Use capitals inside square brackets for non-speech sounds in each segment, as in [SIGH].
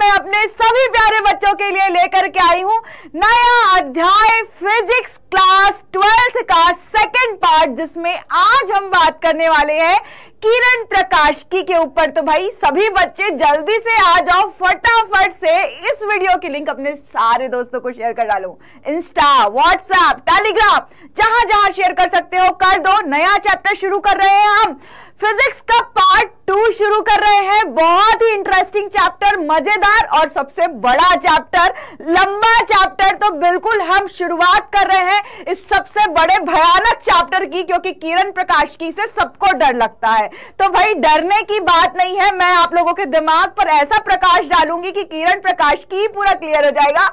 मैं अपने सभी प्यारे बच्चों के लिए लेकर के आई हूं नया अध्याय फिजिक्स क्लास ट्वेल्थ का सेकंड पार्ट जिसमें आज हम बात करने वाले हैं किरण प्रकाश की के ऊपर तो भाई सभी बच्चे जल्दी से आ जाओ फटाफट से इस वीडियो की लिंक अपने सारे दोस्तों को शेयर कर डालो इंस्टा व्हाट्सएप टेलीग्राम जहां जहां शेयर कर सकते हो कर दो नया चैप्टर शुरू कर रहे हैं हम फिजिक्स का पार्ट टू शुरू कर रहे हैं बहुत ही इंटरेस्टिंग चैप्टर मजेदार और सबसे बड़ा चैप्टर लंबा चैप्टर तो बिल्कुल हम शुरुआत कर रहे हैं इस सबसे बड़े भयानक चैप्टर की क्योंकि किरण प्रकाश की से सबको डर लगता है तो भाई डरने की बात नहीं है मैं आप लोगों के दिमाग पर ऐसा प्रकाश डालूंगी कि किरण प्रकाश की पूरा क्लियर हो जाएगा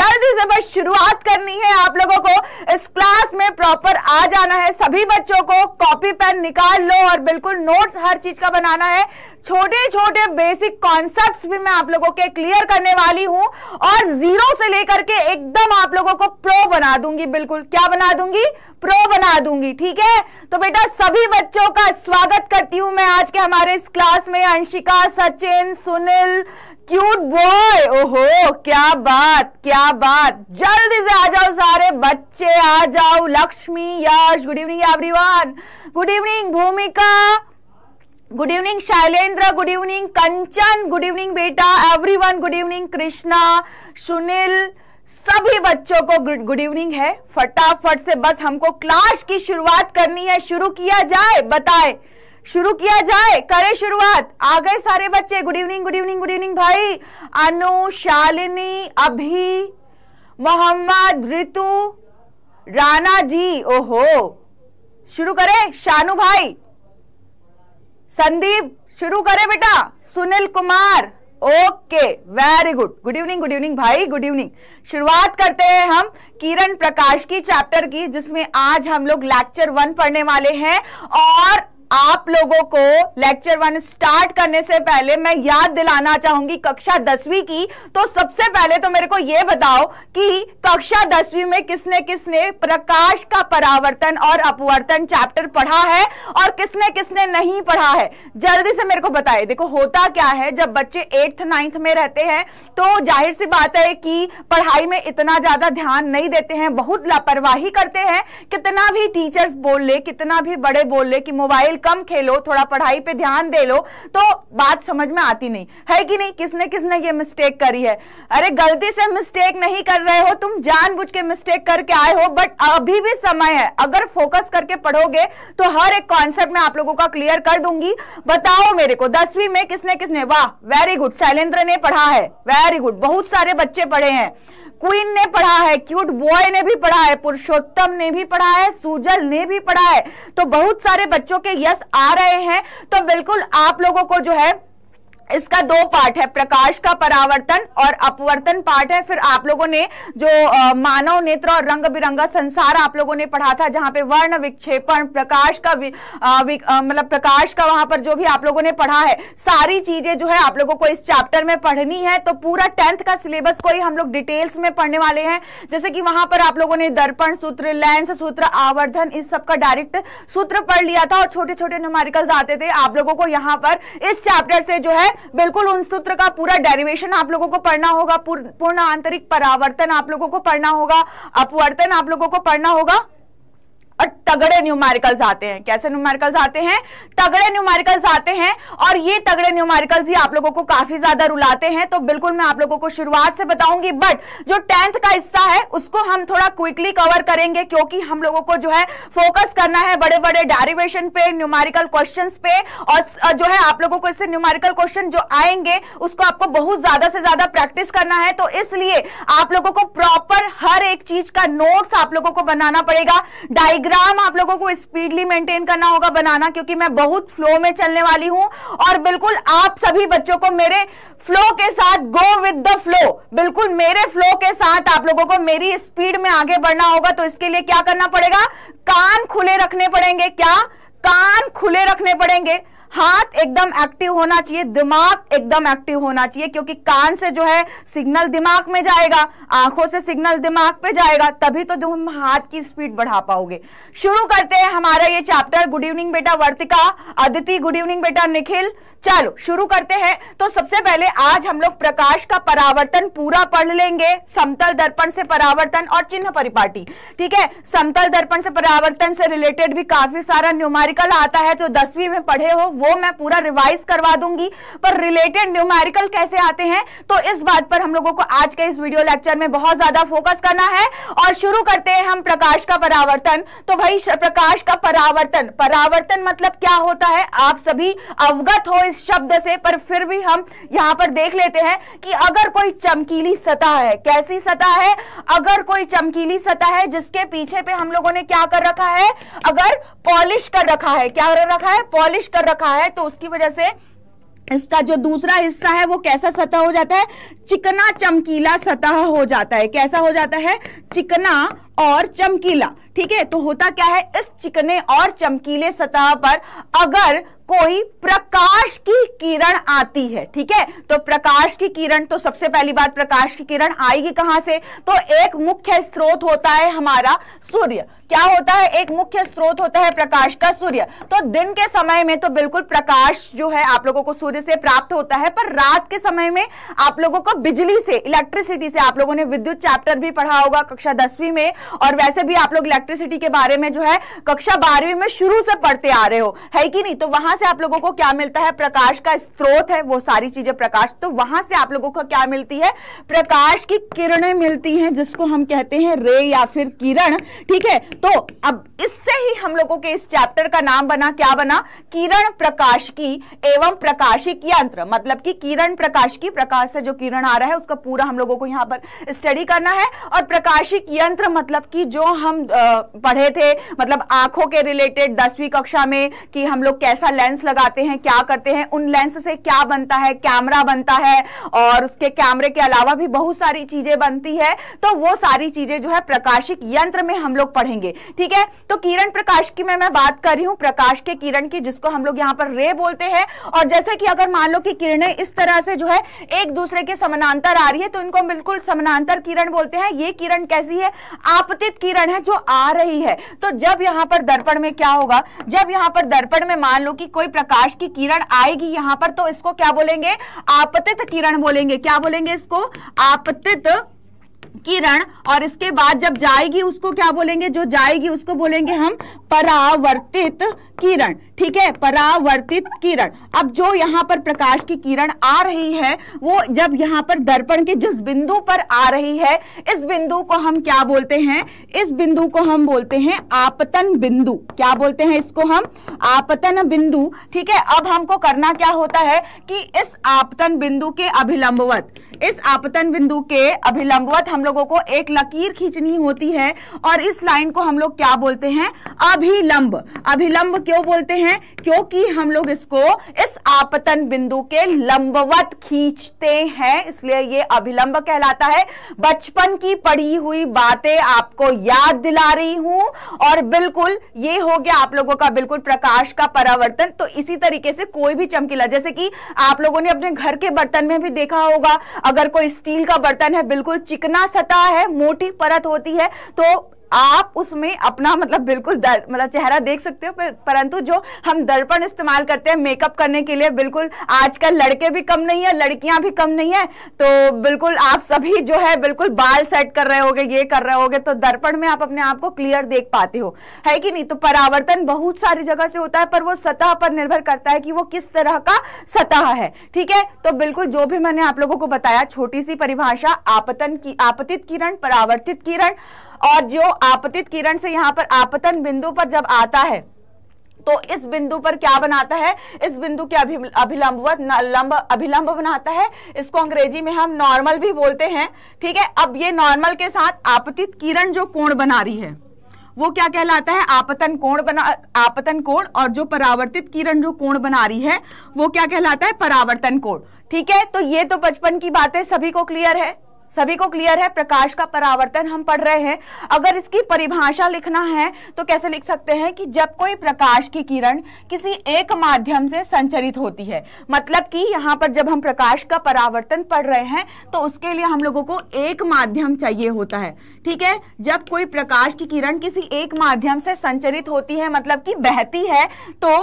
जल्दी से बस शुरुआत करनी है आप लोगों को इस क्लास में प्रॉपर आ जाना है सभी बच्चों को कॉपी पेन निकाल लो और बिल्कुल नोट्स हर चीज का बनाना जाना है छोटे छोटे बेसिक कॉन्सेप्ट्स भी मैं आप लोगों के क्लियर करने वाली हूं और जीरो से लेकर के एकदम आप लोगों को प्रो बना दूंगी बिल्कुल क्या बना दूंगी प्रो बना दूंगी ठीक है तो बेटा सभी बच्चों का स्वागत करती हूं मैं आज के हमारे इस क्लास में अंशिका सचिन सुनील क्यूट बॉय ओहो क्या बात क्या बात जल्दी से आ जाओ सारे बच्चे आ जाओ Lakshmi Yash good evening everyone good evening Bhumika good evening Shailendra good evening Kanchan good evening बेटा everyone good evening Krishna Sunil सभी बच्चों को गुड गुड इवनिंग है फटाफट से बस हमको क्लास की शुरुआत करनी है शुरू किया जाए बताए शुरू किया जाए करें शुरुआत आ गए सारे बच्चे good evening good evening good evening भाई अनु शालिनी अभी मोहम्मद ऋतु राणा जी ओहो शुरू करें शानू भाई संदीप शुरू करें बेटा Sunil Kumar okay very good good evening good evening भाई गुड इवनिंग शुरुआत करते हैं हम किरण प्रकाश की चैप्टर की जिसमें आज हम लोग लेक्चर वन पढ़ने वाले हैं और आप लोगों को लेक्चर वन स्टार्ट करने से पहले मैं याद दिलाना चाहूंगी कक्षा दसवीं की तो सबसे पहले तो मेरे को यह बताओ कि कक्षा दसवीं में किसने किसने प्रकाश का परावर्तन और अपवर्तन चैप्टर पढ़ा है और किसने किसने नहीं पढ़ा है जल्दी से मेरे को बताए देखो होता क्या है जब बच्चे एट्थ नाइन्थ में रहते हैं तो जाहिर सी बात है कि पढ़ाई में इतना ज्यादा ध्यान नहीं देते हैं बहुत लापरवाही करते हैं कितना भी टीचर्स बोल ले कितना भी बड़े बोल ले कि मोबाइल कम खेलो थोड़ा पढ़ाई पे ध्यान दे लो तो बात समझ में आती नहीं है कि नहीं किसने किसने ये मिस्टेक करी है अरे गलती से मिस्टेक नहीं कर रहे हो तुम जानबूझ के मिस्टेक करके आए हो बट अभी भी समय है अगर फोकस करके पढ़ोगे तो हर एक कॉन्सेप्ट में आप लोगों का क्लियर कर दूंगी बताओ मेरे को दसवीं में किसने किसने वाह वेरी गुड शैलेंद्र ने पढ़ा है वेरी गुड बहुत सारे बच्चे पढ़े हैं क्वीन ने पढ़ा है क्यूट बॉय ने भी पढ़ा है पुरुषोत्तम ने भी पढ़ा है सुजल ने भी पढ़ा है तो बहुत सारे बच्चों के यस आ रहे हैं तो बिल्कुल आप लोगों को जो है इसका दो पार्ट है प्रकाश का परावर्तन और अपवर्तन पार्ट है फिर आप लोगों ने जो आ, मानव नेत्र और रंग बिरंगा संसार आप लोगों ने पढ़ा था जहां पे वर्ण विक्षेपण प्रकाश का मतलब प्रकाश का वहां पर जो भी आप लोगों ने पढ़ा है सारी चीजें जो है आप लोगों को इस चैप्टर में पढ़नी है तो पूरा टेंथ का सिलेबस को ही हम लोग डिटेल्स में पढ़ने वाले हैं जैसे कि वहां पर आप लोगों ने दर्पण सूत्र लेंस सूत्र आवर्धन इस सब का डायरेक्ट सूत्र पढ़ लिया था और छोटे छोटे न्यूमेरिकल्स आते थे आप लोगों को यहाँ पर इस चैप्टर से जो है बिल्कुल उन सूत्र का पूरा डेरिवेशन आप लोगों को पढ़ना होगा पूर्ण आंतरिक परावर्तन आप लोगों को पढ़ना होगा अपवर्तन आप लोगों को पढ़ना होगा और तगड़े न्यूमेरिकल्स आते हैं कैसे न्यूमेरिकल्स आते हैं तगड़े न्यूमेरिकल्स आते हैं और ये तगड़े न्यूमेरिकल्स ही आप लोगों को काफी ज्यादा रुलाते हैं तो बिल्कुल मैं आप लोगों को शुरुआत से बताऊंगी बट जो टेंथ का हिस्सा है उसको हम थोड़ा क्विकली कवर करेंगे क्योंकि हम लोगों को जो है फोकस करना है बड़े बड़े डेरिवेशन पे न्यूमेरिकल क्वेश्चन पे और जो है आप लोगों को इससे न्यूमेरिकल क्वेश्चन जो आएंगे उसको आपको बहुत ज्यादा से ज्यादा प्रैक्टिस करना है तो इसलिए आप लोगों को प्रॉपर हर एक चीज का नोट्स आप लोगों को बनाना पड़ेगा डायग्राम प्रोग्राम आप लोगों को स्पीडली मेंटेन करना होगा बनाना क्योंकि मैं बहुत फ्लो में चलने वाली हूं और बिल्कुल आप सभी बच्चों को मेरे फ्लो के साथ गो विद द फ्लो बिल्कुल मेरे फ्लो के साथ आप लोगों को मेरी स्पीड में आगे बढ़ना होगा तो इसके लिए क्या करना पड़ेगा कान खुले रखने पड़ेंगे क्या कान खुले रखने पड़ेंगे हाथ एकदम एक्टिव होना चाहिए दिमाग एकदम एक्टिव होना चाहिए क्योंकि कान से जो है सिग्नल दिमाग में जाएगा आंखों से सिग्नल दिमाग पे जाएगा तभी तो तुम हाथ की स्पीड बढ़ा पाओगे शुरू करते हैं हमारा ये चैप्टर गुड इवनिंग बेटा वर्तिका अदिति गुड इवनिंग बेटा निखिल चलो शुरू करते हैं तो सबसे पहले आज हम लोग प्रकाश का परावर्तन पूरा पढ़ लेंगे समतल दर्पण से परावर्तन और चिन्ह परिपाटी ठीक है समतल दर्पण से परावर्तन से रिलेटेड भी काफी सारा न्यूमारिकल आता है तो दसवीं में पढ़े हो वो मैं पूरा रिवाइज करवा दूंगी पर रिलेटेड न्यूमेरिकल कैसे आते हैं तो इस बात पर हम लोगों को आज के इस वीडियो लेक्चर में बहुत ज्यादा फोकस करना है और शुरू करते हैं हम प्रकाश का परावर्तन तो भाई प्रकाश का परावर्तन परावर्तन मतलब क्या होता है आप सभी अवगत हो इस शब्द से पर फिर भी हम यहां पर देख लेते हैं कि अगर कोई चमकीली सतह है कैसी सतह है अगर कोई चमकीली सतह है जिसके पीछे पे हम लोगों ने क्या कर रखा है अगर पॉलिश कर रखा है क्या कर रखा है पॉलिश कर रखा है रहा है तो उसकी वजह से इसका जो दूसरा हिस्सा है वो कैसा सतह हो जाता है चिकना चमकीला सतह हो जाता है कैसा हो जाता है चिकना और चमकीला ठीक है तो होता क्या है इस चिकने और चमकीले सतह पर अगर कोई प्रकाश की किरण आती है ठीक है तो प्रकाश की किरण तो सबसे पहली बात प्रकाश की किरण आएगी कहां से तो एक मुख्य स्रोत होता है हमारा सूर्य क्या होता है एक मुख्य स्रोत होता है प्रकाश का सूर्य तो दिन के समय में तो बिल्कुल प्रकाश जो है आप लोगों को सूर्य से प्राप्त होता है पर रात के समय में आप लोगों को बिजली से इलेक्ट्रिसिटी से आप लोगों ने विद्युत चैप्टर भी पढ़ा होगा कक्षा दसवीं में और वैसे भी आप लोग इलेक्ट्रिसिटी के बारे में जो है कक्षा बारहवीं में शुरू से पढ़ते आ रहे हो है कि नहीं तो वहां से आप लोगों को क्या मिलता है प्रकाश का स्रोत है वो सारी चीजें प्रकाश तो वहां से आप लोगों को क्या मिलती है प्रकाश की किरणें मिलती हैं जिसको हम कहते हैं रे या फिर किरण ठीक है तो अब इससे ही हम लोगों के इस चैप्टर का नाम बना क्या बना किरण प्रकाश की एवं प्रकाशिक यंत्र मतलब कि किरण प्रकाश की प्रकाश से जो किरण आ रहा है उसका पूरा हम लोगों को यहां पर स्टडी करना है और प्रकाशिक यंत्र मतलब मतलब कि जो हम पढ़े थे मतलब आंखों के रिलेटेड दसवीं कक्षा में कि हम लोग कैसा लेंस लगाते हैं क्या करते हैं उन लेंस से क्या बनता है कैमरा बनता है और उसके कैमरे के अलावा भी बहुत सारी चीजें बनती है तो वो सारी चीजें जो है प्रकाशिक यंत्र में हम लोग पढ़ेंगे ठीक है तो किरण प्रकाश की मैं मैं बात कर रही हूँ प्रकाश के किरण की जिसको हम लोग यहाँ पर रे बोलते हैं और जैसे कि अगर मान लो कि किरणें इस तरह से जो है एक दूसरे के समानांतर आ रही है तो इनको बिल्कुल समानांतर किरण बोलते हैं ये किरण कैसी है आप आपतित किरण है जो आ रही है तो जब यहाँ पर दर्पण में क्या होगा जब यहाँ पर दर्पण में मान लो कि कोई प्रकाश की किरण आएगी यहाँ पर तो इसको क्या बोलेंगे आपतित किरण बोलेंगे क्या बोलेंगे इसको आपतित किरण और इसके बाद जब जाएगी उसको क्या बोलेंगे जो जाएगी उसको बोलेंगे हम परावर्तित किरण ठीक है परावर्तित किरण अब जो यहाँ पर प्रकाश की किरण आ रही है वो जब यहाँ पर दर्पण के जिस बिंदु पर आ रही है इस बिंदु को हम क्या बोलते हैं इस बिंदु को हम बोलते हैं आपतन बिंदु क्या बोलते हैं इसको हम आपतन बिंदु ठीक है अब हमको करना क्या होता है कि इस आपतन बिंदु के अभिलंबवत इस आपतन बिंदु के अभिलंबवत हम लोगों को एक लकीर खींचनी होती है और इस लाइन को हम लोग क्या बोलते हैं अभिलंब अभिलंब क्यों बोलते हैं क्योंकि हम लोग इसको इस आपतन बिंदु के लंबवत खींचते हैं इसलिए ये अभिलंब कहलाता है बचपन की पढ़ी हुई बातें आपको याद दिला रही हूं और बिल्कुल ये हो गया आप लोगों का बिल्कुल प्रकाश का परावर्तन तो इसी तरीके से कोई भी चमकीला जैसे कि आप लोगों ने अपने घर के बर्तन में भी देखा होगा अगर कोई स्टील का बर्तन है बिल्कुल चिकना सतह है मोटी परत होती है तो आप उसमें अपना मतलब बिल्कुल मतलब चेहरा देख सकते हो परंतु जो हम दर्पण इस्तेमाल करते हैं मेकअप करने के लिए बिल्कुल आजकल लड़के भी कम नहीं है लड़कियां भी कम नहीं है तो बिल्कुल आप सभी जो है बिल्कुल बाल सेट कर रहे होगे ये कर रहे होगे तो दर्पण में आप अपने आप को क्लियर देख पाते हो है कि नहीं तो परावर्तन बहुत सारी जगह से होता है पर वो सतह पर निर्भर करता है कि वो किस तरह का सतह है ठीक है तो बिल्कुल जो भी मैंने आप लोगों को बताया छोटी सी परिभाषा आपतन की आपतित किरण परावर्तित किरण और जो आपतित किरण से यहाँ पर आपतन बिंदु पर जब आता है तो इस बिंदु पर क्या बनाता है इस बिंदु के अभिलंबवत लंब अभिलंब बनाता है इसको अंग्रेजी में हम नॉर्मल भी बोलते हैं ठीक है अब ये नॉर्मल के साथ आपतित किरण जो कोण बना रही है वो क्या कहलाता है आपतन कोण बना आपतन कोण और जो परावर्तित किरण जो कोण बना रही है वो क्या कहलाता है परावर्तन कोण ठीक है तो ये तो बचपन की बातें सभी को क्लियर है सभी को क्लियर है प्रकाश का परावर्तन हम पढ़ रहे हैं अगर इसकी परिभाषा लिखना है तो कैसे लिख सकते हैं कि जब कोई प्रकाश की किरण किसी एक माध्यम से संचरित होती है मतलब कि यहाँ पर जब हम प्रकाश का परावर्तन पढ़ रहे हैं तो उसके लिए हम लोगों को एक माध्यम चाहिए होता है ठीक है जब कोई प्रकाश की किरण किसी एक माध्यम से संचरित होती है मतलब कि बहती है तो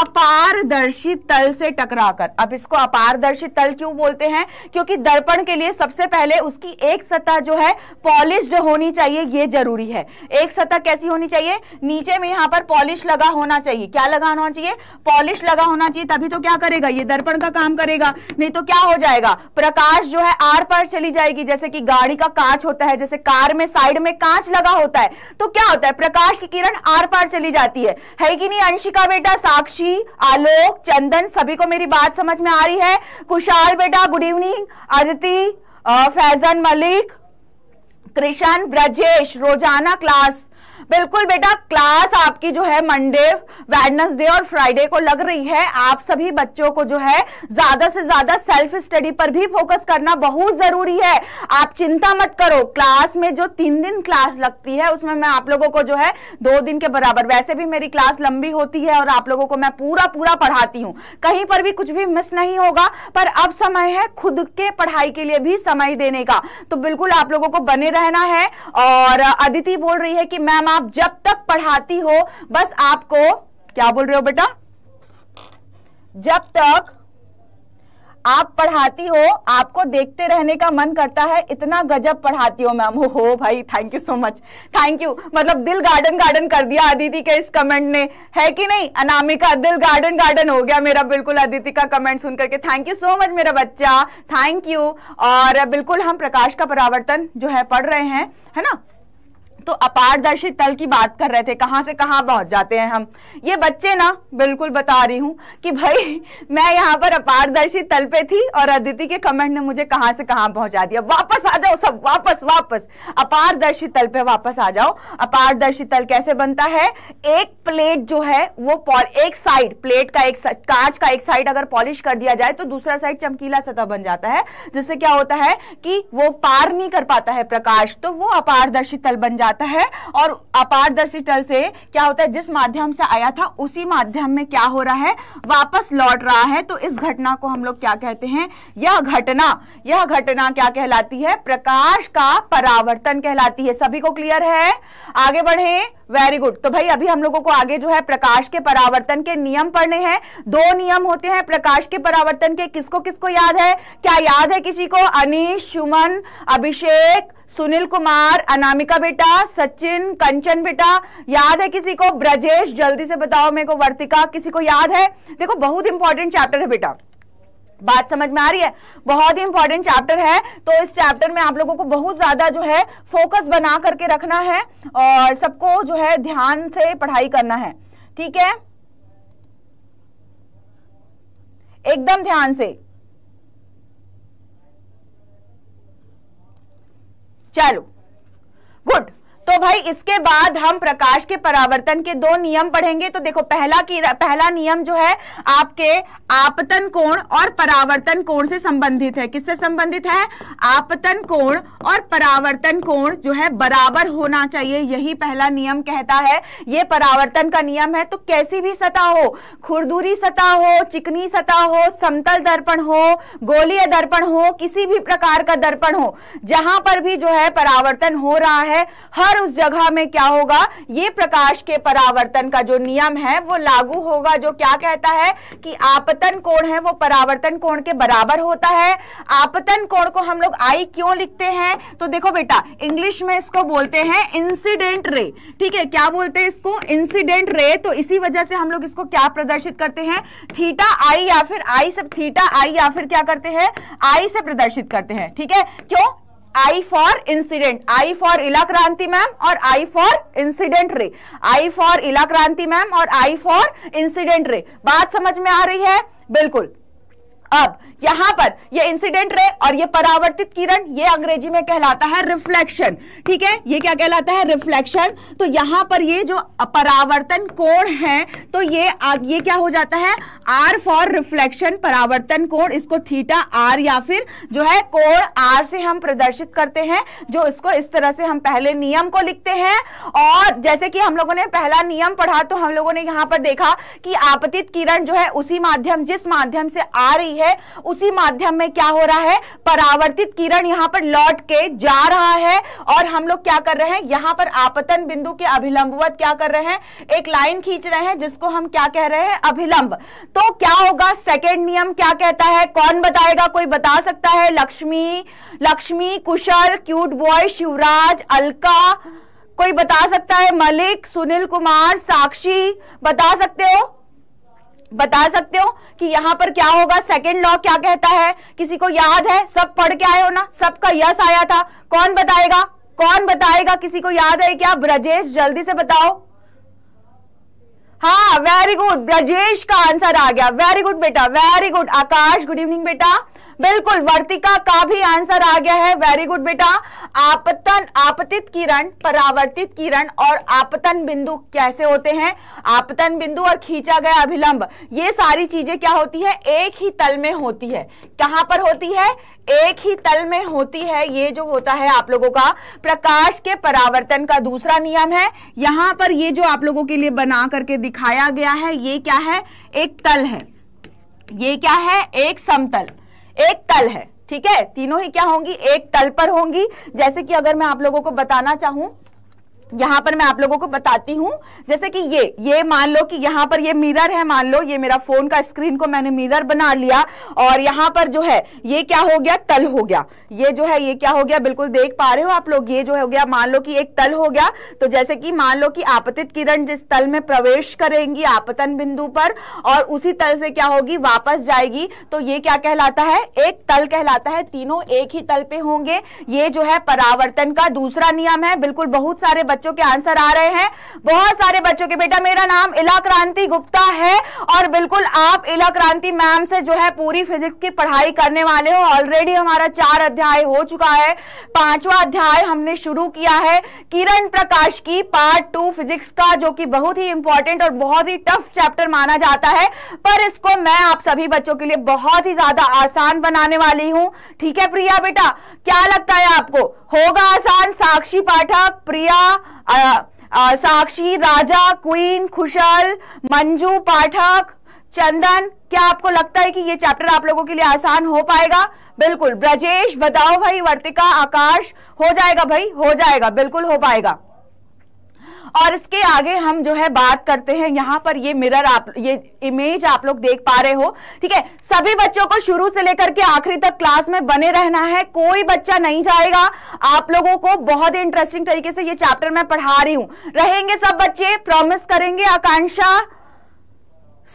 अपारदर्शी तल से टकराकर अब इसको अपारदर्शी तल क्यों बोलते हैं क्योंकि दर्पण के लिए सबसे पहले उस उसकी एक सतह जो है पॉलिश होनी चाहिए ये जरूरी है एक सतह कैसी होनी चाहिए नीचे में यहां पर पॉलिश लगा होना चाहिए क्या लगाना होना चाहिए पॉलिश लगा होना चाहिए तभी तो क्या करेगा ये दर्पण का काम करेगा नहीं तो क्या हो जाएगा प्रकाश जो है आर पर चली जाएगी जैसे कि गाड़ी का कांच होता है जैसे कार में साइड में कांच लगा होता है तो क्या होता है प्रकाश की किरण आर पार चली जाती है है कि नहीं अंशिका बेटा साक्षी आलोक चंदन सभी को मेरी बात समझ में आ रही है कुशाल बेटा गुड इवनिंग आदिति फैजन मलिक कृष्ण ब्रजेश रोजाना क्लास बिल्कुल बेटा क्लास आपकी जो है मंडे वेडनसडे और फ्राइडे को लग रही है आप सभी बच्चों को जो है ज्यादा से ज्यादा सेल्फ स्टडी पर भी फोकस करना बहुत जरूरी है आप चिंता मत करो क्लास में जो तीन दिन क्लास लगती है उसमें मैं आप लोगों को जो है दो दिन के बराबर वैसे भी मेरी क्लास लंबी होती है और आप लोगों को मैं पूरा पूरा पढ़ाती हूँ कहीं पर भी कुछ भी मिस नहीं होगा पर अब समय है खुद के पढ़ाई के लिए भी समय देने का तो बिल्कुल आप लोगों को बने रहना है और अदिति बोल रही है कि मैम आप जब तक पढ़ाती हो बस आपको क्या बोल रहे हो बेटा जब तक आप पढ़ाती हो आपको देखते रहने का मन करता है इतना गजब पढ़ाती हो मैम हो भाई thank you so much thank you मतलब दिल गार्डन गार्डन कर दिया अदिति के इस कमेंट ने है कि नहीं अनामिका दिल गार्डन गार्डन हो गया मेरा बिल्कुल अदिति का कमेंट सुन करके थैंक यू सो मच मेरा बच्चा थैंक यू और बिल्कुल हम प्रकाश का परावर्तन जो है पढ़ रहे हैं है ना तो अपारदर्शी तल की बात कर रहे थे कहाँ से कहाँ पहुँच जाते हैं हम ये बच्चे ना बिल्कुल बता रही हूँ कि भाई [LAUGHS] मैं यहाँ पर अपारदर्शी तल पे थी और अदिति के कमेंट ने मुझे कहाँ से कहाँ पहुँचा दिया वापस आ जाओ सब वापस वापस अपारदर्शी तल पे वापस आ जाओ अपारदर्शी तल कैसे बनता है एक प्लेट जो है वो एक साइड प्लेट का एक कांच का एक साइड अगर पॉलिश कर दिया जाए तो दूसरा साइड चमकीला सतह बन जाता है जिससे क्या होता है कि वो पार नहीं कर पाता है प्रकाश तो वो अपारदर्शी तल बन जाता जाता है और अपारदर्शी तल से क्या होता है जिस माध्यम से आया था उसी माध्यम में क्या हो रहा है वापस लौट रहा है तो इस घटना को हम लोग क्या कहते हैं यह घटना यह घटना क्या कहलाती है प्रकाश का परावर्तन कहलाती है सभी को क्लियर है आगे बढ़े वेरी गुड तो भाई अभी हम लोगों को आगे जो है प्रकाश के परावर्तन के नियम पढ़ने हैं दो नियम होते हैं प्रकाश के परावर्तन के किसको किसको याद है क्या याद है किसी को अनिश सुमन अभिषेक सुनील कुमार अनामिका बेटा सचिन कंचन बेटा याद है किसी को ब्रजेश जल्दी से बताओ मेरे को वर्तिका किसी को याद है देखो बहुत इंपॉर्टेंट चैप्टर है बेटा बात समझ में आ रही है बहुत ही इंपॉर्टेंट चैप्टर है तो इस चैप्टर में आप लोगों को बहुत ज्यादा जो है फोकस बना करके रखना है और सबको जो है ध्यान से पढ़ाई करना है ठीक है एकदम ध्यान से चलो गुड तो भाई इसके बाद हम प्रकाश के परावर्तन के दो नियम पढ़ेंगे तो देखो पहला की पहला नियम जो है आपके आपतन कोण और परावर्तन कोण से संबंधित है किससे संबंधित है आपतन कोण और परावर्तन कोण जो है बराबर होना चाहिए यही पहला नियम कहता है ये परावर्तन का नियम है तो कैसी भी सतह हो खुरदूरी सतह हो चिकनी सतह हो समतल दर्पण हो गोलीय दर्पण हो किसी भी प्रकार का दर्पण हो जहां पर भी जो है परावर्तन हो रहा है हर और उस जगह में क्या होगा ये प्रकाश के परावर्तन का जो नियम है वो लागू होगा जो क्या कहता है कि आपतन कोण है वो परावर्तन कोण के बराबर होता है आपतन कोण को हम लोग आई क्यों लिखते हैं तो देखो बेटा इंग्लिश में इसको बोलते हैं इंसिडेंट रे ठीक है क्या बोलते हैं इसको इंसिडेंट रे तो इसी वजह से हम लोग इसको क्या प्रदर्शित करते हैं थीटा आई या फिर आई सब थीटा आई या फिर क्या करते हैं आई से प्रदर्शित करते हैं ठीक है क्यों I for incident I for Ila Kranti ma'am और I for incident ray I for Ila Kranti ma'am और आई फॉर इंसिडेंट रे बात समझ में आ रही है बिल्कुल अब यहां पर ये इंसिडेंट रे और ये परावर्तित किरण ये अंग्रेजी में कहलाता है रिफ्लेक्शन ठीक है ये क्या कहलाता है रिफ्लेक्शन तो यहां पर ये जो परावर्तन कोण है तो ये ये क्या हो जाता है आर फॉर रिफ्लेक्शन परावर्तन कोण इसको थीटा आर या फिर जो है कोण आर से हम प्रदर्शित करते हैं जो इसको इस तरह से हम पहले नियम को लिखते हैं और जैसे कि हम लोगों ने पहला नियम पढ़ा तो हम लोगों ने यहां पर देखा कि आपतित किरण जो है उसी माध्यम जिस माध्यम से आ रही है उसी माध्यम में क्या हो रहा है परावर्तित किरण यहाँ पर लौट के जा रहा है और हम लोग क्या कर रहे हैं यहाँ पर आपतन बिंदु के अभिलंबवत क्या कर रहे हैं एक लाइन खींच रहे हैं जिसको हम क्या कह रहे हैं अभिलंब तो क्या होगा सेकेंड नियम क्या कहता है कौन बताएगा कोई बता सकता है लक्ष्मी लक्ष्मी कुशल क्यूट बॉय शिवराज अलका कोई बता सकता है मलिक सुनील कुमार साक्षी बता सकते हो बता सकते हो कि यहां पर क्या होगा सेकेंड लॉ क्या कहता है किसी को याद है सब पढ़ के आए हो ना सबका यस आया था कौन बताएगा कौन बताएगा किसी को याद है क्या ब्रजेश जल्दी से बताओ हाँ वेरी गुड ब्रजेश का आंसर आ गया वेरी गुड बेटा very good Akash good evening बेटा बिल्कुल वर्तिका का भी आंसर आ गया है वेरी गुड बेटा आपतन आपतित किरण परावर्तित किरण और आपतन बिंदु कैसे होते हैं आपतन बिंदु और खींचा गया अभिलंब ये सारी चीजें क्या होती है एक ही तल में होती है कहां पर होती है एक ही तल में होती है ये जो होता है आप लोगों का प्रकाश के परावर्तन का दूसरा नियम है यहां पर ये जो आप लोगों के लिए बना करके दिखाया गया है ये क्या है एक तल है ये क्या है एक समतल एक तल है ठीक है तीनों ही क्या होंगी एक तल पर होंगी जैसे कि अगर मैं आप लोगों को बताना चाहूं यहाँ पर मैं आप लोगों को बताती हूँ जैसे कि ये ये मान लो कि यहाँ पर ये मिरर है मान लो ये मेरा फोन का स्क्रीन को मैंने मिरर बना लिया और यहाँ पर जो है ये क्या हो गया तल हो गया ये जो है ये क्या हो गया बिल्कुल देख पा रहे हो आप लोग ये जो हो गया मान लो कि एक तल हो गया तो जैसे कि मान लो कि आपतित किरण जिस तल में प्रवेश करेंगी आपतन बिंदु पर और उसी तल से क्या होगी वापस जाएगी तो ये क्या कहलाता है एक तल कहलाता है तीनों एक ही तल पे होंगे ये जो है परावर्तन का दूसरा नियम है बिल्कुल बहुत सारे बच्चों के आंसर आ रहे हैं बहुत सारे बच्चों के बेटा मेरा नाम इला क्रांति गुप्ता है और बिल्कुल आप इला क्रांति मैम से जो है पूरी फिजिक्स की पढ़ाई करने वाले हो ऑलरेडी हमारा चार अध्याय हो चुका है पांचवा अध्याय हमने शुरू किया है किरण प्रकाश की पार्ट टू फिजिक्स का जो कि बहुत ही इंपॉर्टेंट और बहुत ही टफ चैप्टर माना जाता है पर इसको मैं आप सभी बच्चों के लिए बहुत ही ज्यादा आसान बनाने वाली हूँ ठीक है प्रिया बेटा क्या लगता है आपको होगा आसान साक्षी पाठक प्रिया साक्षी राजा क्वीन खुशल मंजू पाठक चंदन क्या आपको लगता है कि ये चैप्टर आप लोगों के लिए आसान हो पाएगा बिल्कुल ब्रजेश बताओ भाई वर्तिका आकाश हो जाएगा भाई हो जाएगा बिल्कुल हो पाएगा और इसके आगे हम जो है बात करते हैं यहाँ पर ये मिरर आप ये इमेज आप लोग देख पा रहे हो ठीक है सभी बच्चों को शुरू से लेकर के आखिरी तक क्लास में बने रहना है कोई बच्चा नहीं जाएगा आप लोगों को बहुत इंटरेस्टिंग तरीके से ये चैप्टर मैं पढ़ा रही हूँ रहेंगे सब बच्चे प्रॉमिस करेंगे आकांक्षा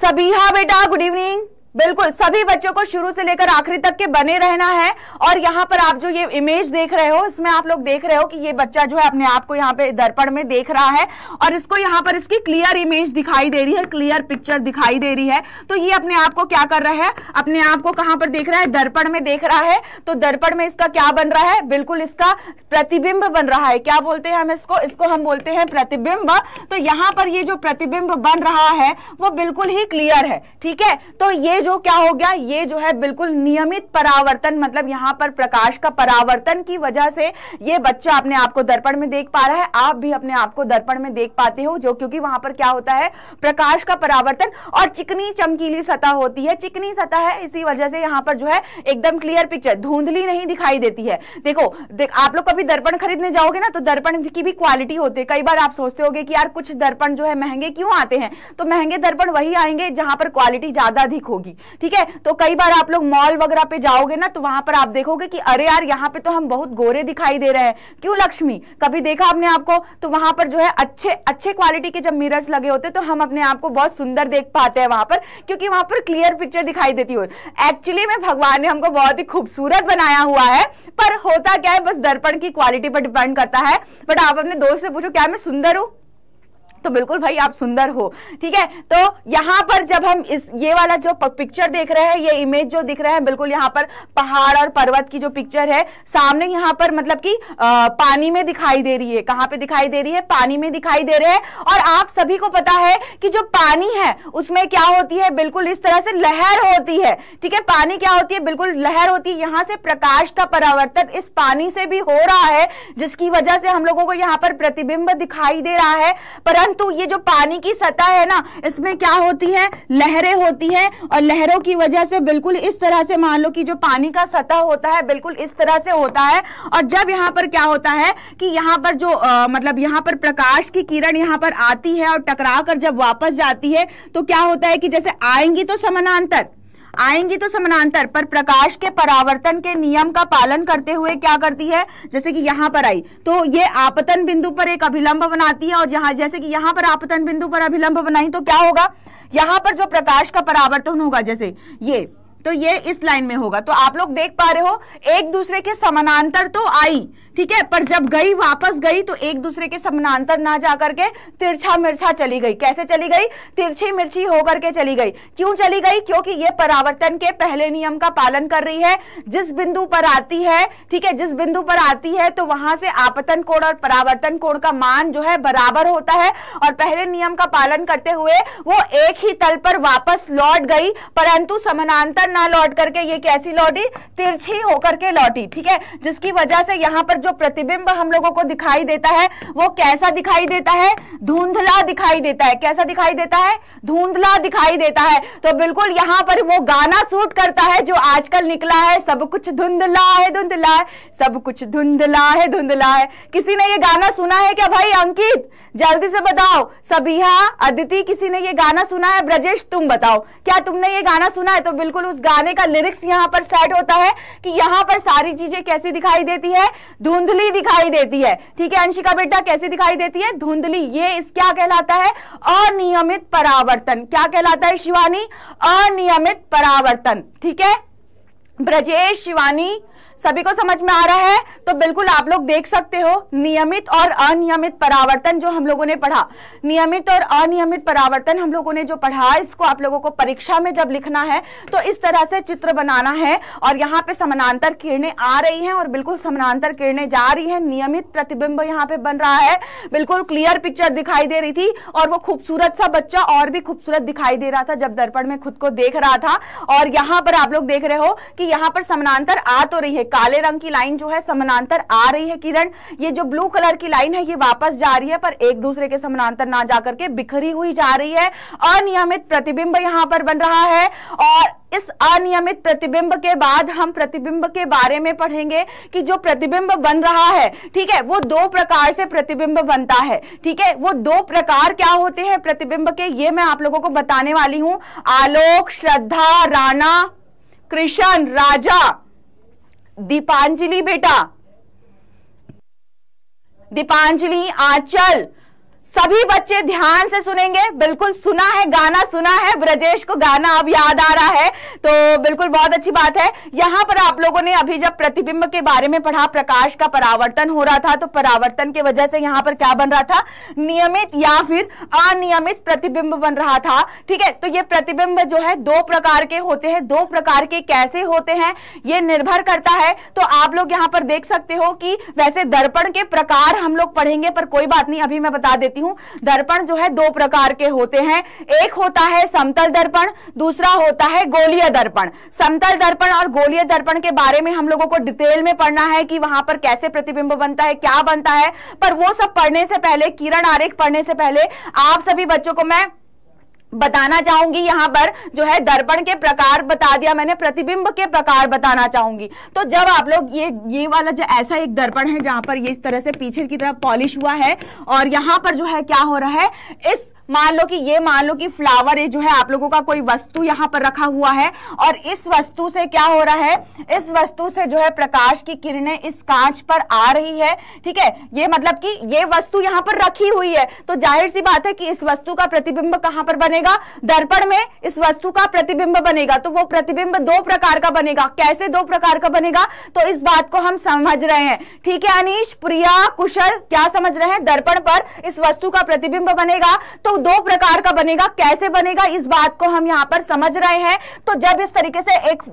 सबीहा बेटा गुड इवनिंग बिल्कुल सभी बच्चों को शुरू से लेकर आखिरी तक के बने रहना है और यहाँ पर आप जो ये इमेज देख रहे हो इसमें आप लोग देख रहे हो कि ये बच्चा जो है अपने आप को यहाँ पे दर्पण में देख रहा है और इसको यहाँ पर इसकी क्लियर इमेज दिखाई दे रही है क्लियर पिक्चर दिखाई दे रही है तो ये अपने आप को क्या कर रहा है अपने आप को कहाँ पर देख रहा है दर्पण में देख रहा है तो दर्पण में इसका क्या बन रहा है बिल्कुल इसका प्रतिबिंब बन रहा है क्या बोलते हैं हम इसको इसको हम बोलते हैं प्रतिबिंब तो यहाँ पर ये जो प्रतिबिंब बन रहा है वो बिल्कुल ही क्लियर है ठीक है तो ये जो क्या हो गया ये जो है बिल्कुल नियमित परावर्तन मतलब यहाँ पर प्रकाश का परावर्तन की वजह से ये बच्चा अपने आप को दर्पण में देख पा रहा है आप भी अपने आप को दर्पण में देख पाते हो जो क्योंकि वहां पर क्या होता है प्रकाश का परावर्तन और चिकनी चमकीली सतह होती है चिकनी सतह है इसी वजह से यहां पर जो है एकदम क्लियर पिक्चर धुंधली नहीं दिखाई देती है देखो देख आप लोग कभी दर्पण खरीदने जाओगे ना तो दर्पण की भी क्वालिटी होती है कई बार आप सोचते हो कि यार कुछ दर्पण जो है महंगे क्यों आते हैं तो महंगे दर्पण वही आएंगे जहां पर क्वालिटी ज्यादा अधिक होगी होगी ठीक है तो कई बार आप लोग मॉल वगैरह पे जाओगे ना तो वहां पर आप देखोगे कि अरे यार यहाँ पे तो हम बहुत गोरे दिखाई दे रहे हैं क्यों लक्ष्मी कभी देखा आपने आपको तो वहां पर जो है अच्छे अच्छे क्वालिटी के जब मिरर्स लगे होते तो हम अपने आप को बहुत सुंदर देख पाते हैं वहां पर क्योंकि वहां पर क्लियर पिक्चर दिखाई देती हो एक्चुअली में भगवान ने हमको बहुत ही खूबसूरत बनाया हुआ है पर होता क्या है बस दर्पण की क्वालिटी पर डिपेंड करता है बट आप अपने दोस्त से पूछो क्या मैं सुंदर हूँ तो बिल्कुल भाई आप सुंदर हो ठीक है तो यहां पर जब हम इस ये वाला जो पिक्चर देख रहे हैं ये इमेज जो दिख रहा है बिल्कुल यहाँ पर पहाड़ और पर्वत की जो पिक्चर है सामने यहाँ पर मतलब कि पानी में दिखाई दे रही है कहां पे दिखाई दे रही है पानी में दिखाई दे रहे हैं और आप सभी को पता है कि जो पानी है उसमें क्या होती है बिल्कुल इस तरह से लहर होती है ठीक है पानी क्या होती है बिल्कुल लहर होती है यहां से प्रकाश का परावर्तन इस पानी से भी हो रहा है जिसकी वजह से हम लोगों को यहाँ पर प्रतिबिंब दिखाई दे रहा है परंतु परंतु ये जो पानी की सतह है ना इसमें क्या होती है लहरें होती है और लहरों की वजह से बिल्कुल इस तरह से मान लो कि जो पानी का सतह होता है बिल्कुल इस तरह से होता है और जब यहाँ पर क्या होता है कि यहाँ पर जो आ, मतलब यहाँ पर प्रकाश की किरण यहाँ पर आती है और टकरा कर जब वापस जाती है तो क्या होता है कि जैसे आएंगी तो समानांतर आएंगी तो समानांतर पर प्रकाश के परावर्तन के नियम का पालन करते हुए क्या करती है जैसे कि यहां पर आई तो ये आपतन बिंदु पर एक अभिलंब बनाती है और यहां जैसे कि यहां पर आपतन बिंदु पर अभिलंब बनाई तो क्या होगा यहां पर जो प्रकाश का परावर्तन होगा जैसे ये तो ये इस लाइन में होगा तो आप लोग देख पा रहे हो एक दूसरे के समानांतर तो आई ठीक है पर जब गई वापस गई तो एक दूसरे के समानांतर ना जा करके तिरछा मिर्छा चली गई कैसे चली गई तिरछी मिर्ची होकर के चली गई क्यों चली गई क्योंकि ये परावर्तन के पहले नियम का पालन कर रही है जिस बिंदु पर आती है ठीक है जिस बिंदु पर आती है तो वहां से आपतन कोण और परावर्तन कोण का मान जो है बराबर होता है और पहले नियम का पालन करते हुए वो एक ही तल पर वापस लौट गई परंतु समानांतर ना लौट करके ये कैसी लौटी तिरछी होकर के लौटी ठीक है जिसकी वजह से यहां पर जो जो प्रतिबिंब हम लोगों को दिखाई देता है वो कैसा दिखाई देता है धुंधला दिखाई देता है कैसा दिखाई देता है धुंधला दिखाई देता है तो बिल्कुल यहां पर वो गाना सूट करता है जो आजकल निकला है सब कुछ धुंधला है धुंधला है सब कुछ धुंधला है धुंधला है किसी ने ये गाना सुना है क्या भाई अंकित जल्दी से बताओ सबिहा अदिति किसी ने ये गाना सुना है ब्रजेश तुम बताओ क्या तुमने ये गाना सुना है तो बिल्कुल उस गाने का लिरिक्स यहाँ पर सेट होता है कि यहाँ पर सारी चीजें कैसी दिखाई देती है धुंध धुंधली दिखाई देती है ठीक है अंशिका बेटा कैसी दिखाई देती है धुंधली ये इस क्या कहलाता है अनियमित परावर्तन क्या कहलाता है शिवानी अनियमित परावर्तन ठीक है ब्रजेश शिवानी सभी को समझ में आ रहा है तो बिल्कुल आप लोग देख सकते हो नियमित और अनियमित परावर्तन जो हम लोगों ने पढ़ा नियमित और अनियमित परावर्तन हम लोगों ने जो पढ़ा इसको आप लोगों को परीक्षा में जब लिखना है तो इस तरह से चित्र बनाना है और यहाँ पे समानांतर किरणें आ रही हैं और बिल्कुल समानांतर किरणें जा रही है नियमित प्रतिबिंब यहाँ पे बन रहा है बिल्कुल क्लियर पिक्चर दिखाई दे रही थी और वो खूबसूरत सा बच्चा और भी खूबसूरत दिखाई दे रहा था जब दर्पण में खुद को देख रहा था और यहाँ पर आप लोग देख रहे हो कि यहाँ पर समानांतर आ तो रही है काले रंग की लाइन जो है समानांतर आ रही है किरण ये जो ब्लू कलर की लाइन है ये वापस जा रही है पर एक दूसरे के समानांतर ना जाकर के बिखरी हुई जा रही है अनियमित प्रतिबिंब यहाँ पर बन रहा है और इस अनियमित प्रतिबिंब के बाद हम प्रतिबिंब के बारे में पढ़ेंगे कि जो प्रतिबिंब बन रहा है ठीक है वो दो प्रकार से प्रतिबिंब बनता है ठीक है वो दो प्रकार क्या होते हैं प्रतिबिंब के ये मैं आप लोगों को बताने वाली हूं आलोक श्रद्धा राणा कृष्ण राजा दीपांजलि बेटा दीपांजलि आंचल सभी बच्चे ध्यान से सुनेंगे बिल्कुल सुना है गाना सुना है ब्रजेश को गाना अब याद आ रहा है तो बिल्कुल बहुत अच्छी बात है यहाँ पर आप लोगों ने अभी जब प्रतिबिंब के बारे में पढ़ा प्रकाश का परावर्तन हो रहा था तो परावर्तन की वजह से यहाँ पर क्या बन रहा था नियमित या फिर अनियमित प्रतिबिंब बन रहा था ठीक है तो ये प्रतिबिंब जो है दो प्रकार के होते हैं दो प्रकार के कैसे होते हैं ये निर्भर करता है तो आप लोग यहाँ पर देख सकते हो कि वैसे दर्पण के प्रकार हम लोग पढ़ेंगे पर कोई बात नहीं अभी मैं बता देती देती हूँ दर्पण जो है दो प्रकार के होते हैं एक होता है समतल दर्पण दूसरा होता है गोलीय दर्पण समतल दर्पण और गोलीय दर्पण के बारे में हम लोगों को डिटेल में पढ़ना है कि वहां पर कैसे प्रतिबिंब बनता है क्या बनता है पर वो सब पढ़ने से पहले किरण आरेख पढ़ने से पहले आप सभी बच्चों को मैं बताना चाहूंगी यहाँ पर जो है दर्पण के प्रकार बता दिया मैंने प्रतिबिंब के प्रकार बताना चाहूंगी तो जब आप लोग ये ये वाला जो ऐसा एक दर्पण है जहां पर ये इस तरह से पीछे की तरफ पॉलिश हुआ है और यहाँ पर जो है क्या हो रहा है इस मान लो कि ये मान लो कि फ्लावर ये जो है आप लोगों का कोई वस्तु यहाँ पर रखा हुआ है और इस वस्तु से क्या हो रहा है इस वस्तु से जो है प्रकाश की किरणें इस कांच पर आ रही है ठीक है ये मतलब कि ये वस्तु यहाँ पर रखी हुई है तो जाहिर सी बात है कि इस वस्तु का प्रतिबिंब कहां पर बनेगा दर्पण में इस वस्तु का प्रतिबिंब बनेगा तो वो प्रतिबिंब दो प्रकार का बनेगा कैसे दो प्रकार का बनेगा तो इस बात को हम समझ रहे हैं ठीक है अनिश प्रिया कुशल क्या समझ रहे हैं दर्पण पर इस वस्तु का प्रतिबिंब बनेगा तो दो प्रकार का बनेगा कैसे बनेगा इस बात को हम यहाँ पर समझ रहे हैं तो जब इस तरीके से एक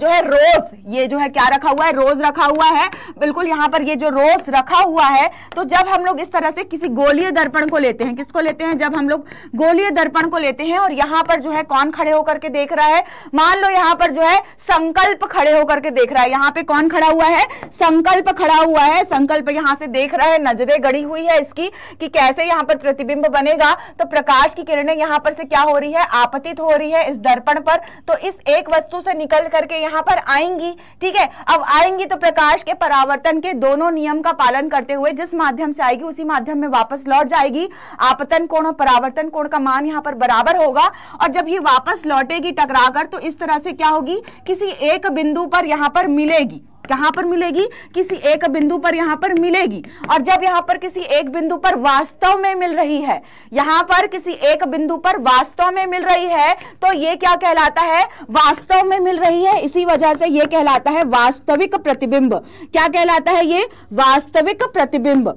जो है रोज ये जो है क्या रखा हुआ है रोज रखा हुआ है बिल्कुल यहाँ पर ये जो रोज रखा हुआ है तो जब हम लोग इस तरह से किसी गोलीय दर्पण को लेते हैं किसको लेते हैं जब हम लोग गोलीय दर्पण को लेते हैं और यहाँ पर जो है कौन खड़े होकर के देख रहा है मान लो यहाँ पर जो है संकल्प खड़े होकर के देख रहा है यहाँ पे कौन खड़ा हुआ है संकल्प खड़ा हुआ है संकल्प यहाँ से देख रहा है नजरे गड़ी हुई है इसकी कि कैसे यहाँ पर प्रतिबिंब बनेगा तो प्रकाश की किरणें यहाँ पर से क्या हो रही है आपतित हो रही है इस दर्पण पर तो इस एक वस्तु से निकल करके यहाँ पर आएंगी ठीक है अब आएंगी तो प्रकाश के परावर्तन के दोनों नियम का पालन करते हुए जिस माध्यम से आएगी उसी माध्यम में वापस लौट जाएगी आपतन कोण और परावर्तन कोण का मान यहाँ पर बराबर होगा और जब ये वापस लौटेगी टकराकर तो इस तरह से क्या होगी किसी एक बिंदु पर यहाँ पर मिलेगी कहां पर मिलेगी किसी एक बिंदु पर यहां पर मिलेगी और जब यहां पर किसी एक बिंदु पर वास्तव में मिल रही है यहां पर किसी एक बिंदु पर वास्तव में मिल रही है तो यह क्या कहलाता है वास्तव में मिल रही है इसी वजह से यह कहलाता है वास्तविक प्रतिबिंब क्या कहलाता है ये वास्तविक प्रतिबिंब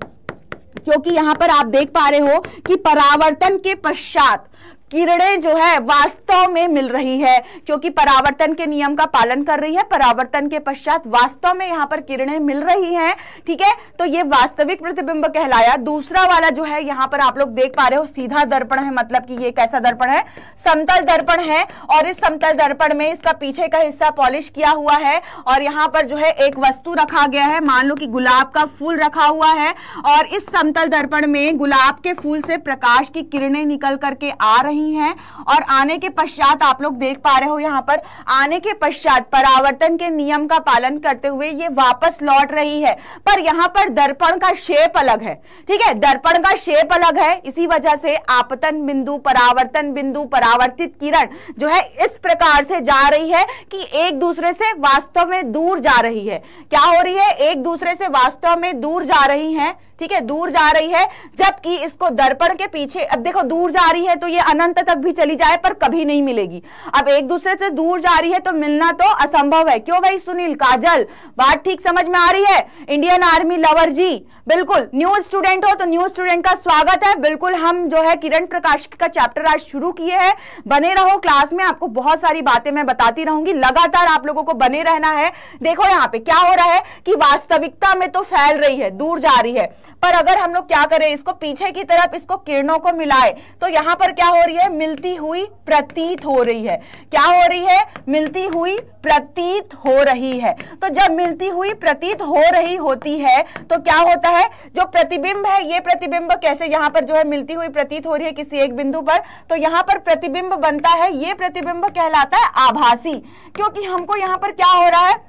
क्योंकि यहां पर आप देख पा रहे हो कि परावर्तन के पश्चात किरणें जो है वास्तव में मिल रही है क्योंकि परावर्तन के नियम का पालन कर रही है परावर्तन के पश्चात वास्तव में यहाँ पर किरणें मिल रही हैं ठीक है तो ये वास्तविक प्रतिबिंब कहलाया दूसरा वाला जो है यहाँ पर आप लोग देख पा रहे हो सीधा दर्पण है मतलब कि ये कैसा दर्पण है समतल दर्पण है और इस समतल दर्पण में इसका पीछे का हिस्सा पॉलिश किया हुआ है और यहाँ पर जो है एक वस्तु रखा गया है मान लो कि गुलाब का फूल रखा हुआ है और इस समतल दर्पण में गुलाब के फूल से प्रकाश की किरणें निकल करके आ रही नहीं है और आने के पश्चात आप लोग देख पा रहे हो यहाँ पर आने के पश्चात परावर्तन के नियम का पालन करते हुए ये वापस लौट रही है पर यहाँ पर दर्पण का शेप अलग है ठीक है दर्पण का शेप अलग है इसी वजह से आपतन बिंदु परावर्तन बिंदु परावर्तित किरण जो है इस प्रकार से जा रही है कि एक दूसरे से वास्तव में दूर जा रही है क्या हो रही है एक दूसरे से वास्तव में दूर जा रही है ठीक है दूर जा रही है जबकि इसको दर्पण के पीछे अब देखो दूर जा रही है तो ये अनंत तक भी चली जाए पर कभी नहीं मिलेगी अब एक दूसरे से दूर जा रही है तो मिलना तो असंभव है क्यों भाई सुनील काजल बात ठीक समझ में आ रही है इंडियन आर्मी लवर जी बिल्कुल न्यू स्टूडेंट हो तो न्यू स्टूडेंट का स्वागत है बिल्कुल हम जो है किरण प्रकाश का चैप्टर आज शुरू किए हैं बने रहो क्लास में आपको बहुत सारी बातें मैं बताती रहूंगी लगातार आप लोगों को बने रहना है देखो यहाँ पे क्या हो रहा है कि वास्तविकता में तो फैल रही है दूर जा रही है पर अगर हम लोग क्या करें इसको पीछे की तरफ इसको किरणों को मिलाए तो यहाँ पर क्या हो रही है मिलती हुई प्रतीत हो रही है क्या हो रही है मिलती हुई प्रतीत हो रही है तो जब मिलती हुई प्रतीत हो रही होती है तो क्या होता है जो प्रतिबिंब है ये प्रतिबिंब कैसे यहाँ पर जो है मिलती हुई प्रतीत हो रही है किसी एक बिंदु पर तो यहाँ पर प्रतिबिंब बनता है ये प्रतिबिंब कहलाता है आभासी क्योंकि हमको यहाँ पर क्या हो रहा है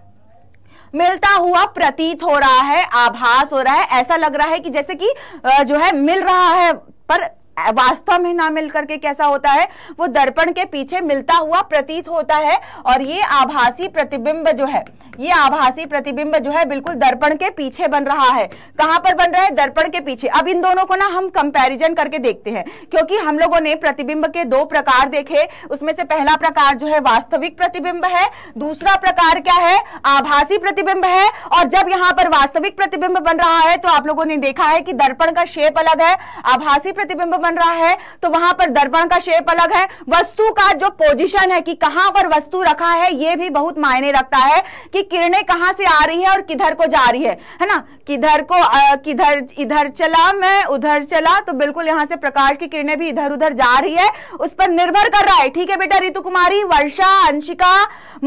मिलता हुआ प्रतीत हो रहा है आभास हो रहा है ऐसा लग रहा है कि जैसे कि जो है मिल रहा है पर वास्तव में ना मिलकर के कैसा होता है वो दर्पण के पीछे मिलता हुआ प्रतीत होता है और ये आभासी प्रतिबिंब जो है ये आभासी प्रतिबिंब जो है बिल्कुल दर्पण के पीछे बन रहा है कहां पर बन रहा है दर्पण के पीछे अब इन दोनों को ना हम कंपैरिजन करके देखते हैं क्योंकि हम लोगों ने प्रतिबिंब के दो प्रकार देखे उसमें से पहला प्रकार जो है वास्तविक प्रतिबिंब है दूसरा प्रकार क्या है आभासी प्रतिबिंब है और जब यहाँ पर वास्तविक प्रतिबिंब बन रहा है तो आप लोगों ने देखा है कि दर्पण का शेप अलग है आभासी प्रतिबिंब बन रहा है तो वहां पर दर्पण का शेप अलग है वस्तु का जो पोजिशन है कि कहां पर वस्तु रखा है यह भी बहुत मायने रखता है कि किरणें कहां से आ रही है और किधर को जा रही है है ना किधर को किधर इधर चला मैं उधर चला तो बिल्कुल यहां से प्रकाश की किरणें भी इधर उधर जा रही है उस पर निर्भर कर रहा है ठीक है बेटा ऋतु कुमारी वर्षा अंशिका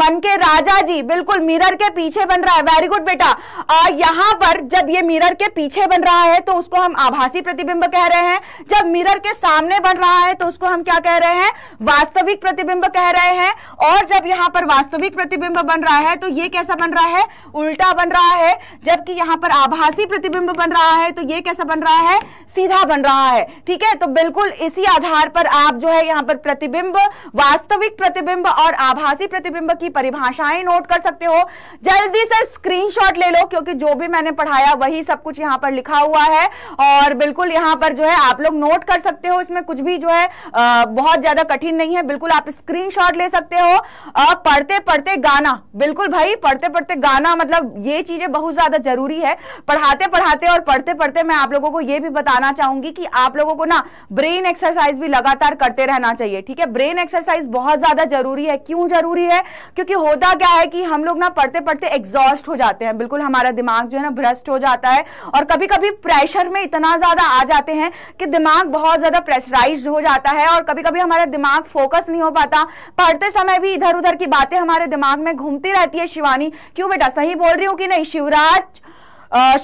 मन के राजा जी बिल्कुल मिरर के पीछे बन रहा है वेरी गुड बेटा आ, यहां पर जब ये मिरर के पीछे बन रहा है तो उसको हम आभासी प्रतिबिंब कह रहे हैं जब मिरर मिरर के सामने बन रहा है तो उसको हम क्या कह रहे हैं वास्तविक प्रतिबिंब कह रहे हैं और जब यहाँ पर वास्तविक प्रतिबिंब बन रहा है तो ये कैसा बन रहा है उल्टा बन रहा है जबकि यहाँ पर आभासी प्रतिबिंब बन रहा है तो ये कैसा बन रहा है सीधा बन रहा है ठीक है तो बिल्कुल इसी आधार पर आप जो है यहाँ पर प्रतिबिंब वास्तविक प्रतिबिंब और आभासी प्रतिबिंब की परिभाषाएं नोट कर सकते हो जल्दी से स्क्रीनशॉट ले लो क्योंकि जो भी मैंने पढ़ाया वही सब कुछ यहाँ पर लिखा हुआ है और बिल्कुल यहाँ पर जो है आप लोग नोट कर कर सकते हो इसमें कुछ भी जो है आ, बहुत ज्यादा कठिन नहीं है बिल्कुल आप स्क्रीनशॉट ले सकते हो आ, पढ़ते पढ़ते गाना बिल्कुल भाई पढ़ते पढ़ते गाना मतलब ये चीजें बहुत ज्यादा जरूरी है पढ़ाते पढ़ाते और पढ़ते पढ़ते मैं आप लोगों को यह भी बताना चाहूंगी कि आप लोगों को ना ब्रेन एक्सरसाइज भी लगातार करते रहना चाहिए ठीक है ब्रेन एक्सरसाइज बहुत ज्यादा जरूरी है क्यों जरूरी है क्योंकि होता क्या है कि हम लोग ना पढ़ते पढ़ते एग्जॉस्ट हो जाते हैं बिल्कुल हमारा दिमाग जो है ना भ्रष्ट हो जाता है और कभी कभी प्रेशर में इतना ज्यादा आ जाते हैं कि दिमाग बहुत बहुत ज़्यादा प्रेशराइज हो जाता है और कभी कभी हमारा दिमाग फोकस नहीं हो पाता पढ़ते समय भी इधर उधर की बातें हमारे दिमाग में घूमती रहती है शिवानी क्यों बेटा सही बोल रही हूँ कि नहीं शिवराज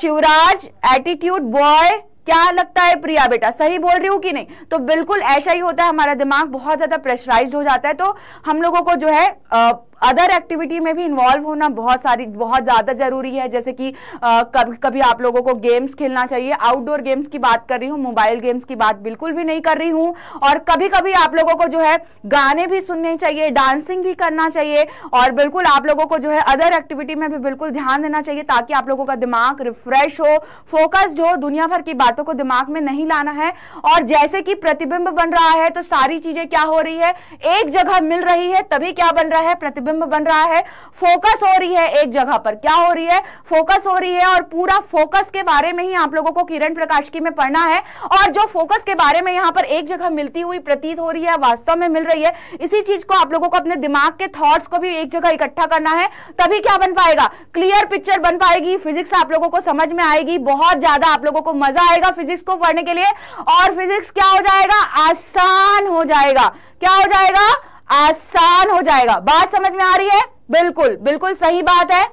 शिवराज एटीट्यूड बॉय क्या लगता है प्रिया बेटा सही बोल रही हूँ कि नहीं तो बिल्कुल ऐसा ही होता है हमारा दिमाग बहुत ज़्यादा प्रेशराइज हो जाता है तो हम लोगों को जो है आ, अदर एक्टिविटी में भी इन्वॉल्व होना बहुत सारी बहुत ज़्यादा ज़रूरी है जैसे कि कभी कभी आप लोगों को गेम्स खेलना चाहिए आउटडोर गेम्स की बात कर रही हूँ मोबाइल गेम्स की बात बिल्कुल भी नहीं कर रही हूँ और कभी कभी आप लोगों को जो है गाने भी सुनने चाहिए डांसिंग भी करना चाहिए और बिल्कुल आप लोगों को जो है अदर एक्टिविटी में भी बिल्कुल ध्यान देना चाहिए ताकि आप लोगों का दिमाग रिफ्रेश हो फोकस्ड हो दुनिया भर की बातों को दिमाग में नहीं लाना है और जैसे कि प्रतिबिंब बन रहा है तो सारी चीज़ें क्या हो रही है एक जगह मिल रही है तभी क्या बन रहा है प्रतिबिंब प्रतिबिंब बन रहा है फोकस हो रही है एक जगह पर क्या हो रही है फोकस हो रही है और पूरा फोकस के बारे में ही आप लोगों को किरण प्रकाश की में पढ़ना है और जो फोकस के बारे में यहाँ पर एक जगह मिलती हुई प्रतीत हो रही है वास्तव में मिल रही है इसी चीज को आप लोगों को अपने दिमाग के थॉट्स को भी एक जगह इकट्ठा करना है तभी क्या बन पाएगा क्लियर पिक्चर बन पाएगी फिजिक्स आप लोगों को समझ में आएगी बहुत ज्यादा आप लोगों को मजा आएगा फिजिक्स को पढ़ने के लिए और फिजिक्स क्या हो जाएगा आसान हो जाएगा क्या हो जाएगा आसान हो जाएगा बात समझ में आ रही है बिल्कुल बिल्कुल सही बात है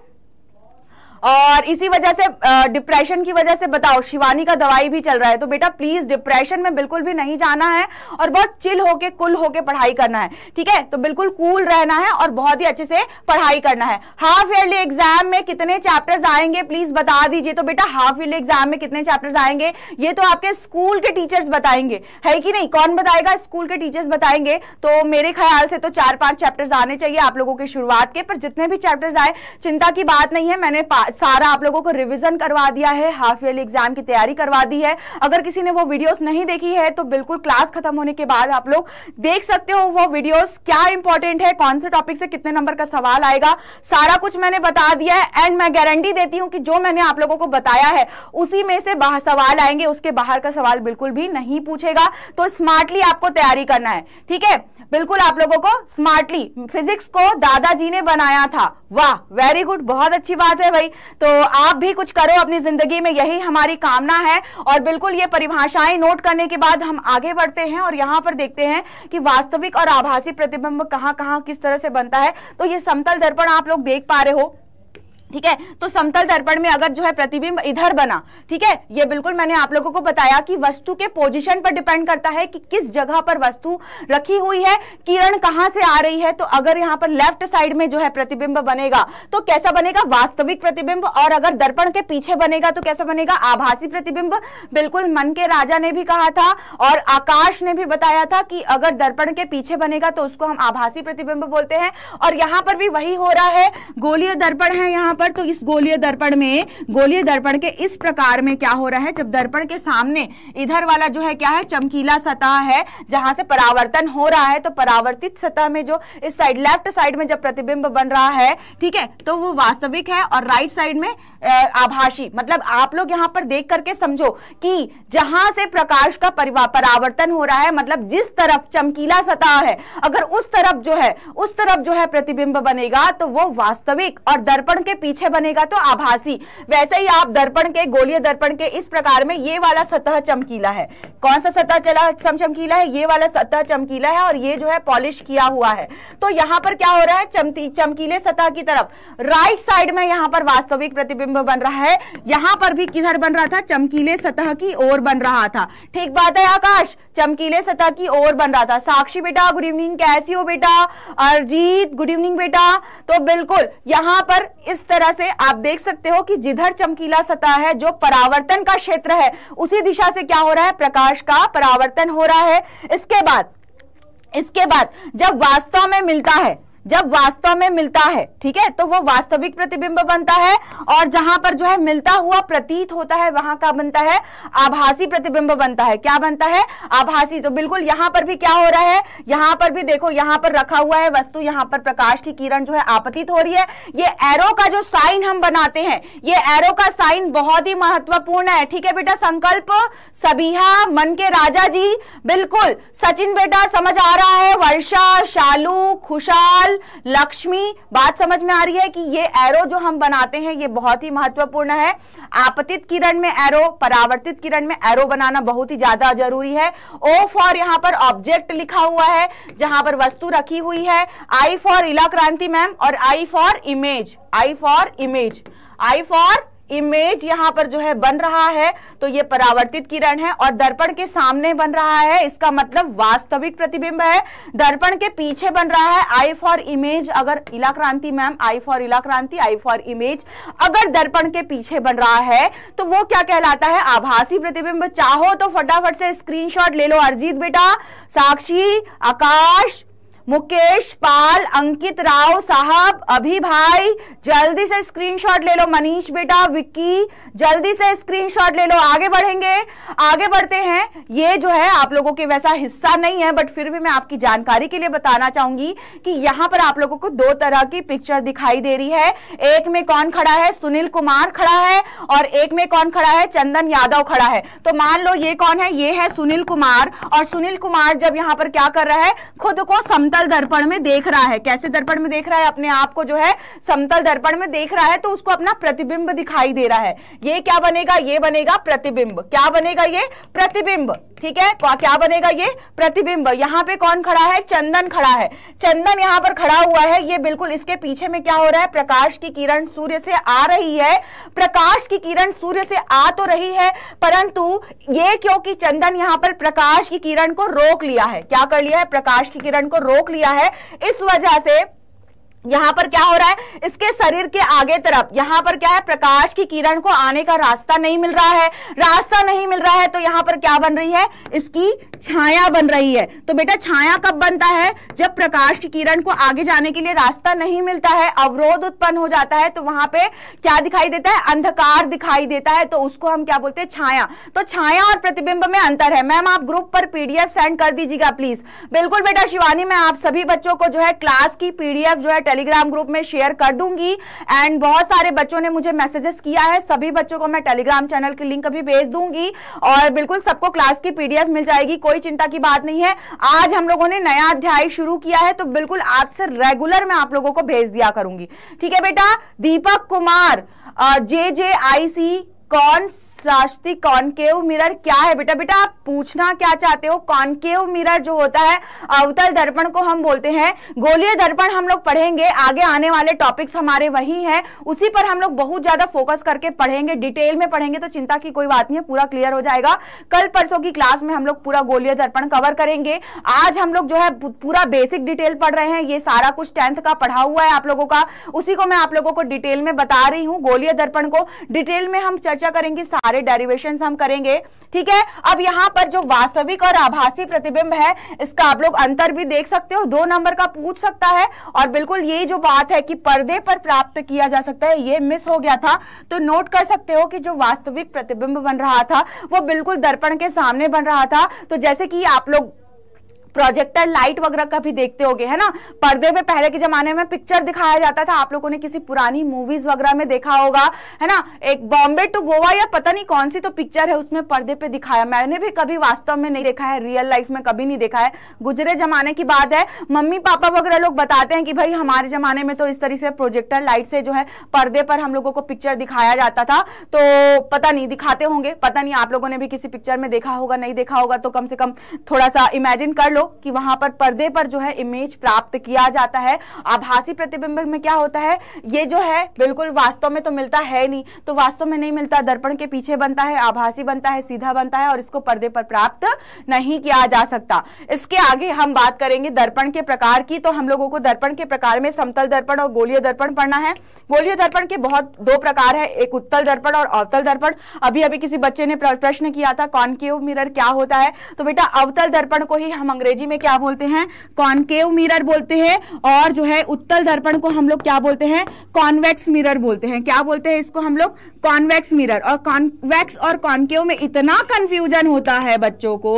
और इसी वजह से डिप्रेशन की वजह से बताओ शिवानी का दवाई भी चल रहा है तो बेटा प्लीज डिप्रेशन में बिल्कुल भी नहीं जाना है और बहुत चिल होके कुल होके पढ़ाई करना है ठीक है तो बिल्कुल कूल रहना है और बहुत ही अच्छे से पढ़ाई करना है हाफ ईयरली एग्जाम में कितने चैप्टर्स आएंगे प्लीज बता दीजिए तो बेटा हाफ ईयरली एग्जाम में कितने चैप्टर्स आएंगे ये तो आपके स्कूल के टीचर्स बताएंगे है कि नहीं कौन बताएगा स्कूल के टीचर्स बताएंगे तो मेरे ख्याल से तो चार पांच चैप्टर्स आने चाहिए आप लोगों के शुरुआत के पर जितने भी चैप्टर्स आए चिंता की बात नहीं है मैंने सारा आप लोगों को रिविजन करवा दिया है हाफ ईयरली एग्जाम की तैयारी करवा दी है अगर किसी ने वो वीडियोस नहीं देखी है तो बिल्कुल क्लास खत्म होने के बाद आप लोग देख सकते हो वो वीडियोस क्या इंपॉर्टेंट है कौन से टॉपिक से कितने नंबर का सवाल आएगा सारा कुछ मैंने बता दिया है एंड मैं गारंटी देती हूँ कि जो मैंने आप लोगों को बताया है उसी में से बाहर सवाल आएंगे उसके बाहर का सवाल बिल्कुल भी नहीं पूछेगा तो स्मार्टली आपको तैयारी करना है ठीक है बिल्कुल आप लोगों को स्मार्टली फिजिक्स को दादाजी ने बनाया था वाह वेरी गुड बहुत अच्छी बात है भाई तो आप भी कुछ करो अपनी जिंदगी में यही हमारी कामना है और बिल्कुल ये परिभाषाएं नोट करने के बाद हम आगे बढ़ते हैं और यहाँ पर देखते हैं कि वास्तविक और आभासी प्रतिबिंब कहाँ कहाँ किस तरह से बनता है तो ये समतल दर्पण आप लोग देख पा रहे हो ठीक है तो समतल दर्पण में अगर जो है प्रतिबिंब इधर बना ठीक है ये बिल्कुल मैंने आप लोगों को बताया कि वस्तु के पोजीशन पर डिपेंड करता है कि किस जगह पर वस्तु रखी हुई है किरण कहां से आ रही है तो अगर यहां पर लेफ्ट साइड में जो है प्रतिबिंब बनेगा तो कैसा बनेगा वास्तविक प्रतिबिंब और अगर दर्पण के पीछे बनेगा तो कैसा बनेगा आभासी प्रतिबिंब बिल्कुल मन के राजा ने भी कहा था और आकाश ने भी बताया था कि अगर दर्पण के पीछे बनेगा तो उसको हम आभासी प्रतिबिंब बोलते हैं और यहाँ पर भी वही हो रहा है गोलीय दर्पण है यहाँ पर तो इस गोलीय दर्पण में गोलीय दर्पण के इस प्रकार में क्या हो रहा है जब दर्पण के सामने इधर वाला जो है क्या है चमकीला सतह है जहां से परावर्तन हो रहा है तो परावर्तित सतह में जो इस साइड लेफ्ट साइड में जब प्रतिबिंब बन रहा है ठीक है तो वो वास्तविक है और राइट साइड में आभाषी मतलब आप लोग यहाँ पर देख करके समझो कि जहां से प्रकाश का परावर्तन हो रहा है मतलब जिस तरफ चमकीला सतह है अगर उस तरफ जो है उस तरफ जो है प्रतिबिंब बनेगा तो वो वास्तविक और दर्पण के पीछे बनेगा तो आभासी वैसे ही आप दर्पण के गोलीय दर्पण के इस प्रकार में ये वाला सतह चमकीला है कौन सा सतह चला चमकीला है ये वाला सतह चमकीला है और ये जो है पॉलिश किया हुआ है तो यहाँ पर क्या हो रहा है चमकीले सतह की तरफ राइट साइड में यहाँ पर वास्तविक प्रतिबिंब प्रतिबिंब बन रहा है यहां पर भी किधर बन रहा था चमकीले सतह की ओर बन रहा था ठीक बात है आकाश चमकीले सतह की ओर बन रहा था साक्षी बेटा गुड इवनिंग कैसी हो बेटा अरजीत गुड इवनिंग बेटा तो बिल्कुल यहाँ पर इस तरह से आप देख सकते हो कि जिधर चमकीला सतह है जो परावर्तन का क्षेत्र है उसी दिशा से क्या हो रहा है प्रकाश का परावर्तन हो रहा है इसके बाद इसके बाद जब वास्तव में मिलता है जब वास्तव में मिलता है ठीक है तो वो वास्तविक प्रतिबिंब बनता है और जहां पर जो है मिलता हुआ प्रतीत होता है वहां का बनता है आभासी प्रतिबिंब बनता है क्या बनता है आभासी तो बिल्कुल यहां पर भी क्या हो रहा है यहां पर भी देखो यहां पर रखा हुआ है वस्तु यहां पर प्रकाश की किरण जो है आपतित हो रही है ये एरो का जो साइन हम बनाते हैं ये एरो का साइन बहुत ही महत्वपूर्ण है ठीक है बेटा संकल्प सबीहा मन के राजा जी बिल्कुल सचिन बेटा समझ आ रहा है वर्षा शालू खुशाल लक्ष्मी बात समझ में आ रही है कि ये एरो जो हम बनाते हैं ये बहुत ही महत्वपूर्ण है आपतित किरण में एरो परावर्तित किरण में एरो बनाना बहुत ही ज्यादा जरूरी है ओ फॉर यहाँ पर ऑब्जेक्ट लिखा हुआ है जहां पर वस्तु रखी हुई है आई फॉर इला क्रांति मैम और I for image I for image I for image यहां पर जो है बन रहा है तो ये परावर्तित किरण है और दर्पण के सामने बन रहा है इसका मतलब वास्तविक प्रतिबिंब है दर्पण के पीछे बन रहा है आई फॉर इमेज अगर इला Kranti ma'am I for Ila क्रांति आई फॉर इमेज अगर दर्पण के पीछे बन रहा है तो वो क्या कहलाता है आभासी प्रतिबिंब चाहो तो फटाफट से स्क्रीनशॉट ले लो अरजीत बेटा साक्षी आकाश मुकेश पाल अंकित राव साहब अभी भाई जल्दी से स्क्रीनशॉट ले लो मनीष बेटा विक्की जल्दी से स्क्रीनशॉट ले लो आगे बढ़ेंगे आगे बढ़ते हैं ये जो है आप लोगों के वैसा हिस्सा नहीं है बट फिर भी मैं आपकी जानकारी के लिए बताना चाहूंगी कि यहां पर आप लोगों को दो तरह की पिक्चर दिखाई दे रही है एक में कौन खड़ा है सुनील कुमार खड़ा है और एक में कौन खड़ा है चंदन यादव खड़ा है तो मान लो ये कौन है ये है सुनील कुमार और सुनील कुमार जब यहां पर क्या कर रहा है खुद को समता समतल दर्पण में देख रहा है कैसे दर्पण में देख रहा है अपने आप को जो है समतल दर्पण में देख रहा है तो उसको अपना प्रतिबिंब दिखाई दे रहा है ये क्या बनेगा ये बनेगा प्रतिबिंब क्या बनेगा ये प्रतिबिंब ठीक है क्या बनेगा ये प्रतिबिंब यहाँ पे कौन खड़ा है चंदन खड़ा है चंदन यहाँ पर खड़ा हुआ है ये बिल्कुल इसके पीछे में क्या हो रहा है प्रकाश की किरण सूर्य से आ रही है प्रकाश की किरण सूर्य से आ तो रही है परंतु ये क्योंकि चंदन यहाँ पर प्रकाश की किरण को रोक लिया है क्या कर लिया है प्रकाश की किरण को रोक रोक लिया है इस वजह से यहाँ पर क्या हो रहा है इसके शरीर के आगे तरफ यहाँ पर क्या है प्रकाश की किरण को आने का रास्ता नहीं मिल रहा है रास्ता नहीं मिल रहा है तो यहाँ पर क्या बन रही है इसकी छाया बन रही है तो बेटा छाया कब बनता है जब प्रकाश की किरण को आगे जाने के लिए रास्ता नहीं मिलता है अवरोध उत्पन्न हो जाता है तो वहां पे क्या दिखाई देता है अंधकार दिखाई देता है तो उसको हम क्या बोलते हैं छाया तो छाया और प्रतिबिंब में अंतर है मैम आप ग्रुप पर पीडीएफ सेंड कर दीजिएगा प्लीज बिल्कुल बेटा शिवानी मैं आप सभी बच्चों को जो है क्लास की पीडीएफ जो है टेलीग्राम ग्रुप में शेयर कर दूंगी एंड बहुत सारे बच्चों ने मुझे मैसेजेस किया है सभी बच्चों को मैं टेलीग्राम चैनल की लिंक अभी भेज दूंगी और बिल्कुल सबको क्लास की पीडीएफ मिल जाएगी कोई चिंता की बात नहीं है आज हम लोगों ने नया अध्याय शुरू किया है तो बिल्कुल आज से रेगुलर मैं आप लोगों को भेज दिया करूंगी ठीक है बेटा दीपक कुमार जे जे आई सी कौन राष्ट्रीय कॉनकेव मिरर क्या है बेटा बेटा आप पूछना क्या चाहते हो कॉनकेव मिरर जो होता है अवतल दर्पण को हम बोलते हैं गोलीय दर्पण हम लोग पढ़ेंगे आगे आने वाले टॉपिक्स हमारे वही हैं उसी पर हम लोग बहुत ज्यादा फोकस करके पढ़ेंगे डिटेल में पढ़ेंगे तो चिंता की कोई बात नहीं है पूरा क्लियर हो जाएगा कल परसों की क्लास में हम लोग पूरा गोलीय दर्पण कवर करेंगे आज हम लोग जो है पूरा बेसिक डिटेल पढ़ रहे हैं ये सारा कुछ टेंथ का पढ़ा हुआ है आप लोगों का उसी को मैं आप लोगों को डिटेल में बता रही हूँ गोलीय दर्पण को डिटेल में हम चर्चा करेंगे सारे डेरिवेशन हम करेंगे ठीक है अब यहाँ पर जो वास्तविक और आभासी प्रतिबिंब है इसका आप लोग अंतर भी देख सकते हो दो नंबर का पूछ सकता है और बिल्कुल ये जो बात है कि पर्दे पर प्राप्त किया जा सकता है ये मिस हो गया था तो नोट कर सकते हो कि जो वास्तविक प्रतिबिंब बन रहा था वो बिल्कुल दर्पण के सामने बन रहा था तो जैसे कि आप लोग प्रोजेक्टर लाइट वगैरह का भी देखते हो है ना पर्दे पे पहले के जमाने में पिक्चर दिखाया जाता था आप लोगों ने किसी पुरानी मूवीज वगैरह में देखा होगा है ना एक बॉम्बे टू गोवा या पता नहीं कौन सी तो पिक्चर है उसमें पर्दे पे दिखाया मैंने भी कभी वास्तव में नहीं देखा है रियल लाइफ में कभी नहीं देखा है गुजरे जमाने की बात है मम्मी पापा वगैरह लोग बताते हैं कि भाई हमारे जमाने में तो इस तरह से प्रोजेक्टर लाइट से जो है पर्दे पर हम लोगों को पिक्चर दिखाया जाता था तो पता नहीं दिखाते होंगे पता नहीं आप लोगों ने भी किसी पिक्चर में देखा होगा नहीं देखा होगा तो कम से कम थोड़ा सा इमेजिन कर लो कि वहां पर पर्दे पर जो है इमेज प्राप्त किया जाता है आभासी प्रतिबिंब में क्या होता है ये जो है बिल्कुल वास्तव में तो मिलता है नहीं तो वास्तव में नहीं मिलता दर्पण के पीछे बनता है आभासी बनता है सीधा बनता है और इसको पर्दे पर प्राप्त नहीं किया जा सकता इसके आगे हम बात करेंगे दर्पण के प्रकार की तो हम लोगों को दर्पण के प्रकार में समतल दर्पण और गोलीय दर्पण पढ़ना है गोलीय दर्पण के बहुत दो प्रकार है एक उत्तल दर्पण और अवतल दर्पण अभी अभी किसी बच्चे ने प्रश्न किया था कॉनकेव मिरर क्या होता है तो बेटा अवतल दर्पण को ही हम अंग्रेजी अंग्रेजी में क्या बोलते हैं कॉनकेव मिरर बोलते हैं और जो है उत्तल दर्पण को हम लोग क्या बोलते हैं कॉन्वेक्स मिरर बोलते हैं क्या बोलते हैं इसको हम लोग कॉन्वेक्स मिरर और कॉन्वेक्स और कॉनकेव में इतना कंफ्यूजन होता है बच्चों को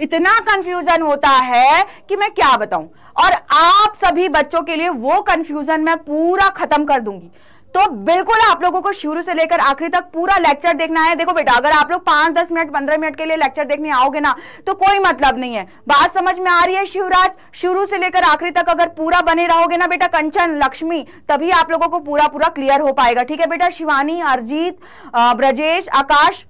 इतना कंफ्यूजन होता है कि मैं क्या बताऊं और आप सभी बच्चों के लिए वो कंफ्यूजन मैं पूरा खत्म कर दूंगी तो बिल्कुल आप लोगों को शुरू से लेकर आखिरी तक पूरा लेक्चर देखना है देखो बेटा अगर आप लोग पांच दस मिनट पंद्रह मिनट के लिए लेक्चर देखने आओगे ना तो कोई मतलब नहीं है बात समझ में आ रही है शिवराज शुरू से लेकर आखिरी तक अगर पूरा बने रहोगे ना बेटा कंचन लक्ष्मी तभी आप लोगों को पूरा पूरा क्लियर हो पाएगा ठीक है बेटा शिवानी अरजीत ब्रजेश आकाश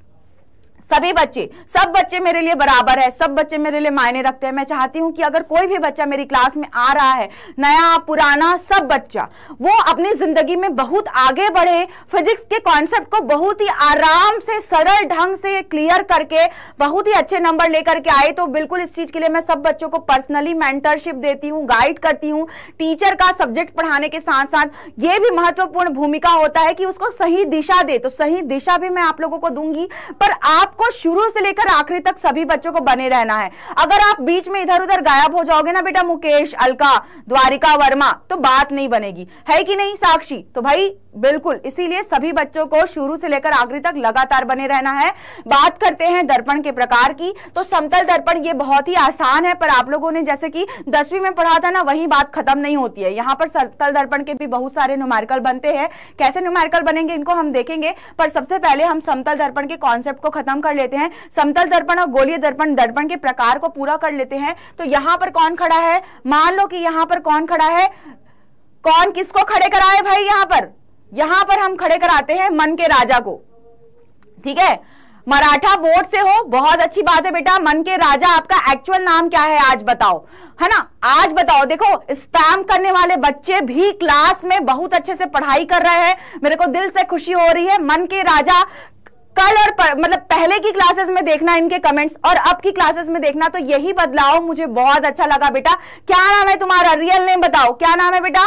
सभी बच्चे सब बच्चे मेरे लिए बराबर है सब बच्चे मेरे लिए मायने रखते हैं मैं चाहती हूँ कि अगर कोई भी बच्चा मेरी क्लास में आ रहा है नया पुराना सब बच्चा वो अपनी जिंदगी में बहुत आगे बढ़े फिजिक्स के कॉन्सेप्ट को बहुत ही आराम से सरल ढंग से क्लियर करके बहुत ही अच्छे नंबर लेकर के आए तो बिल्कुल इस चीज के लिए मैं सब बच्चों को पर्सनली मेंटरशिप देती हूँ गाइड करती हूँ टीचर का सब्जेक्ट पढ़ाने के साथ साथ ये भी महत्वपूर्ण भूमिका होता है कि उसको सही दिशा दे तो सही दिशा भी मैं आप लोगों को दूंगी पर आप आपको शुरू से लेकर आखिरी तक सभी बच्चों को बने रहना है अगर आप बीच में इधर उधर गायब हो जाओगे ना बेटा मुकेश अलका द्वारिका वर्मा तो बात नहीं बनेगी है कि नहीं साक्षी तो भाई बिल्कुल इसीलिए सभी बच्चों को शुरू से लेकर आखिरी तक लगातार बने रहना है बात करते हैं दर्पण के प्रकार की तो समतल दर्पण ये बहुत ही आसान है पर आप लोगों ने जैसे कि दसवीं में पढ़ा था ना वही बात खत्म नहीं होती है यहाँ पर समतल दर्पण के भी बहुत सारे नुमारकल बनते हैं कैसे नुमारकल बनेंगे इनको हम देखेंगे पर सबसे पहले हम समतल दर्पण के कॉन्सेप्ट को खत्म कर लेते हैं समतल दर्पण और गोलीय दर्पण दर्पण के प्रकार को पूरा कर लेते हैं तो यहाँ पर कौन खड़ा है मान लो कि यहाँ पर कौन खड़ा है कौन किसको खड़े कराए भाई यहाँ पर यहां पर हम खड़े कराते हैं मन के राजा को ठीक है मराठा बोर्ड से हो बहुत अच्छी बात है बेटा मन के राजा आपका एक्चुअल नाम क्या है आज बताओ है ना आज बताओ देखो स्पैम करने वाले बच्चे भी क्लास में बहुत अच्छे से पढ़ाई कर रहे हैं मेरे को दिल से खुशी हो रही है मन के राजा कल और पर, मतलब पहले की क्लासेस में देखना इनके कमेंट्स और अब की क्लासेस में देखना तो यही बदलाव मुझे बहुत अच्छा लगा बेटा क्या नाम है तुम्हारा रियल नेम बताओ क्या नाम है बेटा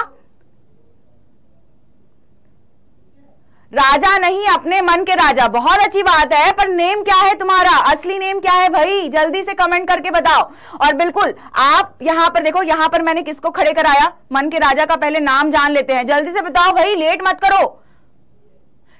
राजा नहीं अपने मन के राजा बहुत अच्छी बात है पर नेम क्या है तुम्हारा असली नेम क्या है भाई जल्दी से कमेंट करके बताओ और बिल्कुल आप यहाँ पर देखो यहाँ पर मैंने किसको खड़े कराया मन के राजा का पहले नाम जान लेते हैं जल्दी से बताओ भाई लेट मत करो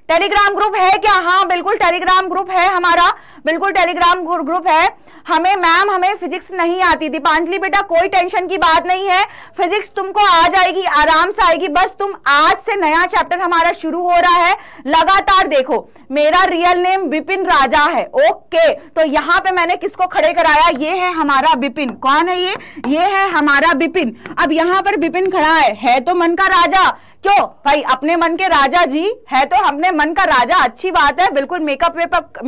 टेलीग्राम ग्रुप है क्या हाँ बिल्कुल टेलीग्राम ग्रुप है हमारा बिल्कुल टेलीग्राम ग्रुप है हमें मैम हमें फिजिक्स नहीं आती दीपांजलि बेटा कोई टेंशन की बात नहीं है फिजिक्स तुमको आ जाएगी आराम से आएगी बस तुम आज से नया चैप्टर हमारा शुरू हो रहा है लगातार देखो मेरा रियल नेम बिपिन राजा है ओके तो यहाँ पे मैंने किसको खड़े कराया ये है हमारा बिपिन कौन है ये ये है हमारा बिपिन अब यहाँ पर बिपिन खड़ा है है तो मन का राजा क्यों भाई अपने मन के राजा जी है तो अपने मन का राजा अच्छी बात है बिल्कुल मेकअप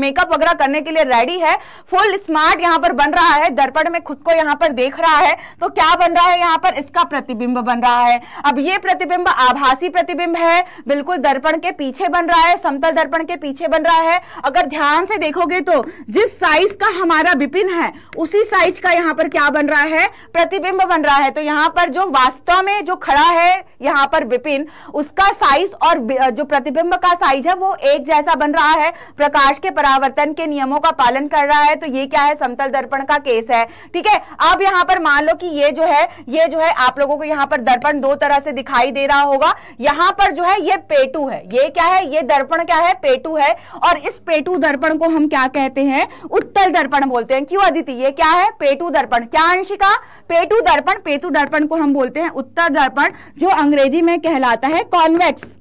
मेकअप वगैरह करने के लिए रेडी है फुल स्मार्ट यहाँ पर बन रहा है दर्पण में खुद को यहाँ पर देख रहा है तो क्या बन रहा है यहाँ पर इसका प्रतिबिंब बन रहा है अब ये प्रतिबिंब आभासी प्रतिबिंब है बिल्कुल दर्पण के पीछे बन रहा है समतल दर्पण के पीछे बन रहा है अगर ध्यान से देखोगे तो जिस साइज का हमारा विपिन है उसी साइज का यहाँ पर क्या बन रहा है प्रतिबिंब बन रहा है तो यहाँ पर जो वास्तव में जो खड़ा है यहाँ पर विपिन उसका साइज और जो प्रतिबिंब का साइज है वो एक जैसा बन रहा है प्रकाश के परावर्तन के नियमों का पालन कर रहा है तो ये क्या है समतल दर्पण का केस है ठीक है अब यहाँ पर मान लो कि ये जो है ये जो है आप लोगों को यहाँ पर दर्पण दो तरह से दिखाई दे रहा होगा यहाँ पर जो है ये पेटू है ये क्या है ये दर्पण क्या है पेटू है और इस पेटू दर्पण को हम क्या कहते हैं उत्तल दर्पण बोलते हैं क्यों अदिति ये क्या है पेटू दर्पण क्या अंशिका पेटू दर्पण पेटू दर्पण को हम बोलते हैं उत्तर दर्पण जो अंग्रेजी में कहला कहलाता है कॉन्वेक्स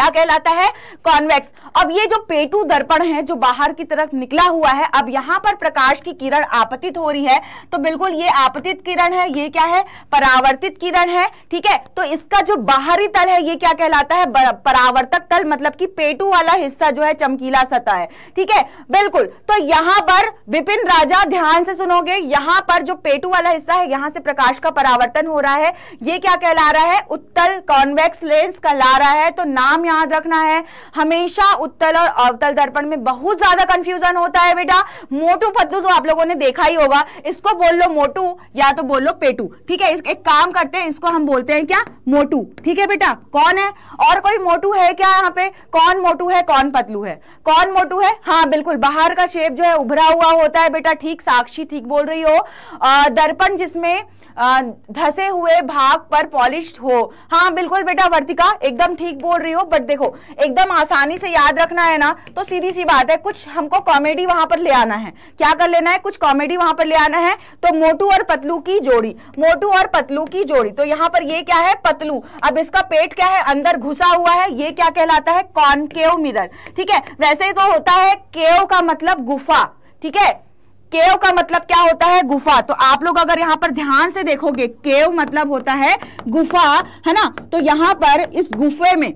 क्या कहलाता है कॉन्वेक्स अब ये जो पेटू दर्पण है जो बाहर की तरफ निकला हुआ है अब यहां पर प्रकाश की किरण आपतित हो रही है तो बिल्कुल ये आपतित किरण है ये क्या है परावर्तित किरण है ठीक है तो इसका जो बाहरी तल है ये क्या कहलाता है परावर्तक तल मतलब कि पेटू वाला हिस्सा जो है चमकीला सतह है ठीक है बिल्कुल तो यहां पर विपिन राजा ध्यान से सुनोगे यहां पर जो पेटू वाला हिस्सा है यहां से प्रकाश का परावर्तन हो रहा है ये क्या कहला रहा है उत्तल कॉन्वेक्स लेंस कहला रहा है तो नाम याद रखना है हमेशा उत्तल और अवतल दर्पण में बहुत ज्यादा कंफ्यूजन होता है बेटा मोटू पद्दू तो आप लोगों ने देखा ही होगा इसको बोल लो मोटू या तो बोल लो पेटू ठीक है एक काम करते हैं इसको हम बोलते हैं क्या मोटू ठीक है बेटा कौन है और कोई मोटू है क्या यहाँ पे कौन मोटू है कौन पतलू है कौन मोटू है हाँ बिल्कुल बाहर का शेप जो है उभरा हुआ होता है बेटा ठीक साक्षी ठीक बोल रही हो दर्पण जिसमें धसे हुए भाग पर पॉलिश हो हाँ बिल्कुल बेटा वर्तिका एकदम ठीक बोल रही हो बट देखो एकदम आसानी से याद रखना है ना तो सीधी सी बात है कुछ हमको कॉमेडी वहां पर ले आना है क्या कर लेना है कुछ कॉमेडी वहां पर ले आना है तो मोटू और पतलू की जोड़ी मोटू और पतलू की जोड़ी तो यहाँ पर ये क्या है पतलू अब इसका पेट क्या है अंदर घुसा हुआ है ये क्या कहलाता है कॉनकेव मिरर ठीक है वैसे तो होता है केव का मतलब गुफा ठीक है केव का मतलब क्या होता है गुफा तो आप लोग अगर यहाँ पर ध्यान से देखोगे केव मतलब होता है गुफा है ना तो यहाँ पर इस गुफे में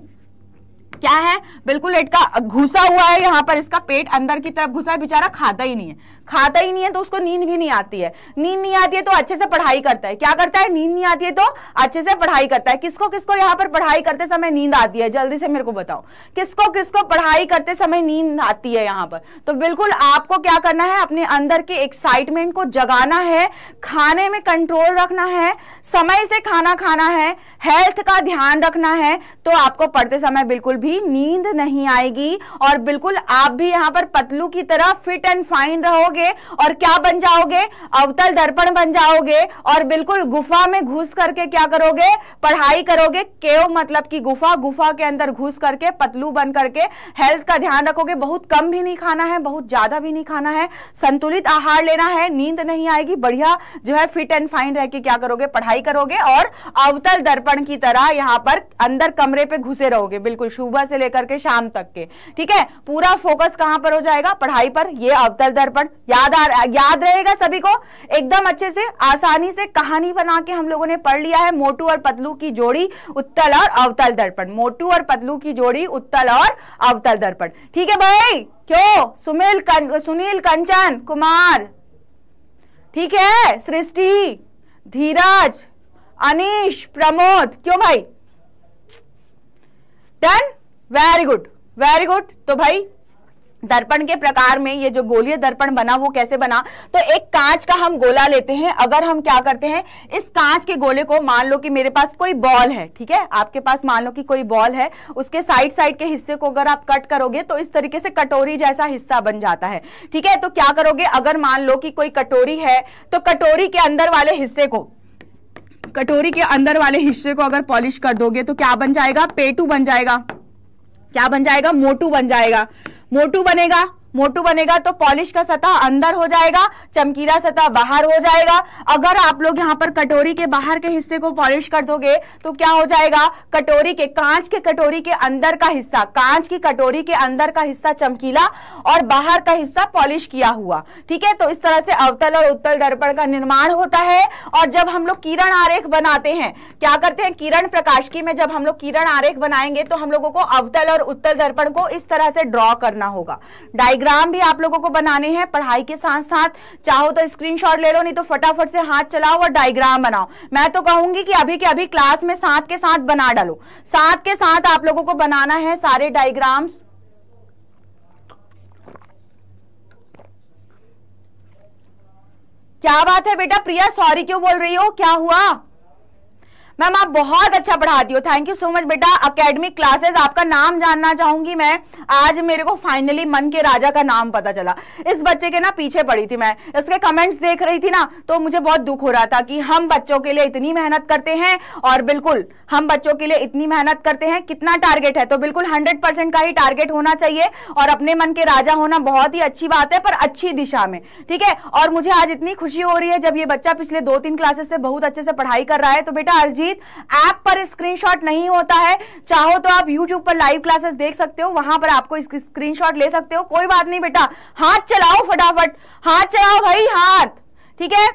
क्या है बिल्कुल इटका घुसा हुआ है यहाँ पर इसका पेट अंदर की तरफ घुसा है बेचारा खाता ही नहीं है खाता ही नहीं है तो उसको नींद भी नहीं आती है नींद नहीं आती है तो अच्छे से पढ़ाई करता है क्या करता है नींद नहीं आती है तो अच्छे से पढ़ाई करता है किसको किसको यहाँ पर पढ़ाई करते समय नींद आती है जल्दी से मेरे को बताओ किसको किसको पढ़ाई करते समय नींद आती है यहाँ पर तो बिल्कुल आपको क्या करना है अपने अंदर के एक्साइटमेंट को जगाना है खाने में कंट्रोल रखना है समय से खाना खाना है हेल्थ का ध्यान रखना है तो आपको पढ़ते समय बिल्कुल भी नींद नहीं आएगी और बिल्कुल आप भी यहाँ पर पतलू की तरह फिट एंड फाइन रहोगे जाओगे और क्या बन जाओगे अवतल दर्पण बन जाओगे और बिल्कुल गुफा में घुस करके क्या करोगे पढ़ाई करोगे केव मतलब की गुफा गुफा के अंदर घुस करके पतलू बन करके हेल्थ का ध्यान रखोगे बहुत कम भी नहीं खाना है बहुत ज्यादा भी नहीं खाना है संतुलित आहार लेना है नींद नहीं आएगी बढ़िया जो है फिट एंड फाइन रह के क्या करोगे पढ़ाई करोगे और अवतल दर्पण की तरह यहाँ पर अंदर कमरे पे घुसे रहोगे बिल्कुल सुबह से लेकर के शाम तक के ठीक है पूरा फोकस कहां पर हो जाएगा पढ़ाई पर ये अवतल दर्पण याद आ याद रहेगा सभी को एकदम अच्छे से आसानी से कहानी बना के हम लोगों ने पढ़ लिया है मोटू और पतलू की जोड़ी उत्तल और अवतल दर्पण मोटू और पतलू की जोड़ी उत्तल और अवतल दर्पण ठीक है भाई क्यों सुमिल कं, सुनील कंचन कुमार ठीक है सृष्टि धीरज अनिश प्रमोद क्यों भाई done very good very good तो भाई दर्पण के प्रकार में ये जो गोलीय दर्पण बना वो कैसे बना तो एक कांच का हम गोला लेते हैं अगर हम क्या करते हैं इस कांच के गोले को मान लो कि मेरे पास कोई बॉल है ठीक है आपके पास मान लो कि कोई बॉल है उसके साइड साइड के हिस्से को अगर आप कट करोगे तो इस तरीके से कटोरी जैसा हिस्सा बन जाता है ठीक है तो क्या करोगे अगर मान लो कि कोई कटोरी है तो कटोरी के अंदर वाले हिस्से को कटोरी के अंदर वाले हिस्से को अगर पॉलिश कर दोगे तो क्या बन जाएगा पेटू बन जाएगा क्या बन जाएगा मोटू बन जाएगा मोटू बनेगा मोटू बनेगा तो पॉलिश का सतह अंदर हो जाएगा चमकीला सतह बाहर हो जाएगा अगर आप लोग यहाँ पर कटोरी के बाहर के हिस्से को पॉलिश कर दोगे तो क्या हो जाएगा कटोरी के कांच के कटोरी के अंदर का हिस्सा कांच की कटोरी के अंदर का हिस्सा चमकीला और बाहर का हिस्सा पॉलिश किया हुआ ठीक है तो इस तरह से अवतल और उत्तल दर्पण का निर्माण होता है और जब हम लोग किरण आरेख बनाते हैं क्या करते हैं किरण प्रकाश की में जब हम लोग किरण आरेख बनाएंगे तो हम लोगों को अवतल और उत्तल दर्पण को इस तरह से ड्रॉ करना होगा डायग्राम डायग्राम भी आप लोगों को बनाने हैं पढ़ाई के साथ साथ चाहो तो स्क्रीनशॉट ले लो नहीं तो फटाफट से हाथ चलाओ और डायग्राम बनाओ मैं तो कहूंगी कि अभी के अभी क्लास में साथ के साथ बना डालो साथ के साथ आप लोगों को बनाना है सारे डायग्राम्स क्या बात है बेटा प्रिया सॉरी क्यों बोल रही हो क्या हुआ मैम आप बहुत अच्छा पढ़ाती हो थैंक यू सो मच बेटा अकेडमिक क्लासेस आपका नाम जानना चाहूंगी मैं आज मेरे को फाइनली मन के राजा का नाम पता चला इस बच्चे के ना पीछे पड़ी थी मैं इसके कमेंट्स देख रही थी ना तो मुझे बहुत दुख हो रहा था कि हम बच्चों के लिए इतनी मेहनत करते हैं और बिल्कुल हम बच्चों के लिए इतनी मेहनत करते हैं कितना टारगेट है तो बिल्कुल हंड्रेड का ही टारगेट होना चाहिए और अपने मन के राजा होना बहुत ही अच्छी बात है पर अच्छी दिशा में ठीक है और मुझे आज इतनी खुशी हो रही है जब ये बच्चा पिछले दो तीन क्लासेस से बहुत अच्छे से पढ़ाई कर रहा है तो बेटा अर्जी जीत ऐप पर स्क्रीनशॉट नहीं होता है चाहो तो आप यूट्यूब पर लाइव क्लासेस देख सकते हो वहां पर आपको स्क्रीनशॉट ले सकते हो कोई बात नहीं बेटा हाथ चलाओ फटाफट हाथ चलाओ भाई हाथ ठीक है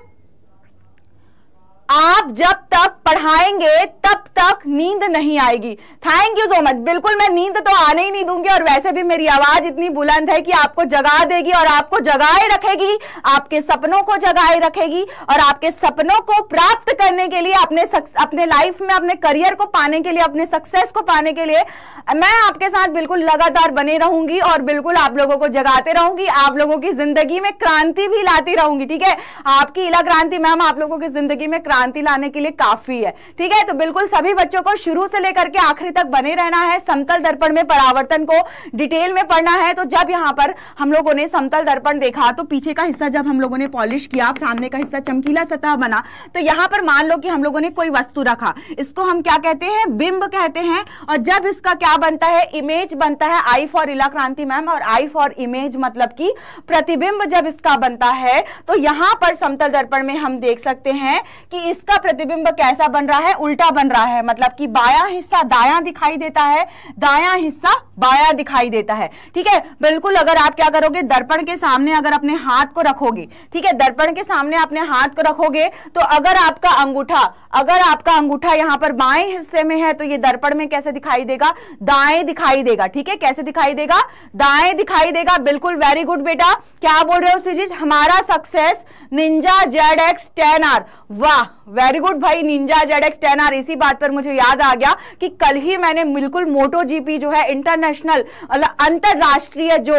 आप जब तक पढ़ाएंगे तब तक नींद नहीं आएगी थैंक यू सो मच बिल्कुल मैं नींद तो आने ही नहीं दूंगी और वैसे भी मेरी आवाज इतनी बुलंद है कि आपको जगा देगी और आपको जगाए रखेगी आपके सपनों को जगाए रखेगी और आपके सपनों को प्राप्त करने के लिए अपने अपने लाइफ में अपने करियर को पाने के लिए अपने सक्सेस को पाने के लिए मैं आपके साथ बिल्कुल लगातार बने रहूंगी और बिल्कुल आप लोगों को जगाते रहूंगी आप लोगों की जिंदगी में क्रांति भी लाती रहूंगी ठीक है आपकी इला क्रांति मैम आप लोगों की जिंदगी में क्रांति क्रांति लाने के लिए काफी है ठीक है तो बिल्कुल सभी बच्चों को शुरू से लेकर के आखिरी तक बने रहना है समतल दर्पण में परावर्तन को डिटेल में पढ़ना है तो जब यहाँ पर हम लोगों ने समतल दर्पण देखा तो पीछे का हिस्सा जब हम लोगों ने पॉलिश किया सामने का हिस्सा चमकीला सतह बना तो यहाँ पर मान लो कि हम लोगों ने कोई वस्तु रखा इसको हम क्या कहते हैं बिंब कहते हैं और जब इसका क्या बनता है इमेज बनता है आई फॉर इला क्रांति मैम और आई फॉर इमेज मतलब की प्रतिबिंब जब इसका बनता है तो यहां पर समतल दर्पण में हम देख सकते हैं कि इसका प्रतिबिंब कैसा बन रहा है उल्टा बन रहा है मतलब कि बाया हिस्सा दाया दिखाई देता है दाया हिस्सा बाया दिखाई देता है ठीक है बिल्कुल अगर आप क्या करोगे दर्पण के सामने अगर अपने हाथ को रखोगे ठीक है दर्पण के सामने अपने हाथ को रखोगे तो अगर आपका अंगूठा अगर आपका अंगूठा यहां पर बाएं हिस्से में है तो ये दर्पण में कैसे दिखाई देगा दाएं दिखाई देगा ठीक है कैसे दिखाई देगा दाएं दिखाई देगा बिल्कुल वेरी गुड बेटा क्या बोल रहे हो सीजीज हमारा success ninja Z X ten R वाह वेरी गुड भाई ninja Z X ten R इसी बात पर मुझे याद आ गया कि कल ही मैंने बिल्कुल मोटो जीपी जो है इंटरनेशनल अंतरराष्ट्रीय जो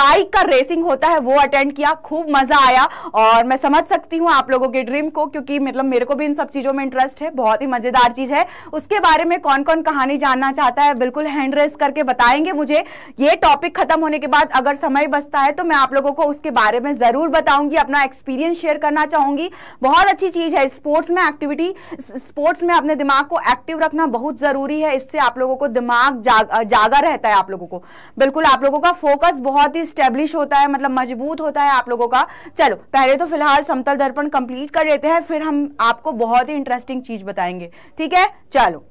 बाइक का रेसिंग होता है वो अटेंड किया खूब मजा आया और मैं समझ सकती हूँ आप लोगों के ड्रीम को क्योंकि मतलब मेरे को भी इन सब चीजों में इंटरेस्ट है बहुत ही मजेदार चीज है उसके बारे में कौन कौन कहानी जानना चाहता है बिल्कुल हैंड रेस करके बताएंगे मुझे ये टॉपिक खत्म होने के बाद अगर समय बचता है तो मैं आप लोगों को उसके बारे में जरूर बताऊंगी अपना एक्सपीरियंस शेयर करना चाहूंगी बहुत अच्छी चीज है स्पोर्ट्स में एक्टिविटी स्पोर्ट्स में अपने दिमाग को एक्टिव रखना बहुत ज़रूरी है इससे आप लोगों को दिमाग जागा रहता है आप लोगों को बिल्कुल आप लोगों का फोकस बहुत ही स्टेब्लिश होता है मतलब मजबूत होता है आप लोगों का चलो पहले तो फिलहाल समतल दर्पण कंप्लीट कर लेते हैं फिर हम आपको बहुत ही इंटरेस्टिंग चीज़ बताएंगे ठीक है चलो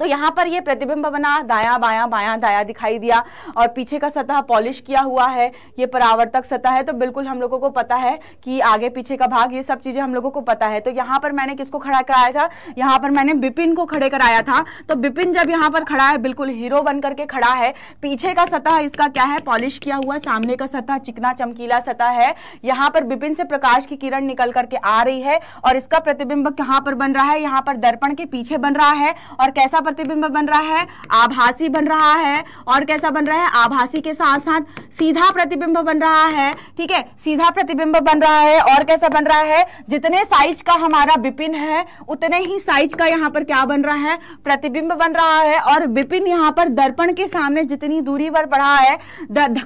तो यहाँ पर ये प्रतिबिंब बना दाया बाया बाया दाया दिखाई दिया और पीछे का सतह पॉलिश किया हुआ है ये परावर्तक सतह है तो बिल्कुल हम लोगों को पता है कि आगे पीछे का भाग ये सब चीज़ें हम लोगों को पता है तो यहाँ पर मैंने किसको खड़ा कराया था यहाँ पर मैंने बिपिन को खड़े कराया था तो बिपिन जब यहाँ पर खड़ा है बिल्कुल हीरो बन करके खड़ा है पीछे का सतह इसका क्या है पॉलिश किया हुआ सामने का सतह चिकना चमकीला सतह है यहाँ पर बिपिन से प्रकाश की किरण निकल करके आ रही है और इसका प्रतिबिंब कहाँ पर बन रहा है यहाँ पर दर्पण के पीछे बन रहा है और कैसा प्रतिबिंब बन रहा है आभासी बन रहा है और कैसा बन रहा है आभासी के साथ साथ सीधा प्रतिबिंब बन रहा है ठीक है सीधा प्रतिबिंब बन रहा है और कैसा बन रहा है जितने साइज का हमारा विपिन है उतने ही साइज का यहाँ पर क्या बन रहा है प्रतिबिंब बन रहा है और विपिन यहाँ पर दर्पण के सामने जितनी दूरी पर पड़ा है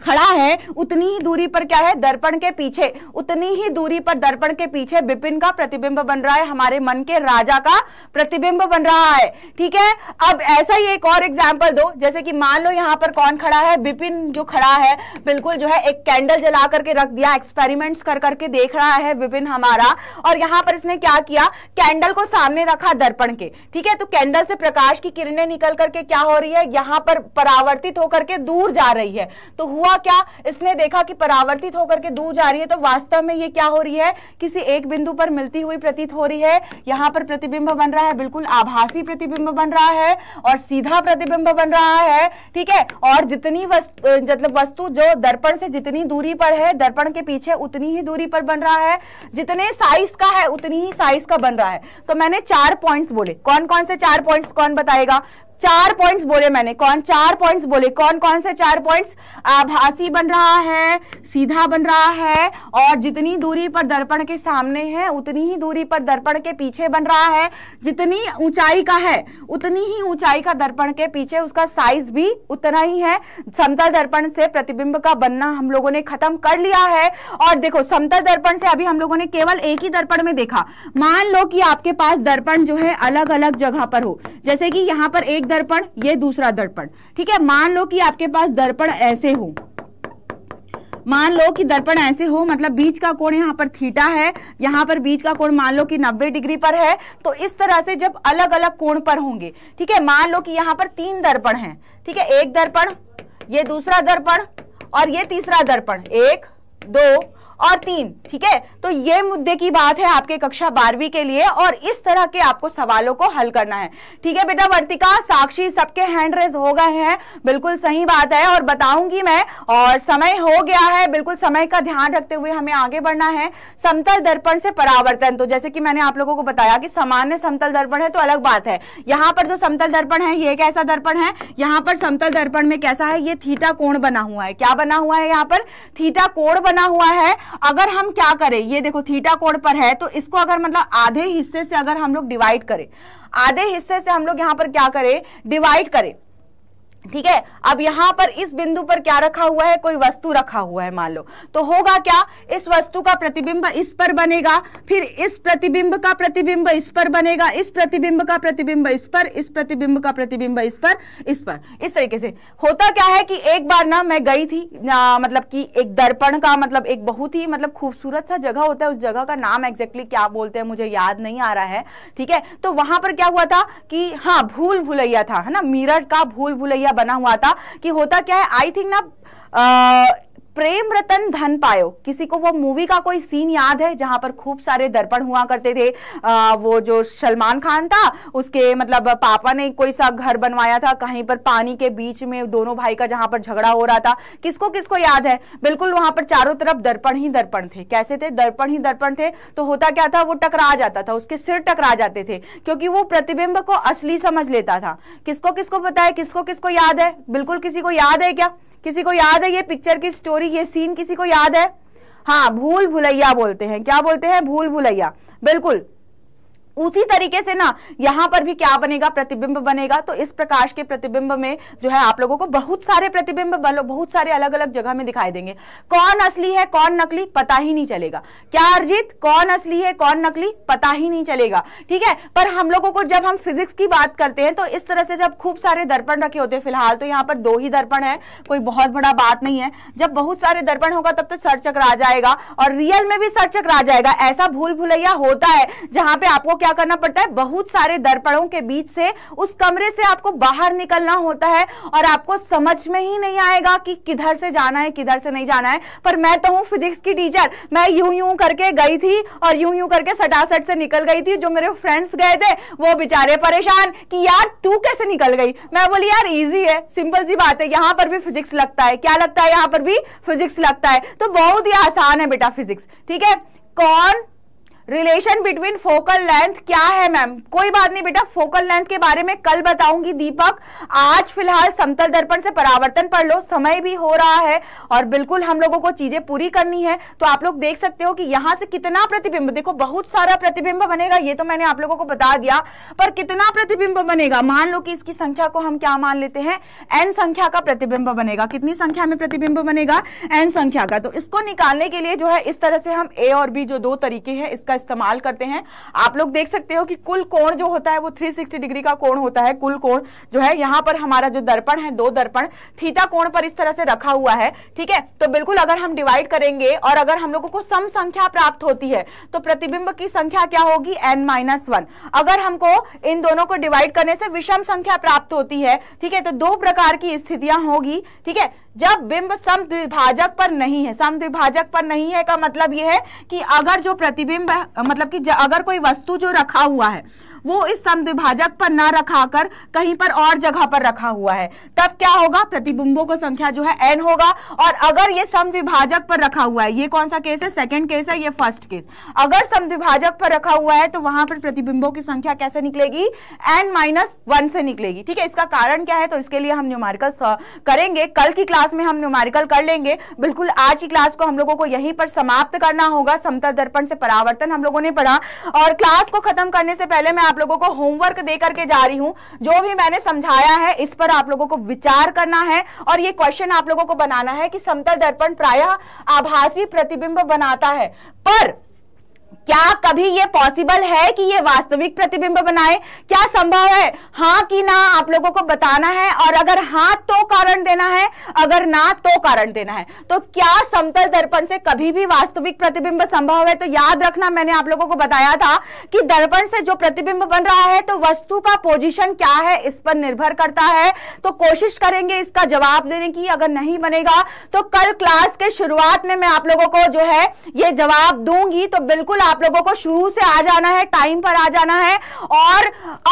खड़ा है उतनी ही दूरी पर क्या है दर्पण के पीछे उतनी ही दूरी पर दर्पण के पीछे विपिन का प्रतिबिंब बन रहा है हमारे मन के राजा का प्रतिबिंब बन रहा है ठीक है अब ऐसा ही एक और एग्जाम्पल दो जैसे कि मान लो यहाँ पर कौन खड़ा है विपिन जो खड़ा है बिल्कुल जो है एक कैंडल जला करके रख दिया एक्सपेरिमेंट्स कर करके देख रहा है विपिन हमारा और यहाँ पर इसने क्या किया कैंडल को सामने रखा दर्पण के ठीक है तो कैंडल से प्रकाश की किरणें निकल करके क्या हो रही है यहाँ पर परावर्तित होकर के दूर जा रही है तो हुआ क्या इसने देखा कि परावर्तित होकर के दूर जा रही है तो वास्तव में ये क्या हो रही है किसी एक बिंदु पर मिलती हुई प्रतीत हो रही है यहाँ पर प्रतिबिंब बन रहा है बिल्कुल आभासी प्रतिबिंब बन रहा है है और सीधा प्रतिबिंब बन रहा है ठीक है और जितनी वस्तु मतलब वस्तु जो दर्पण से जितनी दूरी पर है दर्पण के पीछे उतनी ही दूरी पर बन रहा है जितने साइज का है उतनी ही साइज का बन रहा है तो मैंने चार पॉइंट्स बोले कौन कौन से चार पॉइंट्स कौन बताएगा चार पॉइंट्स बोले मैंने कौन चार पॉइंट्स बोले कौन कौन से चार पॉइंट्स आभासी बन रहा है सीधा बन रहा है और जितनी दूरी पर दर्पण के सामने है उतनी ही दूरी पर दर्पण के पीछे बन रहा है जितनी ऊंचाई का है उतनी ही ऊंचाई का दर्पण के पीछे उसका साइज भी उतना ही है समतल दर्पण से प्रतिबिंब का बनना हम लोगों ने खत्म कर लिया है और देखो समतल दर्पण से अभी हम लोगों ने केवल एक ही दर्पण में देखा मान लो कि आपके पास दर्पण जो है अलग अलग जगह पर हो जैसे कि यहाँ पर एक दर्पण ये दूसरा दर्पण ठीक है मान लो कि आपके पास दर्पण ऐसे हो मान लो कि दर्पण ऐसे हो मतलब बीच का कोण यहाँ पर थीटा है यहाँ पर बीच का कोण मान लो कि 90 डिग्री पर है तो इस तरह से जब अलग अलग कोण पर होंगे ठीक है मान लो कि यहाँ पर तीन दर्पण हैं ठीक है एक दर्पण ये दूसरा दर्पण और ये तीसरा दर्पण एक दो और तीन ठीक है तो ये मुद्दे की बात है आपके कक्षा बारहवीं के लिए और इस तरह के आपको सवालों को हल करना है ठीक है बेटा वर्तिका साक्षी सबके हैंड रेज हो गए हैं बिल्कुल सही बात है और बताऊंगी मैं और समय हो गया है बिल्कुल समय का ध्यान रखते हुए हमें आगे बढ़ना है समतल दर्पण से परावर्तन तो जैसे कि मैंने आप लोगों को बताया कि सामान्य समतल दर्पण है तो अलग बात है यहाँ पर जो समतल दर्पण है ये कैसा दर्पण है यहाँ पर समतल दर्पण में कैसा है ये थीटा कोण बना हुआ है क्या बना हुआ है यहाँ पर थीटा कोण बना हुआ है अगर हम क्या करें ये देखो थीटा कोड पर है तो इसको अगर मतलब आधे हिस्से से अगर हम लोग डिवाइड करें आधे हिस्से से हम लोग यहां पर क्या करें डिवाइड करें ठीक है अब यहां पर इस बिंदु पर क्या रखा हुआ है कोई वस्तु रखा हुआ है मान लो तो होगा क्या इस वस्तु का प्रतिबिंब इस पर बनेगा फिर इस प्रतिबिंब का प्रतिबिंब इस पर बनेगा इस प्रतिबिंब का प्रतिबिंब इस पर इस प्रतिबिंब का प्रतिबिंब इस पर इस पर इस तरीके से होता क्या है कि एक बार ना मैं गई थी मतलब कि एक दर्पण का मतलब एक बहुत ही मतलब खूबसूरत सा जगह होता है उस जगह का नाम एग्जैक्टली क्या बोलते हैं मुझे याद नहीं आ रहा है ठीक है तो वहां पर क्या हुआ था कि हाँ भूल भुलैया था है ना मीरठ का भूल भुलैया बना हुआ था कि होता क्या है आई थिंक ना प्रेम रतन धन पायो किसी को वो मूवी का कोई सीन याद है जहां पर खूब सारे दर्पण हुआ करते थे आ, वो जो सलमान खान था उसके मतलब पापा ने कोई सा घर बनवाया था कहीं पर पानी के बीच में दोनों भाई का जहां पर झगड़ा हो रहा था किसको किसको याद है बिल्कुल वहां पर चारों तरफ दर्पण ही दर्पण थे कैसे थे दर्पण ही दर्पण थे तो होता क्या था वो टकरा जाता था उसके सिर टकरा जाते थे क्योंकि वो प्रतिबिंब को असली समझ लेता था किसको किसको पता है किसको किसको याद है बिल्कुल किसी को याद है क्या किसी को याद है ये पिक्चर की स्टोरी ये सीन किसी को याद है हाँ भूल भुलैया बोलते हैं क्या बोलते हैं भूल भुलैया बिल्कुल उसी तरीके से ना यहां पर भी क्या बनेगा प्रतिबिंब बनेगा तो इस प्रकाश के प्रतिबिंब में जो है आप लोगों को बहुत सारे प्रतिबिंब बहुत सारे अलग अलग जगह में दिखाई देंगे कौन असली है कौन नकली पता ही नहीं चलेगा क्या अर्जित कौन असली है कौन नकली पता ही नहीं चलेगा ठीक है पर हम लोगों को जब हम फिजिक्स की बात करते हैं तो इस तरह से जब खूब सारे दर्पण रखे होते हैं फिलहाल तो यहाँ पर दो ही दर्पण है कोई बहुत बड़ा बात नहीं है जब बहुत सारे दर्पण होगा तब तो सर चक्र आ जाएगा और रियल में भी सर चक्र आ जाएगा ऐसा भूल भुलैया होता है जहां पे आपको क्या क्या करना पड़ता है बहुत सारे दर्पणों के बीच से उस कमरे से आपको बाहर निकलना होता है और आपको समझ में ही नहीं आएगा कि किधर से जाना है किधर से नहीं जाना है पर मैं तो हूँ फिजिक्स की टीचर मैं यूं यूं करके गई थी और यूं यूं करके सटासट से निकल गई थी जो मेरे फ्रेंड्स गए थे वो बेचारे परेशान कि यार तू कैसे निकल गई मैं बोली यार ईजी है सिंपल सी बात है यहाँ पर भी फिजिक्स लगता है क्या लगता है यहाँ पर भी फिजिक्स लगता है तो बहुत ही आसान है बेटा फिजिक्स ठीक है कौन रिलेशन बिटवीन फोकल लेंथ क्या है मैम कोई बात नहीं बेटा फोकल लेंथ के बारे में कल बताऊंगी दीपक आज फिलहाल समतल दर्पण से परावर्तन पढ़ लो समय भी हो रहा है और बिल्कुल हम लोगों को चीजें पूरी करनी है तो आप लोग देख सकते हो कि यहां से कितना प्रतिबिंब देखो बहुत सारा प्रतिबिंब बनेगा ये तो मैंने आप लोगों को बता दिया पर कितना प्रतिबिंब बनेगा मान लो कि इसकी संख्या को हम क्या मान लेते हैं एन संख्या का प्रतिबिंब बनेगा कितनी संख्या में प्रतिबिंब बनेगा एन संख्या का तो इसको निकालने के लिए जो है इस तरह से हम ए और बी जो दो तरीके हैं इसका इस्तेमाल करते हैं आप लोग देख सकते हो कि कुल कोण जो होता है वो 360 डिग्री का कोण होता है कुल कोण जो है यहाँ पर हमारा जो दर्पण है दो दर्पण थीटा कोण पर इस तरह से रखा हुआ है ठीक है तो बिल्कुल अगर हम डिवाइड करेंगे और अगर हम लोगों को सम संख्या प्राप्त होती है तो प्रतिबिंब की संख्या क्या होगी एन माइनस अगर हमको इन दोनों को डिवाइड करने से विषम संख्या प्राप्त होती है ठीक है तो दो प्रकार की स्थितियां होगी ठीक है जब बिंब समद्विभाजक पर नहीं है समद्विभाजक पर नहीं है का मतलब यह है कि अगर जो प्रतिबिंब मतलब कि अगर कोई वस्तु जो रखा हुआ है वो इस समद्विभाजक पर ना रखा कर कहीं पर और जगह पर रखा हुआ है तब क्या होगा प्रतिबिंबों की संख्या जो है एन होगा और अगर ये समद्विभाजक पर रखा हुआ है ये कौन सा केस है सेकेंड केस है ये फर्स्ट केस अगर समद्विभाजक पर रखा हुआ है तो वहां पर प्रतिबिंबों की संख्या कैसे निकलेगी एन माइनस वन से निकलेगी ठीक है इसका कारण क्या है तो इसके लिए हम न्यूमारिकल करेंगे कल की क्लास में हम न्यूमारिकल कर लेंगे बिल्कुल आज की क्लास को हम लोगों को यहीं पर समाप्त करना होगा समतल दर्पण से परावर्तन हम लोगों ने पढ़ा और क्लास को खत्म करने से पहले मैं आप लोगों को होमवर्क दे करके जा रही हूं जो भी मैंने समझाया है इस पर आप लोगों को विचार करना है और ये क्वेश्चन आप लोगों को बनाना है कि समतल दर्पण प्राय आभासी प्रतिबिंब बनाता है पर क्या कभी ये पॉसिबल है कि ये वास्तविक प्रतिबिंब बनाए क्या संभव है हाँ कि ना आप लोगों को बताना है और अगर हाँ तो कारण देना है अगर ना तो कारण देना है तो क्या समतल दर्पण से कभी भी वास्तविक प्रतिबिंब संभव है तो याद रखना मैंने आप लोगों को बताया था कि दर्पण से जो प्रतिबिंब बन रहा है तो वस्तु का पोजिशन क्या है इस पर निर्भर करता है तो कोशिश करेंगे इसका जवाब देने की अगर नहीं बनेगा तो कल क्लास के शुरुआत में मैं आप लोगों को जो है ये जवाब दूंगी तो बिल्कुल आप आप लोगों को शुरू से आ जाना है टाइम पर आ जाना है और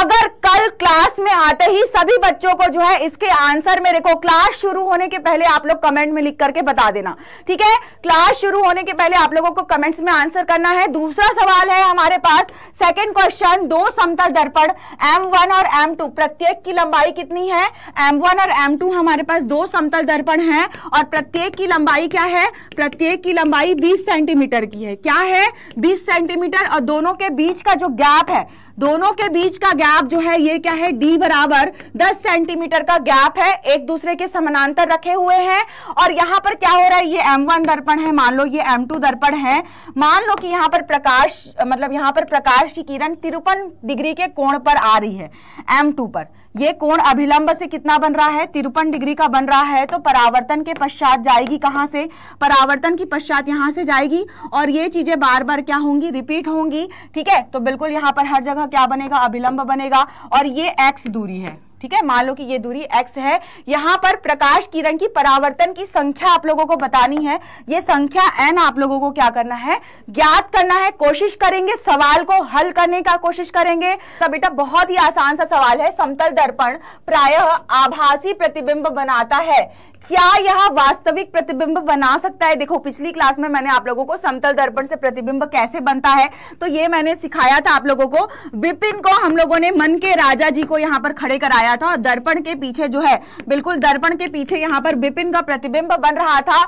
अगर कल क्लास में आते ही सभी बच्चों को जो है इसके आंसर मेरे को क्लास शुरू होने के पहले आप लोग कमेंट में लिख करके बता देना ठीक है क्लास शुरू होने के पहले आप लोगों को कमेंट्स में आंसर करना है दूसरा सवाल है हमारे पास सेकेंड क्वेश्चन दो समतल दर्पण एम और एम प्रत्येक की लंबाई कितनी है एम और एम हमारे पास दो समतल दर्पण है और प्रत्येक की लंबाई क्या है प्रत्येक की लंबाई बीस सेंटीमीटर की है क्या है बीस सेंटीमीटर और दोनों के बीच का जो गैप है दोनों के बीच का गैप जो है ये क्या है डी बराबर 10 सेंटीमीटर का गैप है एक दूसरे के समानांतर रखे हुए हैं और यहाँ पर क्या हो रहा है ये M1 दर्पण है मान लो ये M2 दर्पण है मान लो कि यहाँ पर प्रकाश मतलब यहाँ पर प्रकाश की किरण तिरपन डिग्री के कोण पर आ रही है M2 पर ये कोण अभिलंब से कितना बन रहा है तिरपन डिग्री का बन रहा है तो परावर्तन के पश्चात जाएगी कहाँ से परावर्तन की पश्चात यहाँ से जाएगी और ये चीजें बार बार क्या होंगी रिपीट होंगी ठीक है तो बिल्कुल यहाँ पर हर जगह क्या बनेगा अभिलंब बनेगा और ये एक्स दूरी है ठीक है मान लो कि ये दूरी x है यहाँ पर प्रकाश किरण की परावर्तन की संख्या आप लोगों को बतानी है ये संख्या n आप लोगों को क्या करना है ज्ञात करना है कोशिश करेंगे सवाल को हल करने का कोशिश करेंगे तो बेटा बहुत ही आसान सा सवाल है समतल दर्पण प्रायः आभासी प्रतिबिंब बनाता है क्या यह वास्तविक प्रतिबिंब बना सकता है देखो पिछली क्लास में मैंने आप लोगों को समतल दर्पण से प्रतिबिंब कैसे बनता है तो ये मैंने सिखाया था आप लोगों को विपिन को हम लोगों ने मन के राजा जी को यहाँ पर खड़े कराया आया था और दर्पण के पीछे जो है बिल्कुल दर्पण के पीछे यहाँ पर विपिन का प्रतिबिंब बन रहा था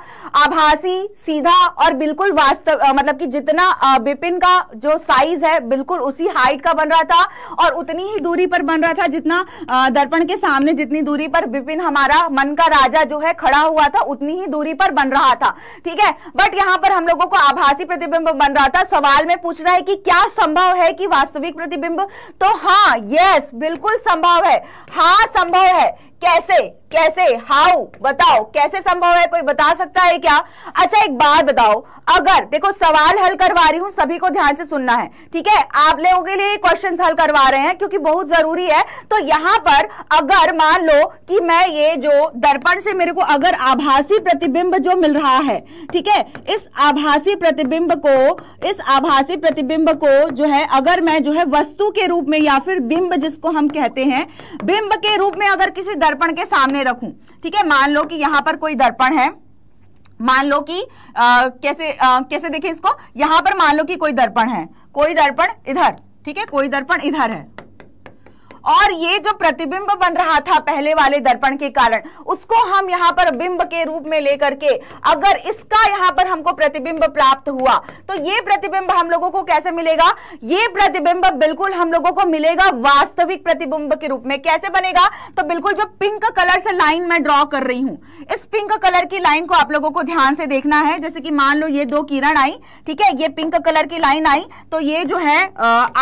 आभासी सीधा और बिल्कुल वास्तव मतलब कि जितना विपिन का जो साइज है बिल्कुल उसी हाइट का बन रहा था और उतनी ही दूरी पर बन रहा था जितना दर्पण के सामने जितनी दूरी पर विपिन हमारा मन का राजा जो है खड़ा हुआ था उतनी ही दूरी पर बन रहा था ठीक है बट यहाँ पर हम लोगों को आभासी प्रतिबिंब बन रहा था सवाल में पूछ रहा है कि क्या संभव है कि वास्तविक प्रतिबिंब तो हाँ यस बिल्कुल संभव है हाँ संभव है कैसे कैसे हाउ बताओ कैसे संभव है कोई बता सकता है क्या अच्छा एक बात बताओ अगर देखो सवाल हल करवा रही हूं सभी को ध्यान से सुनना है ठीक है आप लोगों के लिए क्वेश्चन हल करवा रहे हैं क्योंकि बहुत जरूरी है तो यहां पर अगर मान लो कि मैं ये जो दर्पण से मेरे को अगर आभासी प्रतिबिंब जो मिल रहा है ठीक है इस आभासी प्रतिबिंब को इस आभासी प्रतिबिंब को जो है अगर मैं जो है वस्तु के रूप में या फिर बिंब जिसको हम कहते हैं बिंब के रूप में अगर किसी दर्पण के सामने रखूं ठीक है मान लो कि यहां पर कोई दर्पण है मान लो कि आ, कैसे आ, कैसे देखें इसको यहां पर मान लो कि कोई दर्पण है कोई दर्पण इधर ठीक है कोई दर्पण इधर है और ये जो प्रतिबिंब बन रहा था पहले वाले दर्पण के कारण उसको हम यहाँ पर बिंब के रूप में लेकर के अगर इसका यहाँ पर हमको प्रतिबिंब प्राप्त हुआ तो ये प्रतिबिंब हम लोगों को कैसे मिलेगा ये प्रतिबिंब बिल्कुल हम लोगों को मिलेगा वास्तविक प्रतिबिंब के रूप में कैसे बनेगा तो बिल्कुल जो पिंक कलर से लाइन मैं ड्रॉ कर रही हूँ इस पिंक कलर की लाइन को आप लोगों को ध्यान से देखना है जैसे कि मान लो ये दो किरण आई ठीक है ये पिंक कलर की लाइन आई तो ये जो है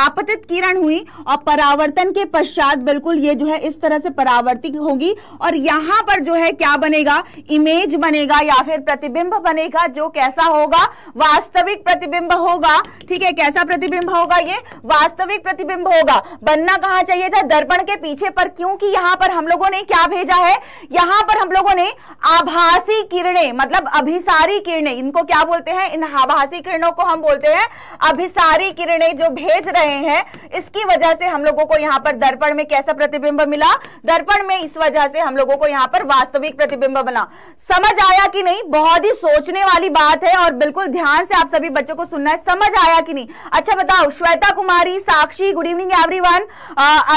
आपतित किरण हुई और परावर्तन के पश्चात पश्चात बिल्कुल ये जो है इस तरह से परावर्तित होगी और यहां पर जो है क्या बनेगा इमेज बनेगा या फिर प्रतिबिंब बनेगा जो कैसा होगा वास्तविक प्रतिबिंब होगा ठीक है कैसा प्रतिबिंब होगा ये वास्तविक प्रतिबिंब होगा बनना कहा चाहिए था दर्पण के पीछे पर क्योंकि यहां पर हम लोगों ने क्या भेजा है यहां पर हम लोगों ने आभासी किरणें मतलब अभिसारी किरणें इनको क्या बोलते हैं इन आभासी किरणों को हम बोलते हैं अभिसारी किरणें जो भेज रहे हैं इसकी वजह से हम लोगों को यहां पर दर्पण दर्पण में कैसा प्रतिबिंब मिला दर्पण में इस वजह से हम लोगों को यहाँ पर वास्तविक प्रतिबिंब बना समझ आया कि नहीं बहुत ही सोचने वाली बात है और बिल्कुल ध्यान से आप सभी बच्चों को सुनना है समझ आया कि नहीं अच्छा बताओ Shweta Kumari Sakshi good evening everyone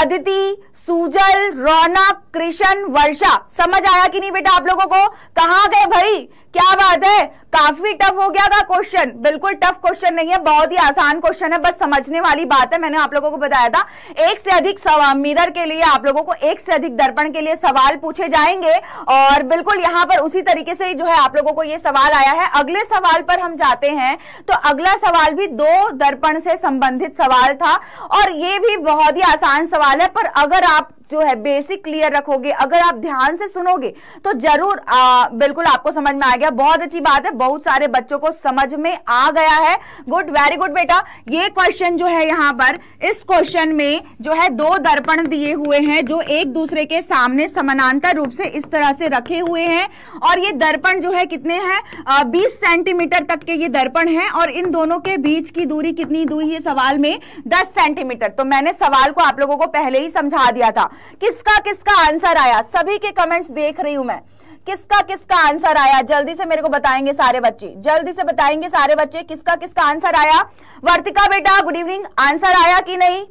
Aditi Sujal Raunak Krishna Varsha समझ आया कि नहीं बेटा आप लोगों को कहा गए भाई क्या बात है काफी टफ हो गया क्वेश्चन बिल्कुल टफ क्वेश्चन नहीं है बहुत ही आसान क्वेश्चन है बस समझने वाली बात है मैंने आप लोगों को बताया था एक से अधिक मिरर के लिए आप लोगों को एक से अधिक दर्पण के लिए सवाल पूछे जाएंगे और बिल्कुल यहाँ पर उसी तरीके से जो है आप लोगों को ये सवाल आया है अगले सवाल पर हम जाते हैं तो अगला सवाल भी दो दर्पण से संबंधित सवाल था और ये भी बहुत ही आसान सवाल है पर अगर आप जो है बेसिक क्लियर रखोगे अगर आप ध्यान से सुनोगे तो जरूर आ, बिल्कुल आपको समझ में आ गया बहुत अच्छी बात है बहुत सारे बच्चों को समझ में आ गया है गुड वेरी गुड बेटा ये क्वेश्चन जो है यहाँ पर इस क्वेश्चन में जो है दो दर्पण दिए हुए हैं जो एक दूसरे के सामने समानांतर रूप से इस तरह से रखे हुए हैं और ये दर्पण जो है कितने हैं बीस सेंटीमीटर तक के ये दर्पण है और इन दोनों के बीच की दूरी कितनी दूरी है सवाल में दस सेंटीमीटर तो मैंने सवाल को आप लोगों को पहले ही समझा दिया था किसका किसका आंसर आया सभी के कमेंट्स देख रही हूं मैं किसका किसका आंसर आया जल्दी से मेरे को बताएंगे सारे बच्चे जल्दी से बताएंगे सारे बच्चे किसका किसका आंसर आया वर्तिका बेटा गुड इवनिंग आंसर आया कि नहीं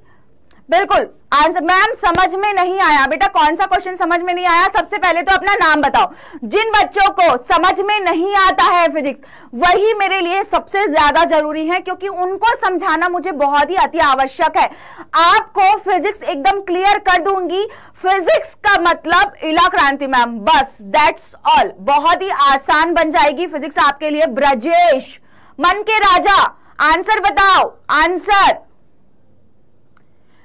बिल्कुल आंसर मैम समझ में नहीं आया बेटा कौन सा क्वेश्चन समझ में नहीं आया सबसे पहले तो अपना नाम बताओ जिन बच्चों को समझ में नहीं आता है फिजिक्स वही मेरे लिए सबसे ज्यादा जरूरी है क्योंकि उनको समझाना मुझे बहुत ही अति आवश्यक है आपको फिजिक्स एकदम क्लियर कर दूंगी फिजिक्स का मतलब इला क्रांति मैम बस दैट्स ऑल बहुत ही आसान बन जाएगी फिजिक्स आपके लिए ब्रजेश मन के राजा आंसर बताओ आंसर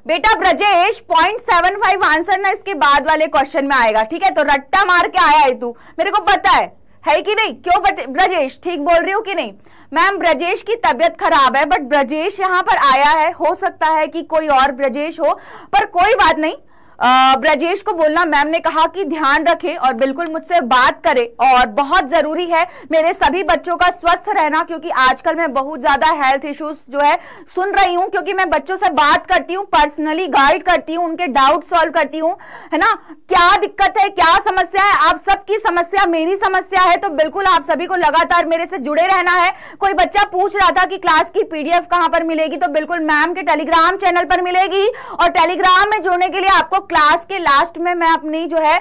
बेटा Brajesh point seven five answer ना इसके बाद वाले क्वेश्चन में आएगा ठीक है तो रट्टा मार के आया है तू मेरे को पता है है कि नहीं क्यों ब्रजेश ठीक बोल रही हूँ कि नहीं मैम ब्रजेश की तबियत खराब है बट ब्रजेश यहाँ पर आया है हो सकता है कि कोई और ब्रजेश हो पर कोई बात नहीं ब्रजेश को बोलना मैम ने कहा कि ध्यान रखे और बिल्कुल मुझसे बात करे और बहुत ज़रूरी है मेरे सभी बच्चों का स्वस्थ रहना क्योंकि आजकल मैं बहुत ज़्यादा हेल्थ इश्यूज जो है सुन रही हूँ क्योंकि मैं बच्चों से बात करती हूँ पर्सनली गाइड करती हूँ उनके डाउट सॉल्व करती हूँ है ना क्या दिक्कत है क्या समस्या है आप सबकी समस्या मेरी समस्या है तो बिल्कुल आप सभी को लगातार मेरे से जुड़े रहना है कोई बच्चा पूछ रहा था कि क्लास की पीडीएफ कहाँ पर मिलेगी तो बिल्कुल मैम के टेलीग्राम चैनल पर मिलेगी और टेलीग्राम में जुड़ने के लिए आपको क्लास के लास्ट में मैं अपनी जो है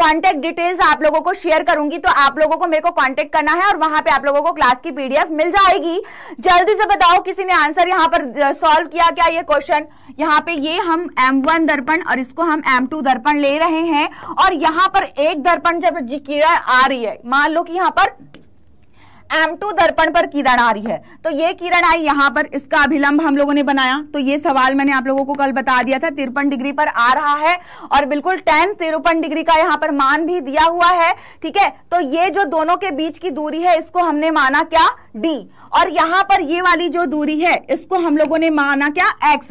कॉन्टेक्ट डिटेल्स आप लोगों को शेयर करूंगी तो आप लोगों को मेरे को कॉन्टेक्ट करना है और वहां पे आप लोगों को क्लास की पीडीएफ मिल जाएगी जल्दी से बताओ किसी ने आंसर यहाँ पर सॉल्व किया क्या ये क्वेश्चन यहाँ पे ये हम एम दर्पण और इसको हम एम दर्पण ले रहे हैं और यहाँ पर एक दर्पण जब किरण आ रही है मान लो कि यहाँ पर एम टू दर्पण पर किरण आ रही है तो ये किरण आई यहां पर इसका अभिलंब हम लोगों ने बनाया तो ये सवाल मैंने आप लोगों को कल बता दिया था तिरपन डिग्री पर आ रहा है और बिल्कुल टेन तिरपन डिग्री का यहां पर मान भी दिया हुआ है ठीक है तो ये जो दोनों के बीच की दूरी है इसको हमने माना क्या डी और यहां पर ये वाली जो दूरी है इसको हम लोगों ने माना क्या एक्स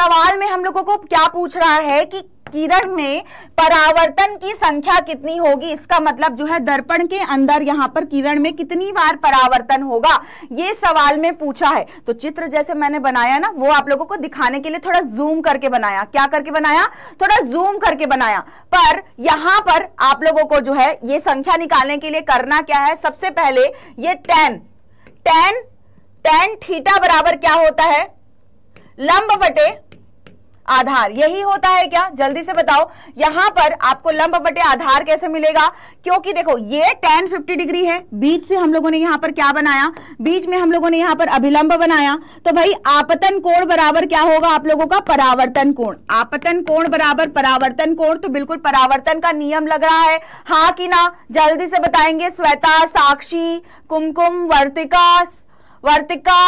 सवाल में हम लोगों को क्या पूछ रहा है कि किरण में परावर्तन की संख्या कितनी होगी इसका मतलब जो है दर्पण के अंदर यहाँ पर किरण में कितनी बार परावर्तन होगा ये सवाल में पूछा है तो चित्र जैसे मैंने बनाया ना वो आप लोगों को दिखाने के लिए थोड़ा जूम करके बनाया क्या करके बनाया थोड़ा जूम करके बनाया पर यहाँ पर आप लोगों को जो है ये संख्या निकालने के लिए करना क्या है सबसे पहले ये टेन टेन टेन थीटा बराबर क्या होता है लंब बटे आधार यही होता है क्या जल्दी से बताओ यहां पर आपको लंब बटे आधार कैसे मिलेगा क्योंकि देखो ये टेन फिफ्टी डिग्री है बीच से हम लोगों ने यहां पर क्या बनाया बीच में हम लोगों ने यहां पर अभिलंब बनाया तो भाई आपतन कोण बराबर क्या होगा आप लोगों का परावर्तन कोण आपतन कोण बराबर परावर्तन कोण तो बिल्कुल परावर्तन का नियम लग रहा है हाँ कि ना जल्दी से बताएंगे श्वेता साक्षी कुमकुम वर्तिका वर्तिका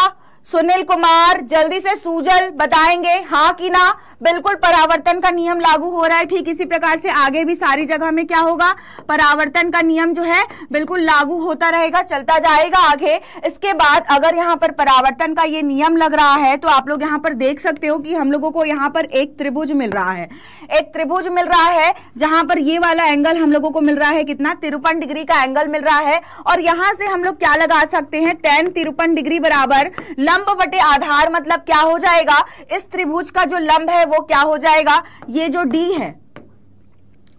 सुनील कुमार जल्दी से सूजल बताएंगे हाँ कि ना बिल्कुल परावर्तन का नियम लागू हो रहा है ठीक इसी प्रकार से आगे भी सारी जगह में क्या होगा परावर्तन का नियम जो है बिल्कुल लागू होता रहेगा चलता जाएगा आगे इसके बाद अगर यहाँ पर परावर्तन का ये नियम लग रहा है तो आप लोग यहाँ पर देख सकते हो कि हम लोगों को यहाँ पर एक त्रिभुज मिल रहा है एक त्रिभुज मिल रहा है जहां पर ये वाला एंगल हम लोगों को मिल रहा है कितना तिरुपन डिग्री का एंगल मिल रहा है और यहां से हम लोग क्या लगा सकते हैं टेन तिरुपन डिग्री बराबर लंब बटे आधार मतलब क्या हो जाएगा इस त्रिभुज का जो लंब है वो क्या हो जाएगा ये जो डी है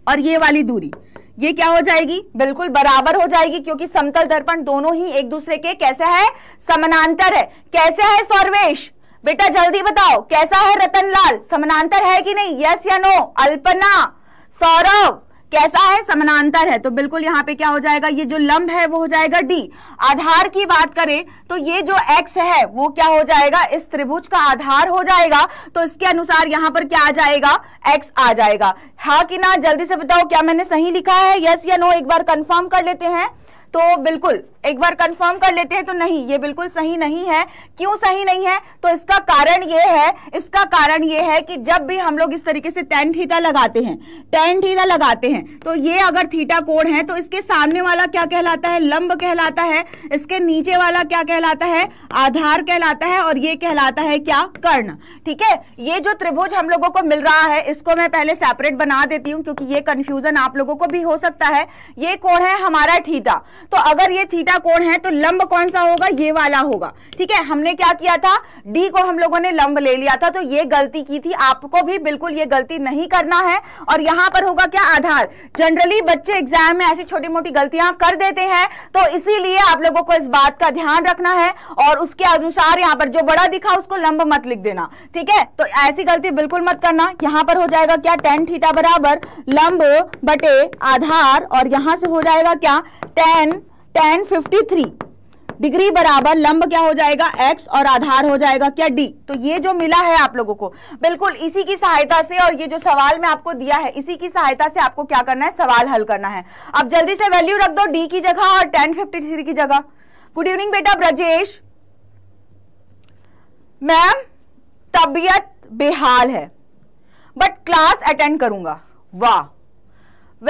और ये वाली दूरी ये क्या हो जाएगी बिल्कुल बराबर हो जाएगी क्योंकि समतल दर्पण दोनों ही एक दूसरे के कैसे है समानांतर है कैसे है सौरवेश बेटा जल्दी बताओ कैसा है रतनलाल समानांतर है कि नहीं यस या नो अल्पना सौरव कैसा है समानांतर है तो बिल्कुल यहाँ पे क्या हो जाएगा ये जो लंब है वो हो जाएगा डी आधार की बात करें तो ये जो एक्स है वो क्या हो जाएगा इस त्रिभुज का आधार हो जाएगा तो इसके अनुसार यहाँ पर क्या आ जाएगा एक्स आ जाएगा हा कि ना जल्दी से बताओ क्या मैंने सही लिखा है यस या नो एक बार कंफर्म कर लेते हैं तो बिल्कुल एक बार कंफर्म कर लेते हैं तो नहीं ये बिल्कुल सही नहीं है क्यों सही नहीं है तो इसका कारण ये है इसका कारण ये है कि जब भी हम लोग इस तरीके से टेन थीटा लगाते हैं टेन थीटा लगाते हैं तो ये अगर थीटा कोण है तो इसके सामने वाला क्या कहलाता है लंब कहलाता है इसके नीचे वाला क्या कहलाता है आधार कहलाता है और ये कहलाता है क्या कर्ण ठीक है ये जो त्रिभुज हम लोगों को मिल रहा है इसको मैं पहले सेपरेट बना देती हूँ क्योंकि ये कंफ्यूजन आप लोगों को भी हो सकता है ये कोण है हमारा थीटा तो अगर ये थीटा कोण है तो लंब कौन सा होगा ये वाला होगा ठीक है हमने क्या किया था डी को हम लोगों ने लंब ले लिया था तो ये गलती की थी आपको भी बिल्कुल ये गलती नहीं करना है और यहां पर होगा क्या आधार जनरली बच्चे एग्जाम में ऐसी छोटी मोटी गलतियां कर देते हैं तो इसीलिए आप लोगों को इस बात का ध्यान रखना है और उसके अनुसार यहां पर जो बड़ा दिखा उसको लंब मत लिख देना ठीक है तो ऐसी गलती बिल्कुल मत करना यहां पर हो जाएगा क्या टेन थीटा बराबर लंब बटे आधार और यहां से हो जाएगा क्या ten ten fifty three degree बराबर लंब क्या हो जाएगा एक्स और आधार हो जाएगा क्या डी तो ये जो मिला है आप लोगों को बिल्कुल इसी की सहायता से और ये जो सवाल मैं आपको दिया है इसी की सहायता से आपको क्या करना है सवाल हल करना है अब जल्दी से वैल्यू रख दो डी की जगह और टेन फिफ्टी थ्री की जगह गुड इवनिंग बेटा ब्रजेश मैम तबीयत बेहाल है बट क्लास अटेंड करूंगा वाह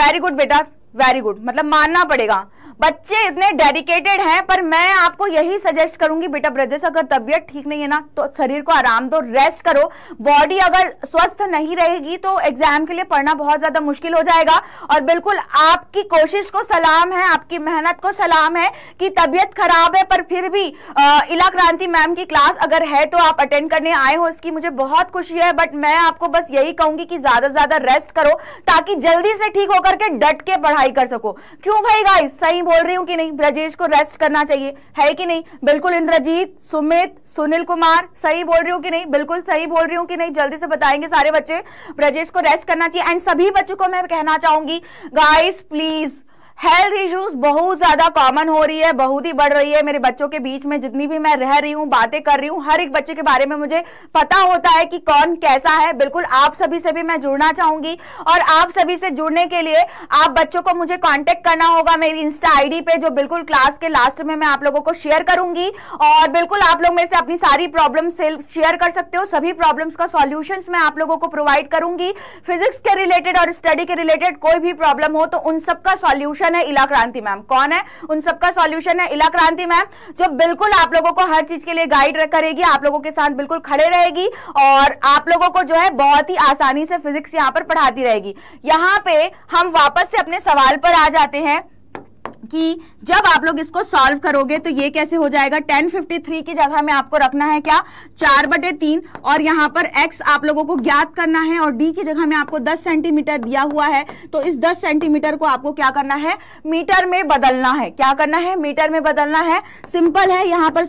वेरी गुड बेटा वेरी गुड मतलब मानना पड़ेगा बच्चे इतने डेडिकेटेड हैं पर मैं आपको यही सजेस्ट करूंगी बेटा ब्रदर्स अगर तबियत ठीक नहीं है ना तो शरीर को आराम दो रेस्ट करो बॉडी अगर स्वस्थ नहीं रहेगी तो एग्जाम के लिए पढ़ना बहुत ज्यादा मुश्किल हो जाएगा और बिल्कुल आपकी कोशिश को सलाम है आपकी मेहनत को सलाम है कि तबियत खराब है पर फिर भी इला क्रांति मैम की क्लास अगर है तो आप अटेंड करने आए हो इसकी मुझे बहुत खुशी है बट मैं आपको बस यही कहूंगी कि ज्यादा से ज्यादा रेस्ट करो ताकि जल्दी से ठीक होकर के डट के पढ़ाई कर सको क्यों भाई गाइस सही बोल रही हूँ कि नहीं ब्रजेश को रेस्ट करना चाहिए है कि नहीं बिल्कुल इंद्रजीत सुमित सुनील कुमार सही बोल रही हूँ कि नहीं बिल्कुल सही बोल रही हूँ कि नहीं जल्दी से बताएंगे सारे बच्चे ब्रजेश को रेस्ट करना चाहिए एंड सभी बच्चों को मैं कहना चाहूंगी गाइस प्लीज़ हेल्थ इश्यूज बहुत ज्यादा कॉमन हो रही है बहुत ही बढ़ रही है मेरे बच्चों के बीच में जितनी भी मैं रह रही हूँ बातें कर रही हूँ हर एक बच्चे के बारे में मुझे पता होता है कि कौन कैसा है बिल्कुल आप सभी से भी मैं जुड़ना चाहूंगी और आप सभी से जुड़ने के लिए आप बच्चों को मुझे कॉन्टेक्ट करना होगा मेरी इंस्टा आईडी पे जो बिल्कुल क्लास के लास्ट में मैं आप लोगों को शेयर करूंगी और बिल्कुल आप लोग मेरे से अपनी सारी प्रॉब्लम शेयर कर सकते हो सभी प्रॉब्लम का सॉल्यूशन मैं आप लोगों को प्रोवाइड करूंगी फिजिक्स के रिलेटेड और स्टडी के रिलेटेड कोई भी प्रॉब्लम हो तो उन सबका सॉल्यूशन सोल्यूशन है इला क्रांति मैम कौन है उन सबका सोल्यूशन है इला क्रांति मैम जो बिल्कुल आप लोगों को हर चीज के लिए गाइड करेगी आप लोगों के साथ बिल्कुल खड़े रहेगी और आप लोगों को जो है बहुत ही आसानी से फिजिक्स यहाँ पर पढ़ाती रहेगी यहाँ पे हम वापस से अपने सवाल पर आ जाते हैं कि जब आप लोग इसको सॉल्व करोगे तो ये कैसे हो जाएगा 1053 की जगह में आपको रखना है क्या चार बटे तीन और यहाँ पर x आप लोगों को ज्ञात करना है और d की जगह में आपको 10 सेंटीमीटर दिया हुआ है तो इस 10 सेंटीमीटर को आपको क्या करना है मीटर में बदलना है क्या करना है मीटर में बदलना है सिंपल है यहाँ पर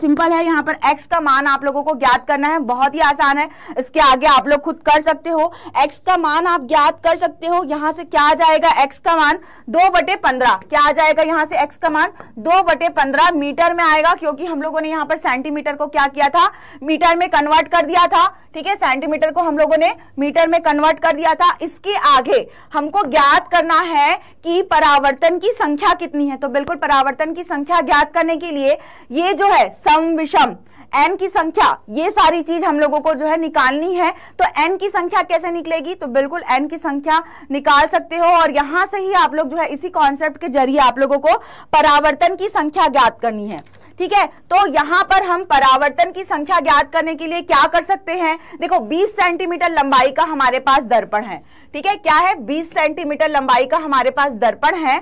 सिंपल है यहाँ पर एक्स का मान आप लोगों को ज्ञात करना है बहुत ही आसान है इसके आगे आप लोग खुद कर सकते हो एक्स का मान आप ज्ञात कर सकते हो यहाँ से क्या आ जाएगा एक्स का मान दो बटे पंद्रह क्या आ जाएगा यहाँ से x का मान दो बटे पंद्रह मीटर में आएगा क्योंकि हम लोगों ने यहाँ पर सेंटीमीटर को क्या किया था मीटर में कन्वर्ट कर दिया था ठीक है सेंटीमीटर को हम लोगों ने मीटर में कन्वर्ट कर दिया था इसके आगे हमको ज्ञात करना है कि परावर्तन की संख्या कितनी है तो बिल्कुल परावर्तन की संख्या ज्ञात करने के लिए ये जो है सम विषम एन की संख्या ये सारी चीज हम लोगों को जो है निकालनी है तो एन की संख्या कैसे निकलेगी तो बिल्कुल एन की संख्या निकाल सकते हो और यहां से ही आप लोग जो है इसी कॉन्सेप्ट के जरिए आप लोगों को परावर्तन की संख्या ज्ञात करनी है ठीक है तो यहां पर हम परावर्तन की संख्या ज्ञात करने के लिए क्या कर सकते हैं देखो 20 सेंटीमीटर लंबाई का हमारे पास दर्पण है ठीक है क्या है 20 सेंटीमीटर लंबाई का हमारे पास दर्पण है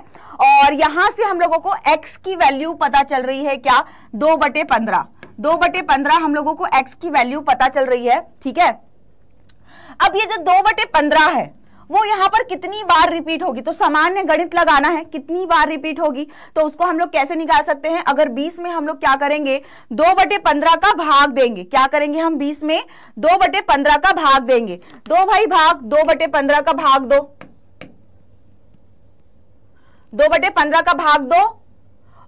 और यहां से हम लोगों को x की वैल्यू पता चल रही है क्या दो बटे पंद्रह दो बटे पंद्रह हम लोगों को एक्स की वैल्यू पता चल रही है ठीक है अब ये जो दो बटे पंद्रह है वो यहां पर कितनी बार रिपीट होगी तो सामान्य गणित लगाना है कितनी बार रिपीट होगी तो उसको हम लोग कैसे निकाल सकते हैं अगर 20 में हम लोग क्या करेंगे दो बटे पंद्रह का भाग देंगे क्या करेंगे हम 20 में दो बटे पंद्रह का भाग देंगे दो भाई भाग दो बटे पंद्रह का भाग दो दो बटे पंद्रह का भाग दो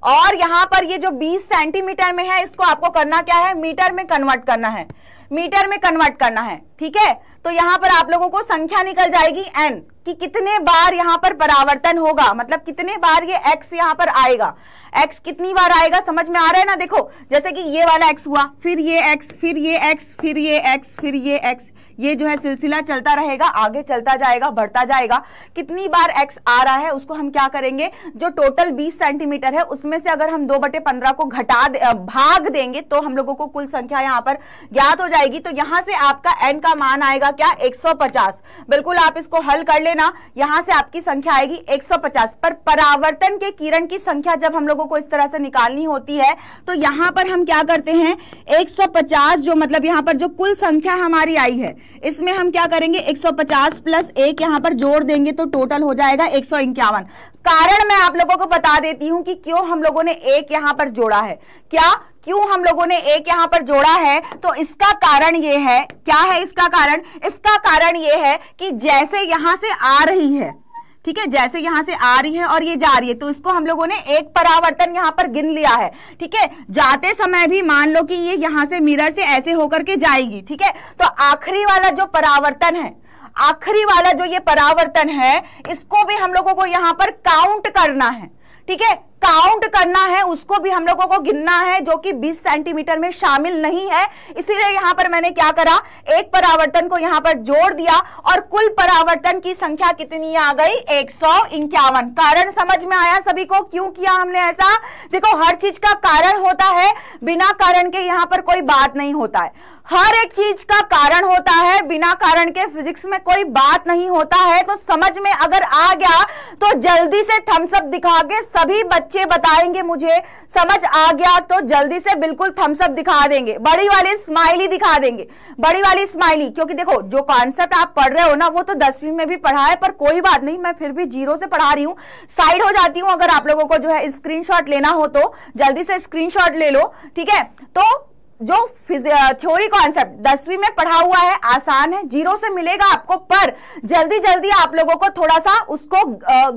और यहाँ पर ये जो 20 सेंटीमीटर में है इसको आपको करना क्या है मीटर में कन्वर्ट करना है मीटर में कन्वर्ट करना है ठीक है तो यहां पर आप लोगों को संख्या निकल जाएगी एन कि कितने बार यहां पर परावर्तन होगा मतलब कितने बार ये एक्स यहाँ पर आएगा एक्स कितनी बार आएगा समझ में आ रहा है ना देखो जैसे कि ये वाला एक्स हुआ फिर ये एक्स फिर ये एक्स फिर ये एक्स फिर ये एक्स ये जो है सिलसिला चलता रहेगा आगे चलता जाएगा बढ़ता जाएगा कितनी बार एक्स आ रहा है उसको हम क्या करेंगे जो टोटल बीस सेंटीमीटर है उसमें से अगर हम दो बटे पंद्रह को घटा दे, भाग देंगे तो हम लोगों को कुल संख्या यहाँ पर ज्ञात हो जाएगी तो यहाँ से आपका एन का मान आएगा क्या एक बिल्कुल आप इसको हल कर लेना यहाँ से आपकी संख्या आएगी एक पर परावर्तन के किरण की संख्या जब हम लोगों को इस तरह से निकालनी होती है तो यहाँ पर हम क्या करते हैं 150 जो मतलब यहाँ पर जो कुल संख्या हमारी आई है इसमें हम क्या करेंगे 150 प्लस एक यहां पर जोड़ देंगे तो टोटल हो जाएगा एक कारण मैं आप लोगों को बता देती हूं कि क्यों हम लोगों ने एक यहां पर जोड़ा है क्या क्यों हम लोगों ने एक यहां पर जोड़ा है तो इसका कारण ये है क्या है इसका कारण इसका कारण ये है कि जैसे यहां से आ रही है ठीक है जैसे यहां से आ रही है और ये जा रही है तो इसको हम लोगों ने एक परावर्तन यहां पर गिन लिया है ठीक है जाते समय भी मान लो कि ये यहां से मिरर से ऐसे होकर के जाएगी ठीक है तो आखिरी वाला जो परावर्तन है आखिरी वाला जो ये परावर्तन है इसको भी हम लोगों को यहां पर काउंट करना है ठीक है काउंट करना है उसको भी हम लोगों को गिनना है जो कि 20 सेंटीमीटर में शामिल नहीं है इसीलिए यहां पर मैंने क्या करा एक परावर्तन को यहां पर जोड़ दिया और कुल परावर्तन की संख्या कितनी आ गई एक कारण समझ में आया सभी को क्यों किया हमने ऐसा देखो हर चीज का कारण होता है बिना कारण के यहां पर कोई बात नहीं होता है हर एक चीज का कारण होता है बिना कारण के फिजिक्स में कोई बात नहीं होता है तो समझ में अगर आ गया तो जल्दी से थम्सअप दिखा के सभी बच्चे बताएंगे मुझे समझ आ गया तो जल्दी से बिल्कुल थम्सअप दिखा देंगे बड़ी वाली स्माइली दिखा देंगे बड़ी वाली स्माइली क्योंकि देखो जो कॉन्सेप्ट आप पढ़ रहे हो ना वो तो दसवीं में भी पढ़ा है पर कोई बात नहीं मैं फिर भी जीरो से पढ़ा रही हूँ साइड हो जाती हूँ अगर आप लोगों को जो है स्क्रीन लेना हो तो जल्दी से स्क्रीन ले लो ठीक है तो जो थ्योरी कॉन्सेप्ट दसवीं में पढ़ा हुआ है आसान है जीरो से मिलेगा आपको पर जल्दी जल्दी आप लोगों को थोड़ा सा उसको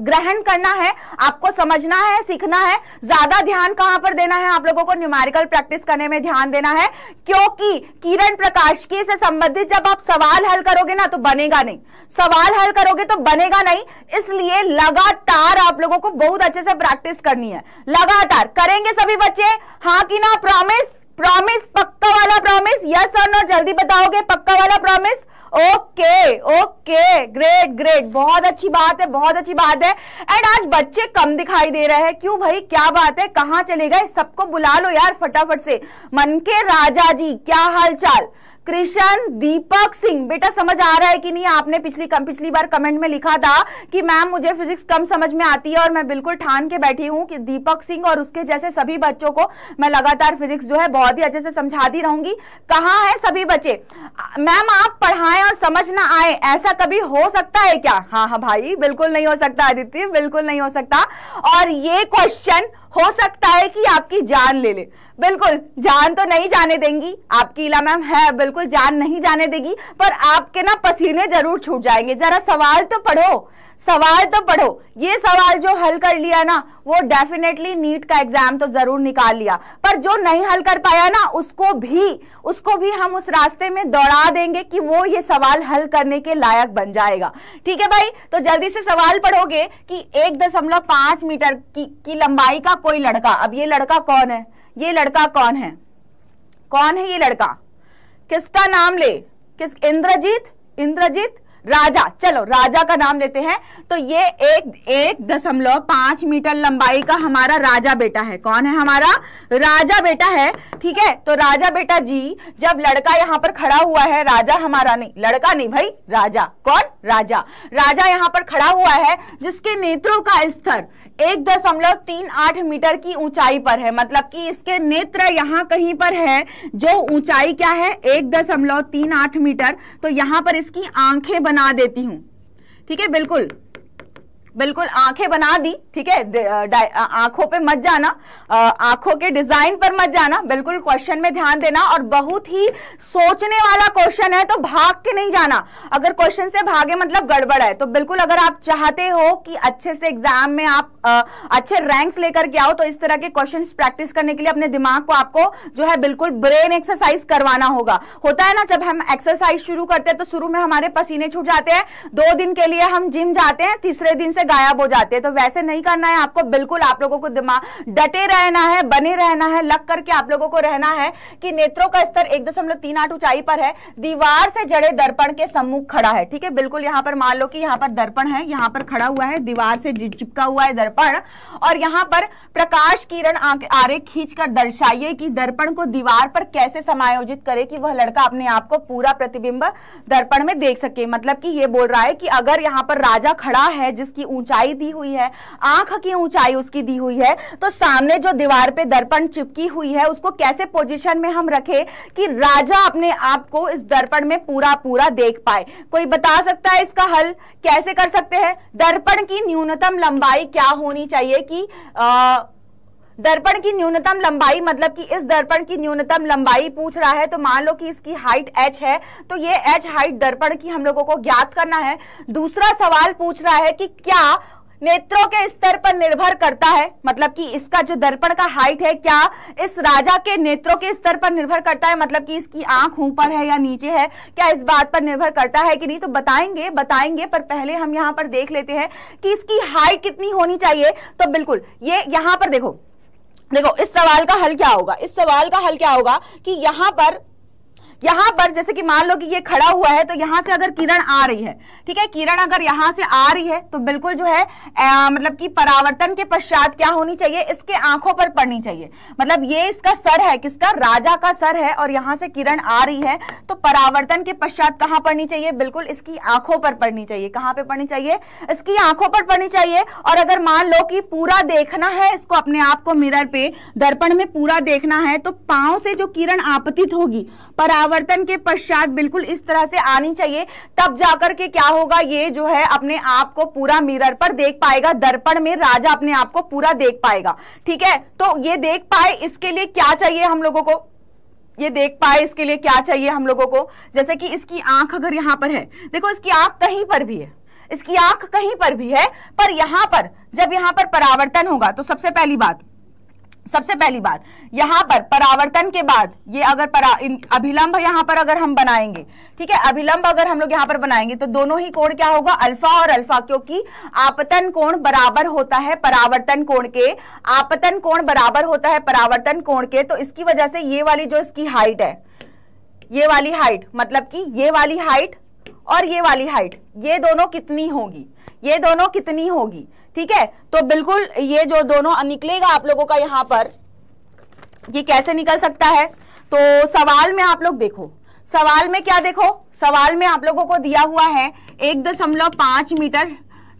ग्रहण करना है आपको समझना है सीखना है ज्यादा ध्यान कहां पर देना है आप लोगों को न्यूमेरिकल प्रैक्टिस करने में ध्यान देना है क्योंकि किरण प्रकाश की से संबंधित जब आप सवाल हल करोगे ना तो बनेगा नहीं सवाल हल करोगे तो बनेगा नहीं इसलिए लगातार आप लोगों को बहुत अच्छे से प्रैक्टिस करनी है लगातार करेंगे सभी बच्चे हाँ कि ना प्रॉमिस प्रॉमिस पक्का वाला प्रॉमिस यस और नो जल्दी बताओगे पक्का वाला promise okay okay great great बहुत अच्छी बात है बहुत अच्छी बात है एंड आज बच्चे कम दिखाई दे रहे हैं क्यों भाई क्या बात है कहाँ चले गए सबको बुला लो यार फटाफट से मन के राजा जी क्या हाल चाल कृष्ण दीपक सिंह बेटा समझ आ रहा है कि नहीं आपने पिछली कम पिछली बार कमेंट में लिखा था कि मैम मुझे फिजिक्स कम समझ में आती है और मैं बिल्कुल ठान के बैठी हूँ कि दीपक सिंह और उसके जैसे सभी बच्चों को मैं लगातार फिजिक्स जो है बहुत ही अच्छे से समझाती रहूंगी कहाँ है सभी बच्चे मैम आप पढ़ाए और समझ ना आए ऐसा कभी हो सकता है क्या हाँ हाँ भाई बिल्कुल नहीं हो सकता आदित्य बिल्कुल नहीं हो सकता और ये क्वेश्चन हो सकता है कि आपकी जान ले ले बिल्कुल जान तो नहीं जाने देंगी आपकी इला मैम है बिल्कुल जान नहीं जाने देगी पर आपके ना पसीने जरूर छूट जाएंगे जरा सवाल तो पढ़ो सवाल तो पढ़ो ये सवाल जो हल कर लिया ना वो डेफिनेटली नीट का एग्जाम तो जरूर निकाल लिया पर जो नहीं हल कर पाया ना उसको भी उसको भी हम उस रास्ते में दौड़ा देंगे कि वो ये सवाल हल करने के लायक बन जाएगा ठीक है भाई तो जल्दी से सवाल पढ़ोगे कि एक दशमलव पांच मीटर की, की लंबाई का कोई लड़का अब ये लड़का कौन है ये लड़का कौन है कौन है ये लड़का किसका नाम ले किस इंद्रजीत इंद्रजीत राजा चलो राजा का नाम लेते हैं तो ये एक एक दशमलव पांच मीटर लंबाई का हमारा राजा बेटा है कौन है हमारा राजा बेटा है ठीक है तो राजा बेटा जी जब लड़का यहाँ पर खड़ा हुआ है राजा हमारा नहीं लड़का नहीं भाई राजा कौन राजा राजा यहाँ पर खड़ा हुआ है जिसके नेत्रों का स्तर एक दशमलव तीन आठ मीटर की ऊंचाई पर है मतलब कि इसके नेत्र यहाँ कहीं पर है जो ऊंचाई क्या है एक दशमलव तीन आठ मीटर तो यहाँ पर इसकी आंखें बना देती हूँ ठीक है बिल्कुल बिल्कुल आंखें बना दी ठीक है आंखों पे मत जाना आंखों के डिजाइन पर मत जाना बिल्कुल क्वेश्चन में ध्यान देना और बहुत ही सोचने वाला क्वेश्चन है तो भाग के नहीं जाना अगर क्वेश्चन से भागे मतलब गड़बड़ है तो बिल्कुल अगर आप चाहते हो कि अच्छे से एग्जाम में आप आ, अच्छे रैंक्स लेकर के आओ तो इस तरह के क्वेश्चन प्रैक्टिस करने के लिए अपने दिमाग को आपको जो है बिल्कुल ब्रेन एक्सरसाइज करवाना होगा होता है ना जब हम एक्सरसाइज शुरू करते हैं तो शुरू में हमारे पसीने छूट जाते हैं दो दिन के लिए हम जिम जाते हैं तीसरे दिन से से गायब हो जाते हैं तो वैसे नहीं करना है आपको बिल्कुल आप लोगों को दिमाग डटे रहना है बने रहना है लग करके आप लोगों को रहना है कि नेत्रों का स्तर एक दशमलव तीन आठ ऊंचाई पर है दीवार से जड़े दर्पण के सम्मुख खड़ा है ठीक है बिल्कुल यहां पर मान लो कि यहां पर दर्पण है यहां पर खड़ा हुआ है दीवार से चिपका हुआ है दर्पण और यहां पर प्रकाश किरण आरे खींचकर दर्शाइए कि दर्पण को दीवार पर कैसे समायोजित करे कि वह लड़का अपने आप को पूरा प्रतिबिंब दर्पण में देख सके मतलब कि यह बोल रहा है कि अगर यहां पर राजा खड़ा है जिसकी ऊंचाई दी हुई है आंख की ऊंचाई उसकी दी हुई है तो सामने जो दीवार पे दर्पण चिपकी हुई है उसको कैसे पोजिशन में हम रखे कि राजा अपने आप को इस दर्पण में पूरा पूरा देख पाए कोई बता सकता है इसका हल कैसे कर सकते हैं दर्पण की न्यूनतम लंबाई क्या होनी चाहिए कि आ, दर्पण की न्यूनतम लंबाई मतलब कि इस दर्पण की न्यूनतम लंबाई पूछ रहा है तो मान लो कि इसकी हाइट एच है तो ये एच हाइट दर्पण की हम लोगों को ज्ञात करना है दूसरा सवाल पूछ रहा है कि क्या नेत्रों के स्तर पर निर्भर करता है मतलब कि इसका जो दर्पण का हाइट है क्या इस राजा के नेत्रों के स्तर पर निर्भर करता है मतलब कि इसकी आंख ऊपर है या नीचे है क्या इस बात पर निर्भर करता है कि नहीं तो बताएंगे बताएंगे पर पहले हम यहाँ पर देख लेते हैं कि इसकी हाइट कितनी होनी चाहिए तो बिल्कुल ये यहां पर देखो देखो इस सवाल का हल क्या होगा इस सवाल का हल क्या होगा कि यहां पर यहां पर जैसे कि मान लो कि ये खड़ा हुआ है तो यहां से अगर किरण आ रही है ठीक है किरण अगर यहां से आ रही है तो बिल्कुल जो है आ, मतलब कि परावर्तन के पश्चात क्या होनी चाहिए इसके आंखों पर पड़नी चाहिए मतलब ये इसका सर है किसका राजा का सर है और यहां से किरण आ रही है तो परावर्तन के पश्चात कहां पड़नी चाहिए बिल्कुल इसकी आंखों पर पड़नी चाहिए कहां पर पड़नी चाहिए इसकी आंखों पर पड़नी चाहिए और अगर मान लो कि पूरा देखना है इसको अपने आप को मिरर पे दर्पण में पूरा देखना है तो पांव से जो किरण आपतित होगी परावर्तन परावर्तन के पश्चात बिल्कुल इस तरह से आनी चाहिए तब जाकर के क्या होगा ये जो है अपने आप को पूरा मिरर पर देख पाएगा दर्पण में राजा अपने आप को पूरा देख पाएगा ठीक है तो ये देख पाए इसके लिए क्या चाहिए हम लोगों को ये देख पाए इसके लिए क्या चाहिए हम लोगों को जैसे कि इसकी आंख अगर यहां पर है देखो इसकी आंख कहीं पर भी है इसकी आंख कहीं पर भी है पर यहां पर जब यहां पर परावर्तन होगा तो सबसे पहली बात सबसे पहली बात यहां पर परावर्तन के बाद ये अगर अभिलंब यहां पर अगर हम बनाएंगे ठीक है अभिलंब अगर हम लोग यहां पर बनाएंगे तो दोनों ही कोण क्या होगा अल्फा और अल्फा क्योंकि आपतन कोण बराबर होता है परावर्तन कोण के आपतन कोण बराबर होता है परावर्तन कोण के तो इसकी वजह से ये वाली जो इसकी हाइट है ये वाली हाइट मतलब कि ये वाली हाइट और ये वाली हाइट ये दोनों कितनी होगी ये दोनों कितनी होगी ठीक है तो बिल्कुल ये जो दोनों निकलेगा आप लोगों का यहां पर ये कैसे निकल सकता है तो सवाल में आप लोग देखो सवाल में क्या देखो सवाल में आप लोगों को दिया हुआ है एक दशमलव पांच मीटर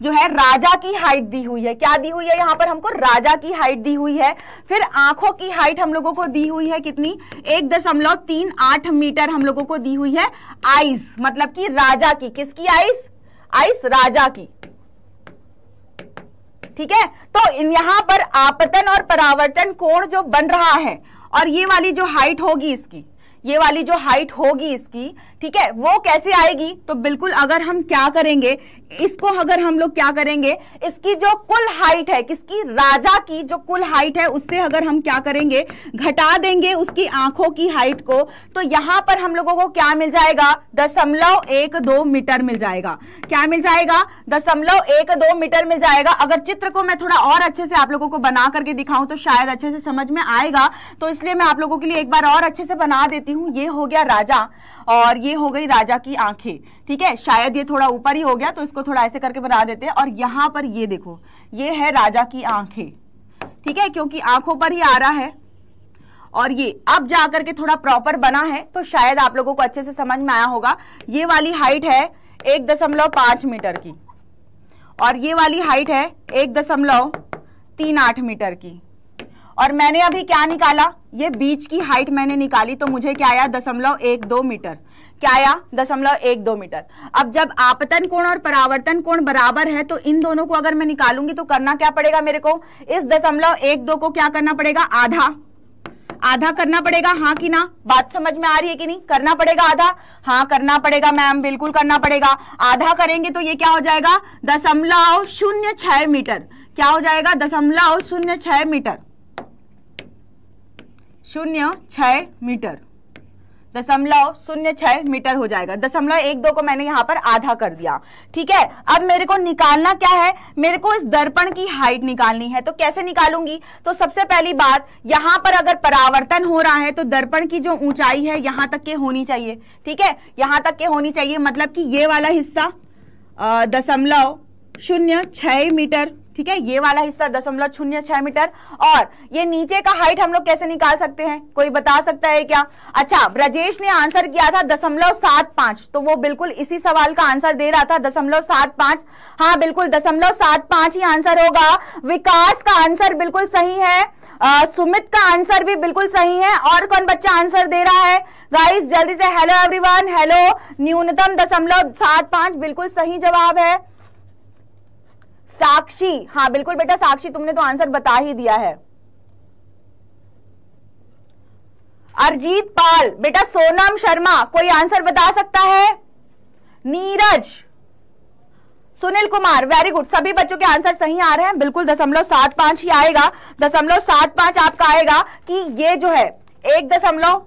जो है राजा की हाइट दी हुई है क्या दी हुई है यहां पर हमको राजा की हाइट दी हुई है फिर आंखों की हाइट हम लोगों को दी हुई है कितनी एक दशमलव तीन आठ मीटर हम लोगों को दी हुई है आइस मतलब कि राजा की किसकी आइस आइस राजा की ठीक है तो यहां पर आपतन और परावर्तन कोण जो बन रहा है और ये वाली जो हाइट होगी इसकी ये वाली जो हाइट होगी इसकी ठीक है वो कैसे आएगी तो बिल्कुल अगर हम क्या करेंगे इसको अगर हम लोग क्या करेंगे इसकी जो कुल हाइट है किसकी राजा की जो कुल हाइट है उससे अगर हम क्या करेंगे घटा देंगे उसकी आंखों की हाइट को तो यहां पर हम लोगों को क्या मिल जाएगा दशमलव एक दो मीटर मिल जाएगा क्या मिल जाएगा दशमलव एक दो मीटर मिल जाएगा अगर चित्र को मैं थोड़ा और अच्छे से आप लोगों को बना करके दिखाऊं तो शायद अच्छे से समझ में आएगा तो इसलिए मैं आप लोगों के लिए एक बार और अच्छे से बना देती हूँ ये हो गया राजा और ये हो गई राजा की आंखें ठीक है शायद ये थोड़ा ऊपर ही हो गया तो इसको थोड़ा ऐसे करके बना देते हैं और यहाँ पर ये देखो ये है राजा की आंखें ठीक है क्योंकि आंखों पर ही आ रहा है और ये अब जा करके थोड़ा प्रॉपर बना है तो शायद आप लोगों को अच्छे से समझ में आया होगा ये वाली हाइट है एक दशमलव पांच मीटर की और ये वाली हाइट है एक दशमलव तीन आठ मीटर की और मैंने अभी क्या निकाला ये बीच की हाइट मैंने निकाली तो मुझे क्या आया दशमलव एक दो मीटर क्या आया दशमलव एक दो मीटर अब जब आपतन कोण और परावर्तन कोण बराबर है तो इन दोनों को अगर मैं निकालूंगी तो करना क्या पड़ेगा मेरे को इस दशमलव एक दो को क्या करना पड़ेगा आधा आधा करना पड़ेगा हाँ कि ना बात समझ में आ रही है कि नहीं करना पड़ेगा आधा हाँ करना पड़ेगा मैम बिल्कुल करना पड़ेगा आधा करेंगे तो ये क्या हो जाएगा दशमलव शून्य छह मीटर क्या हो जाएगा दशमलव शून्य छह मीटर शून्य छ मीटर दशमलव शून्य छ मीटर हो जाएगा दशमलव एक दो को मैंने यहां पर आधा कर दिया ठीक है अब मेरे को निकालना क्या है मेरे को इस दर्पण की हाइट निकालनी है तो कैसे निकालूंगी तो सबसे पहली बात यहां पर अगर परावर्तन हो रहा है तो दर्पण की जो ऊंचाई है यहां तक के होनी चाहिए ठीक है यहां तक के होनी चाहिए मतलब कि ये वाला हिस्सा दशमलव शून्य छ मीटर ठीक है ये वाला हिस्सा दशमलव शून्य छह मीटर और ये नीचे का हाइट हम लोग कैसे निकाल सकते हैं कोई बता सकता है क्या अच्छा ब्रजेश ने आंसर किया था दशमलव सात पांच तो वो बिल्कुल इसी सवाल का आंसर दे रहा था दशमलव सात पांच हाँ बिल्कुल दशमलव सात पांच ही आंसर होगा विकास का आंसर बिल्कुल सही है आ, सुमित का आंसर भी बिल्कुल सही है और कौन बच्चा आंसर दे रहा है गाइस जल्दी से हेलो एवरीवन हेलो न्यूनतम दशमलव सात पांच बिल्कुल सही जवाब है साक्षी हाँ बिल्कुल बेटा साक्षी तुमने तो आंसर बता ही दिया है अरजीत पाल बेटा सोनम शर्मा कोई आंसर बता सकता है नीरज सुनील कुमार वेरी गुड सभी बच्चों के आंसर सही आ रहे हैं बिल्कुल दशमलव सात पांच ही आएगा दशमलव सात पांच आपका आएगा कि ये जो है एक दशमलव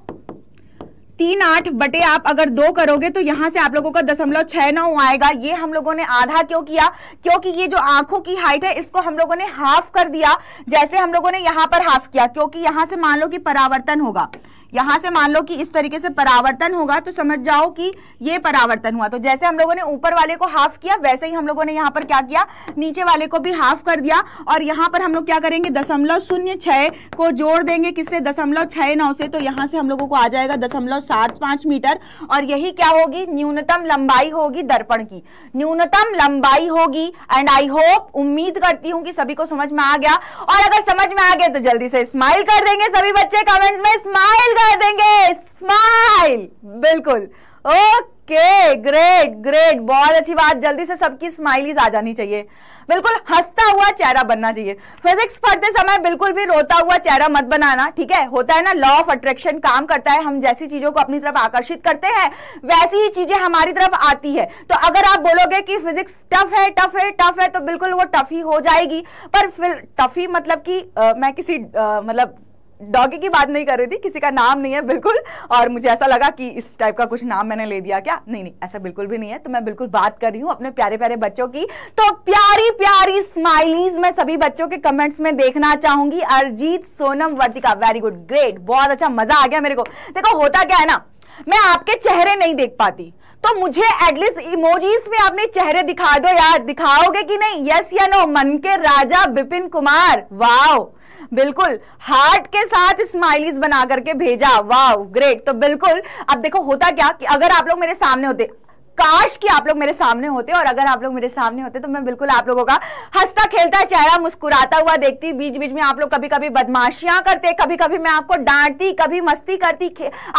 तीन आठ बटे आप अगर दो करोगे तो यहां से आप लोगों का दशमलव छह नौ आएगा ये हम लोगों ने आधा क्यों किया क्योंकि ये जो आंखों की हाइट है इसको हम लोगों ने हाफ कर दिया जैसे हम लोगों ने यहाँ पर हाफ किया क्योंकि यहां से मान लो कि परावर्तन होगा यहाँ से मान लो कि इस तरीके से परावर्तन होगा तो समझ जाओ कि ये परावर्तन हुआ तो जैसे हम लोगों ने ऊपर वाले को हाफ किया वैसे ही हम लोगों ने यहाँ पर क्या किया नीचे वाले को भी हाफ कर दिया और यहाँ पर हम लोग क्या करेंगे दशमलव शून्य छह को जोड़ देंगे किससे दशमलव छह नौ से तो यहाँ से हम लोगों को आ जाएगा दशमलव सात पांच मीटर और यही क्या होगी न्यूनतम लंबाई होगी दर्पण की न्यूनतम लंबाई होगी एंड आई होप उम्मीद करती हूँ कि सभी को समझ में आ गया और अगर समझ में आ गया तो जल्दी से स्माइल कर देंगे सभी बच्चे कमेंट्स में स्माइल कर देंगे स्माइल बिल्कुल ओके ग्रेट ग्रेट बहुत अच्छी बात जल्दी से सबकी स्माइलीज आ जानी चाहिए बिल्कुल हंसता हुआ चेहरा बनना चाहिए फिजिक्स पढ़ते समय बिल्कुल भी रोता हुआ चेहरा मत बनाना ठीक है होता है ना लॉ ऑफ अट्रैक्शन काम करता है हम जैसी चीजों को अपनी तरफ आकर्षित करते हैं वैसी ही चीजें हमारी तरफ आती है तो अगर आप बोलोगे कि फिजिक्स टफ है टफ है टफ है तो बिल्कुल वो टफ ही हो जाएगी पर फिर टफ ही मतलब कि मैं किसी आ, मतलब डॉगी की बात नहीं कर रही थी किसी का नाम नहीं है बिल्कुल और मुझे ऐसा लगा कि इस टाइप का कुछ नाम मैंने ले दिया क्या नहीं नहीं ऐसा बिल्कुल भी नहीं है तो मैं बिल्कुल बात कर रही हूँ अपने प्यारे प्यारे बच्चों की तो प्यारी प्यारी स्माइलीज मैं सभी बच्चों के कमेंट्स में देखना चाहूंगी Arijit Sonam Vartika very good great बहुत अच्छा मजा आ गया मेरे को देखो होता क्या है ना मैं आपके चेहरे नहीं देख पाती तो मुझे एटलीस्ट इमोजीज में अपने चेहरे दिखा दो यार दिखाओगे कि नहीं यस या नो मन के राजा बिपिन कुमार वाओ बिल्कुल हार्ट के साथ स्माइलीज बना करके भेजा वाह ग्रेट तो बिल्कुल अब देखो होता क्या कि अगर आप लोग मेरे सामने होते काश कि आप लोग मेरे सामने होते और अगर आप लोग मेरे सामने होते तो मैं बिल्कुल आप लोगों का हंसता खेलता चेहरा मुस्कुराता हुआ देखती बीच बीच में आप लोग कभी कभी बदमाशियां करते कभी कभी मैं आपको डांटती कभी मस्ती करती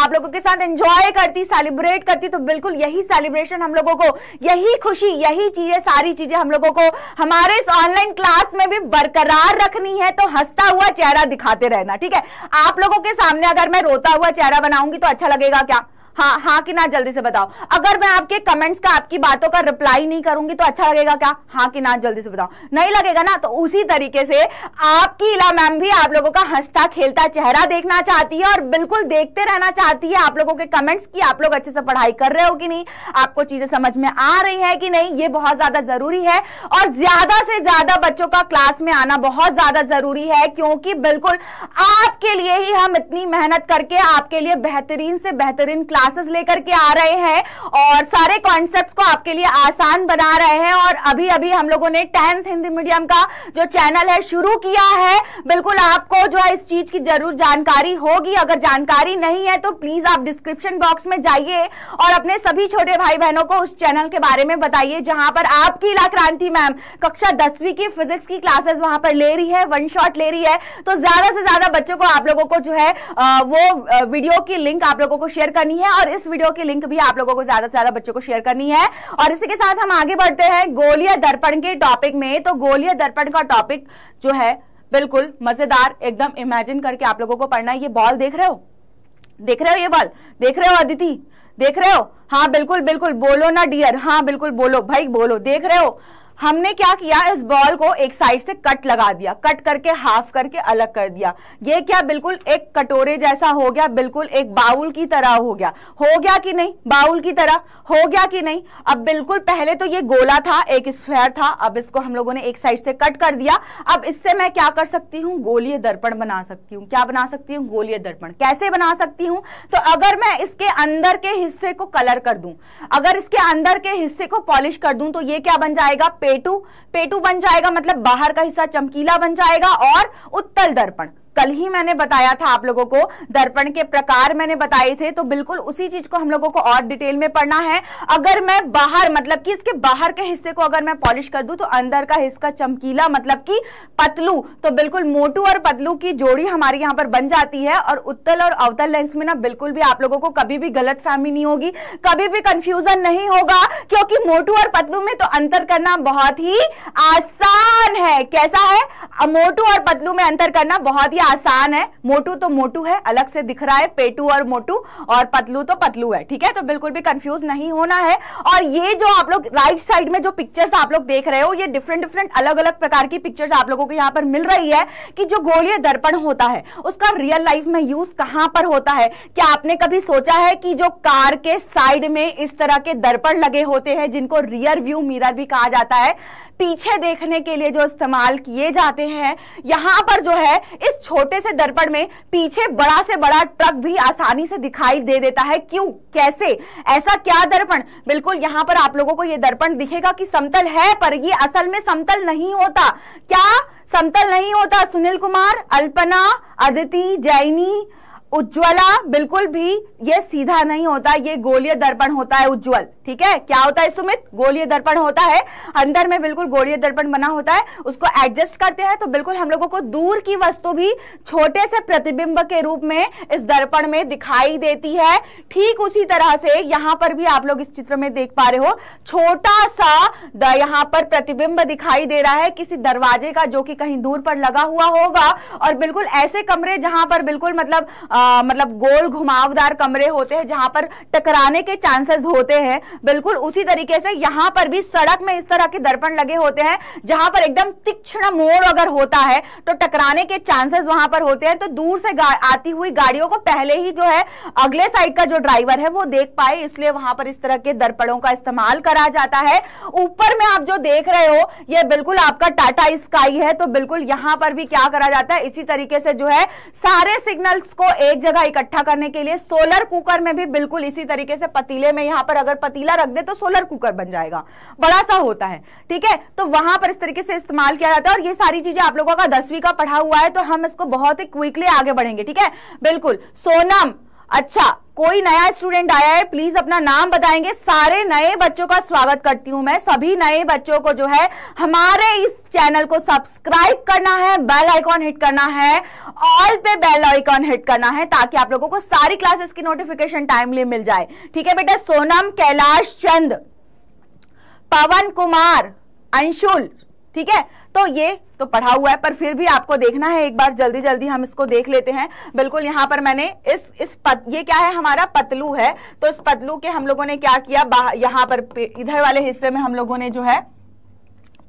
आप लोगों के साथ एंजॉय करती सेलिब्रेट करती तो बिल्कुल यही सेलिब्रेशन हम लोगों को यही खुशी यही चीजें सारी चीजें हम लोगों को हमारे इस ऑनलाइन क्लास में भी बरकरार रखनी है तो हंसता हुआ चेहरा दिखाते रहना ठीक है आप लोगों के सामने अगर मैं रोता हुआ चेहरा बनाऊंगी तो अच्छा लगेगा क्या हाँ हाँ कि ना जल्दी से बताओ अगर मैं आपके कमेंट्स का आपकी बातों का रिप्लाई नहीं करूंगी तो अच्छा लगेगा क्या हाँ कि ना जल्दी से बताओ नहीं लगेगा ना तो उसी तरीके से आपकी इला मैम भी आप लोगों का हंसता खेलता चेहरा देखना चाहती है और बिल्कुल देखते रहना चाहती है आप लोगों के कमेंट्स की आप लोग अच्छे से पढ़ाई कर रहे हो कि नहीं आपको चीजें समझ में आ रही है कि नहीं ये बहुत ज्यादा जरूरी है और ज्यादा से ज्यादा बच्चों का क्लास में आना बहुत ज्यादा जरूरी है क्योंकि बिल्कुल आपके लिए ही हम इतनी मेहनत करके आपके लिए बेहतरीन से बेहतरीन क्लास क्लासेस लेकर के आ रहे हैं और सारे कॉन्सेप्ट को आपके लिए आसान बना रहे हैं और अभी अभी हम लोगों ने टेंथ हिंदी मीडियम का जो चैनल है शुरू किया है बिल्कुल आपको जो है इस चीज की जरूर जानकारी होगी अगर जानकारी नहीं है तो प्लीज आप डिस्क्रिप्शन बॉक्स में जाइए और अपने सभी छोटे भाई बहनों को उस चैनल के बारे में बताइए जहां पर आपकी इला क्रांति मैम कक्षा दसवीं की फिजिक्स की क्लासेस वहां पर ले रही है वन शॉट ले रही है तो ज्यादा से ज्यादा बच्चों को आप लोगों को जो है वो वीडियो की लिंक आप लोगों को शेयर करनी है है और इस वीडियो की लिंक भी आप लोगों को ज्यादा से ज्यादा बच्चों को शेयर करनी है और इसी के साथ हम आगे बढ़ते हैं गोलिया दर्पण के टॉपिक में तो गोलिया दर्पण का टॉपिक जो है बिल्कुल मजेदार एकदम इमेजिन करके आप लोगों को पढ़ना है ये बॉल देख रहे हो देख रहे हो ये बॉल देख रहे हो अदिति देख रहे हो हाँ बिल्कुल बिल्कुल बोलो ना डियर हाँ बिल्कुल बोलो भाई बोलो देख रहे हो हमने क्या किया इस बॉल को एक साइड से कट लगा दिया कट करके हाफ करके अलग कर दिया ये क्या बिल्कुल एक कटोरे जैसा हो गया बिल्कुल एक बाउल की तरह हो गया हो गया कि नहीं बाउल की तरह हो गया कि नहीं अब बिल्कुल पहले तो ये गोला था एक स्क्वायर था अब इसको हम लोगों ने एक साइड से कट कर दिया अब इससे मैं क्या कर सकती हूँ गोलीय दर्पण बना सकती हूँ क्या बना सकती हूँ गोलीय दर्पण कैसे बना सकती हूँ तो अगर मैं इसके अंदर के हिस्से को कलर कर दू अगर इसके अंदर के हिस्से को पॉलिश कर दूं तो ये क्या बन जाएगा पेटू पेटू बन जाएगा मतलब बाहर का हिस्सा चमकीला बन जाएगा और उत्तल दर्पण कल ही मैंने बताया था आप लोगों को दर्पण के प्रकार मैंने बताए थे तो बिल्कुल उसी चीज को हम लोगों को और डिटेल में पढ़ना है अगर मैं बाहर मतलब कि इसके बाहर के हिस्से को अगर मैं पॉलिश कर दू तो अंदर का हिस्सा चमकीला मतलब कि पतलू तो बिल्कुल मोटू और पतलू की जोड़ी हमारे यहाँ पर बन जाती है और उत्तल और अवतल लेंस में ना बिल्कुल भी आप लोगों को कभी भी गलत नहीं होगी कभी भी कंफ्यूजन नहीं होगा क्योंकि मोटू और पतलू में तो अंतर करना बहुत ही आसान है कैसा है मोटू और पतलू में अंतर करना बहुत ही आसान है मोटू तो मोटू है अलग से दिख रहा है पेटू और मोटू और पतलू तो पतलू है ठीक है तो बिल्कुल भी कंफ्यूज नहीं होना है और ये जो आप लोग राइट साइड में जो पिक्चर्स आप लोग देख रहे हो ये डिफरेंट डिफरेंट अलग अलग प्रकार की पिक्चर्स आप लोगों को यहाँ पर मिल रही है कि जो गोलीय दर्पण होता है उसका रियल लाइफ में यूज कहाँ पर होता है क्या आपने कभी सोचा है कि जो कार के साइड में इस तरह के दर्पण लगे होते हैं जिनको रियर व्यू मिरर भी कहा जाता है पीछे देखने के लिए जो इस्तेमाल किए जाते हैं यहां पर जो है इस छोटे से दर्पण में पीछे बड़ा से बड़ा ट्रक भी आसानी से दिखाई दे देता है क्यों कैसे ऐसा क्या दर्पण बिल्कुल यहां पर आप लोगों को यह दर्पण दिखेगा कि समतल है पर यह असल में समतल नहीं होता क्या समतल नहीं होता सुनील कुमार अल्पना अदिति जैनी उज्ज्वला बिल्कुल भी ये सीधा नहीं होता ये गोलीय दर्पण होता है उज्ज्वल ठीक है क्या होता है सुमित गोलीय दर्पण होता है अंदर में बिल्कुल गोलीय दर्पण बना होता है उसको एडजस्ट करते हैं तो बिल्कुल हम लोगों को दूर की वस्तु भी छोटे से प्रतिबिंब के रूप में इस दर्पण में दिखाई देती है ठीक उसी तरह से यहां पर भी आप लोग इस चित्र में देख पा रहे हो छोटा सा यहाँ पर प्रतिबिंब दिखाई दे रहा है किसी दरवाजे का जो कि कहीं दूर पर लगा हुआ होगा और बिल्कुल ऐसे कमरे जहां पर बिल्कुल मतलब आ, मतलब गोल घुमावदार कमरे होते हैं जहां पर टकराने के चांसेस होते हैं बिल्कुल उसी तरीके से यहां पर भी सड़क में इस तरह के दर्पण लगे होते हैं जहां पर एकदम तीक्ष्ण मोड़ अगर होता है तो टकराने के चांसेस वहां पर होते हैं तो दूर से आती हुई गाड़ियों को पहले ही जो है अगले साइड का जो ड्राइवर है वो देख पाए इसलिए वहां पर इस तरह के दर्पणों का इस्तेमाल करा जाता है ऊपर में आप जो देख रहे हो ये बिल्कुल आपका टाटा स्काई है तो बिल्कुल यहां पर भी क्या करा जाता है इसी तरीके से जो है सारे सिग्नल्स को एक जगह इकट्ठा करने के लिए सोलर कुकर में भी बिल्कुल इसी तरीके से पतीले में यहां पर अगर पतीला रख दे तो सोलर कुकर बन जाएगा बड़ा सा होता है ठीक है तो वहां पर इस तरीके से इस्तेमाल किया जाता है और ये सारी चीजें आप लोगों का दसवीं का पढ़ा हुआ है तो हम इसको बहुत ही क्विकली आगे बढ़ेंगे ठीक है बिल्कुल सोनम अच्छा कोई नया स्टूडेंट आया है प्लीज अपना नाम बताएंगे सारे नए बच्चों का स्वागत करती हूं मैं सभी नए बच्चों को जो है हमारे इस चैनल को सब्सक्राइब करना है बेल आइकॉन हिट करना है ऑल पे बेल आइकॉन हिट करना है ताकि आप लोगों को सारी क्लासेस की नोटिफिकेशन टाइमली मिल जाए ठीक है बेटा सोनम कैलाश चंद पवन कुमार अंशुल ठीक है तो ये तो पढ़ा हुआ है पर फिर भी आपको देखना है एक बार जल्दी जल्दी हम इसको देख लेते हैं बिल्कुल यहाँ पर मैंने इस इस पत, ये क्या है हमारा पतलू है तो इस पतलू के हम लोगों ने क्या किया यहाँ पर इधर वाले हिस्से में हम लोगों ने जो है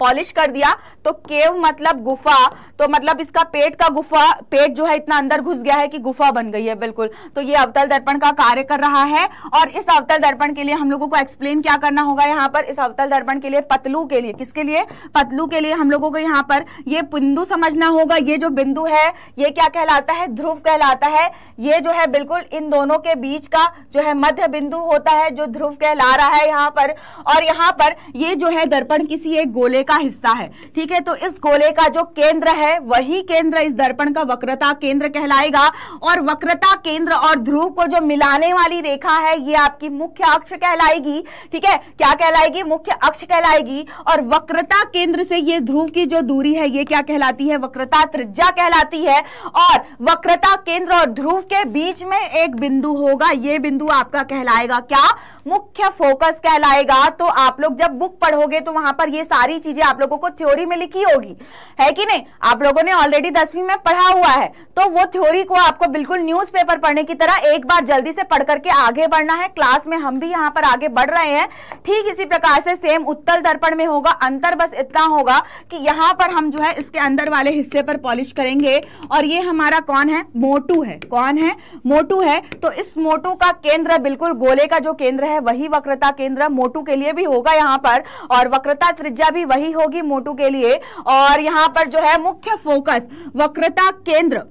पॉलिश कर दिया तो केव मतलब गुफा तो मतलब इसका पेट का गुफा पेट जो है इतना अंदर घुस गया है कि गुफा बन गई है बिल्कुल तो ये अवतल दर्पण का कार्य कर रहा है और इस अवतल दर्पण के लिए हम लोगों को एक्सप्लेन क्या करना होगा यहाँ पर इस अवतल दर्पण के लिए पतलू के लिए किसके लिए पतलू के लिए हम लोगों को यहाँ पर ये बिंदु समझना होगा ये जो बिंदु है ये क्या कहलाता है ध्रुव कहलाता है ये जो है बिल्कुल इन दोनों के बीच का जो है मध्य बिंदु होता है जो ध्रुव कहला रहा है यहाँ पर और यहाँ पर ये जो है दर्पण किसी एक गोले का हिस्सा है ठीक है तो इस गोले का जो केंद्र है वही केंद्र इस दर्पण का वक्रता केंद्र कहलाएगा और वक्रता केंद्र और ध्रुव को जो मिलाने वाली रेखा है ये आपकी मुख्य अक्ष कहलाएगी ठीक है क्या कहलाएगी मुख्य अक्ष कहलाएगी और वक्रता केंद्र से ये ध्रुव की जो दूरी है ये क्या कहलाती है वक्रता त्रिज्या कहलाती है और वक्रता केंद्र और ध्रुव के बीच में एक बिंदु होगा ये बिंदु आपका कहलाएगा क्या मुख्य फोकस कहलाएगा तो आप लोग जब बुक पढ़ोगे तो वहां पर ये सारी चीजें चीजें आप लोगों को थ्योरी में लिखी होगी है कि नहीं आप लोगों ने ऑलरेडी दसवीं में पढ़ा हुआ है तो वो थ्योरी को आपको बिल्कुल न्यूज पढ़ने की तरह एक बार जल्दी से पढ़ करके आगे बढ़ना है क्लास में हम भी यहाँ पर आगे बढ़ रहे हैं ठीक इसी प्रकार से सेम उत्तल दर्पण में होगा अंतर बस इतना होगा कि यहाँ पर हम जो है इसके अंदर वाले हिस्से पर पॉलिश करेंगे और ये हमारा कौन है मोटू है कौन है मोटू है तो इस मोटू का केंद्र बिल्कुल गोले का जो केंद्र है वही वक्रता केंद्र मोटू के लिए भी होगा यहाँ पर और वक्रता त्रिज्या भी वही ही होगी मोटू के लिए और यहाँ पर जो है मुख्य फोकस वक्रता केंद्र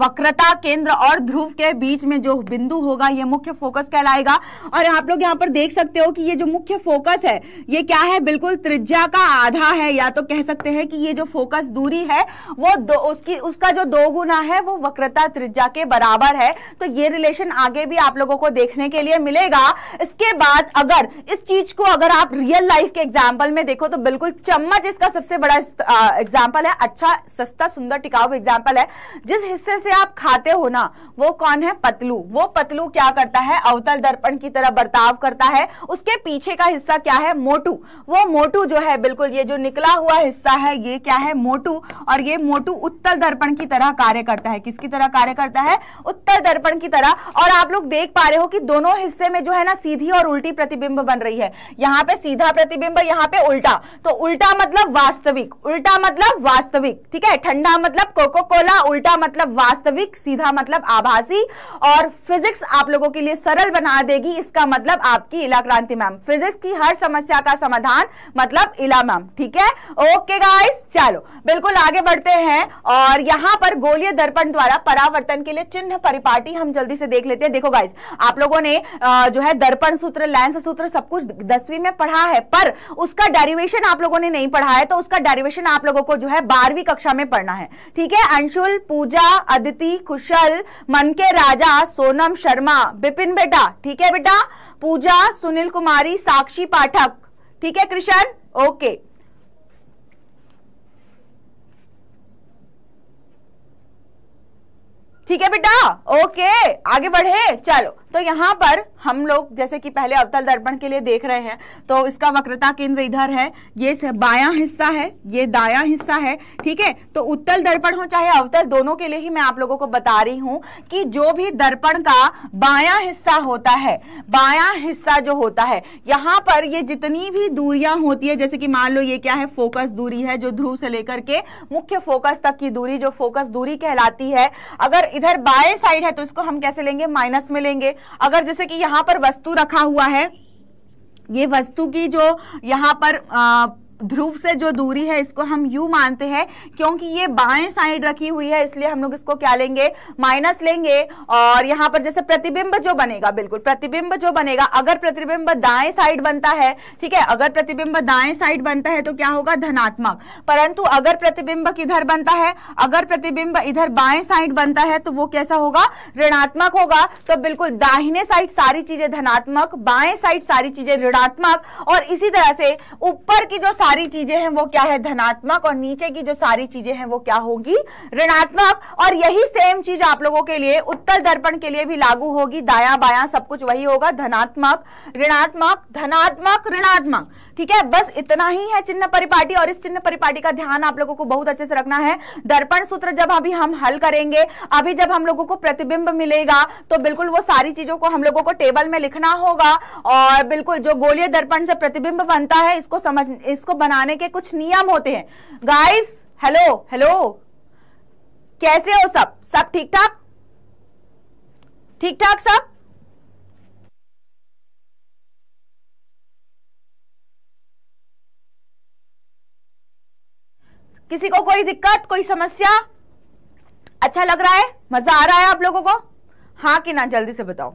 वक्रता केंद्र और ध्रुव के बीच में जो बिंदु होगा ये मुख्य फोकस कहलाएगा और आप लोग यहाँ पर देख सकते हो कि ये जो मुख्य फोकस है ये क्या है बिल्कुल त्रिज्या का आधा है या तो कह सकते हैं कि ये जो फोकस दूरी है वो दो उसकी उसका जो दो गुना है वो वक्रता त्रिज्या के बराबर है तो ये रिलेशन आगे भी आप लोगों को देखने के लिए मिलेगा इसके बाद अगर इस चीज को अगर आप रियल लाइफ के एग्जाम्पल में देखो तो बिल्कुल चम्मच इसका सबसे बड़ा एग्जाम्पल है अच्छा सस्ता सुंदर टिकाऊ एग्जाम्पल है जिस हिस्से जिसे आप खाते हो ना वो कौन है पतलू वो पतलू क्या करता है अवतल दर्पण की तरह बर्ताव करता है उसके पीछे का हिस्सा क्या है मोटू वो मोटू जो है बिल्कुल ये जो निकला हुआ हिस्सा है ये क्या है मोटू और ये मोटू उत्तल दर्पण की तरह कार्य करता है किसकी तरह कार्य करता है उत्तल दर्पण की तरह और आप लोग देख पा रहे हो कि दोनों हिस्से में जो है ना सीधी और उल्टी प्रतिबिंब बन रही है यहाँ पे सीधा प्रतिबिंब यहाँ पे उल्टा तो उल्टा मतलब वास्तविक उल्टा मतलब वास्तविक ठीक है ठंडा मतलब कोको कोला उल्टा मतलब वास्तविक वास्तविक सीधा मतलब आभासी और फिजिक्स आप लोगों के लिए सरल बना देगी इसका मतलब आपकी इला क्रांति मैम फिजिक्स की हर समस्या का समाधान मतलब इला मैम ठीक है ओके गाइस चलो बिल्कुल आगे बढ़ते हैं और यहां पर गोलीय दर्पण द्वारा परावर्तन के लिए चिन्ह परिपाटी हम जल्दी से देख लेते हैं देखो गाइस आप लोगों ने जो है दर्पण सूत्र लेंस सूत्र सब कुछ दसवीं में पढ़ा है पर उसका डेरिवेशन आप लोगों ने नहीं पढ़ा है तो उसका डेरिवेशन आप लोगों को जो है बारहवीं कक्षा में पढ़ना है ठीक है अंशुल पूजा अदिति कुशल मन के राजा सोनम शर्मा बिपिन बेटा ठीक है बेटा पूजा सुनील कुमारी साक्षी पाठक ठीक है कृष्ण ओके ठीक है बेटा ओके आगे बढ़े चलो तो यहाँ पर हम लोग जैसे कि पहले अवतल दर्पण के लिए देख रहे हैं तो इसका वक्रता केंद्र इधर है ये बाया हिस्सा है ये दाया हिस्सा है ठीक है तो उत्तल दर्पण हो चाहे अवतल दोनों के लिए ही मैं आप लोगों को बता रही हूं कि जो भी दर्पण का बाया हिस्सा होता है बाया हिस्सा जो होता है यहाँ पर ये जितनी भी दूरियां होती है जैसे कि मान लो ये क्या है फोकस दूरी है जो ध्रुव से लेकर के मुख्य फोकस तक की दूरी जो फोकस दूरी कहलाती है अगर इधर बाएं साइड है तो इसको हम कैसे लेंगे माइनस में लेंगे अगर जैसे कि यहाँ पर वस्तु रखा हुआ है ये वस्तु की जो यहाँ पर आ, ध्रुव से जो दूरी है इसको हम u मानते हैं क्योंकि ये बाएं साइड रखी हुई है इसलिए हम लोग इसको क्या लेंगे माइनस लेंगे और यहाँ पर जैसे प्रतिबिंब जो बनेगा बिल्कुल प्रतिबिंब जो बनेगा अगर प्रतिबिंब दाएं साइड बनता है ठीक है अगर प्रतिबिंब दाएं साइड बनता है तो क्या होगा धनात्मक परंतु अगर प्रतिबिंब किधर बनता है अगर प्रतिबिंब इधर बाएं साइड बनता है तो वो कैसा होगा ऋणात्मक होगा तो बिल्कुल दाहिने साइड सारी चीजें धनात्मक बाएं साइड सारी चीजें ऋणात्मक और इसी तरह से ऊपर की जो सारी चीजें हैं वो क्या है धनात्मक और नीचे की जो सारी चीजें हैं वो क्या होगी ऋणात्मक और यही सेम चीज आप लोगों के लिए उत्तर दर्पण के लिए भी लागू होगी दाया बाया सब कुछ वही होगा धनात्मक ऋणात्मक धनात्मक ऋणात्मक ठीक है बस इतना ही है चिन्ह परिपाटी और इस चिन्ह परिपाटी का ध्यान आप लोगों को बहुत अच्छे से रखना है दर्पण सूत्र जब अभी हम हल करेंगे अभी जब हम लोगों को प्रतिबिंब मिलेगा तो बिल्कुल वो सारी चीजों को हम लोगों को टेबल में लिखना होगा और बिल्कुल जो गोलीय दर्पण से प्रतिबिंब बनता है इसको समझ इसको बनाने के कुछ नियम होते हैं गाइस हेलो हेलो कैसे हो सब सब ठीक ठाक ठीक ठाक सब किसी को कोई दिक्कत कोई समस्या अच्छा लग रहा है मजा आ रहा है आप लोगों को हाँ कि ना जल्दी से बताओ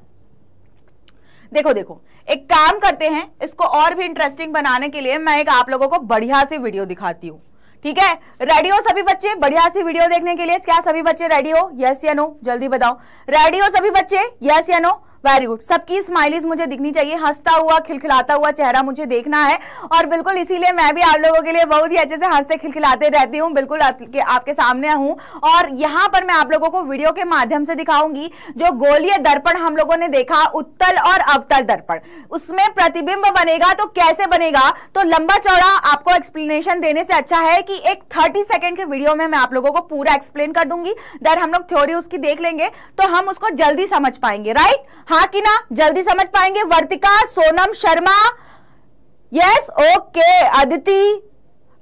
देखो देखो एक काम करते हैं इसको और भी इंटरेस्टिंग बनाने के लिए मैं एक आप लोगों को बढ़िया सी वीडियो दिखाती हूँ ठीक है रेडी हो सभी बच्चे बढ़िया सी वीडियो देखने के लिए क्या सभी बच्चे रेडी हो यस या नो जल्दी बताओ रेडी हो सभी बच्चे यस या नो वेरी गुड सबकी स्माइलीज मुझे दिखनी चाहिए हंसता हुआ खिलखिलाता हुआ चेहरा मुझे देखना है और बिल्कुल इसीलिए मैं भी आप लोगों के लिए बहुत ही अच्छे से हंसते खिलखिलाते रहती हूँ बिल्कुल आपके, आपके सामने हूँ और यहाँ पर मैं आप लोगों को वीडियो के माध्यम से दिखाऊंगी जो गोलीय दर्पण हम लोगों ने देखा उत्तल और अवतल दर्पण उसमें प्रतिबिंब बनेगा तो कैसे बनेगा तो लंबा चौड़ा आपको एक्सप्लेनेशन देने से अच्छा है कि एक थर्टी सेकेंड के वीडियो में मैं आप लोगों को पूरा एक्सप्लेन कर दूंगी दर हम लोग थ्योरी उसकी देख लेंगे तो हम उसको जल्दी समझ पाएंगे राइट हाँ कि ना जल्दी समझ पाएंगे Vartika Sonam Sharma yes okay Aditi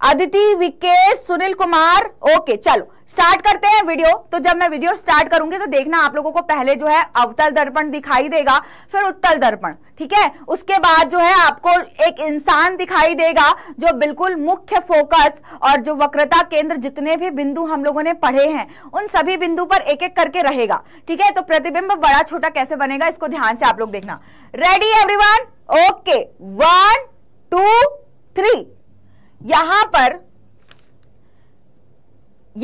Aditi Vikesh Sunil Kumar okay चलो स्टार्ट करते हैं वीडियो तो जब मैं वीडियो स्टार्ट करूंगी तो देखना आप लोगों को पहले जो है अवतल दर्पण दिखाई देगा फिर उत्तल दर्पण ठीक है उसके बाद जो है आपको एक इंसान दिखाई देगा जो बिल्कुल मुख्य फोकस और जो वक्रता केंद्र जितने भी बिंदु हम लोगों ने पढ़े हैं उन सभी बिंदु पर एक एक करके रहेगा ठीक है तो प्रतिबिंब बड़ा छोटा कैसे बनेगा इसको ध्यान से आप लोग देखना ready every okay one two three यहां पर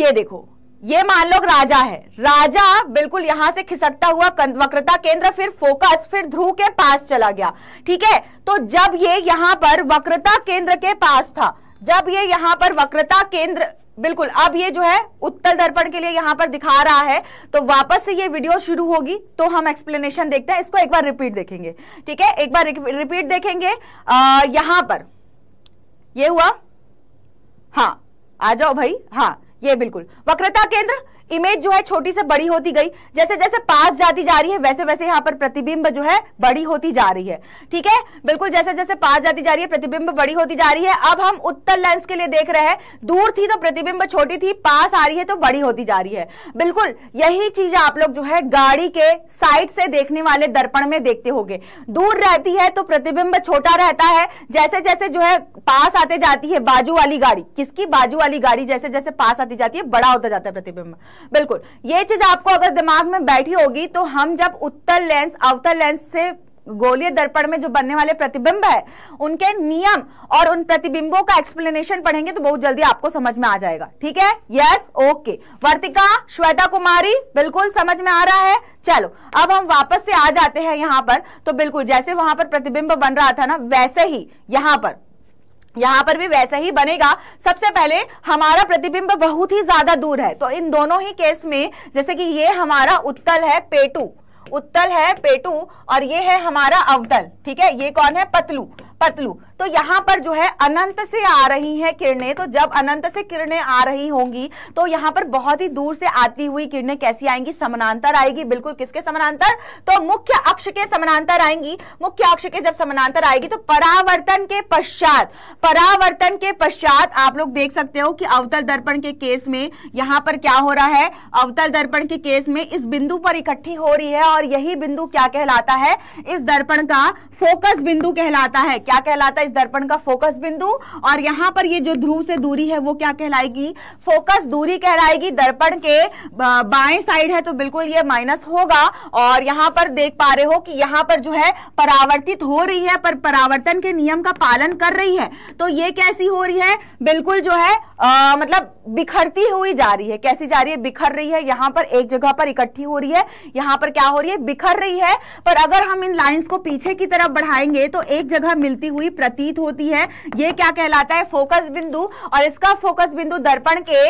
ये देखो ये मान लो राजा है राजा बिल्कुल यहां से खिसकता हुआ वक्रता केंद्र फिर फोकस फिर ध्रुव के पास चला गया ठीक है तो जब ये यहां पर वक्रता केंद्र के पास था जब ये यहां पर वक्रता केंद्र बिल्कुल अब ये जो है उत्तल दर्पण के लिए यहां पर दिखा रहा है तो वापस से ये वीडियो शुरू होगी तो हम एक्सप्लेनेशन देखते हैं इसको एक बार रिपीट देखेंगे ठीक है एक बार रिपीट देखेंगे आ, यहां पर ये हुआ हाँ आ जाओ भाई हाँ ये बिल्कुल वक्रता केंद्र इमेज जो है छोटी से बड़ी होती गई जैसे जैसे पास जाती जा रही है वैसे वैसे यहाँ पर प्रतिबिंब जो है बड़ी होती जा रही है ठीक है बिल्कुल जैसे जैसे पास जाती जा रही है प्रतिबिंब बड़ी होती जा रही है अब हम उत्तर लेंस के लिए देख रहे हैं दूर थी तो प्रतिबिंब छोटी थी पास आ रही है तो बड़ी होती जा रही है बिल्कुल यही चीज आप लोग जो है गाड़ी के साइड से देखने वाले दर्पण में देखते हो दूर रहती है तो प्रतिबिंब छोटा रहता है जैसे जैसे जो है पास आते जाती है बाजू वाली गाड़ी किसकी बाजू वाली गाड़ी जैसे जैसे पास आती जाती है बड़ा होता जाता है प्रतिबिंब बिल्कुल ये चीज आपको अगर दिमाग में बैठी होगी तो हम जब उत्तर लेंस अवतर लेंस से गोलीय दर्पण में जो बनने वाले प्रतिबिंब है उनके नियम और उन प्रतिबिंबों का एक्सप्लेनेशन पढ़ेंगे तो बहुत जल्दी आपको समझ में आ जाएगा ठीक है यस ओके वर्तिका श्वेता कुमारी बिल्कुल समझ में आ रहा है चलो अब हम वापस से आ जाते हैं यहां पर तो बिल्कुल जैसे वहां पर प्रतिबिंब बन रहा था ना वैसे ही यहां पर यहाँ पर भी वैसा ही बनेगा सबसे पहले हमारा प्रतिबिंब बहुत ही ज्यादा दूर है तो इन दोनों ही केस में जैसे कि ये हमारा उत्तल है पेटू उत्तल है पेटू और ये है हमारा अवतल ठीक है ये कौन है पतलू पतलू तो यहाँ पर जो है अनंत से आ रही हैं किरणें तो जब अनंत से किरणें आ रही होंगी तो यहाँ पर बहुत ही दूर से आती हुई किरणें कैसी आएंगी समानांतर आएगी बिल्कुल किसके समानांतर तो मुख्य अक्ष के समानांतर आएंगी मुख्य अक्ष के जब समानांतर आएगी तो परावर्तन के पश्चात परावर्तन के पश्चात आप लोग देख सकते हो कि अवतल दर्पण के केस में यहां पर क्या हो रहा है अवतल दर्पण के केस में इस बिंदु पर इकट्ठी हो रही है और यही बिंदु क्या कहलाता है इस दर्पण का फोकस बिंदु कहलाता है क्या कहलाता है इस दर्पण का फोकस बिंदु और यहां पर ये जो ध्रुव से दूरी है वो क्या कहलाएगी फोकस दूरी कहलाएगी दर्पण के बाएं साइड है तो बिल्कुल ये माइनस होगा और यहां पर देख पा रहे हो कि यहां पर जो है परावर्तित हो रही है पर परावर्तन के नियम का पालन कर रही है तो ये कैसी हो रही है बिल्कुल जो है आ, मतलब बिखरती हुई जा रही है कैसी जा रही है बिखर रही है यहां पर एक जगह पर इकट्ठी हो रही है यहां पर क्या हो रही है बिखर रही है पर अगर हम इन लाइंस को पीछे की तरफ बढ़ाएंगे तो एक जगह मिल मिलती हुई प्रतीत होती है यह क्या कहलाता है फोकस बिंदु और इसका फोकस बिंदु दर्पण के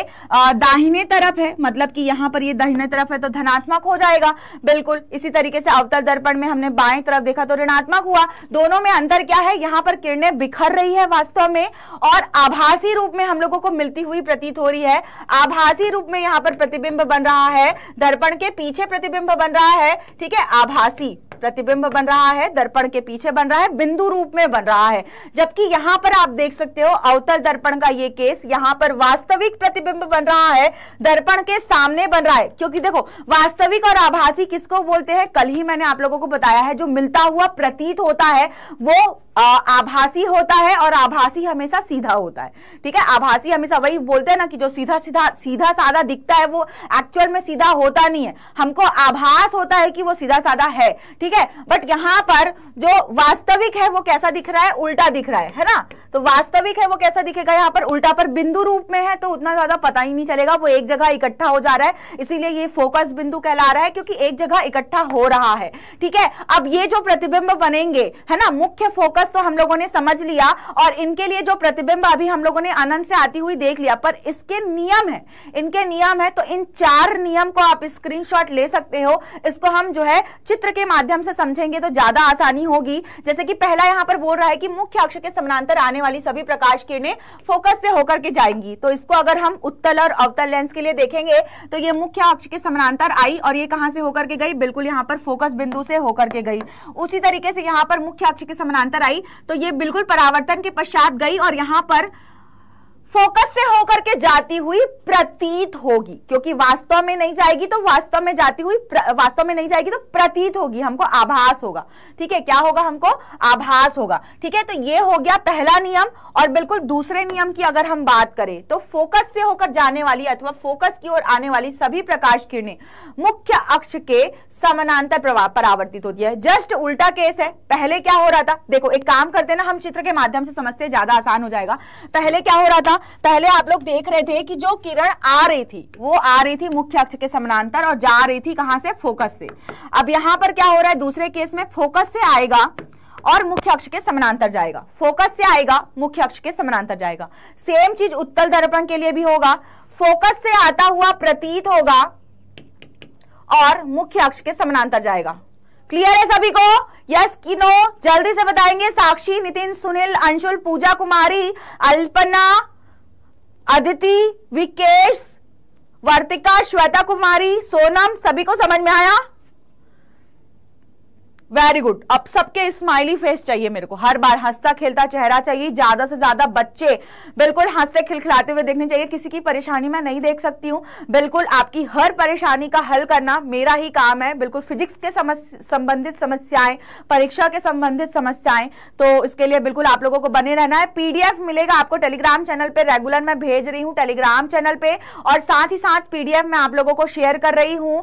दाहिने तरफ है मतलब कि यहाँ पर ये दाहिने तरफ है तो धनात्मक हो जाएगा बिल्कुल इसी तरीके से अवतल दर्पण में हमने बाएं तरफ देखा तो ऋणात्मक हुआ दोनों में अंतर क्या है यहाँ पर किरणें बिखर रही है वास्तव में और आभासी रूप में हम लोगों को मिलती हुई प्रतीत हो रही है आभासी रूप में यहाँ पर प्रतिबिंब बन रहा है दर्पण के पीछे प्रतिबिंब बन रहा है ठीक है आभासी प्रतिबिंब बन रहा है दर्पण के पीछे बन रहा है बिंदु रूप में बन रहा है जबकि यहाँ पर आप देख सकते हो अवतल दर्पण का ये केस यहाँ पर वास्तविक प्रतिबिंब बन रहा है दर्पण के सामने बन रहा है क्योंकि देखो वास्तविक और आभासी किसको बोलते हैं कल ही मैंने आप लोगों को बताया है जो मिलता हुआ प्रतीत होता है वो आभासी होता है और आभासी हमेशा सीधा होता है ठीक है आभासी हमेशा वही बोलते हैं ना कि जो सीधा सीधा सीधा साधा दिखता है वो एक्चुअल में सीधा होता नहीं है हमको आभास होता है कि वो सीधा साधा है ठीक है बट यहाँ पर जो वास्तविक है वो कैसा दिख रहा है उल्टा दिख रहा है है ना तो वास्तविक है वो कैसा दिखेगा यहाँ पर उल्टा पर बिंदु रूप में है तो उतना ज्यादा पता ही नहीं चलेगा वो एक जगह इकट्ठा हो जा रहा है इसीलिए ये फोकस बिंदु कहला रहा है क्योंकि एक जगह इकट्ठा हो रहा है ठीक है अब ये जो प्रतिबिंब बनेंगे है ना मुख्य फोकस बस तो हम लोगों ने समझ लिया और इनके लिए जो प्रतिबिंब अभी हम लोगों ने आनंद से आती हुई देख लिया पर इसके नियम है इनके नियम है तो इन चार नियम को आप स्क्रीन ले सकते हो इसको हम जो है चित्र के माध्यम से समझेंगे तो ज्यादा आसानी होगी जैसे कि पहला यहाँ पर बोल रहा है कि मुख्य अक्ष के समानांतर आने वाली सभी प्रकाश किरणें फोकस से होकर के जाएंगी तो इसको अगर हम उत्तल और अवतल लेंस के लिए देखेंगे तो ये मुख्य अक्ष के समानांतर आई और ये कहां से होकर के गई बिल्कुल यहाँ पर फोकस बिंदु से होकर के गई उसी तरीके से यहाँ पर मुख्य अक्ष के समानांतर आई आई तो ये बिल्कुल परावर्तन के पश्चात गई और यहाँ पर फोकस से होकर के जाती हुई प्रतीत होगी क्योंकि वास्तव में नहीं जाएगी तो वास्तव में जाती हुई वास्तव में नहीं जाएगी तो प्रतीत होगी हमको आभास होगा ठीक है क्या होगा हमको आभास होगा ठीक है तो ये हो गया पहला नियम और बिल्कुल दूसरे नियम की अगर हम बात करें तो फोकस से होकर जाने वाली अथवा फोकस की ओर आने वाली सभी प्रकाश किरणें मुख्य अक्ष के समानांतर परावर्तित होती है जस्ट उल्टा केस है पहले क्या हो रहा था देखो एक काम करते ना हम चित्र के माध्यम से समझते ज्यादा आसान हो जाएगा पहले क्या हो रहा था पहले आप लोग देख रहे थे कि जो किरण आ रही थी वो आ रही थी मुख्य अक्ष के समानांतर और जा रही थी कहां से फोकस से अब यहां पर क्या हो रहा है दूसरे केस में फोकस से आएगा और मुख्य अक्ष के समानांतर जाएगा फोकस से आएगा मुख्य अक्ष के समानांतर जाएगा सेम चीज उत्तल दर्पण के लिए भी होगा फोकस से आता हुआ प्रतीत होगा और मुख्य अक्ष के समानांतर जाएगा क्लियर है सभी को यस की नो जल्दी से बताएंगे साक्षी नितिन सुनील अंशुल पूजा कुमारी अल्पना अदिति विकेश वर्तिका श्वेता कुमारी सोनम सभी को समझ में आया वेरी गुड अब सबके स्माइली फेस चाहिए मेरे को हर बार हंसता खेलता चेहरा चाहिए ज्यादा से ज्यादा बच्चे बिल्कुल हंसते खिलखिलाते हुए देखने चाहिए किसी की परेशानी मैं नहीं देख सकती हूँ बिल्कुल आपकी हर परेशानी का हल करना मेरा ही काम है बिल्कुल फिजिक्स के संबंधित समस्याएं परीक्षा के संबंधित समस्याएं तो इसके लिए बिल्कुल आप लोगों को बने रहना है पीडीएफ मिलेगा आपको टेलीग्राम चैनल पर रेगुलर मैं भेज रही हूँ टेलीग्राम चैनल पर और साथ ही साथ पीडीएफ मैं आप लोगों को शेयर कर रही हूँ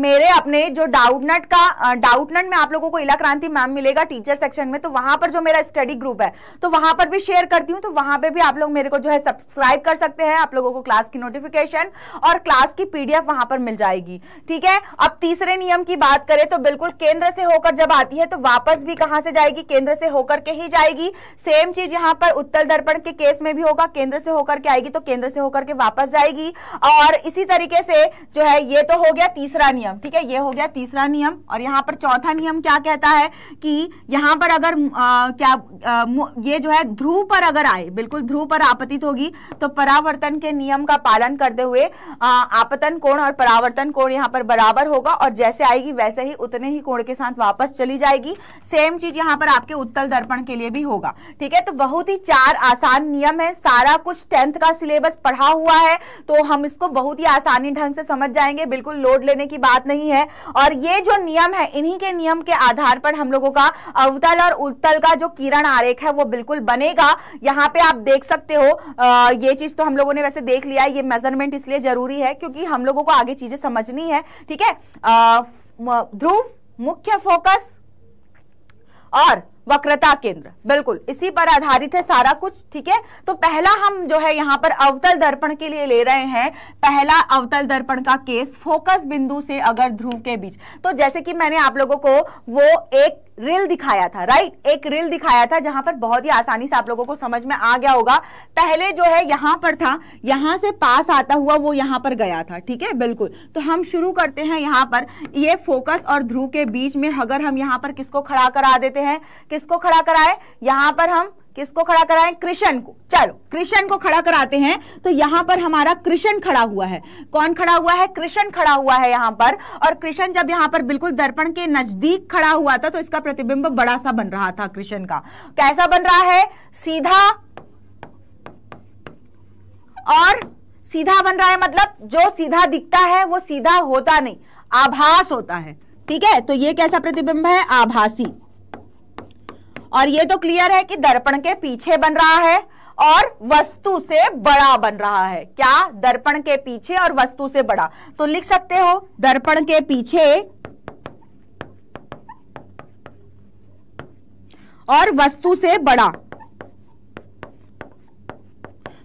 मेरे अपने जो डाउटनट का डाउटनट में आप आप लोगों को इला क्रांति मैम मिलेगा टीचर सेक्शन में तो वहां पर जो मेरा स्टडी ग्रुप है तो वहां पर भी शेयर करती हूँ तो वहां पर भी आप लोग मेरे को जो है सब्सक्राइब कर सकते हैं आप लोगों को क्लास की नोटिफिकेशन और क्लास की पीडीएफ वहां पर मिल जाएगी ठीक है अब तीसरे नियम की बात करें तो बिल्कुल केंद्र से होकर जब आती है तो वापस भी कहां से जाएगी केंद्र से होकर के ही जाएगी सेम चीज यहां पर उत्तल दर्पण के केस में भी होगा केंद्र से होकर के आएगी तो केंद्र से होकर के वापस जाएगी और इसी तरीके से जो है ये तो हो गया तीसरा नियम ठीक है ये हो गया तीसरा नियम और यहां पर चौथा नियम क्या कहता है कि यहां पर अगर आ, क्या आ, ये जो है ध्रुव पर अगर आए बिल्कुल ध्रुव पर आपतित होगी तो परावर्तन के नियम का पालन करते हुए आ, आपतन कोण और परावर्तन कोण यहां पर बराबर होगा और जैसे आएगी वैसे ही उतने ही कोण के साथ वापस चली जाएगी सेम चीज यहां पर आपके उत्तल दर्पण के लिए भी होगा ठीक है तो बहुत ही चार आसान नियम है सारा कुछ टेंथ का सिलेबस पढ़ा हुआ है तो हम इसको बहुत ही आसानी ढंग से समझ जाएंगे बिल्कुल लोड लेने की बात नहीं है और ये जो नियम है इन्हीं के नियम के के आधार पर हम लोगों का अवतल और उत्तल का जो किरण आरेख है वो बिल्कुल बनेगा यहाँ पे आप देख सकते हो आ, ये चीज तो हम लोगों ने वैसे देख लिया ये मेजरमेंट इसलिए जरूरी है क्योंकि हम लोगों को आगे चीजें समझनी है ठीक है ध्रुव मुख्य फोकस और वक्रता केंद्र बिल्कुल इसी पर आधारित है सारा कुछ ठीक है तो पहला हम जो है यहाँ पर अवतल दर्पण के लिए ले रहे हैं पहला अवतल दर्पण का केस फोकस बिंदु से अगर ध्रुव के बीच तो जैसे कि मैंने आप लोगों को वो एक रिल दिखाया था राइट एक रिल दिखाया था जहां पर बहुत ही आसानी से आप लोगों को समझ में आ गया होगा पहले जो है यहां पर था यहां से पास आता हुआ वो यहां पर गया था ठीक है बिल्कुल तो हम शुरू करते हैं यहां पर ये फोकस और ध्रुव के बीच में अगर हम यहां पर किसको खड़ा करा देते हैं किसको खड़ा कराए यहां पर हम किसको खड़ा कराएं कृष्ण को चलो कृष्ण को खड़ा कराते हैं तो यहां पर हमारा कृष्ण खड़ा हुआ है कौन खड़ा हुआ है कृष्ण खड़ा हुआ है यहां पर और कृष्ण जब यहां पर बिल्कुल दर्पण के नजदीक खड़ा हुआ था तो इसका प्रतिबिंब बड़ा सा बन रहा था कृष्ण का कैसा बन रहा है सीधा और सीधा बन रहा है मतलब जो सीधा दिखता है वो सीधा होता नहीं आभास होता है ठीक है तो ये कैसा प्रतिबिंब है आभासी और ये तो क्लियर है कि दर्पण के पीछे बन रहा है और वस्तु से बड़ा बन रहा है क्या दर्पण के पीछे और वस्तु से बड़ा तो लिख सकते हो दर्पण के पीछे और वस्तु से बड़ा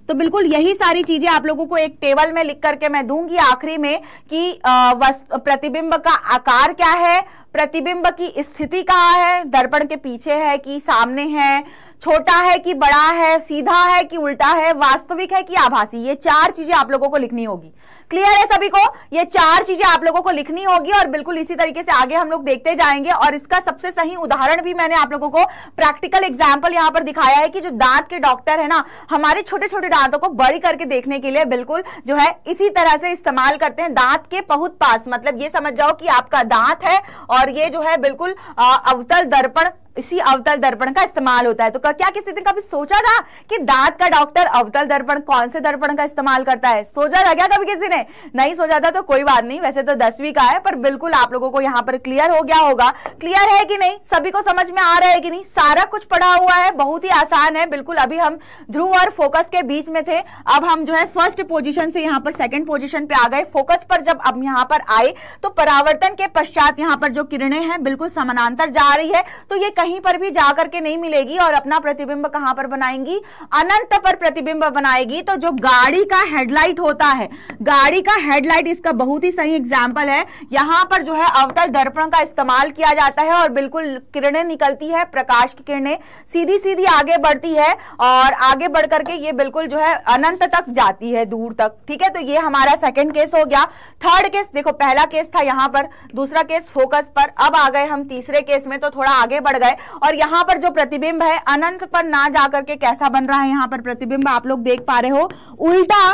तो बिल्कुल यही सारी चीजें आप लोगों को एक टेबल में लिख करके मैं दूंगी आखिरी में कि प्रतिबिंब का आकार क्या है प्रतिबिंब की स्थिति कहाँ है दर्पण के पीछे है कि सामने है छोटा है कि बड़ा है सीधा है कि उल्टा है वास्तविक है कि आभासी ये चार चीजें आप लोगों को लिखनी होगी क्लियर है सभी को ये चार चीजें आप लोगों को लिखनी होगी और बिल्कुल इसी तरीके से आगे हम लोग देखते जाएंगे और इसका सबसे सही उदाहरण भी मैंने आप लोगों को प्रैक्टिकल एग्जाम्पल यहाँ पर दिखाया है कि जो दांत के डॉक्टर है ना हमारे छोटे छोटे दांतों को बड़ी करके देखने के लिए बिल्कुल जो है इसी तरह से इस्तेमाल करते हैं दांत के बहुत पास मतलब ये समझ जाओ कि आपका दांत है और ये जो है बिल्कुल अवतल दर्पण इसी अवतल दर्पण का इस्तेमाल होता है तो क्या किसी दिन कभी सोचा था कि दांत का डॉक्टर अवतल दर्पण कौन से दर्पण का इस्तेमाल करता है सोचा था क्या कभी किसी ने नहीं सोचा था तो कोई बात नहीं वैसे तो दसवीं का है पर बिल्कुल आप लोगों को यहाँ पर क्लियर हो गया होगा क्लियर है कि नहीं सभी को समझ में आ रहा है कि नहीं सारा कुछ पढ़ा हुआ है बहुत ही आसान है बिल्कुल अभी हम ध्रुव और फोकस के बीच में थे अब हम जो है फर्स्ट पोजिशन से यहाँ पर सेकेंड पोजिशन पे आ गए फोकस पर जब अब यहाँ पर आए तो परावर्तन के पश्चात यहाँ पर जो किरणें हैं बिल्कुल समानांतर जा रही है तो ये कहीं पर भी जाकर के नहीं मिलेगी और अपना प्रतिबिंब कहां पर बनाएंगी अनंत पर प्रतिबिंब बनाएगी तो जो गाड़ी का हेडलाइट होता है गाड़ी का हेडलाइट इसका बहुत ही सही एग्जाम्पल है यहां पर जो है अवतल दर्पण का इस्तेमाल किया जाता है और बिल्कुल किरणें निकलती है प्रकाश की किरणें सीधी सीधी आगे बढ़ती है और आगे बढ़ करके ये बिल्कुल जो है अनंत तक जाती है दूर तक ठीक है तो ये हमारा सेकेंड केस हो गया थर्ड केस देखो पहला केस था यहां पर दूसरा केस फोकस पर अब आ गए हम तीसरे केस में तो थोड़ा आगे बढ़ गए और यहाँ पर जो प्रतिबिंब है अनंत पर ना जाकर के कैसा बन रहा है यहाँ पर प्रतिबिंब आप लोग देख पा रहे हो उल्टा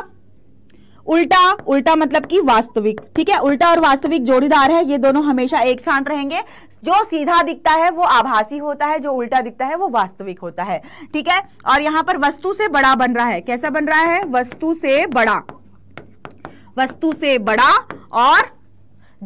उल्टा उल्टा मतलब कि वास्तविक ठीक है उल्टा और वास्तविक जोड़ीदार है ये दोनों हमेशा एक साथ रहेंगे जो सीधा दिखता है वो आभासी होता है जो उल्टा दिखता है वो वास्तविक होता है ठीक है और यहां पर वस्तु से बड़ा बन रहा है कैसा बन रहा है वस्तु से बड़ा वस्तु से बड़ा और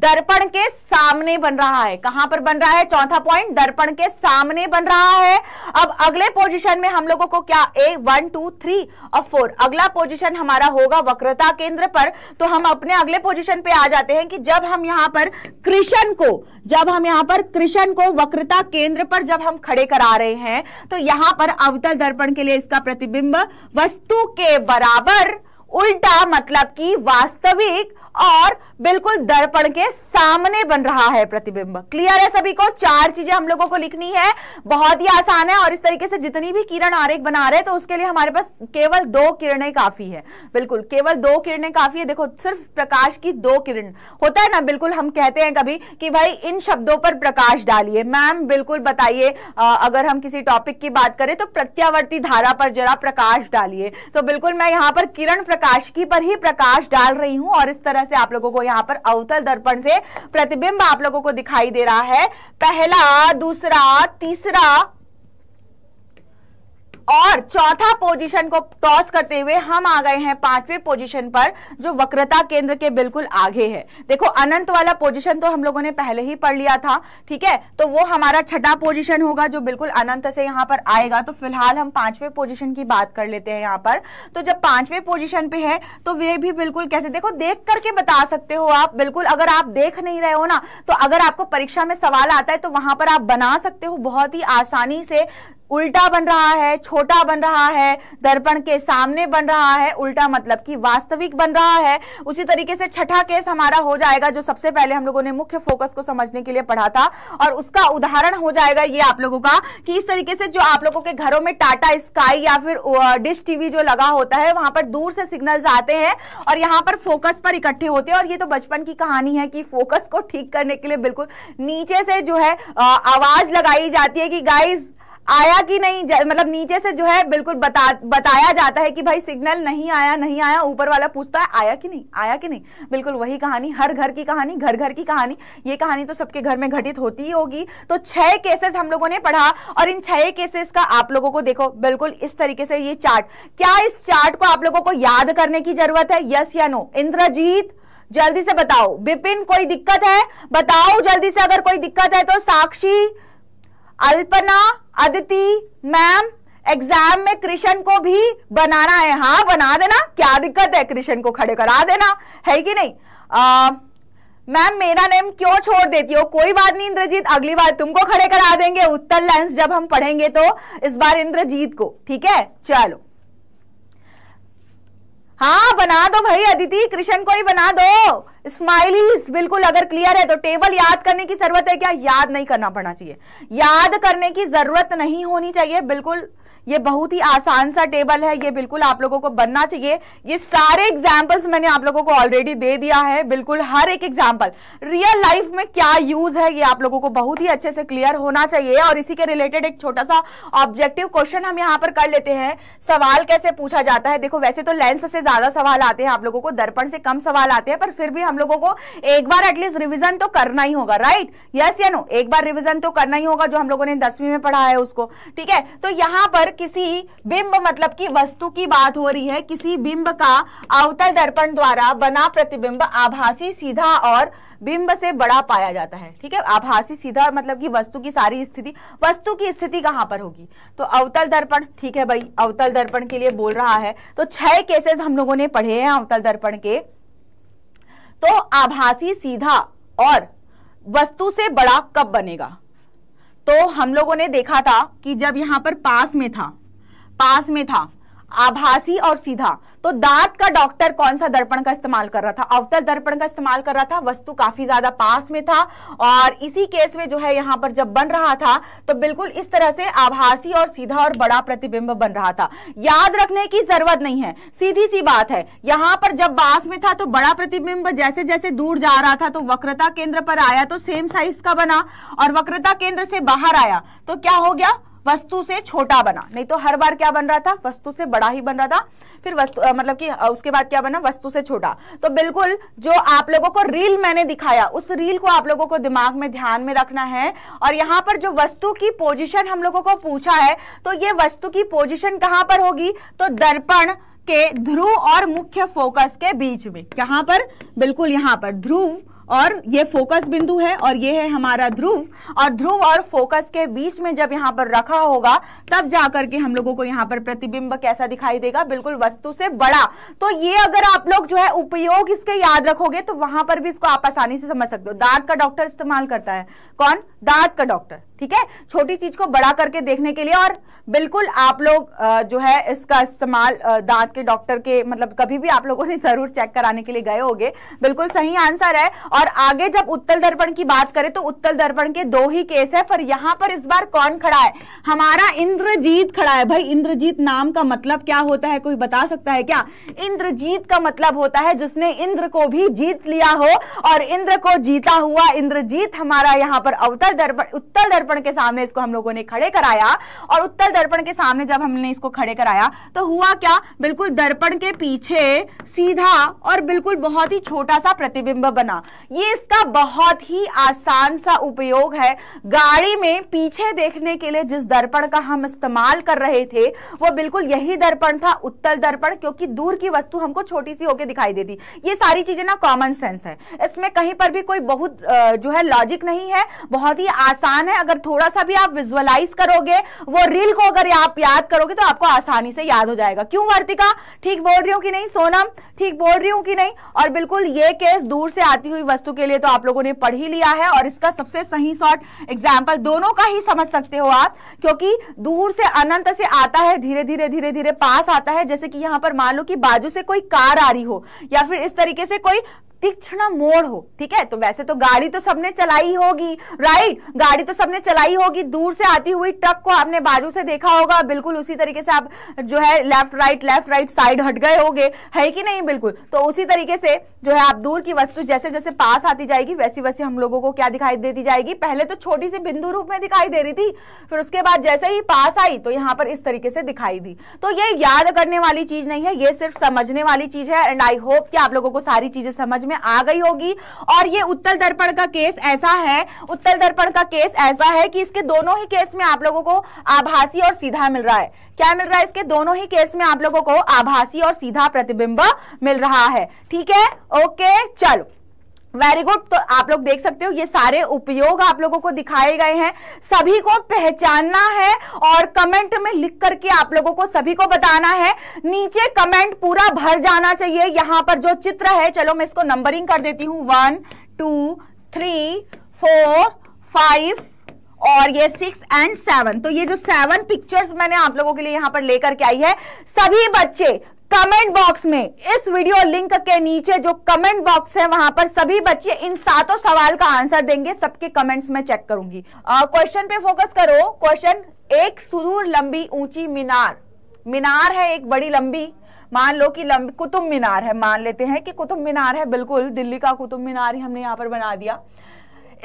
दर्पण के सामने बन रहा है कहां पर बन रहा है चौथा पॉइंट दर्पण के सामने बन रहा है अब अगले पोजीशन में हम लोगों को क्या ए वन टू थ्री और फोर अगला पोजीशन हमारा होगा वक्रता केंद्र पर तो हम अपने अगले पोजीशन पे आ जाते हैं कि जब हम यहां पर कृष्ण को जब हम यहां पर कृष्ण को वक्रता केंद्र पर जब हम खड़े करा रहे हैं तो यहां पर अवतल दर्पण के लिए इसका प्रतिबिंब वस्तु के बराबर उल्टा मतलब कि वास्तविक और बिल्कुल दर्पण के सामने बन रहा है प्रतिबिंब क्लियर है सभी को चार चीजें हम लोगों को लिखनी है बहुत ही आसान है और इस तरीके से जितनी भी किरण आरेख बना रहे हैं तो उसके लिए हमारे पास केवल दो किरणें काफी है बिल्कुल केवल दो किरणें काफी है देखो सिर्फ प्रकाश की दो किरण होता है ना बिल्कुल हम कहते हैं कभी कि भाई इन शब्दों पर प्रकाश डालिए मैम बिल्कुल बताइए अगर हम किसी टॉपिक की बात करें तो प्रत्यावर्ती धारा पर जरा प्रकाश डालिए तो बिल्कुल मैं यहाँ पर किरण प्रकाश की पर ही प्रकाश डाल रही हूँ और इस तरह से आप लोगों को यहाँ पर अवतल दर्पण से प्रतिबिंब आप लोगों को दिखाई दे रहा है पहला दूसरा तीसरा और चौथा पोजीशन को टॉस करते हुए हम आ गए हैं पांचवें पोजीशन पर जो वक्रता केंद्र के बिल्कुल आगे है देखो अनंत वाला पोजीशन तो हम लोगों ने पहले ही पढ़ लिया था ठीक है तो वो हमारा छठा पोजीशन होगा जो बिल्कुल अनंत से यहाँ पर आएगा तो फिलहाल हम पांचवें पोजीशन की बात कर लेते हैं यहाँ पर तो जब पांचवें पोजिशन पे है तो वे भी बिल्कुल कैसे देखो देख करके बता सकते हो आप बिल्कुल अगर आप देख नहीं रहे हो ना तो अगर आपको परीक्षा में सवाल आता है तो वहां पर आप बना सकते हो बहुत ही आसानी से उल्टा बन रहा है छोटा बन रहा है दर्पण के सामने बन रहा है उल्टा मतलब कि वास्तविक बन रहा है उसी तरीके से छठा केस हमारा हो जाएगा जो सबसे पहले हम लोगों ने मुख्य फोकस को समझने के लिए पढ़ा था और उसका उदाहरण हो जाएगा ये आप लोगों का कि इस तरीके से जो आप लोगों के घरों में टाटा स्काई या फिर डिश टीवी जो लगा होता है वहां पर दूर से सिग्नल आते हैं और यहाँ पर फोकस पर इकट्ठे होते हैं और ये तो बचपन की कहानी है कि फोकस को ठीक करने के लिए बिल्कुल नीचे से जो है आवाज लगाई जाती है कि गाइज आया कि नहीं मतलब नीचे से जो है बिल्कुल बता बताया जाता है कि भाई सिग्नल नहीं आया नहीं आया ऊपर वाला पूछता है आया कि नहीं आया कि नहीं बिल्कुल वही कहानी हर घर की कहानी घर घर की कहानी ये कहानी तो सबके घर में घटित होती ही होगी तो छह केसेस हम लोगों ने पढ़ा और इन छह केसेस का आप लोगों को देखो बिल्कुल इस तरीके से ये चार्ट क्या इस चार्ट को आप लोगों को याद करने की जरूरत है यस या नो इंद्रजीत जल्दी से बताओ बिपिन कोई दिक्कत है बताओ जल्दी से अगर कोई दिक्कत है तो साक्षी अल्पना अदिति मैम एग्जाम में कृष्ण को भी बनाना है हाँ बना देना क्या दिक्कत है कृष्ण को खड़े करा देना है कि नहीं मैम मेरा नेम क्यों छोड़ देती हो कोई बात नहीं इंद्रजीत अगली बार तुमको खड़े करा देंगे उत्तर लेंस जब हम पढ़ेंगे तो इस बार इंद्रजीत को ठीक है चलो हाँ बना दो भाई अदिति कृष्ण को ही बना दो स्माइलीज बिल्कुल अगर क्लियर है तो टेबल याद करने की जरूरत है क्या याद नहीं करना पड़ना चाहिए याद करने की जरूरत नहीं होनी चाहिए बिल्कुल ये बहुत ही आसान सा टेबल है ये बिल्कुल आप लोगों को बनना चाहिए ये सारे एग्जाम्पल्स मैंने आप लोगों को ऑलरेडी दे दिया है बिल्कुल हर एक एग्जाम्पल रियल लाइफ में क्या यूज है ये आप लोगों को बहुत ही अच्छे से क्लियर होना चाहिए और इसी के रिलेटेड एक छोटा सा ऑब्जेक्टिव क्वेश्चन हम यहाँ पर कर लेते हैं सवाल कैसे पूछा जाता है देखो वैसे तो लेंस से ज्यादा सवाल आते हैं आप लोगों को दर्पण से कम सवाल आते हैं पर फिर भी हम लोगों को एक बार एटलीस्ट रिविजन तो करना ही होगा राइट यस या नो एक बार रिविजन तो करना ही होगा जो हम लोगों ने दसवीं में पढ़ा है उसको ठीक है तो यहाँ पर किसी बिंब मतलब की वस्तु की बात हो रही है किसी बिंब का अवतल दर्पण द्वारा बना प्रतिबिंब आभासी सीधा और बिंब से बड़ा पाया जाता है ठीक है आभासी सीधा मतलब कि वस्तु की सारी स्थिति वस्तु की स्थिति कहां पर होगी तो अवतल दर्पण ठीक है भाई अवतल दर्पण के लिए बोल रहा है तो छह केसेस हम लोगों ने पढ़े हैं अवतल दर्पण के तो आभासी सीधा और वस्तु से बड़ा कब बनेगा तो हम लोगों ने देखा था कि जब यहाँ पर पास में था पास में था आभासी और सीधा तो दांत का डॉक्टर कौन सा दर्पण का इस्तेमाल कर रहा था अवतल दर्पण का इस्तेमाल कर रहा था वस्तु काफी ज्यादा पास में था और इसी केस में जो है यहां पर जब बन रहा था तो बिल्कुल इस तरह से आभासी और सीधा और बड़ा प्रतिबिंब बन रहा था याद रखने की जरूरत नहीं है सीधी सी बात है यहां पर जब बास में था तो बड़ा प्रतिबिंब जैसे जैसे दूर जा रहा था तो वक्रता केंद्र पर आया तो सेम साइज का बना और वक्रता केंद्र से बाहर आया तो क्या हो गया वस्तु से छोटा बना नहीं तो हर बार क्या बन रहा था वस्तु से बड़ा ही बन रहा था फिर वस्तु आ, मतलब कि उसके बाद क्या बना वस्तु से छोटा तो बिल्कुल जो आप लोगों को रील मैंने दिखाया उस रील को आप लोगों को दिमाग में ध्यान में रखना है और यहाँ पर जो वस्तु की पोजिशन हम लोगों को पूछा है तो ये वस्तु की पोजिशन कहाँ पर होगी तो दर्पण के ध्रुव और मुख्य फोकस के बीच में कहां पर बिल्कुल यहां पर ध्रुव और ये फोकस बिंदु है और ये है हमारा ध्रुव और ध्रुव और फोकस के बीच में जब यहाँ पर रखा होगा तब जाकर के हम लोगों को यहाँ पर प्रतिबिंब कैसा दिखाई देगा बिल्कुल वस्तु से बड़ा तो ये अगर आप लोग जो है उपयोग इसके याद रखोगे तो वहां पर भी इसको आप आसानी से समझ सकते हो दांत का डॉक्टर इस्तेमाल करता है कौन दांत का डॉक्टर ठीक है छोटी चीज को बड़ा करके देखने के लिए और बिल्कुल आप लोग जो है इसका इस्तेमाल दांत के डॉक्टर के मतलब कभी भी आप लोगों ने [LAUGHS] जरूर चेक कराने के लिए गए होंगे बिल्कुल सही आंसर है और आगे जब उत्तल दर्पण की बात करें तो उत्तल दर्पण के दो ही केस है पर यहां पर इस बार कौन खड़ा है हमारा इंद्रजीत खड़ा है भाई इंद्रजीत नाम का मतलब क्या होता है कोई बता सकता है क्या इंद्रजीत का मतलब होता है जिसने इंद्र को भी जीत लिया हो और इंद्र को जीता हुआ इंद्रजीत हमारा यहाँ पर अवतल दर्पण उत्तल दर्पण दर्पण के सामने इसको हम लोगों ने खड़े कराया और उत्तर दर्पण के सामने जब हमने इसको खड़े कराया तो हुआ क्या बिल्कुल दर्पण के पीछे सीधा और बिल्कुल बहुत ही छोटा सा प्रतिबिंब बना ये इसका बहुत ही आसान सा उपयोग है गाड़ी में पीछे देखने के लिए जिस दर्पण का हम इस्तेमाल कर रहे थे वो बिल्कुल यही दर्पण था उत्तल दर्पण क्योंकि दूर की वस्तु हमको छोटी सी होकर दिखाई देती ये सारी चीजें ना कॉमन सेंस है इसमें कहीं पर भी कोई बहुत जो है लॉजिक नहीं है बहुत ही आसान है अगर अगर थोड़ा सा भी आप विजुअलाइज करोगे वो रील को अगर आप याद करोगे तो आपको आसानी से याद हो जाएगा क्यों वर्तिका ठीक बोल रही हूँ कि नहीं सोनम ठीक बोल रही हूँ कि नहीं और बिल्कुल ये केस दूर से आती हुई वस्तु के लिए तो आप लोगों ने पढ़ ही लिया है और इसका सबसे सही शॉर्ट एग्जाम्पल दोनों का ही समझ सकते हो आप क्योंकि दूर से अनंत से आता है धीरे धीरे धीरे धीरे पास आता है जैसे कि यहाँ पर मान लो कि बाजू से कोई कार आ रही हो या फिर इस तरीके से कोई तीक्षण मोड़ हो ठीक है तो वैसे तो गाड़ी तो सबने चलाई होगी राइट गाड़ी तो सबने चलाई होगी दूर से आती हुई ट्रक को आपने बाजू से देखा होगा बिल्कुल उसी तरीके से आप जो है left right left right side हट गए होगे है कि नहीं बिल्कुल तो उसी तरीके से जो है आप दूर की वस्तु जैसे जैसे पास आती जाएगी वैसी वैसी हम लोगों को क्या दिखाई देती जाएगी पहले तो छोटी सी बिंदु रूप में दिखाई दे रही थी फिर उसके बाद जैसे ही पास आई तो यहाँ पर इस तरीके से दिखाई दी तो ये याद करने वाली चीज नहीं है ये सिर्फ समझने वाली चीज है एंड आई होप कि आप लोगों को सारी चीजें समझ में आ गई होगी और ये उत्तल दर्पण का केस ऐसा है उत्तल दर्पण का केस ऐसा है कि इसके दोनों ही केस में आप लोगों को आभासी और सीधा मिल रहा है क्या मिल रहा है इसके दोनों ही केस में आप लोगों को आभासी और सीधा प्रतिबिंब मिल रहा है ठीक है ओके चलो वेरी गुड तो आप लोग देख सकते हो ये सारे उपयोग आप लोगों को दिखाए गए हैं सभी को पहचानना है और कमेंट में लिख करके आप लोगों को सभी को बताना है नीचे कमेंट पूरा भर जाना चाहिए यहां पर जो चित्र है चलो मैं इसको नंबरिंग कर देती हूं one two three four five और ये सिक्स एंड सेवन तो ये जो सेवन पिक्चर्स मैंने आप लोगों के लिए यहाँ पर लेकर के आई है सभी बच्चे कमेंट बॉक्स में इस वीडियो लिंक के नीचे जो कमेंट बॉक्स है वहां पर सभी बच्चे इन सातों सवाल का आंसर देंगे सबके कमेंट्स में चेक करूंगी क्वेश्चन पे फोकस करो क्वेश्चन एक सुदूर लंबी ऊंची मीनार मीनार है एक बड़ी लंबी मान लो कि लंबी कुतुब मीनार है मान लेते हैं कि कुतुब मीनार है बिल्कुल दिल्ली का कुतुब मीनार ही हमने यहाँ पर बना दिया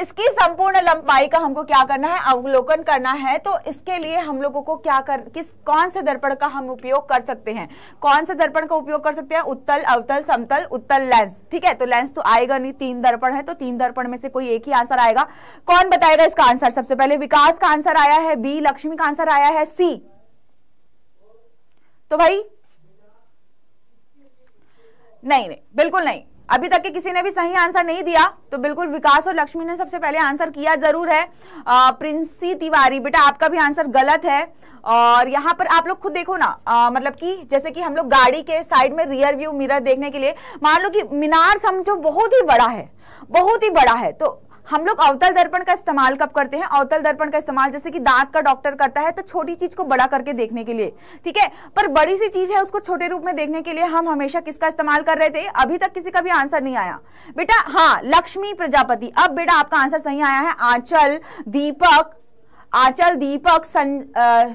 इसकी संपूर्ण लंबाई का हमको क्या करना है अवलोकन करना है तो इसके लिए हम लोगों को क्या कर किस कौन से दर्पण का हम उपयोग कर सकते हैं कौन से दर्पण का उपयोग कर सकते हैं उत्तल अवतल समतल उत्तल लेंस ठीक है तो लेंस तो आएगा नहीं तीन दर्पण है तो तीन दर्पण में से कोई एक ही आंसर आएगा कौन बताएगा इसका आंसर सबसे पहले विकास का आंसर आया है बी लक्ष्मी का आंसर आया है सी तो भाई नहीं नहीं बिल्कुल नहीं अभी तक के किसी ने भी सही आंसर नहीं दिया तो बिल्कुल विकास और लक्ष्मी ने सबसे पहले आंसर किया जरूर है प्रिंसी तिवारी बेटा आपका भी आंसर गलत है और यहाँ पर आप लोग खुद देखो ना आ, मतलब कि जैसे कि हम लोग गाड़ी के साइड में रियर व्यू मिरर देखने के लिए मान लो कि मीनार समझो बहुत ही बड़ा है बहुत ही बड़ा है तो हम लोग अवतल दर्पण का इस्तेमाल कब करते हैं अवतल दर्पण का इस्तेमाल जैसे कि दांत का डॉक्टर करता है तो छोटी चीज को बड़ा करके देखने के लिए ठीक है पर बड़ी सी चीज है उसको छोटे रूप में देखने के लिए हम हमेशा किसका इस्तेमाल कर रहे थे अभी तक किसी का भी आंसर नहीं आया बेटा हाँ लक्ष्मी प्रजापति अब बेटा आपका आंसर सही आया है आंचल दीपक आंचल दीपक सन आ,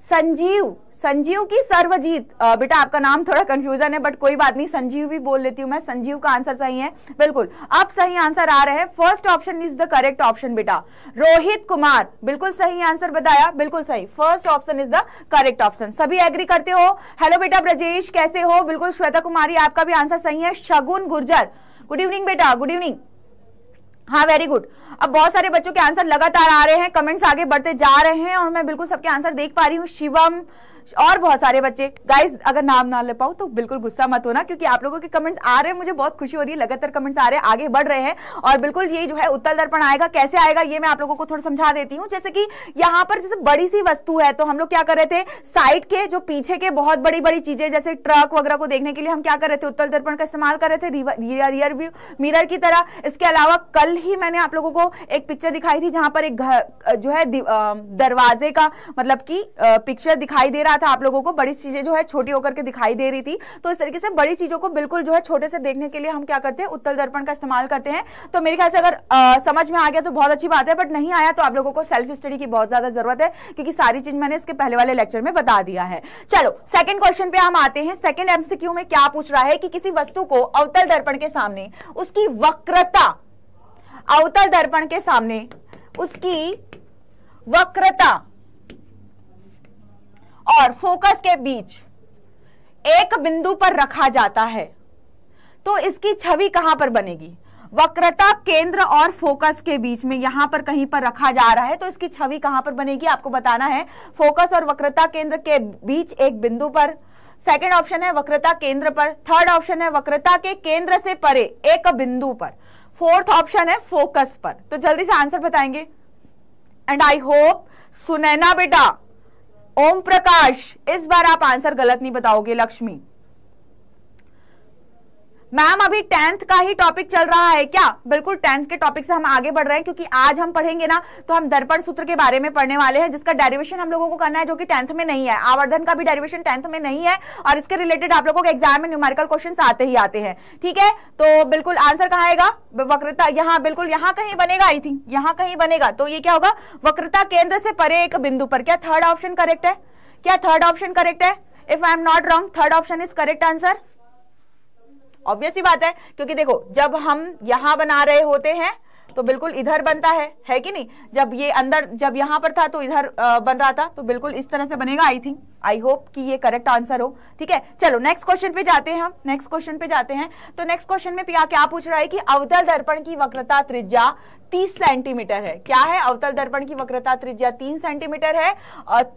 संजीव संजीव की सर्वजीत बेटा आपका नाम थोड़ा कंफ्यूजन है बट कोई बात नहीं संजीव भी बोल लेती हूँ मैं संजीव का आंसर सही है बिल्कुल अब सही आंसर आ रहे हैं first option is the correct option बेटा रोहित कुमार बिल्कुल सही आंसर बताया बिल्कुल सही first option is the correct option सभी एग्री करते हो हेलो बेटा ब्रजेश कैसे हो बिल्कुल श्वेता कुमारी आपका भी आंसर सही है शगुन गुर्जर गुड इवनिंग बेटा गुड इवनिंग हाँ वेरी गुड अब बहुत सारे बच्चों के आंसर लगातार आ रहे हैं कमेंट्स आगे बढ़ते जा रहे हैं और मैं बिल्कुल सबके आंसर देख पा रही हूँ शिवम और बहुत सारे बच्चे गाइज अगर नाम ना ले पाऊँ तो बिल्कुल गुस्सा मत होना क्योंकि आप लोगों के कमेंट्स आ रहे हैं मुझे बहुत खुशी हो रही है लगातार कमेंट्स आ रहे हैं आगे बढ़ रहे हैं और बिल्कुल ये जो है उत्तल दर्पण आएगा कैसे आएगा ये मैं आप लोगों को थोड़ा समझा देती हूँ जैसे कि यहाँ पर जैसे बड़ी सी वस्तु है तो हम लोग क्या कर रहे थे साइड के जो पीछे के बहुत बड़ी बड़ी चीजें जैसे ट्रक वगैरह को देखने के लिए हम क्या कर रहे थे उत्तल दर्पण का इस्तेमाल कर रहे थे रियर व्यू मिरर की तरह इसके अलावा कल ही मैंने आप लोगों को एक पिक्चर दिखाई थी जहां पर एक घर जो है दरवाजे का मतलब की पिक्चर दिखाई दे रहा था आप लोगों को बड़ी चीजें जो है छोटी होकर के दिखाई दे रही थी तो इस तरीके से बड़ी चीजों को बिल्कुल जो है छोटे से देखने के लिए हम क्या करते हैं उत्तर दर्पण का इस्तेमाल करते हैं तो मेरे ख्याल से अगर समझ में आ गया तो बहुत अच्छी बात है बट नहीं आया तो आप लोगों को सेल्फ स्टडी की बहुत ज्यादा जरूरत है क्योंकि सारी चीज मैंने इसके पहले वाले लेक्चर में बता दिया है चलो सेकंड क्वेश्चन पे हम आते हैं सेकंड एमसीक्यू में क्या पूछ रहा है कि किसी वस्तु को अवतल दर्पण के सामने उसकी वक्रता अवतल दर्पण के सामने उसकी वक्रता और फोकस के बीच एक बिंदु पर रखा जाता है तो इसकी छवि कहां पर बनेगी वक्रता केंद्र और फोकस के बीच में यहां पर कहीं पर रखा जा रहा है तो इसकी छवि कहां पर बनेगी आपको बताना है फोकस और वक्रता केंद्र के बीच एक बिंदु पर सेकंड ऑप्शन है वक्रता केंद्र पर थर्ड ऑप्शन है वक्रता के केंद्र से परे एक बिंदु पर फोर्थ ऑप्शन है फोकस पर तो जल्दी से आंसर बताएंगे एंड आई होप सुनैना बेटा ओम प्रकाश इस बार आप आंसर गलत नहीं बताओगे लक्ष्मी मैम अभी टेंथ का ही टॉपिक चल रहा है क्या बिल्कुल टेंथ के टॉपिक से हम आगे बढ़ रहे हैं क्योंकि आज हम पढ़ेंगे ना तो हम दर्पण सूत्र के बारे में पढ़ने वाले हैं जिसका डेरिवेशन हम लोगों को करना है जो कि टेंथ में नहीं है आवर्धन का भी डेरिवेशन टेंथ में नहीं है और इसके रिलेटेड आप लोगों के एग्जाम में न्यूमेरिकल क्वेश्चन आते ही आते हैं ठीक है तो बिल्कुल आंसर कहा आएगा वक्रता यहाँ बिल्कुल यहाँ कहीं बनेगा आई थिंक यहाँ कहीं बनेगा तो ये क्या होगा वक्रता केंद्र से परे एक बिंदु पर क्या थर्ड ऑप्शन करेक्ट है क्या थर्ड ऑप्शन करेक्ट है if I am not wrong third option is correct answer obvious ही बात है क्योंकि देखो जब हम यहां बना रहे होते हैं तो बिल्कुल इधर बनता है है कि नहीं जब ये अंदर जब यहां पर था तो इधर बन रहा था तो बिल्कुल इस तरह से बनेगा आई थिंक आई होप कि ये करेक्ट आंसर हो ठीक है चलो नेक्स्ट क्वेश्चन पे जाते हैं हम नेक्स्ट क्वेश्चन पे जाते हैं तो नेक्स्ट क्वेश्चन में पिया क्या पूछ रहा है कि अवतल दर्पण की वक्रता त्रिज्या तीस सेंटीमीटर है क्या है अवतल दर्पण की वक्रता त्रिज्या तीन सेंटीमीटर है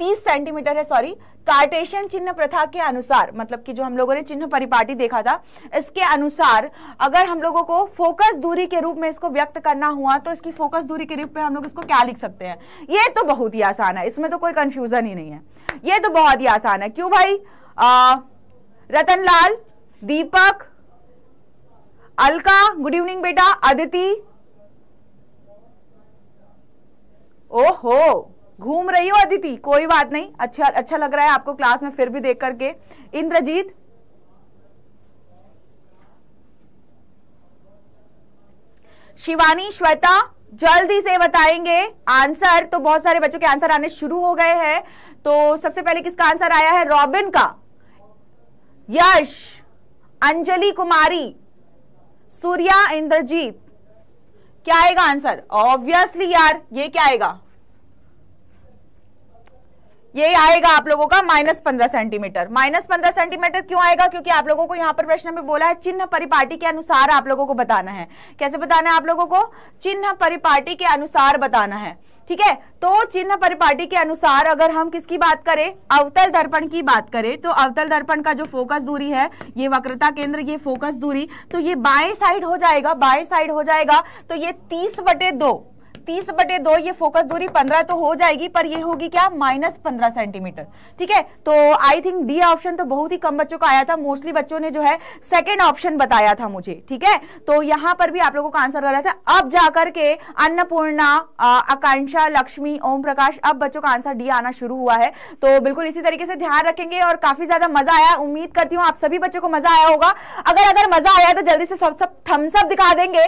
तीस सेंटीमीटर है सॉरी कार्टेशियन चिन्ह प्रथा के अनुसार मतलब कि जो हम लोगों ने चिन्ह परिपाटी देखा था इसके अनुसार अगर हम लोगों को फोकस दूरी के रूप में इसको व्यक्त करना हुआ तो इसकी फोकस दूरी के रूप में हम लोग इसको क्या लिख सकते हैं ये तो बहुत ही आसान है इसमें तो कोई कंफ्यूजन ही नहीं है ये तो बहुत ही आसान है क्यों भाई रतनलाल दीपक अलका गुड इवनिंग बेटा अदिति ओहो घूम रही हो अदिति कोई बात नहीं अच्छा अच्छा लग रहा है आपको क्लास में फिर भी देख करके इंद्रजीत शिवानी श्वेता जल्दी से बताएंगे आंसर तो बहुत सारे बच्चों के आंसर आने शुरू हो गए हैं तो सबसे पहले किसका आंसर आया है रॉबिन का यश अंजलि कुमारी सूर्या इंद्रजीत क्या आएगा आंसर ऑब्वियसली यार ये क्या आएगा ये आएगा आप लोगों का माइनस पंद्रह सेंटीमीटर माइनस पंद्रह सेंटीमीटर क्यों आएगा क्योंकि आप लोगों को यहाँ पर प्रश्न में बोला है चिन्ह परिपाटी के अनुसार आप लोगों को बताना है कैसे बताना है आप लोगों को चिन्ह परिपाटी के अनुसार बताना है ठीक है तो चिन्ह परिपाटी के अनुसार अगर हम किसकी बात करें अवतल दर्पण की बात करें तो अवतल दर्पण का जो फोकस दूरी है ये वक्रता केंद्र ये फोकस दूरी तो ये बाएं साइड हो जाएगा बाएं साइड हो जाएगा तो ये तीस बटे दो तीस बटे दो ये फोकस दूरी पंद्रह तो हो जाएगी पर ये होगी क्या माइनस पंद्रह सेंटीमीटर ठीक है तो आई थिंक डी ऑप्शन तो बहुत ही कम बच्चों का आया था मोस्टली बच्चों ने जो है सेकेंड ऑप्शन बताया था मुझे ठीक है तो यहां पर भी आप लोगों का आंसर गलत है अब जाकर के अन्नपूर्णा आकांक्षा लक्ष्मी ओम प्रकाश अब बच्चों का आंसर डी आना शुरू हुआ है तो बिल्कुल इसी तरीके से ध्यान रखेंगे और काफी ज्यादा मजा आया उम्मीद करती हूँ आप सभी बच्चों को मजा आया होगा अगर अगर मजा आया तो जल्दी से सब सब थम्सअप दिखा देंगे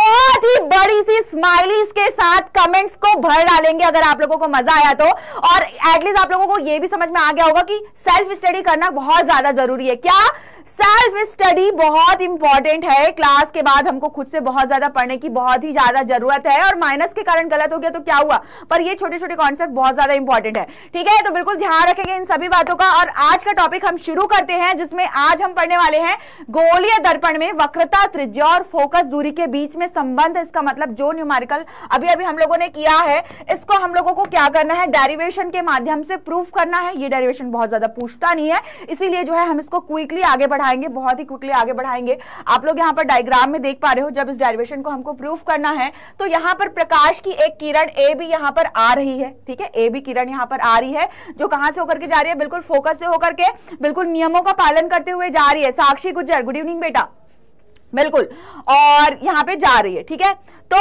बहुत ही बड़ी सी स्माइलीज के साथ साथ कमेंट्स को भर डालेंगे अगर आप लोगों को मजा आया तो और एटलीस्ट आप लोगों को यह भी समझ में आ गया होगा कि सेल्फ स्टडी करना बहुत ज्यादा जरूरी है क्या सेल्फ स्टडी बहुत इंपॉर्टेंट है क्लास के बाद हमको खुद से बहुत ज्यादा पढ़ने की बहुत ही ज्यादा जरूरत है और माइनस के कारण गलत हो गया तो क्या हुआ पर ये छोटे छोटे कॉन्सेप्ट बहुत ज्यादा इंपॉर्टेंट है ठीक है तो बिल्कुल ध्यान रखेंगे इन सभी बातों का और आज का टॉपिक हम शुरू करते हैं जिसमें आज हम पढ़ने वाले हैं गोलीय दर्पण में वक्रता त्रिज्या और फोकस दूरी के बीच में संबंध इसका मतलब जो न्यूमारिकल अभी अभी हम लोगों ने किया है इसको हम लोगों को क्या करना है डेरिवेशन के माध्यम से प्रूफ करना है ये डेरिवेशन बहुत ज्यादा पूछता नहीं है इसीलिए जो है हम इसको क्विकली आगे बढ़ाएंगे बहुत ही क्विकली आगे बढ़ाएंगे आप लोग यहाँ पर डायग्राम में देख पा रहे हो जब इस डायरिवेशन को हमको प्रूफ करना है तो यहाँ पर प्रकाश की एक किरण ए भी यहाँ पर आ रही है ठीक है ए भी किरण यहाँ पर आ रही है जो कहाँ से होकर के जा रही है बिल्कुल फोकस से होकर के बिल्कुल नियमों का पालन करते हुए जा रही है साक्षी गुजर गुड इवनिंग बेटा बिल्कुल और यहाँ पे जा रही है ठीक है तो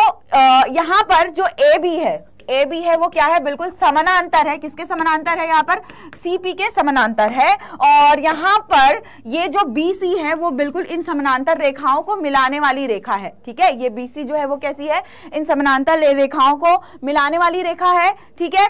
यहाँ पर जो ए बी है ए बी है वो क्या है बिल्कुल समानांतर है किसके समानांतर है यहाँ पर सी पी के समानांतर है और यहाँ पर ये जो बी सी है वो बिल्कुल इन समानांतर रेखाओं को मिलाने वाली रेखा है ठीक है ये बी सी जो है वो कैसी है इन समानांतर रेखाओं को मिलाने वाली रेखा है ठीक है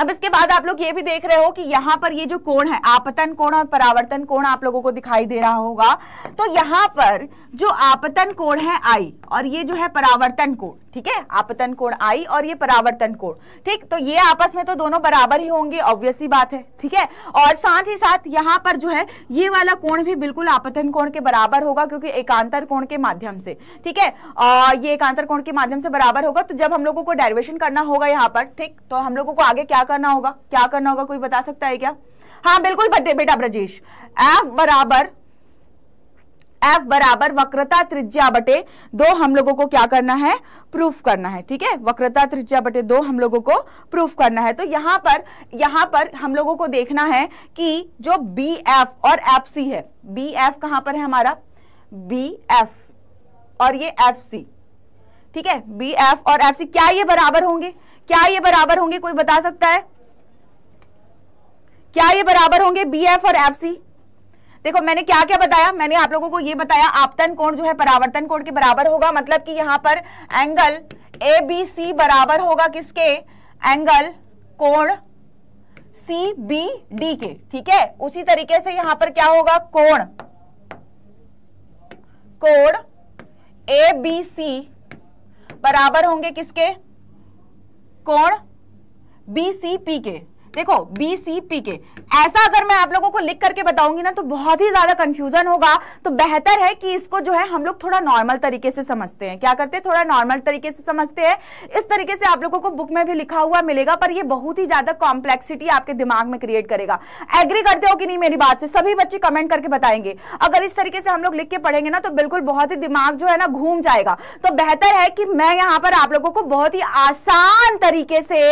अब इसके बाद आप लोग ये भी देख रहे हो कि यहाँ पर ये जो कोण है आपतन कोण और परावर्तन कोण आप लोगों को दिखाई दे रहा होगा तो यहाँ पर जो आपतन कोण है आई और ये जो है परावर्तन कोण ठीक है आपतन कोण आई और ये परावर्तन कोण ठीक तो ये आपस में तो दोनों बराबर ही होंगे ऑब्वियसली बात है ठीक है और साथ ही साथ यहाँ पर जो है ये वाला कोण भी बिल्कुल आपतन कोण के बराबर होगा क्योंकि एकांतर कोण के माध्यम से ठीक है और ये एकांतर कोण के माध्यम से बराबर होगा तो जब हम लोगों को डेरिवेशन करना होगा यहाँ पर ठीक तो हम लोगों को आगे क्या करना होगा क्या करना होगा कोई बता सकता है क्या हाँ बिल्कुल बेटा ब्रजेश एफ बराबर एफ बराबर वक्रता त्रिज्या बटे दो हम लोगों को क्या करना है प्रूफ करना है ठीक है वक्रता त्रिज्या बटे दो हम लोगों को प्रूफ करना है तो यहां पर यहां पर हम लोगों को देखना है कि जो बी एफ और एफ सी है बी एफ कहां पर है हमारा बी एफ और ये एफ सी ठीक है बी एफ और एफ सी क्या ये बराबर होंगे क्या ये बराबर होंगे कोई बता सकता है क्या ये बराबर होंगे बी एफ और एफ सी देखो मैंने क्या क्या बताया मैंने आप लोगों को ये बताया आपतन कोण जो है परावर्तन कोण के बराबर होगा मतलब कि यहां पर एंगल ए बी सी बराबर होगा किसके एंगल कोण सी बी डी के ठीक है उसी तरीके से यहां पर क्या होगा कोण कोण ए बी सी बराबर होंगे किसके कोण बी सी पी के देखो बी सी पी के ऐसा अगर मैं आप लोगों को लिख करके बताऊंगी ना तो बहुत ही ज्यादा कंफ्यूजन होगा तो बेहतर है कि इसको जो है हम लोग थोड़ा नॉर्मल तरीके से समझते हैं क्या करते हैं थोड़ा नॉर्मल तरीके से समझते हैं इस तरीके से आप लोगों को बुक में भी लिखा हुआ मिलेगा पर ये बहुत ही ज्यादा कॉम्प्लेक्सिटी आपके दिमाग में क्रिएट करेगा एग्री करते हो कि नहीं मेरी बात से सभी बच्चे कमेंट करके बताएंगे अगर इस तरीके से हम लोग लिख के पढ़ेंगे ना तो बिल्कुल बहुत ही दिमाग जो है ना घूम जाएगा तो बेहतर है कि मैं यहाँ पर आप लोगों को बहुत ही आसान तरीके से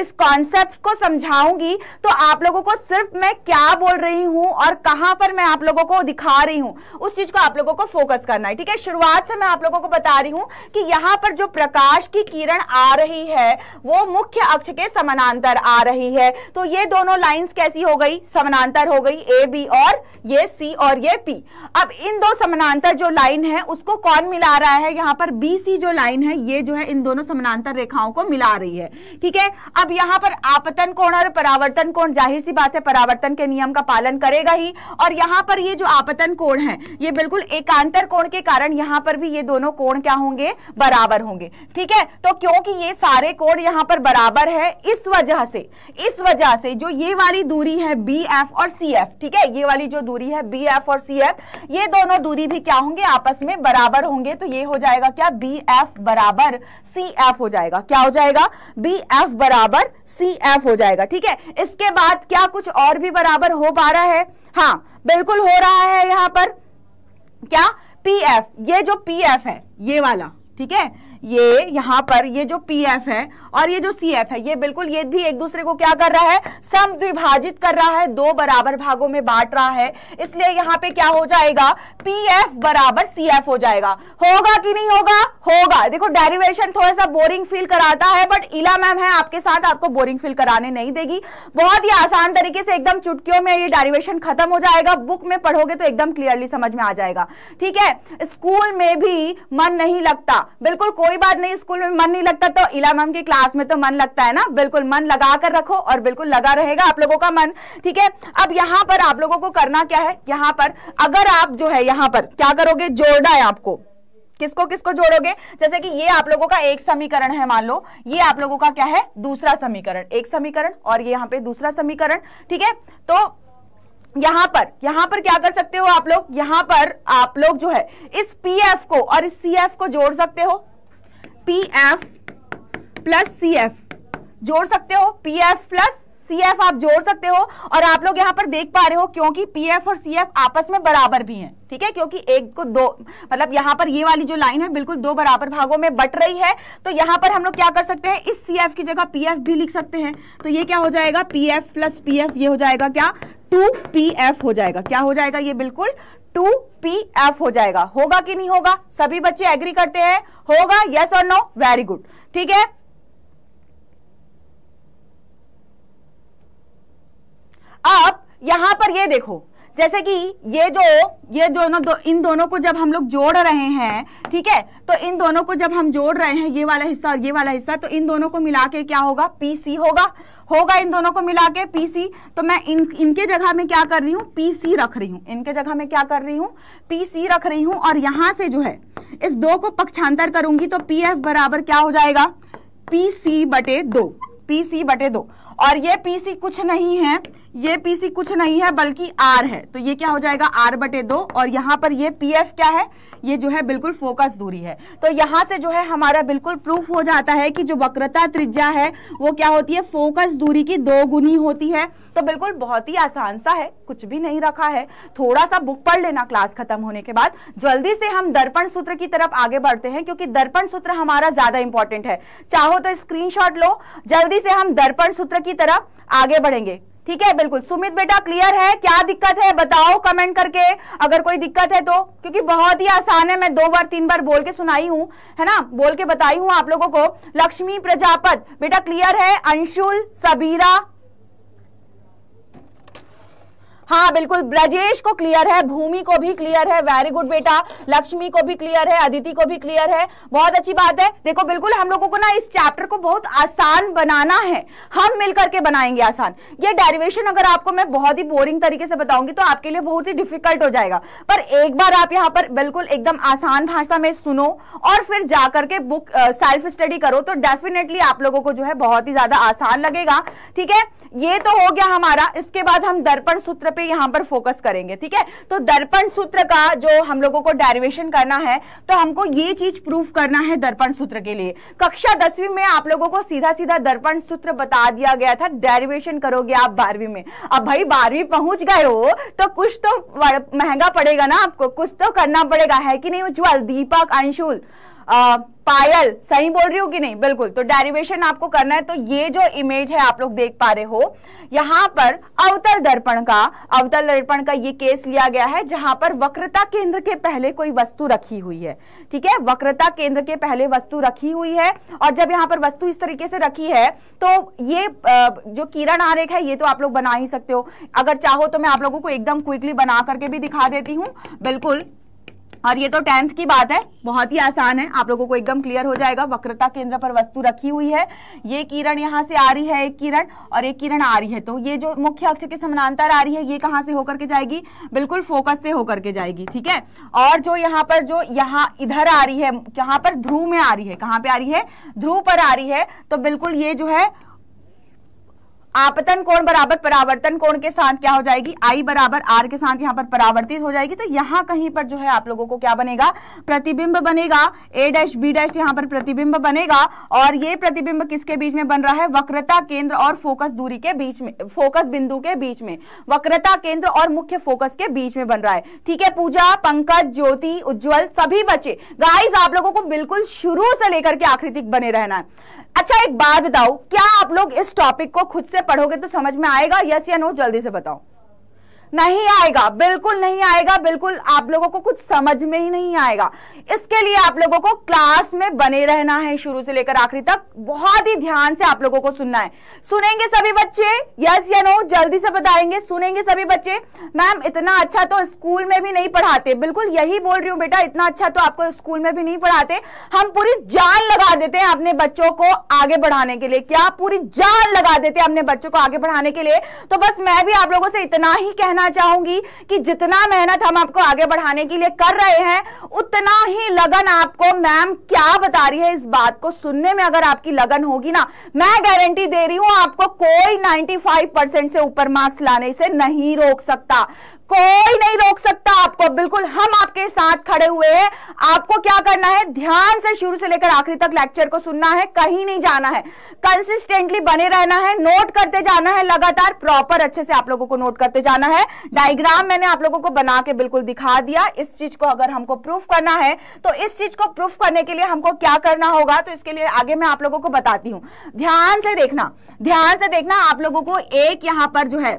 इस कॉन्सेप्ट को समझाऊ बताऊंगी तो आप लोगों को सिर्फ मैं क्या बोल रही हूं और कहां पर मैं आप लोगों को दिखा रही हूं उस चीज को आप लोगों को फोकस करना है ठीक है शुरुआत से मैं आप लोगों को बता रही हूं कि यहां पर जो प्रकाश की किरण आ रही है वो मुख्य अक्ष के समानांतर आ रही है तो ये दोनों लाइंस कैसी हो गई समानांतर हो गई ए बी और ये सी और ये पी अब इन दो समानांतर जो लाइन है उसको कौन मिला रहा है यहां पर बी सी जो लाइन है ये जो है इन दोनों समानांतर रेखाओं को मिला रही है ठीक है अब यहां पर आपतन कोण और परावर्तन कोण जाहिर सी बात है परावर्तन के नियम का पालन करेगा ही और यहाँ पर ये जो आपतन कोण है ये बिल्कुल एकांतर कोण के कारण यहाँ पर भी ये दोनों कोण क्या होंगे बराबर होंगे ठीक है तो क्योंकि ये सारे कोण यहाँ पर बराबर है इस वजह से इस वजह से जो ये वाली दूरी है बी एफ और सी एफ ठीक है ये वाली जो दूरी है बी एफ और सी एफ ये दोनों दूरी भी क्या होंगे आपस में बराबर होंगे तो ये हो जाएगा क्या बी एफ बराबर सी एफ हो जाएगा क्या हो जाएगा बी एफ बराबर सी एफ हो जाएगा ठीक है है इसके बाद क्या कुछ और भी बराबर हो पा रहा है हाँ बिल्कुल हो रहा है यहां पर क्या पीएफ ये जो पीएफ है ये वाला ठीक है ये यहां पर ये जो पी एफ है और ये जो सी एफ है ये बिल्कुल ये भी एक दूसरे को क्या कर रहा है सम विभाजित कर रहा है दो बराबर भागों में बांट रहा है इसलिए यहां पे क्या हो जाएगा पी एफ बराबर सी एफ हो जाएगा होगा कि नहीं होगा होगा देखो डेरिवेशन थोड़ा सा बोरिंग फील कराता है बट इला मैम है आपके साथ आपको बोरिंग फील कराने नहीं देगी बहुत ही आसान तरीके से एकदम चुटकियों में ये डेरिवेशन खत्म हो जाएगा बुक में पढ़ोगे तो एकदम क्लियरली समझ में आ जाएगा ठीक है स्कूल में भी मन नहीं लगता बिल्कुल कोई बात नहीं स्कूल में मन नहीं लगता तो इला मैम की क्लास में तो मन लगता है ना बिल्कुल मन लगा कर रखो और बिल्कुल लगा रहेगा आप लोगों का मन ठीक है अब यहाँ पर आप लोगों को करना क्या है यहाँ पर अगर आप जो है यहाँ पर क्या करोगे जोड़ना है आपको किसको किसको जोड़ोगे जैसे कि ये आप लोगों का एक समीकरण है मान लो ये आप लोगों का क्या है दूसरा समीकरण एक समीकरण और ये यहाँ पे दूसरा समीकरण ठीक है तो यहां पर यहां पर क्या कर सकते हो आप लोग यहां पर आप लोग जो है इस पीएफ को और इस सीएफ को जोड़ सकते हो P F plus C F जोड़ सकते हो P F plus C F आप जोड़ सकते हो और आप लोग यहाँ पर देख पा रहे हो क्योंकि पी एफ और सी एफ आपस में बराबर भी हैं ठीक है क्योंकि एक को दो मतलब यहां पर ये वाली जो लाइन है बिल्कुल दो बराबर भागों में बट रही है तो यहां पर हम लोग क्या कर सकते हैं इस सी एफ की जगह पी एफ भी लिख सकते हैं तो ये क्या हो जाएगा P F plus P F ये हो जाएगा क्या टू पी एफ हो जाएगा क्या हो जाएगा ये बिल्कुल टू पी एफ हो जाएगा होगा कि नहीं होगा सभी बच्चे एग्री करते हैं होगा यस और नो वेरी गुड ठीक है अब यहां पर ये देखो जैसे कि ये जो ये दोनों दो, इन दोनों को जब हम लोग जोड़ रहे हैं ठीक है तो इन दोनों को जब हम जोड़ रहे हैं ये वाला हिस्सा और ये वाला हिस्सा तो इन दोनों को मिला के क्या होगा पी सी होगा होगा इन दोनों को मिला के पी सी तो मैं इन इनके जगह में क्या कर रही हूँ पी सी रख रही हूँ इनके जगह में क्या कर रही हूँ पी सी रख रही हूँ और यहाँ से जो है इस दो को पक्षांतर करूंगी तो पी एफ बराबर क्या हो जाएगा पी सी बटे दो पी सी बटे दो और ये पी सी कुछ नहीं है ये पीसी कुछ नहीं है बल्कि आर है तो ये क्या हो जाएगा आर बटे दो और यहाँ पर ये पीएफ क्या है ये जो है बिल्कुल फोकस दूरी है तो यहाँ से जो है हमारा बिल्कुल प्रूफ हो जाता है कि जो वक्रता त्रिज्या है वो क्या होती है फोकस दूरी की दो गुनी होती है तो बिल्कुल बहुत ही आसान सा है कुछ भी नहीं रखा है थोड़ा सा बुक पढ़ लेना क्लास खत्म होने के बाद जल्दी से हम दर्पण सूत्र की तरफ आगे बढ़ते हैं क्योंकि दर्पण सूत्र हमारा ज्यादा इंपॉर्टेंट है चाहो तो स्क्रीन लो जल्दी से हम दर्पण सूत्र की तरफ आगे बढ़ेंगे ठीक है बिल्कुल सुमित बेटा क्लियर है क्या दिक्कत है बताओ कमेंट करके अगर कोई दिक्कत है तो क्योंकि बहुत ही आसान है मैं दो बार तीन बार बोल के सुनाई हूँ है ना बोल के बताई हूँ आप लोगों को लक्ष्मी प्रजापत बेटा क्लियर है अंशुल सबीरा हाँ बिल्कुल ब्रजेश को क्लियर है भूमि को भी क्लियर है वेरी गुड बेटा लक्ष्मी को भी क्लियर है अदिति को भी क्लियर है बहुत अच्छी बात है देखो बिल्कुल हम लोगों को ना इस चैप्टर को बहुत आसान बनाना है हम मिलकर के बनाएंगे आसान ये डेरिवेशन अगर आपको मैं बहुत ही बोरिंग तरीके से बताऊंगी तो आपके लिए बहुत ही डिफिकल्ट हो जाएगा पर एक बार आप यहाँ पर बिल्कुल एकदम आसान भाषा में सुनो और फिर जाकर के बुक सेल्फ स्टडी करो तो डेफिनेटली आप लोगों को जो है बहुत ही ज्यादा आसान लगेगा ठीक है ये तो हो गया हमारा इसके बाद हम दर्पण सूत्र पे यहां पर फोकस करेंगे ठीक है तो दर्पण सूत्र का जो हम लोगों को डेरिवेशन करना है तो हमको ये चीज प्रूफ करना है दर्पण सूत्र के लिए कक्षा दसवीं में आप लोगों को सीधा सीधा दर्पण सूत्र बता दिया गया था डेरिवेशन करोगे आप बारहवीं में अब भाई बारहवीं पहुंच गए हो तो कुछ तो महंगा पड़ेगा ना आपको कुछ तो करना पड़ेगा है कि नहीं उज्ज्वल दीपक अंशुल पायल सही बोल रही हूँ कि नहीं बिल्कुल तो डेरिवेशन आपको करना है तो ये जो इमेज है आप लोग देख पा रहे हो यहाँ पर अवतल दर्पण का अवतल दर्पण का ये केस लिया गया है जहां पर वक्रता केंद्र के पहले कोई वस्तु रखी हुई है ठीक है वक्रता केंद्र के पहले वस्तु रखी हुई है और जब यहाँ पर वस्तु इस तरीके से रखी है तो ये जो किरण आरेख है ये तो आप लोग बना ही सकते हो अगर चाहो तो मैं आप लोगों को एकदम क्विकली बना करके भी दिखा देती हूँ बिल्कुल और ये तो टेंथ की बात है बहुत ही आसान है आप लोगों को एकदम क्लियर हो जाएगा वक्रता केंद्र पर वस्तु रखी हुई है ये किरण यहाँ से आ रही है एक किरण और एक किरण आ रही है तो ये जो मुख्य अक्ष के समानांतर आ रही है ये कहाँ से होकर के जाएगी बिल्कुल फोकस से होकर के जाएगी ठीक है और जो यहाँ पर जो यहाँ इधर आ रही है यहाँ पर ध्रुव में आ रही है कहाँ पे आ रही है ध्रुव पर आ रही है तो बिल्कुल ये जो है आपतन कोण बराबर परावर्तन कोण के साथ क्या हो जाएगी आई बराबर आर के साथ यहां पर परावर्तित हो जाएगी तो यहां कहीं पर जो है आप लोगों को क्या बनेगा प्रतिबिंब बनेगा ए डैश बी डैश यहां पर प्रतिबिंब बनेगा और ये प्रतिबिंब किसके बीच में बन रहा है वक्रता केंद्र और फोकस दूरी के बीच में फोकस बिंदु के बीच में वक्रता केंद्र और मुख्य फोकस के बीच में बन रहा है ठीक है पूजा पंकज ज्योति उज्जवल सभी बच्चे गाइज आप लोगों को बिल्कुल शुरू से लेकर के आकृतिक बने रहना है अच्छा एक बात बताओ क्या आप लोग इस टॉपिक को खुद से पढ़ोगे तो समझ में आएगा यस या नो जल्दी से बताओ नहीं आएगा बिल्कुल नहीं आएगा बिल्कुल आप लोगों को कुछ समझ में ही नहीं आएगा इसके लिए आप लोगों को क्लास में बने रहना है शुरू से लेकर आखिरी तक बहुत ही ध्यान से आप लोगों को सुनना है सुनेंगे सभी बच्चे यस या नो जल्दी से बताएंगे सुनेंगे सभी बच्चे मैम इतना अच्छा तो स्कूल में भी नहीं पढ़ाते बिल्कुल यही बोल रही हूँ बेटा इतना अच्छा तो आपको स्कूल में भी नहीं पढ़ाते हम पूरी जान लगा देते हैं अपने बच्चों को आगे बढ़ाने के लिए क्या पूरी जान लगा देते हैं अपने बच्चों को आगे बढ़ाने के लिए तो बस मैं भी आप लोगों से इतना ही कहना कहना चाहूंगी कि जितना मेहनत हम आपको आगे बढ़ाने के लिए कर रहे हैं उतना ही लगन आपको मैम क्या बता रही है इस बात को सुनने में अगर आपकी लगन होगी ना मैं गारंटी दे रही हूं आपको कोई 95 परसेंट से ऊपर मार्क्स लाने से नहीं रोक सकता कोई नहीं रोक सकता आपको बिल्कुल हम आपके साथ खड़े हुए हैं आपको क्या करना है ध्यान से शुरू से लेकर आखिरी तक लेक्चर को सुनना है कहीं नहीं जाना है कंसिस्टेंटली बने रहना है नोट करते जाना है लगातार प्रॉपर अच्छे से आप लोगों को नोट करते जाना है डायग्राम मैंने आप लोगों को बना के बिल्कुल दिखा दिया इस चीज को अगर हमको प्रूफ करना है तो इस चीज को प्रूफ करने के लिए हमको क्या करना होगा तो इसके लिए आगे मैं आप लोगों को बताती हूँ ध्यान से देखना ध्यान से देखना आप लोगों को एक यहाँ पर जो है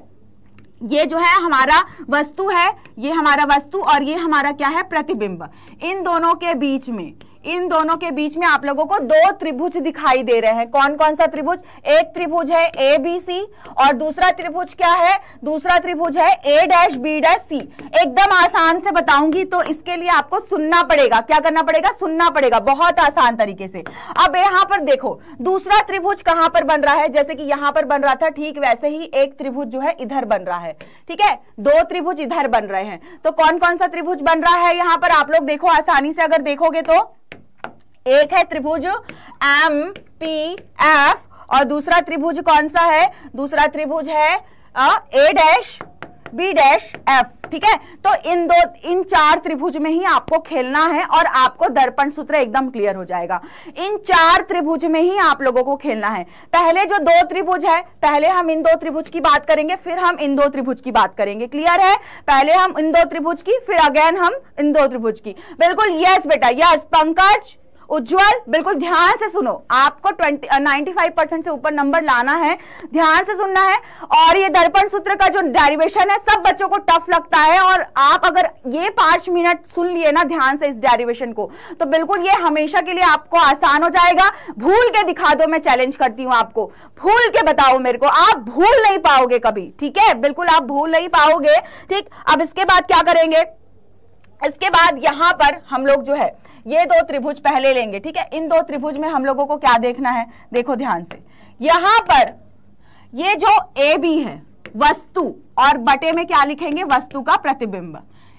ये जो है हमारा वस्तु है ये हमारा वस्तु और ये हमारा क्या है प्रतिबिंब इन दोनों के बीच में इन दोनों के बीच में आप लोगों को दो त्रिभुज दिखाई दे रहे हैं कौन कौन सा त्रिभुज एक त्रिभुज है ए बी सी और दूसरा त्रिभुज क्या है दूसरा त्रिभुज है A dash B dash C एकदम आसान से बताऊंगी तो इसके लिए आपको सुनना पड़ेगा क्या करना पड़ेगा सुनना पड़ेगा बहुत आसान तरीके से अब यहां पर देखो दूसरा त्रिभुज कहां पर बन रहा है जैसे कि यहां पर बन रहा था ठीक वैसे ही एक त्रिभुज जो है इधर बन रहा है ठीक है दो त्रिभुज इधर बन रहे हैं तो कौन कौन सा त्रिभुज बन रहा है यहां पर आप लोग देखो आसानी से अगर देखोगे तो एक है त्रिभुज एम पी एफ और दूसरा त्रिभुज कौन सा है दूसरा त्रिभुज है A dash B dash F ठीक है तो इन दो इन चार त्रिभुज में ही आपको खेलना है और आपको दर्पण सूत्र एकदम क्लियर हो जाएगा इन चार त्रिभुज में ही आप लोगों को खेलना है पहले जो दो त्रिभुज है पहले हम इन दो त्रिभुज की बात करेंगे फिर हम इन दो त्रिभुज की बात करेंगे क्लियर है पहले हम इन दो त्रिभुज की फिर अगेन हम इन दो त्रिभुज की बिल्कुल यस बेटा यस पंकज उज्जवल बिल्कुल ध्यान से सुनो आपको ट्वेंटी नाइन्टी फाइव परसेंट से ऊपर नंबर लाना है ध्यान से सुनना है और ये दर्पण सूत्र का जो डेरिवेशन है सब बच्चों को टफ लगता है और आप अगर ये पांच मिनट सुन लिए ना ध्यान से इस डेरिवेशन को तो बिल्कुल ये हमेशा के लिए आपको आसान हो जाएगा भूल के दिखा दो मैं चैलेंज करती हूँ आपको भूल के बताओ मेरे को आप भूल नहीं पाओगे कभी ठीक है बिल्कुल आप भूल नहीं पाओगे ठीक अब इसके बाद क्या करेंगे इसके बाद यहां पर हम लोग जो है ये दो त्रिभुज पहले लेंगे ठीक है इन दो त्रिभुज में हम लोगों को क्या देखना है देखो ध्यान से यहां पर ये जो ए बी है वस्तु और बटे में क्या लिखेंगे वस्तु का प्रतिबिंब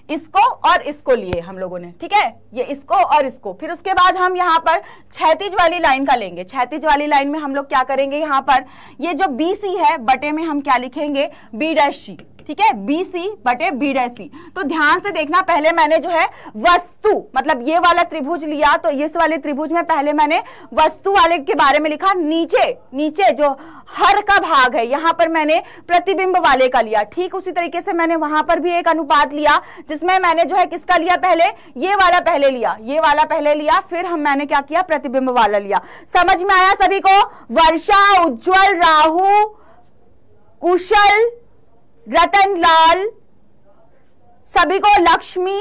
इसको और इसको लिए हम लोगों ने ठीक है ये इसको और इसको फिर उसके बाद हम यहां पर छैतीज वाली लाइन का लेंगे छैतीज वाली लाइन में हम लोग क्या करेंगे यहां पर ये जो बी सी है बटे में हम क्या लिखेंगे बी डैश सी ठीक है बी सी बटे बी डे सी तो ध्यान से देखना पहले मैंने जो है वस्तु मतलब ये वाला त्रिभुज लिया तो इस वाले त्रिभुज में पहले मैंने वस्तु वाले के बारे में लिखा नीचे नीचे जो हर का भाग है यहां पर मैंने प्रतिबिंब वाले का लिया ठीक उसी तरीके से मैंने वहां पर भी एक अनुपात लिया जिसमें मैंने जो है किसका लिया पहले ये वाला पहले लिया ये वाला पहले लिया फिर हम मैंने क्या किया प्रतिबिंब वाला लिया समझ में आया सभी को वर्षा उज्जवल राहु कुशल रतन लाल सभी को लक्ष्मी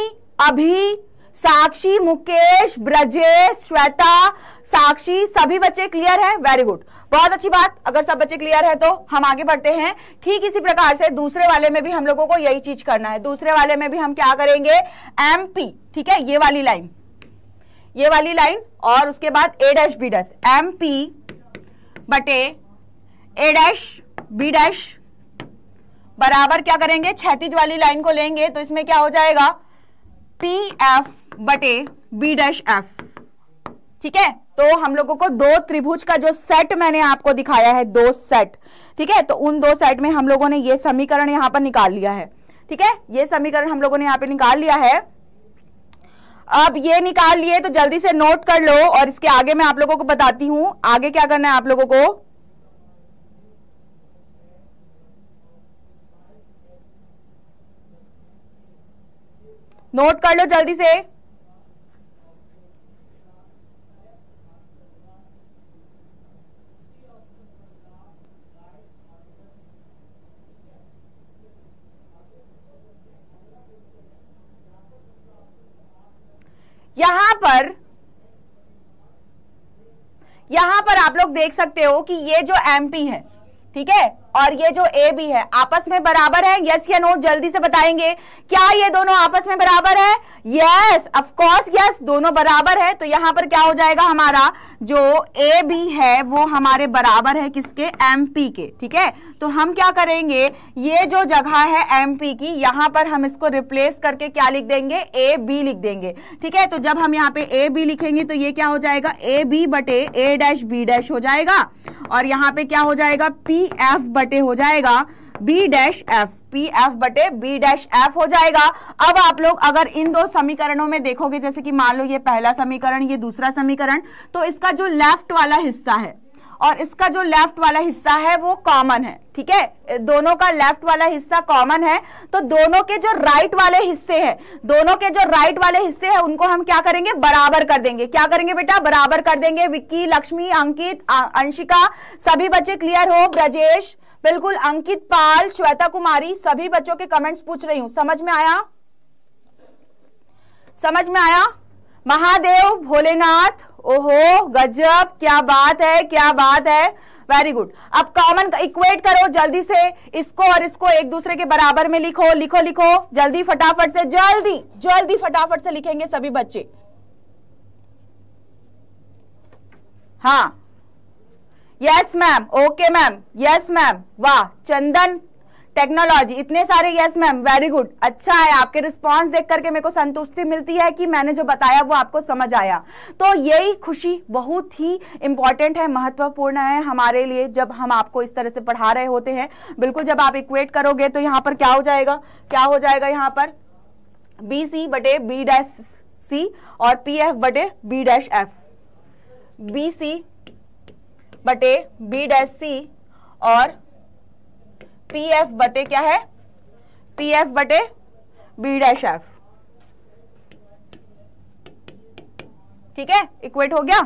अभी साक्षी मुकेश ब्रजेश श्वेता साक्षी सभी बच्चे क्लियर है वेरी गुड बहुत अच्छी बात अगर सब बच्चे क्लियर है तो हम आगे बढ़ते हैं ठीक इसी प्रकार से दूसरे वाले में भी हम लोगों को यही चीज करना है दूसरे वाले में भी हम क्या करेंगे एम पी ठीक है ये वाली लाइन ये वाली लाइन और उसके बाद A dash B dash M P बटे ए डैश बी डैश बराबर क्या करेंगे छैतीज वाली लाइन को लेंगे तो इसमें क्या हो जाएगा पी एफ बटे बी डैश एफ ठीक है तो हम लोगों को दो त्रिभुज का जो सेट मैंने आपको दिखाया है दो सेट ठीक है तो उन दो सेट में हम लोगों ने ये समीकरण यहां पर निकाल लिया है ठीक है ये समीकरण हम लोगों ने यहाँ पर निकाल लिया है अब ये निकाल लिए तो जल्दी से नोट कर लो और इसके आगे मैं आप लोगों को बताती हूं आगे क्या करना है आप लोगों को नोट कर लो जल्दी से यहां पर यहां पर आप लोग देख सकते हो कि ये जो एमपी है ठीक है और ये जो ए बी है आपस में बराबर है यस या नो जल्दी से बताएंगे क्या ये दोनों आपस में बराबर है यस ऑफ कोर्स यस दोनों बराबर है तो यहां पर क्या हो जाएगा हमारा जो ए बी है वो हमारे बराबर है किसके एम पी के ठीक है तो हम क्या करेंगे ये जो जगह है एम पी की यहां पर हम इसको रिप्लेस करके क्या लिख देंगे ए बी लिख देंगे ठीक है तो जब हम यहाँ पे ए बी लिखेंगे तो ये क्या हो जाएगा ए बी बटे ए डैश बी डैश हो जाएगा और यहाँ पे क्या हो जाएगा पी एफ बटे हो जाएगा B dash F P F बटे बी डैश एफ हो जाएगा अब आप लोग अगर इन दो समीकरणों में देखोगे जैसे कि मान लो ये पहला समीकरण ये दूसरा समीकरण तो इसका जो लेफ्ट वाला हिस्सा है और इसका जो लेफ्ट वाला हिस्सा है वो कॉमन है ठीक है दोनों का लेफ्ट वाला हिस्सा कॉमन है तो दोनों के जो राइट वाले हिस्से हैं दोनों के जो राइट वाले हिस्से हैं उनको हम क्या करेंगे बराबर कर देंगे क्या करेंगे बेटा बराबर कर देंगे विक्की लक्ष्मी अंकित अंशिका सभी बच्चे क्लियर हो ब्रजेश बिल्कुल अंकित पाल श्वेता कुमारी सभी बच्चों के कमेंट्स पूछ रही हूं समझ में आया समझ में आया महादेव भोलेनाथ ओहो गजब क्या बात है क्या बात है वेरी गुड अब कॉमन इक्वेट करो जल्दी से इसको और इसको एक दूसरे के बराबर में लिखो लिखो लिखो जल्दी फटाफट से जल्दी जल्दी फटाफट से लिखेंगे सभी बच्चे हाँ yes ma'am okay ma'am yes ma'am वाह चंदन टेक्नोलॉजी इतने सारे यस मैम वेरी गुड अच्छा है आपके रिस्पांस देख करके मेरे को संतुष्टि मिलती है कि मैंने जो बताया वो आपको समझ आया तो यही खुशी बहुत ही इंपॉर्टेंट है महत्वपूर्ण है हमारे लिए जब हम आपको इस तरह से पढ़ा रहे होते हैं बिल्कुल जब आप इक्वेट करोगे तो यहाँ पर क्या हो जाएगा क्या हो जाएगा यहाँ पर बी सी बटे बी डैश सी और पी एफ बटे B dash F B C बटे बी डैश सी और पी एफ बटे क्या है पी एफ बटे बी डैश एफ ठीक है इक्वेट हो गया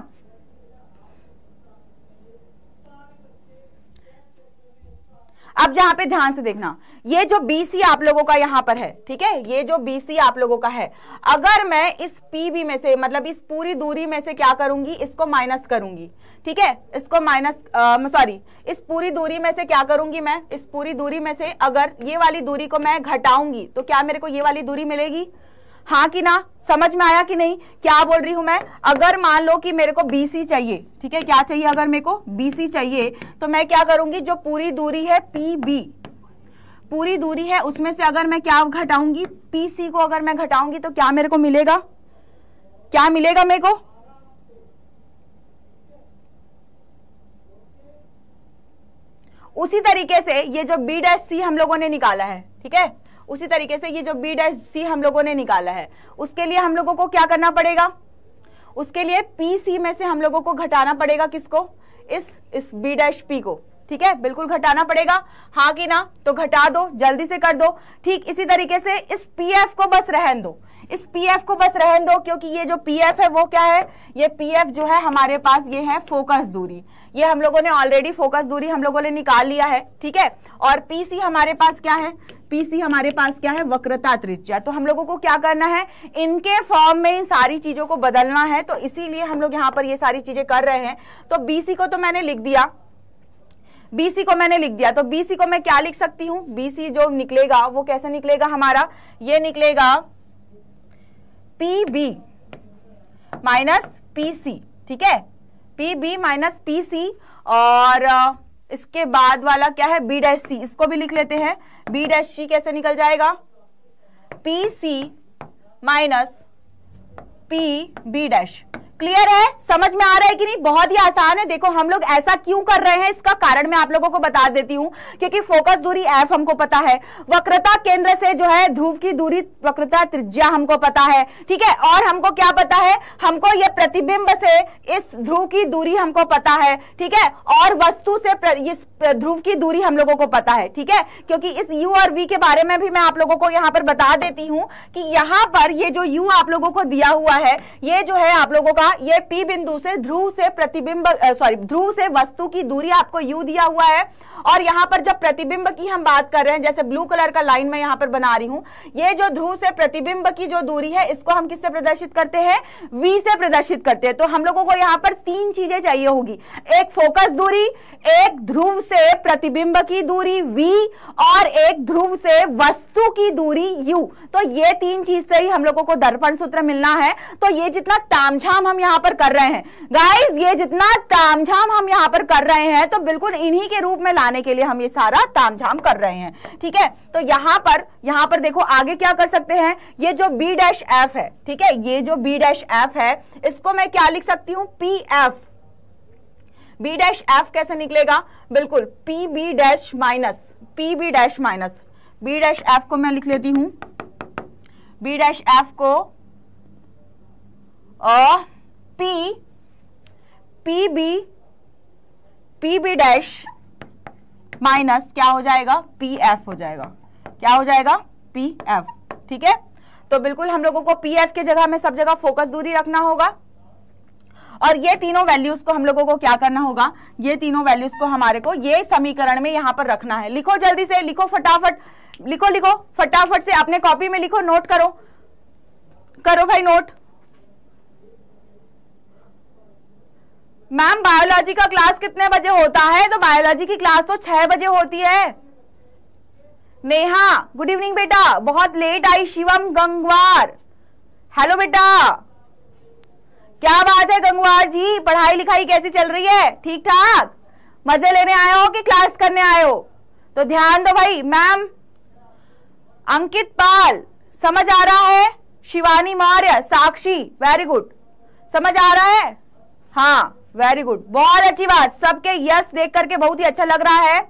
अब जहां पे ध्यान से देखना ये जो बीसी आप लोगों का यहां पर है ठीक है ये जो बीसी आप लोगों का है अगर मैं इस पीबी में से मतलब इस पूरी दूरी में से क्या करूंगी इसको माइनस करूंगी ठीक है इसको माइनस सॉरी इस पूरी दूरी में से क्या करूंगी मैं इस पूरी दूरी में से अगर ये वाली दूरी को मैं घटाऊंगी तो क्या मेरे को ये वाली दूरी मिलेगी हाँ कि ना समझ में आया कि नहीं क्या बोल रही हूं मैं अगर मान लो कि मेरे को बीसी चाहिए ठीक है क्या चाहिए अगर मेरे को बीसी चाहिए तो मैं क्या करूंगी जो पूरी दूरी है पी बी पूरी दूरी है उसमें से अगर मैं क्या घटाऊंगी सी को अगर मैं घटाऊंगी तो क्या मेरे को मिलेगा क्या मिलेगा मेरे को उसी तरीके से ये जो बी डैश सी हम लोगों ने निकाला है ठीक है उसी तरीके से ये जो बी डैश सी हम लोगों ने निकाला है उसके लिए हम लोगों को क्या करना पड़ेगा उसके लिए पी सी में से हम लोगों को घटाना पड़ेगा किसको इस इस बी डैश पी को ठीक है बिल्कुल घटाना पड़ेगा हाँ कि ना तो घटा दो जल्दी से कर दो ठीक इसी तरीके से इस पी एफ को बस रहन दो इस पी एफ को बस रहन दो क्योंकि ये जो पी एफ है वो क्या है ये पी एफ जो है हमारे पास ये है फोकस दूरी ये हम लोगों ने ऑलरेडी फोकस दूरी हम लोगों ने निकाल लिया है ठीक है और पीसी हमारे पास क्या है पीसी हमारे पास क्या है वक्रता त्रिज्या तो हम लोगों को क्या करना है इनके फॉर्म में इन सारी चीजों को बदलना है तो इसीलिए हम लोग यहां पर ये सारी चीजें कर रहे हैं तो बीसी को तो मैंने लिख दिया बीसी को मैंने लिख दिया तो बीसी को मैं क्या लिख सकती हूं बीसी जो निकलेगा वो कैसे निकलेगा हमारा ये निकलेगा P B minus P C ठीक है P B minus P C और इसके बाद वाला क्या है बी डैश सी इसको भी लिख लेते हैं बी डैश सी कैसे निकल जाएगा P C minus P B dash clear है समझ में आ रहा है कि नहीं बहुत ही आसान है देखो हम लोग ऐसा क्यों कर रहे हैं इसका कारण मैं आप लोगों को बता देती हूँ क्योंकि फोकस दूरी एफ हमको पता है वक्रता केंद्र से जो है ध्रुव की दूरी वक्रता त्रिज्या हमको पता है ठीक है और हमको क्या पता है हमको यह प्रतिबिंब से इस ध्रुव की दूरी हमको पता है ठीक है और वस्तु से इस ध्रुव की दूरी हम लोगों को पता है ठीक है क्योंकि इस यू और वी के बारे में भी मैं आप लोगों को यहां पर बता देती हूँ कि यहाँ पर ये जो यू आप लोगों को दिया हुआ है ये जो है आप लोगों का का ये पी बिंदु से ध्रुव से प्रतिबिंब सॉरी ध्रुव से वस्तु की दूरी आपको यू दिया हुआ है और यहां पर जब प्रतिबिंब की हम बात कर रहे हैं जैसे ब्लू कलर का लाइन मैं यहां पर बना रही हूं ये जो ध्रुव से प्रतिबिंब की जो दूरी है इसको हम किससे प्रदर्शित करते हैं वी से प्रदर्शित करते हैं तो हम लोगों को यहां पर तीन चीजें चाहिए होगी एक फोकस दूरी एक ध्रुव से प्रतिबिंब की दूरी वी और एक ध्रुव से वस्तु की दूरी यू तो ये तीन चीज से ही हम लोगों को दर्पण सूत्र मिलना है तो ये जितना तामझाम हम यहाँ पर कर रहे हैं गाइज ये जितना तामझाम हम यहाँ पर कर रहे हैं तो बिल्कुल इन्हीं के रूप में लाने के लिए हम ये सारा तामझाम कर रहे हैं ठीक है तो यहाँ पर यहाँ पर देखो आगे क्या कर सकते हैं ये जो बी डैश एफ है ठीक है ये जो बी डैश एफ है इसको मैं क्या लिख सकती हूँ P F B dash F कैसे निकलेगा बिल्कुल P B dash minus P B dash minus B dash F को मैं लिख लेती हूं बी डैश एफ को P P B P B dash minus क्या हो जाएगा पी एफ हो जाएगा क्या हो जाएगा पी एफ ठीक है तो बिल्कुल हम लोगों को पी एफ की जगह में सब जगह फोकस दूरी रखना होगा और ये तीनों वैल्यूज को हम लोगों को क्या करना होगा ये तीनों वैल्यूज को हमारे को ये समीकरण में यहां पर रखना है लिखो जल्दी से लिखो फटाफट लिखो लिखो फटाफट से अपने कॉपी में लिखो नोट करो करो भाई नोट मैम बायोलॉजी का क्लास कितने बजे होता है तो बायोलॉजी की क्लास तो छह बजे होती है नेहा गुड इवनिंग बेटा बहुत लेट आई शिवम गंगवार हेलो बेटा क्या बात है गंगवार जी पढ़ाई लिखाई कैसी चल रही है ठीक ठाक मजे लेने आए हो कि क्लास करने आए हो तो ध्यान दो भाई मैम अंकित पाल समझ आ रहा है शिवानी मौर्य साक्षी वेरी गुड समझ आ रहा है हाँ वेरी गुड बहुत अच्छी बात सबके यस देख करके बहुत ही अच्छा लग रहा है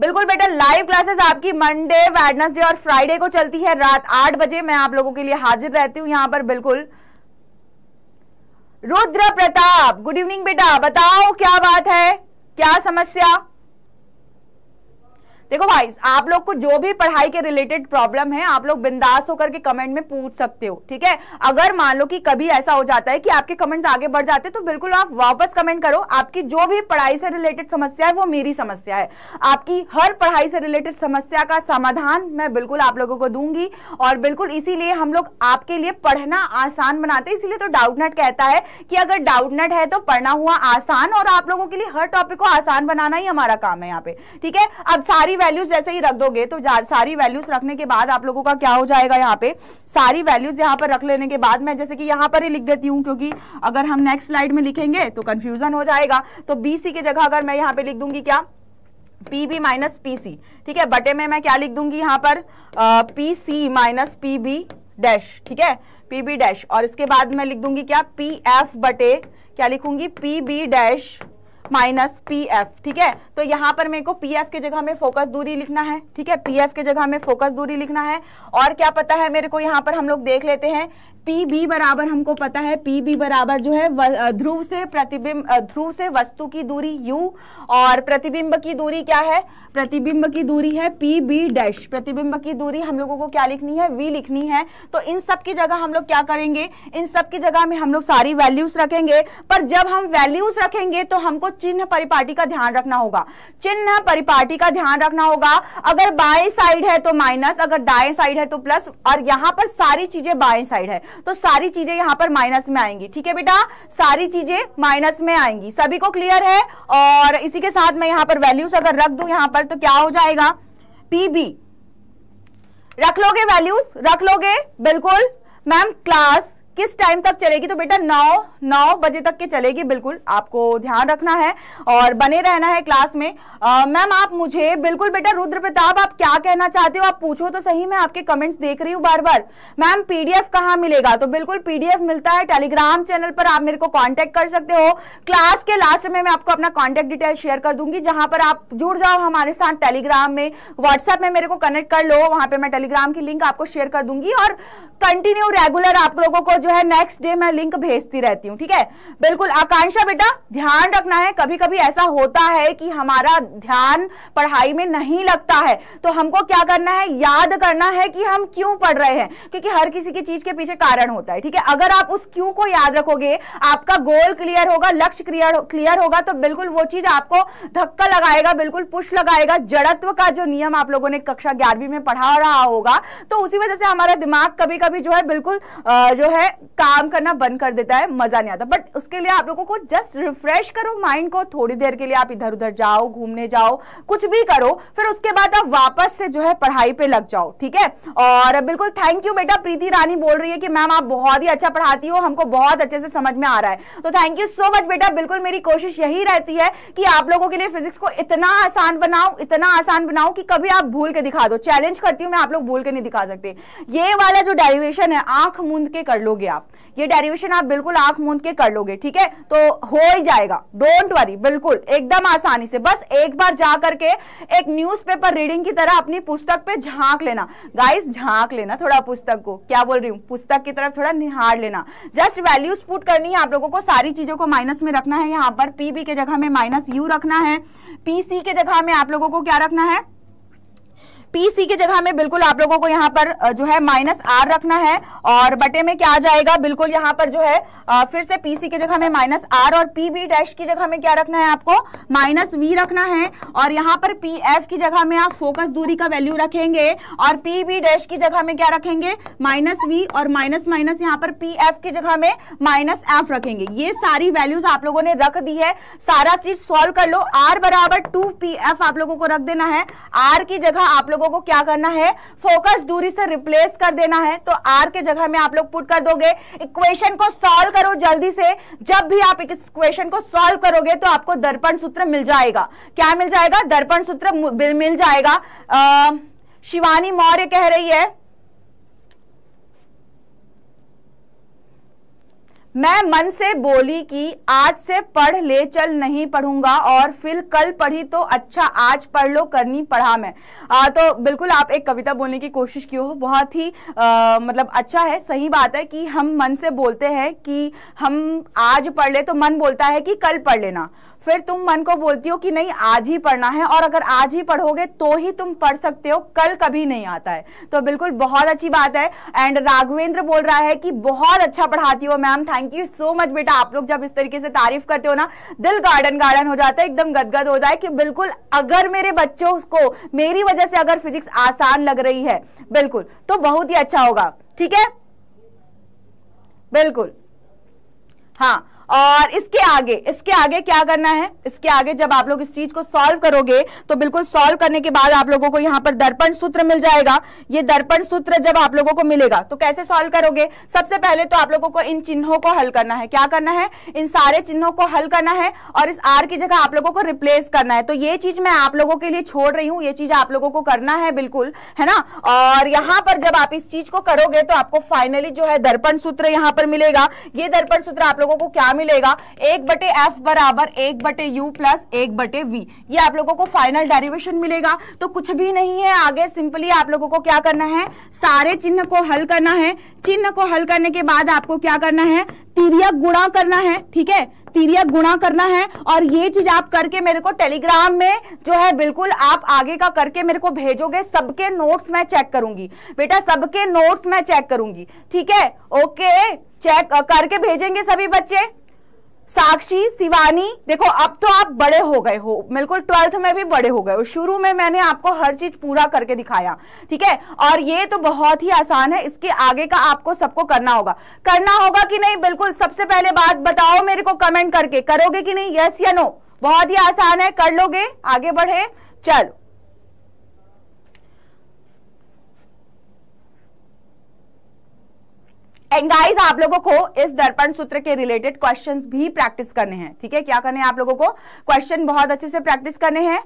बिल्कुल बेटा लाइव क्लासेस आपकी मंडे वेडनेसडे और फ्राइडे को चलती है रात आठ बजे मैं आप लोगों के लिए हाजिर रहती हूँ यहाँ पर बिल्कुल रुद्र प्रताप गुड इवनिंग बेटा बताओ क्या बात है क्या समस्या देखो भाई आप लोग को जो भी पढ़ाई के रिलेटेड प्रॉब्लम है आप लोग बिंदास होकर के कमेंट में पूछ सकते हो ठीक है अगर मान लो कि कभी ऐसा हो जाता है कि आपके कमेंट्स आगे बढ़ जाते हैं तो बिल्कुल आप वापस कमेंट करो आपकी जो भी पढ़ाई से रिलेटेड समस्या है वो मेरी समस्या है आपकी हर पढ़ाई से रिलेटेड समस्या का समाधान मैं बिल्कुल आप लोगों को दूंगी और बिल्कुल इसीलिए हम लोग आपके लिए पढ़ना आसान बनाते हैं इसीलिए तो डाउटनेट कहता है कि अगर डाउटनेट है तो पढ़ना हुआ आसान और आप लोगों के लिए हर टॉपिक को आसान बनाना ही हमारा काम है यहाँ पे ठीक है अब सारी वैल्यूज जैसे ही रख दोगे तो सारी वैल्यूज रखने के बाद आप लोगों का क्या हो जाएगा यहाँ पे सारी वैल्यूज यहाँ पर रख लेने के बाद मैं जैसे कि यहाँ पर ही लिख देती हूँ क्योंकि अगर हम नेक्स्ट स्लाइड में लिखेंगे तो कंफ्यूजन हो जाएगा तो बीसी की जगह अगर मैं यहाँ पे लिख दूंगी क्या P B minus P C ठीक है बटे में मैं क्या लिख दूंगी यहाँ पर P C minus P B dash ठीक है पी बी डैश और इसके बाद मैं लिख दूंगी क्या पी एफ बटे क्या लिखूंगी P B dash minus P F ठीक है तो यहां पर मेरे को पी एफ की जगह में फोकस दूरी लिखना है ठीक है पी एफ की जगह में फोकस दूरी लिखना है और क्या पता है मेरे को यहां पर हम लोग देख लेते हैं पी बी बराबर हमको पता है पी बी बराबर जो है ध्रुव से प्रतिबिंब ध्रुव से वस्तु की दूरी यू और प्रतिबिंब की दूरी क्या है प्रतिबिंब की दूरी है पी बी डैश प्रतिबिंब की दूरी हम लोगों को क्या लिखनी है वी लिखनी है तो इन सब की जगह हम लोग क्या करेंगे इन सब की जगह में हम लोग सारी वैल्यूज रखेंगे पर जब हम वैल्यूज रखेंगे तो हमको चिन्ह परिपाटी का ध्यान रखना होगा चिन्ह परिपाटी का ध्यान रखना होगा अगर बाएं साइड है तो माइनस अगर दाएं साइड है तो प्लस और यहां पर सारी चीजें बाएं साइड है तो सारी चीजें यहां पर माइनस में आएंगी ठीक है बेटा सारी चीजें माइनस में आएंगी सभी को क्लियर है और इसी के साथ मैं यहां पर वैल्यूज अगर रख दू यहां पर तो क्या हो जाएगा पीबी रख लोगे वैल्यूज रख लोगे बिल्कुल मैम क्लास किस टाइम तक चलेगी तो बेटा नौ नौ बजे तक के चलेगी बिल्कुल आपको ध्यान रखना है और बने रहना है क्लास में मैम आप मुझे बिल्कुल बेटा रुद्र प्रताप आप क्या कहना चाहते हो आप पूछो तो सही मैं आपके कमेंट्स देख रही हूँ बार बार मैम पीडीएफ कहाँ मिलेगा तो बिल्कुल पीडीएफ मिलता है टेलीग्राम चैनल पर आप मेरे को कॉन्टेक्ट कर सकते हो क्लास के लास्ट में मैं आपको अपना कॉन्टेक्ट डिटेल शेयर कर दूंगी जहां पर आप जुड़ जाओ हमारे साथ टेलीग्राम में व्हाट्सएप में मेरे को कनेक्ट कर लो वहां पर मैं टेलीग्राम की लिंक आपको शेयर कर दूंगी और कंटिन्यू रेगुलर आप लोगों को जो है नेक्स्ट डे मैं लिंक भेजती रहती हूँ ठीक है बिल्कुल आकांक्षा बेटा ध्यान रखना है कभी कभी ऐसा होता है कि हमारा ध्यान पढ़ाई में नहीं लगता है तो हमको क्या करना है याद करना है कि हम क्यों पढ़ रहे हैं क्योंकि हर किसी की चीज के पीछे कारण होता है ठीक है अगर आप उस क्यों को याद रखोगे आपका गोल क्लियर होगा लक्ष्य क्लियर क्लियर होगा तो बिल्कुल वो चीज आपको धक्का लगाएगा बिल्कुल पुश लगाएगा जड़त्व का जो नियम आप लोगों ने कक्षा ग्यारहवीं में पढ़ा रहा होगा तो उसी वजह से हमारा दिमाग कभी कभी जो है बिल्कुल जो है काम करना बंद कर देता है मजा नहीं आता बट उसके लिए आप लोगों को जस्ट रिफ्रेश करो माइंड को थोड़ी देर के लिए आप इधर उधर जाओ घूमने जाओ कुछ भी करो फिर उसके बाद आप वापस से जो है पढ़ाई पे लग जाओ ठीक है और बिल्कुल थैंक यू बेटा प्रीति रानी बोल रही है कि मैम आप बहुत ही अच्छा पढ़ाती हो हमको बहुत अच्छे से समझ में आ रहा है तो थैंक यू सो मच बेटा बिल्कुल मेरी कोशिश यही रहती है कि आप लोगों के लिए फिजिक्स को इतना आसान बनाओ इतना आसान बनाओ कि कभी आप भूल के दिखा दो चैलेंज करती हूँ मैं आप लोग भूल के नहीं दिखा सकते ये वाला जो डेरिवेशन है आंख मूंद के कर लोगे लोगे आप ये डेरिवेशन आप बिल्कुल आंख मूंद के कर लोगे ठीक है तो हो ही जाएगा डोंट वरी बिल्कुल एकदम आसानी से बस एक बार जा करके एक न्यूज़पेपर रीडिंग की तरह अपनी पुस्तक पे झांक लेना गाइस झांक लेना थोड़ा पुस्तक को क्या बोल रही हूँ पुस्तक की तरफ थोड़ा निहार लेना जस्ट वैल्यूज पुट करनी है आप लोगों को सारी चीज़ों को माइनस में रखना है यहाँ पर पी के जगह में माइनस यू रखना है पी के जगह में आप लोगों को क्या रखना है पीसी के जगह में बिल्कुल आप लोगों को यहाँ पर जो है माइनस आर रखना है और बटे में क्या आ जाएगा बिल्कुल यहाँ पर जो है फिर से पीसी के जगह में माइनस आर और पी बी डैश की जगह में क्या रखना है आपको माइनस वी रखना है और यहाँ पर पी एफ की जगह में आप फोकस दूरी का वैल्यू रखेंगे और पी बी डैश की जगह में क्या रखेंगे माइनस वी और माइनस माइनस यहाँ पर पी एफ की जगह में माइनस एफ रखेंगे ये सारी वैल्यूज आप लोगों ने रख दी है सारा चीज सॉल्व कर लो आर बराबर टू पी एफ आप लोगों को रख देना है आर की जगह आप लोगों लोगों को क्या करना है फोकस दूरी से रिप्लेस कर देना है तो आर के जगह में आप लोग पुट कर दोगे इक्वेशन को सॉल्व करो जल्दी से जब भी आप इक्वेशन को सॉल्व करोगे तो आपको दर्पण सूत्र मिल जाएगा क्या मिल जाएगा दर्पण सूत्र मिल जाएगा आ, शिवानी मौर्य कह रही है मैं मन से बोली कि आज से पढ़ ले चल नहीं पढ़ूंगा और फिर कल पढ़ी तो अच्छा आज पढ़ लो करनी पढ़ा मैं आ, तो बिल्कुल आप एक कविता बोलने की कोशिश की हो बहुत ही आ, मतलब अच्छा है सही बात है कि हम मन से बोलते हैं कि हम आज पढ़ ले तो मन बोलता है कि कल पढ़ लेना फिर तुम मन को बोलती हो कि नहीं आज ही पढ़ना है और अगर आज ही पढ़ोगे तो ही तुम पढ़ सकते हो कल कभी नहीं आता है तो बिल्कुल बहुत अच्छी बात है एंड राघवेंद्र बोल रहा है कि बहुत अच्छा पढ़ाती हो ma'am thank you so much बेटा आप लोग जब इस तरीके से तारीफ करते हो ना दिल गार्डन गार्डन हो जाता है एकदम गदगद होता है कि बिल्कुल अगर मेरे बच्चों को मेरी वजह से अगर फिजिक्स आसान लग रही है बिल्कुल तो बहुत ही अच्छा होगा ठीक है बिल्कुल हाँ और इसके आगे इसके आगे क्या करना है इसके आगे जब आप लोग इस चीज को सॉल्व करोगे तो बिल्कुल सॉल्व करने के बाद आप लोगों को यहाँ पर दर्पण सूत्र मिल जाएगा ये दर्पण सूत्र जब आप लोगों को मिलेगा तो कैसे सॉल्व करोगे सबसे पहले तो आप लोगों को इन चिन्हों को हल करना है क्या करना है इन सारे चिन्हों को हल करना है और इस आर की जगह आप लोगों को रिप्लेस करना है तो ये चीज मैं आप लोगों के लिए छोड़ रही हूँ ये चीज आप लोगों को करना है बिल्कुल है ना और यहां पर जब आप इस चीज को करोगे तो आपको फाइनली जो है दर्पण सूत्र यहाँ पर मिलेगा ये दर्पण सूत्र आप लोगों को क्या मिलेगा एक बटे एफ बराबर एक बटे यू प्लस एक बटे वी ये आप लोगों को फाइनल डेरिवेशन मिलेगा तो कुछ भी नहीं है आगे सिंपली आप लोगों को क्या करना है सारे चिन्ह को हल करना है चिन्ह को हल करने के बाद आपको क्या करना है तिरिया गुणा करना है ठीक है तिरिया गुणा करना है और ये चीज आप करके मेरे को टेलीग्राम में जो है बिल्कुल आप आगे का करके मेरे को भेजोगे सबके नोट्स मैं चेक करूंगी बेटा सबके नोट्स मैं चेक करूंगी ठीक है ओके चेक करके भेजेंगे सभी बच्चे साक्षी शिवानी देखो अब तो आप बड़े हो गए हो बिल्कुल ट्वेल्थ में भी बड़े हो गए हो शुरू में मैंने आपको हर चीज पूरा करके दिखाया ठीक है और ये तो बहुत ही आसान है इसके आगे का आपको सबको करना होगा करना होगा कि नहीं बिल्कुल सबसे पहले बात बताओ मेरे को कमेंट करके करोगे कि नहीं यस या नो बहुत ही आसान है कर लोगे आगे बढ़े चलो एंड गाइस आप लोगों को इस दर्पण सूत्र के रिलेटेड क्वेश्चंस भी प्रैक्टिस करने हैं ठीक है क्या करने हैं आप लोगों को क्वेश्चन बहुत अच्छे से प्रैक्टिस करने हैं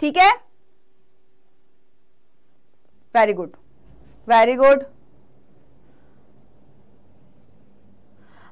ठीक है वेरी गुड वेरी गुड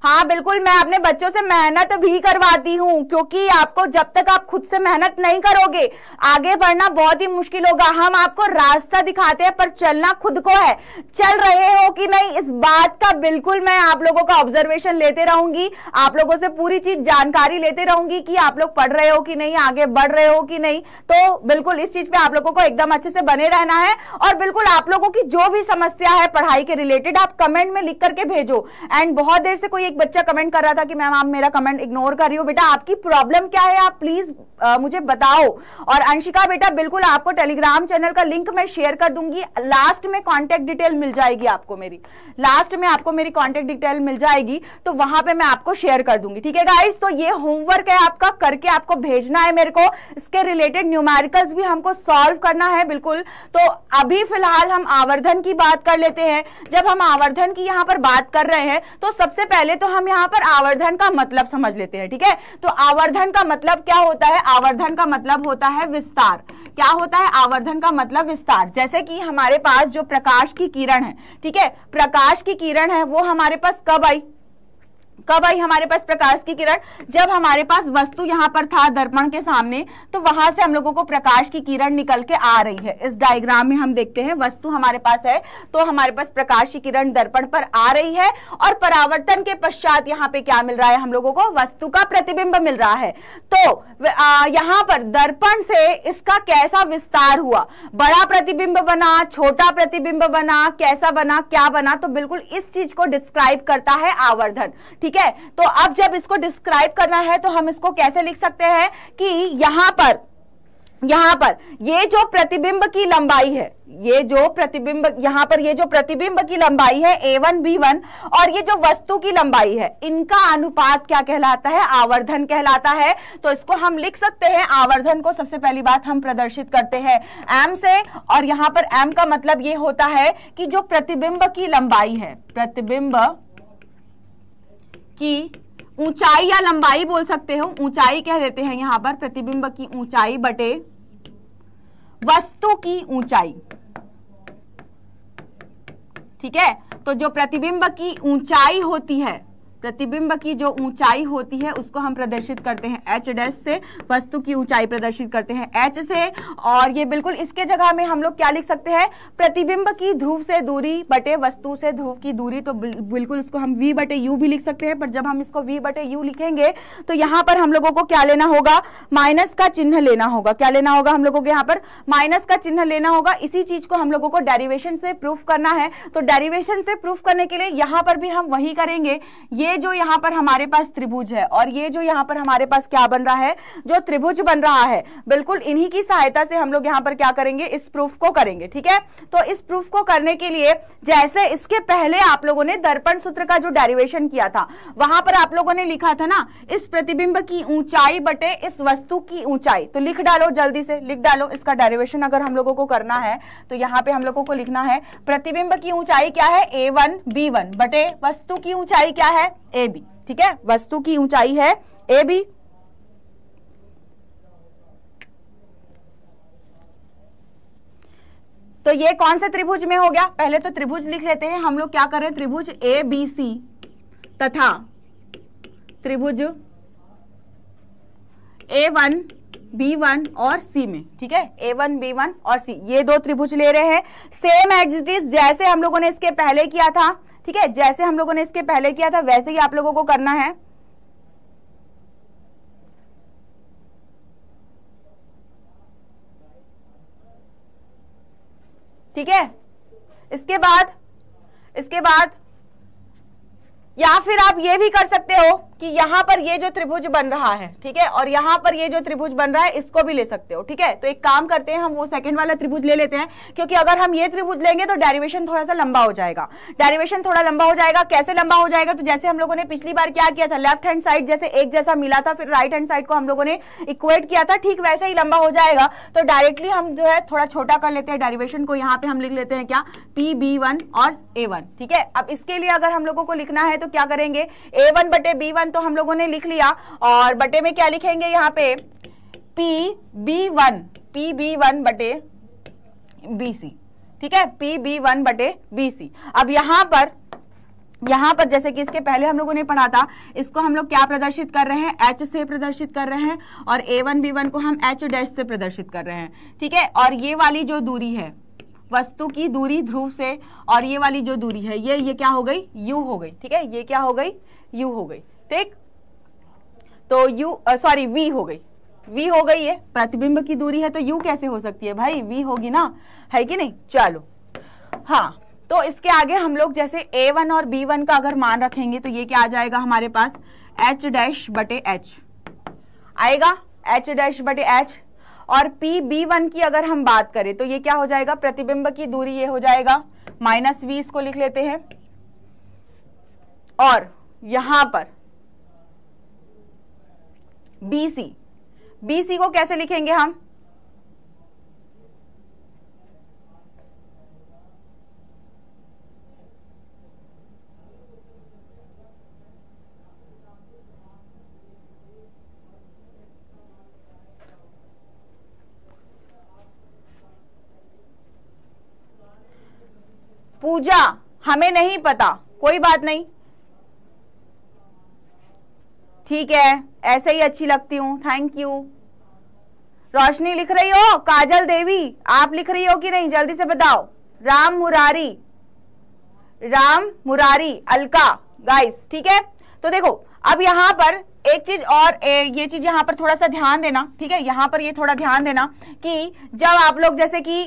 हाँ बिल्कुल मैं अपने बच्चों से मेहनत भी करवाती हूँ क्योंकि आपको जब तक आप खुद से मेहनत नहीं करोगे आगे बढ़ना बहुत ही मुश्किल होगा हम आपको रास्ता दिखाते हैं पर चलना खुद को है चल रहे हो कि नहीं इस बात का बिल्कुल मैं आप लोगों का ऑब्जर्वेशन लेते रहूंगी आप लोगों से पूरी चीज जानकारी लेते रहूंगी कि आप लोग पढ़ रहे हो कि नहीं आगे बढ़ रहे हो कि नहीं तो बिल्कुल इस चीज पे आप लोगों को एकदम अच्छे से बने रहना है और बिल्कुल आप लोगों की जो भी समस्या है पढ़ाई के रिलेटेड आप कमेंट में लिख करके भेजो एंड बहुत देर से कोई बच्चा कमेंट कर रहा था कि मैम आप मेरा कमेंट इग्नोर कर रही हो बेटा आपकी प्रॉब्लम क्या है आप प्लीज आ, मुझे बताओ और अंशिका बेटा बिल्कुल आपको टेलीग्राम चैनल का लिंक मैं शेयर कर दूंगी लास्ट में कॉन्टेक्ट डिटेल मिल जाएगी आपको मेरी लास्ट में आपको मेरी कॉन्टेक्ट डिटेल मिल जाएगी तो वहां पर मैं आपको शेयर कर दूंगी ठीक है गाइज तो ये होमवर्क है आपका करके आपको भेजना है मेरे को इसके रिलेटेड न्यूमेरिकल्स भी हमको सॉल्व करना है बिल्कुल तो अभी फिलहाल हम आवर्धन की बात कर लेते हैं जब हम आवर्धन की यहां पर बात कर रहे हैं तो सबसे पहले तो हम यहाँ पर आवर्धन का मतलब समझ लेते हैं ठीक है तो आवर्धन का मतलब क्या होता है आवर्धन का मतलब होता है विस्तार क्या होता है आवर्धन का मतलब विस्तार जैसे कि हमारे पास जो प्रकाश की किरण है ठीक है प्रकाश की किरण है वो हमारे पास कब आई कब आई हमारे पास प्रकाश की किरण जब हमारे पास वस्तु यहाँ पर था दर्पण के सामने तो वहां से हम लोगों को प्रकाश की किरण निकल के आ रही है इस डायग्राम में हम देखते हैं वस्तु हमारे पास है तो हमारे पास प्रकाश की किरण दर्पण पर आ रही है और परावर्तन के पश्चात यहाँ पे क्या मिल रहा है हम लोगों को वस्तु का प्रतिबिंब मिल रहा है तो यहाँ पर दर्पण से इसका कैसा विस्तार हुआ बड़ा प्रतिबिंब बना छोटा प्रतिबिंब बना कैसा बना क्या बना तो बिल्कुल इस चीज को डिस्क्राइब करता है आवर्धन ठीक है है तो अब जब इसको डिस्क्राइब करना है तो हम इसको कैसे लिख सकते हैं कि यहां पर यहां पर ये जो प्रतिबिंब की लंबाई है ये जो प्रतिबिंब यहां पर ये जो प्रतिबिंब की लंबाई है ए वन बी वन और ये जो वस्तु की लंबाई है इनका अनुपात क्या कहलाता है आवर्धन कहलाता है तो इसको हम लिख सकते हैं आवर्धन को सबसे पहली बात हम प्रदर्शित करते हैं एम से और यहां पर एम का मतलब ये होता है कि जो प्रतिबिंब की लंबाई है प्रतिबिंब कि ऊंचाई या लंबाई बोल सकते हो ऊंचाई कह देते हैं यहां पर प्रतिबिंब की ऊंचाई बटे वस्तु की ऊंचाई ठीक है तो जो प्रतिबिंब की ऊंचाई होती है प्रतिबिंब की जो ऊंचाई होती है उसको हम प्रदर्शित करते हैं एच डैश से वस्तु की ऊंचाई प्रदर्शित करते हैं एच से और ये बिल्कुल इसके जगह में हम लोग क्या लिख सकते हैं प्रतिबिंब की ध्रुव से दूरी बटे वस्तु से ध्रुव की दूरी तो बिल्कुल उसको हम वी बटे यू भी लिख सकते हैं पर जब हम इसको वी बटे यू लिखेंगे तो यहाँ पर हम लोगों को क्या लेना होगा माइनस का चिन्ह लेना होगा क्या लेना होगा हम लोगों को यहाँ पर माइनस का चिन्ह लेना होगा इसी चीज को हम लोगों को डेरिवेशन से प्रूफ करना है तो डेरिवेशन से प्रूफ करने के लिए यहाँ पर भी हम वही करेंगे ये ये जो यहाँ पर हमारे पास त्रिभुज है और ये जो यहाँ पर हमारे पास क्या बन रहा है जो त्रिभुज बन रहा है बिल्कुल इन्हीं की सहायता से हम लोग यहाँ पर क्या करेंगे इस प्रूफ को करेंगे ठीक है तो इस प्रूफ को करने के लिए जैसे इसके पहले आप लोगों ने दर्पण सूत्र का जो डेरिवेशन किया था वहां पर आप लोगों ने लिखा था ना इस प्रतिबिंब की ऊंचाई बटे इस वस्तु की ऊंचाई तो लिख डालो जल्दी से लिख डालो इसका डेरिवेशन अगर हम लोगों को करना है तो यहाँ पे हम लोगों को लिखना है प्रतिबिंब की ऊंचाई क्या है ए वन वन बटे वस्तु की ऊंचाई क्या है ए बी ठीक है वस्तु की ऊंचाई है ए बी तो ये कौन से त्रिभुज में हो गया पहले तो त्रिभुज लिख लेते हैं हम लोग क्या कर रहे हैं त्रिभुज ए बी सी तथा त्रिभुज ए वन बी वन और सी में ठीक है ए वन बी वन और सी ये दो त्रिभुज ले रहे हैं सेम एग्जिटिस जैसे हम लोगों ने इसके पहले किया था ठीक है जैसे हम लोगों ने इसके पहले किया था वैसे ही आप लोगों को करना है ठीक है इसके बाद इसके बाद या फिर आप ये भी कर सकते हो कि यहां पर ये जो त्रिभुज बन रहा है ठीक है और यहां पर ये जो त्रिभुज बन रहा है इसको भी ले सकते हो ठीक है तो एक काम करते हैं हम वो सेकंड वाला त्रिभुज ले लेते हैं क्योंकि अगर हम ये त्रिभुज लेंगे तो डेरिवेशन थोड़ा सा लंबा हो जाएगा डेरिवेशन थोड़ा लंबा हो जाएगा कैसे लंबा हो जाएगा तो जैसे हम लोगों ने पिछली बार क्या किया था लेफ्ट हैंड साइड जैसे एक जैसा मिला था फिर राइट हैंड साइड को हम लोगों ने इक्वेट किया था ठीक वैसे ही लंबा हो जाएगा तो डायरेक्टली हम जो है थोड़ा छोटा कर लेते हैं डेरिवेशन को यहाँ पे हम लिख लेते हैं क्या पी बी वन और ए वन ठीक है अब इसके लिए अगर हम लोगों को लिखना है तो क्या करेंगे ए वन बटे बी वन वन तो हम लोगों ने लिख लिया और बटे में क्या लिखेंगे यहाँ पे P B one P B one बटे बी सी ठीक है पी बी वन बटे बी सी अब यहां पर यहां पर जैसे कि इसके पहले हम लोगों ने पढ़ा था इसको हम लोग क्या प्रदर्शित कर रहे हैं H से प्रदर्शित कर रहे हैं और ए वन बी वन को हम H डैश से प्रदर्शित कर रहे हैं ठीक है और ये वाली जो दूरी है वस्तु की दूरी ध्रुव से और ये वाली जो दूरी है ये ये क्या हो गई U हो गई ठीक है ये क्या हो गई U हो गई ठीक तो यू सॉरी वी हो गई वी हो गई है प्रतिबिंब की दूरी है तो यू कैसे हो सकती है भाई वी होगी ना है कि नहीं चलो हाँ तो इसके आगे हम लोग जैसे ए वन और बी वन का अगर मान रखेंगे तो ये क्या आ जाएगा हमारे पास एच डैश बटे एच आएगा एच डैश बटे एच और पी बी वन की अगर हम बात करें तो ये क्या हो जाएगा प्रतिबिंब की दूरी ये हो जाएगा माइनस वी इसको लिख लेते हैं और यहां पर बीसी बीसी को कैसे लिखेंगे हम पूजा हमें नहीं पता कोई बात नहीं ठीक है ऐसे ही अच्छी लगती हूँ थैंक यू रोशनी लिख रही हो काजल देवी आप लिख रही हो कि नहीं जल्दी से बताओ राम मुरारी राम मुरारी अलका गाइस ठीक है तो देखो अब यहाँ पर एक चीज और ए, ये चीज यहाँ पर थोड़ा सा ध्यान देना ठीक है यहाँ पर ये थोड़ा ध्यान देना कि जब आप लोग जैसे कि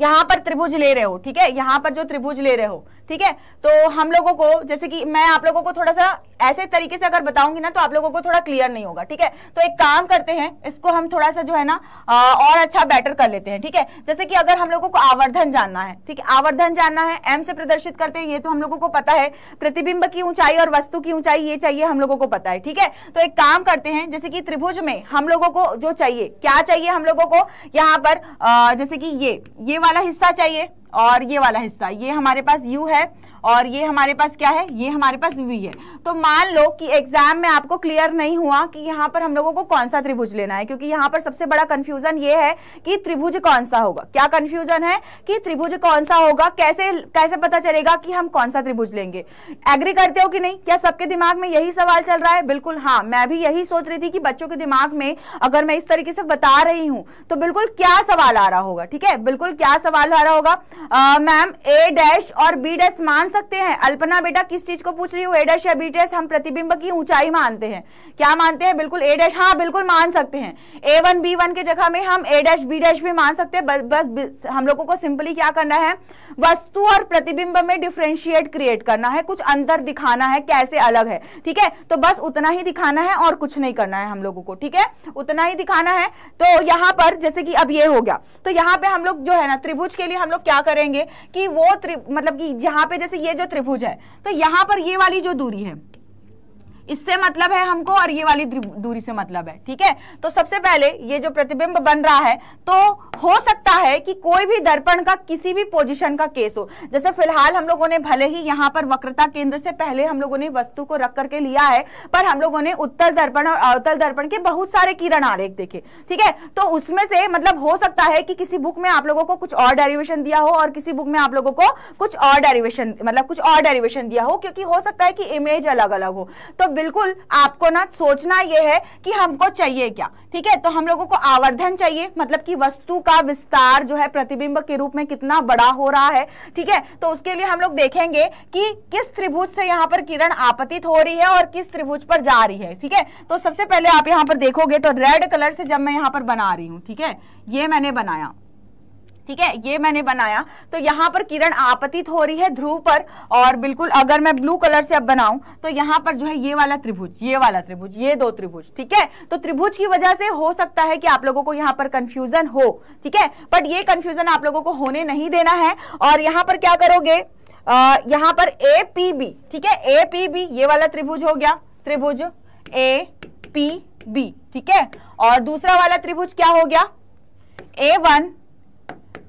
यहां पर त्रिभुज ले रहे हो ठीक है यहां पर जो त्रिभुज ले रहे हो ठीक है तो हम लोगों को जैसे कि मैं आप लोगों को थोड़ा सा ऐसे तरीके से अगर बताऊंगी ना तो आप लोगों को थोड़ा क्लियर नहीं होगा ठीक है तो एक काम करते हैं इसको हम थोड़ा सा जो है ना और अच्छा बेटर कर लेते हैं ठीक है जैसे कि अगर हम लोगों को आवर्धन जानना है ठीक है आवर्धन जानना है एम से प्रदर्शित करते हैं ये तो हम लोगों को पता है प्रतिबिंब की ऊंचाई और वस्तु की ऊंचाई ये चाहिए हम लोगों को पता है ठीक है तो एक काम करते हैं जैसे कि त्रिभुज में हम लोगों को जो चाहिए क्या चाहिए हम लोगों को यहाँ पर जैसे कि ये ये वाला हिस्सा चाहिए और ये वाला हिस्सा ये हमारे पास यू है और ये हमारे पास क्या है ये हमारे पास वी है तो मान लो कि एग्जाम में आपको क्लियर नहीं हुआ कि यहाँ पर हम लोगों को कौन सा त्रिभुज लेना है क्योंकि यहाँ पर सबसे बड़ा कंफ्यूजन ये है कि त्रिभुज कौन सा होगा क्या कंफ्यूजन है कि त्रिभुज कौन सा होगा कैसे कैसे पता चलेगा कि हम कौन सा त्रिभुज लेंगे एग्री करते हो कि नहीं क्या सबके दिमाग में यही सवाल चल रहा है बिल्कुल हाँ मैं भी यही सोच रही थी कि बच्चों के दिमाग में अगर मैं इस तरीके से बता रही हूँ तो बिल्कुल क्या सवाल आ रहा होगा ठीक है बिल्कुल क्या सवाल आ रहा होगा मैम ए डैश और बी डैश मान मान सकते हैं अल्पना बेटा किस चीज को पूछ रही हो ए या बी डैश हम प्रतिबिंब की ऊंचाई मानते हैं क्या मानते हैं बिल्कुल ए डैश हाँ बिल्कुल मान सकते हैं ए वन बी वन के जगह में हम ए डैश बी डैश भी मान सकते हैं बस, हम लोगों को सिंपली क्या करना है वस्तु और प्रतिबिंब में डिफ्रेंशिएट क्रिएट करना है कुछ अंतर दिखाना है कैसे अलग है ठीक है तो बस उतना ही दिखाना है और कुछ नहीं करना है हम लोगों को ठीक है उतना ही दिखाना है तो यहाँ पर जैसे कि अब ये हो गया तो यहाँ पे हम लोग जो है ना त्रिभुज के लिए हम लोग क्या करेंगे कि वो मतलब कि जहां पे जैसे ये जो त्रिभुज है तो यहां पर ये वाली जो दूरी है इससे मतलब है हमको और ये वाली दूरी से मतलब है ठीक है तो सबसे पहले ये जो प्रतिबिंब बन रहा है तो हो सकता है कि कोई भी दर्पण का किसी भी पोजीशन का केस हो जैसे फिलहाल हम लोगों ने भले ही यहाँ पर वक्रता केंद्र से पहले हम लोगों ने वस्तु को रख करके लिया है पर हम लोगों ने उत्तल दर्पण और अवतल दर्पण के बहुत सारे किरण आरेख देखे ठीक है तो उसमें से मतलब हो सकता है कि किसी बुक में आप लोगों को कुछ और डेरिवेशन दिया हो और किसी बुक में आप लोगों को कुछ और डेरिवेशन मतलब कुछ और डेरिवेशन दिया हो क्योंकि हो सकता है कि इमेज अलग अलग हो तो बिल्कुल आपको ना सोचना यह है कि हमको चाहिए क्या ठीक है तो हम लोगों को आवर्धन चाहिए मतलब कि वस्तु का विस्तार जो है प्रतिबिंब के रूप में कितना बड़ा हो रहा है ठीक है तो उसके लिए हम लोग देखेंगे कि किस त्रिभुज से यहाँ पर किरण आपतित हो रही है और किस त्रिभुज पर जा रही है ठीक है तो सबसे पहले आप यहाँ पर देखोगे तो रेड कलर से जब मैं यहाँ पर बना रही हूँ ठीक है ये मैंने बनाया ठीक है ये मैंने बनाया तो यहाँ पर किरण आपतित हो रही है ध्रुव पर और बिल्कुल अगर मैं ब्लू कलर से अब बनाऊं तो यहाँ पर जो है ये वाला त्रिभुज ये वाला त्रिभुज ये दो त्रिभुज ठीक है तो त्रिभुज की वजह से हो सकता है कि आप लोगों को यहाँ पर कंफ्यूजन हो ठीक है बट ये कंफ्यूजन आप लोगों को होने नहीं देना है और यहाँ पर क्या करोगे आ, यहाँ पर ए पी बी ठीक है ए पी बी ये वाला त्रिभुज हो गया त्रिभुज ए पी बी ठीक है और दूसरा वाला त्रिभुज क्या हो गया ए वन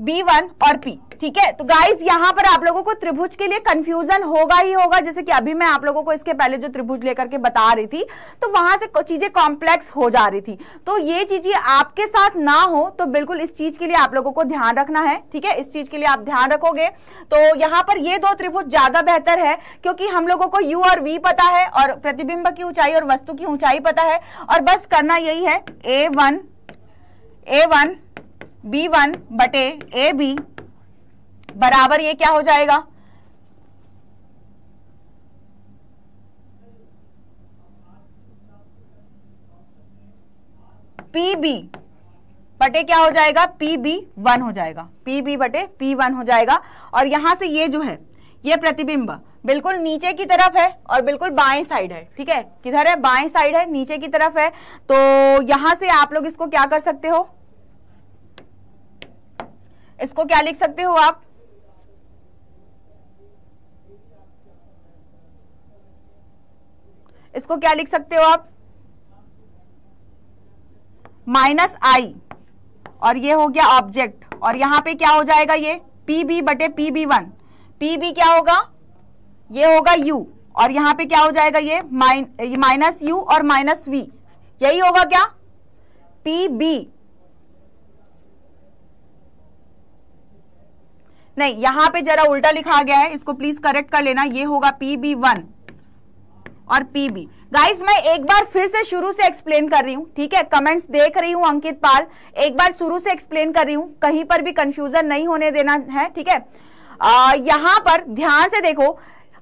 बी वन और पी ठीक है तो गाइज यहां पर आप लोगों को त्रिभुज के लिए कंफ्यूजन होगा ही होगा जैसे कि अभी मैं आप लोगों को इसके पहले जो त्रिभुज लेकर के बता रही थी तो वहां से चीजें कॉम्प्लेक्स हो जा रही थी तो ये चीजें आपके साथ ना हो तो बिल्कुल इस चीज के लिए आप लोगों को ध्यान रखना है ठीक है इस चीज के लिए आप ध्यान रखोगे तो यहां पर ये दो त्रिभुज ज्यादा बेहतर है क्योंकि हम लोगों को यू और वी पता है और प्रतिबिंब की ऊंचाई और वस्तु की ऊंचाई पता है और बस करना यही है A one A one B one बटे ए बी बराबर ये क्या हो जाएगा पी बी बटे क्या हो जाएगा पी बी वन हो जाएगा पी बी बटे पी वन हो जाएगा और यहां से ये जो है ये प्रतिबिंब बिल्कुल नीचे की तरफ है और बिल्कुल बाएं साइड है ठीक है किधर है बाएं साइड है नीचे की तरफ है तो यहां से आप लोग इसको क्या कर सकते हो इसको क्या लिख सकते हो आप इसको क्या लिख सकते हो आप माइनस आई और ये हो गया ऑब्जेक्ट और यहां पे क्या हो जाएगा ये पी बी बटे P B one P B क्या होगा ये होगा यू और यहां पे क्या हो जाएगा ये माइनस यू और माइनस वी यही होगा क्या पी बी नहीं यहां पे जरा उल्टा लिखा गया है इसको प्लीज करेक्ट कर लेना ये होगा पीबी वन और पीबी गाइस मैं एक बार फिर से शुरू से एक्सप्लेन कर रही हूँ ठीक है कमेंट्स देख रही हूँ अंकित पाल एक बार शुरू से एक्सप्लेन कर रही हूँ कहीं पर भी कंफ्यूजन नहीं होने देना है ठीक है यहां पर ध्यान से देखो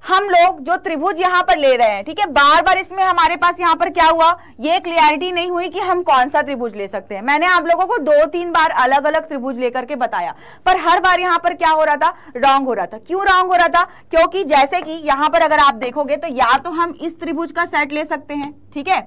हम लोग जो त्रिभुज यहाँ पर ले रहे हैं ठीक है बार बार इसमें हमारे पास यहाँ पर क्या हुआ ये क्लियरिटी नहीं हुई कि हम कौन सा त्रिभुज ले सकते हैं मैंने आप लोगों को दो तीन बार अलग अलग त्रिभुज लेकर के बताया पर हर बार यहाँ पर क्या हो रहा था रॉन्ग हो रहा था क्यों रॉन्ग हो रहा था क्योंकि जैसे कि यहाँ पर अगर आप देखोगे तो या तो हम इस त्रिभुज का सेट ले सकते हैं ठीक है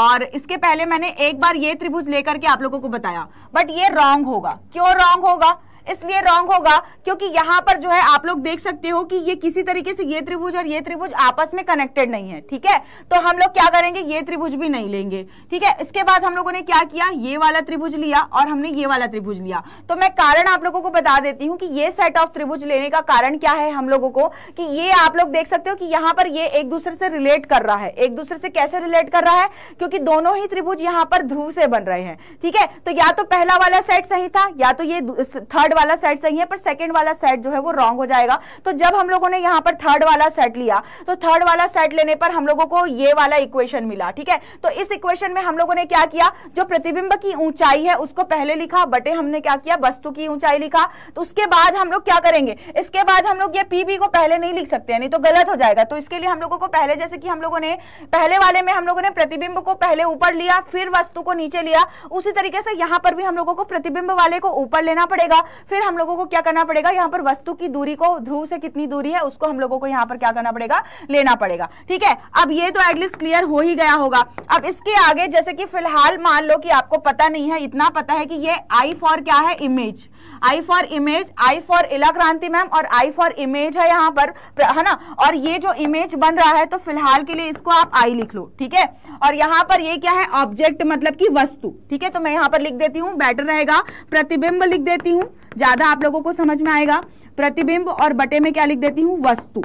और इसके पहले मैंने एक बार ये त्रिभुज लेकर के आप लोगों को बताया बट ये रॉन्ग होगा क्यों रॉन्ग होगा इसलिए रॉन्ग होगा क्योंकि यहां पर जो है आप लोग देख सकते हो कि ये किसी तरीके से ये त्रिभुज और ये त्रिभुज आपस में कनेक्टेड नहीं है ठीक है तो हम लोग क्या करेंगे ये त्रिभुज भी नहीं लेंगे ठीक है इसके बाद हम लोगों ने क्या किया ये वाला त्रिभुज लिया और हमने ये वाला त्रिभुज लिया तो मैं कारण आप लोगों को बता देती हूँ कि ये सेट ऑफ त्रिभुज लेने का कारण क्या है हम लोगों को कि ये आप लोग देख सकते हो कि यहाँ पर ये एक दूसरे से रिलेट कर रहा है एक दूसरे से कैसे रिलेट कर रहा है क्योंकि दोनों ही त्रिभुज यहाँ पर ध्रुव से बन रहे हैं ठीक है तो या तो पहला वाला सेट सही था या तो ये थर्ड वाला सेट सही है पर सेकेंड वाला सेट जो है वो रॉन्ग हो जाएगा तो जब हम लोगों ने यहाँ पर थर्ड वाला सेट लिया तो थर्ड वाला सेट लेने पर हम लोगों को ये वाला इक्वेशन मिला ठीक है तो इस इक्वेशन में हम लोगों ने क्या किया जो प्रतिबिंब की ऊंचाई है उसको पहले लिखा बटे हमने क्या किया वस्तु की ऊंचाई लिखा तो उसके बाद हम लोग क्या करेंगे इसके बाद हम लोग ये पीबी को पहले नहीं लिख सकते नहीं तो गलत हो जाएगा तो इसके लिए हम लोगों को पहले जैसे कि हम लोगों ने पहले वाले में हम लोगों ने प्रतिबिंब को पहले ऊपर लिया फिर वस्तु को नीचे लिया उसी तरीके से यहाँ पर भी हम लोगों को प्रतिबिंब वाले को ऊपर लेना पड़ेगा फिर हम लोगों को क्या करना पड़ेगा यहाँ पर वस्तु की दूरी को ध्रुव से कितनी दूरी है उसको हम लोगों को यहाँ पर क्या करना पड़ेगा लेना पड़ेगा ठीक है अब ये तो एटलीस्ट क्लियर हो ही गया होगा अब इसके आगे जैसे कि फिलहाल मान लो कि आपको पता नहीं है इतना पता है कि ये आई फॉर क्या है image I for image I for Ila Kranti ma'am और आई फॉर इमेज है यहाँ पर है ना और ये जो इमेज बन रहा है तो फिलहाल के लिए इसको आप आई लिख लो ठीक है और यहाँ पर ये क्या है ऑब्जेक्ट मतलब की वस्तु ठीक है तो मैं यहाँ पर लिख देती हूँ बेटर रहेगा प्रतिबिंब लिख देती हूँ ज्यादा आप लोगों को समझ में आएगा प्रतिबिंब और बटे में क्या लिख देती हूँ वस्तु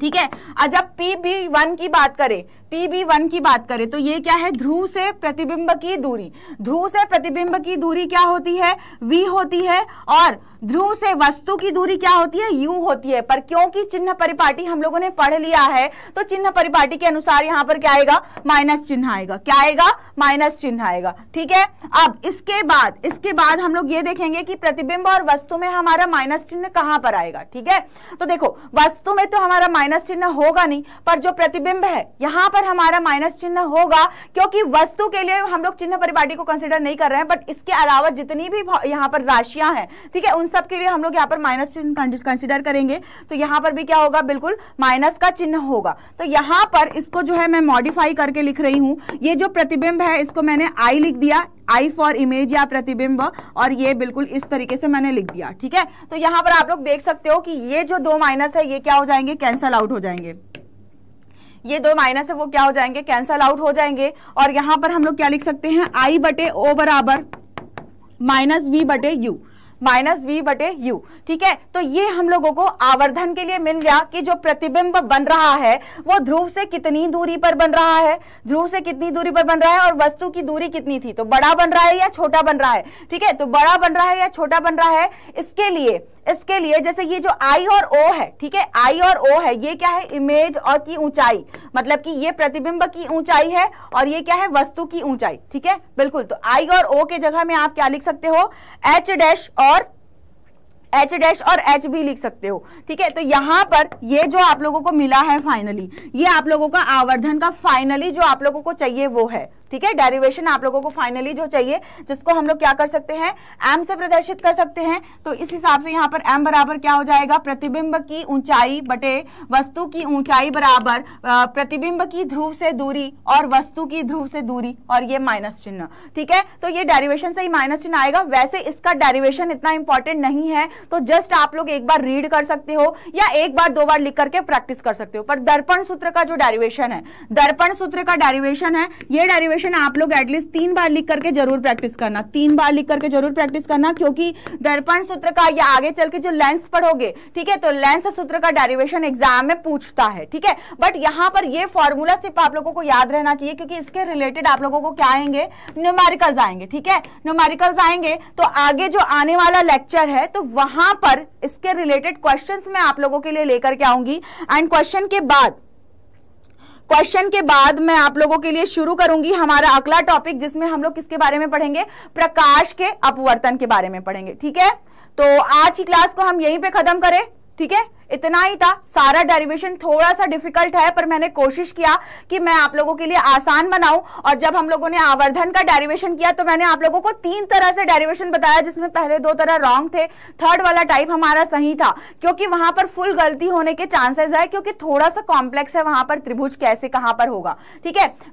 ठीक है आज अब पी बी वन की बात करें पी बी वन की बात करें तो ये क्या है ध्रुव से प्रतिबिंब की दूरी ध्रुव से प्रतिबिंब की दूरी क्या होती है वी होती है और ध्रुव से वस्तु की दूरी क्या होती है यू होती है पर क्योंकि चिन्ह परिपाटी हम लोगों ने पढ़ लिया है तो चिन्ह परिपाटी के अनुसार यहाँ पर क्या आएगा माइनस चिन्ह आएगा क्या आएगा माइनस चिन्ह आएगा ठीक है अब इसके बाद इसके बाद हम लोग ये देखेंगे कि प्रतिबिंब और वस्तु में हमारा माइनस चिन्ह कहाँ पर आएगा ठीक है तो देखो वस्तु में तो हमारा माइनस चिन्ह होगा नहीं पर जो प्रतिबिंब है यहाँ पर हमारा माइनस चिन्ह होगा क्योंकि वस्तु के लिए हम लोग चिन्ह परिपाटी को कंसिडर नहीं कर रहे हैं बट इसके अलावा जितनी भी यहाँ पर राशियां हैं ठीक है उन सब के लिए हम लोग यहाँ पर माइनस चिन्ह कंसिडर करेंगे तो यहाँ पर भी क्या होगा बिल्कुल माइनस का चिन्ह होगा तो यहाँ पर इसको जो है मैं मॉडिफाई करके लिख रही हूँ ये जो प्रतिबिंब है इसको मैंने आई लिख दिया आई फॉर इमेज या प्रतिबिंब और ये बिल्कुल इस तरीके से मैंने लिख दिया ठीक है तो यहाँ पर आप लोग देख सकते हो कि ये जो दो माइनस है ये क्या हो जाएंगे कैंसल आउट हो जाएंगे ये दो माइनस है वो क्या हो जाएंगे कैंसल आउट हो जाएंगे और यहाँ पर हम लोग क्या लिख सकते हैं आई बटे ओ बराबर माइनस वी बटे यू माइनस वी बटे यू ठीक है तो ये हम लोगों को आवर्धन के लिए मिल गया कि जो प्रतिबिंब बन रहा है वो ध्रुव से कितनी दूरी पर बन रहा है ध्रुव से कितनी दूरी पर बन रहा है और वस्तु की दूरी कितनी थी तो बड़ा बन रहा है या छोटा बन रहा है ठीक है तो बड़ा बन रहा है या छोटा बन रहा है इसके लिए इसके लिए जैसे ये जो आई और ओ है ठीक है आई और ओ है ये क्या है इमेज और की ऊंचाई मतलब कि ये प्रतिबिंब की ऊंचाई है और ये क्या है वस्तु की ऊंचाई ठीक है बिल्कुल तो आई और ओ के जगह में आप क्या लिख सकते हो एच डैश और एच डैश और एच भी लिख सकते हो ठीक है तो यहां पर ये जो आप लोगों को मिला है फाइनली ये आप लोगों का आवर्धन का फाइनली जो आप लोगों को चाहिए वो है ठीक है डेरिवेशन आप लोगों को फाइनली जो चाहिए जिसको हम लोग क्या कर सकते हैं एम से प्रदर्शित कर सकते हैं तो इस हिसाब से यहाँ पर एम बराबर क्या हो जाएगा प्रतिबिंब की ऊंचाई बटे वस्तु की ऊंचाई बराबर प्रतिबिंब की ध्रुव से दूरी और वस्तु की ध्रुव से दूरी और ये माइनस चिन्ह ठीक है तो ये डेरिवेशन से ही माइनस चिन्ह आएगा वैसे इसका डेरिवेशन इतना इंपॉर्टेंट नहीं है तो जस्ट आप लोग एक बार रीड कर सकते हो या एक बार दो बार लिख करके प्रैक्टिस कर सकते हो पर दर्पण सूत्र का जो डेरिवेशन है दर्पण सूत्र का डेरिवेशन है ये डेरिवेशन क्वेश्चन आप लोग एटलीस्ट तीन बार लिख करके जरूर प्रैक्टिस करना तीन बार लिख करके जरूर प्रैक्टिस करना क्योंकि दर्पण सूत्र का या आगे चल के जो लेंस पढ़ोगे ठीक है तो लेंस सूत्र का डेरिवेशन एग्जाम में पूछता है ठीक है बट यहाँ पर ये फॉर्मूला सिर्फ आप लोगों को याद रहना चाहिए क्योंकि इसके रिलेटेड आप लोगों को क्या आएंगे न्यूमेरिकल्स आएंगे ठीक है न्यूमेरिकल्स आएंगे तो आगे जो आने वाला लेक्चर है तो वहां पर इसके रिलेटेड क्वेश्चन में आप लोगों के लिए लेकर के आऊंगी एंड क्वेश्चन के बाद क्वेश्चन के बाद मैं आप लोगों के लिए शुरू करूंगी हमारा अगला टॉपिक जिसमें हम लोग किसके बारे में पढ़ेंगे प्रकाश के अपवर्तन के बारे में पढ़ेंगे ठीक है तो आज की क्लास को हम यहीं पे खत्म करें ठीक है इतना ही था सारा डेरिवेशन थोड़ा सा डिफिकल्ट है पर मैंने कोशिश किया कि मैं आप लोगों के लिए आसान बनाऊं और जब हम लोगों ने आवर्धन का डेरिवेशन किया तो मैंने आप लोगों को तीन तरह से डेरिवेशन बताया जिसमें पहले दो तरह रॉन्ग थे थर्ड वाला टाइप हमारा सही था क्योंकि वहां पर फुल गलती होने के चांसेस है क्योंकि थोड़ा सा कॉम्प्लेक्स है वहां पर त्रिभुज कैसे कहां पर होगा ठीक है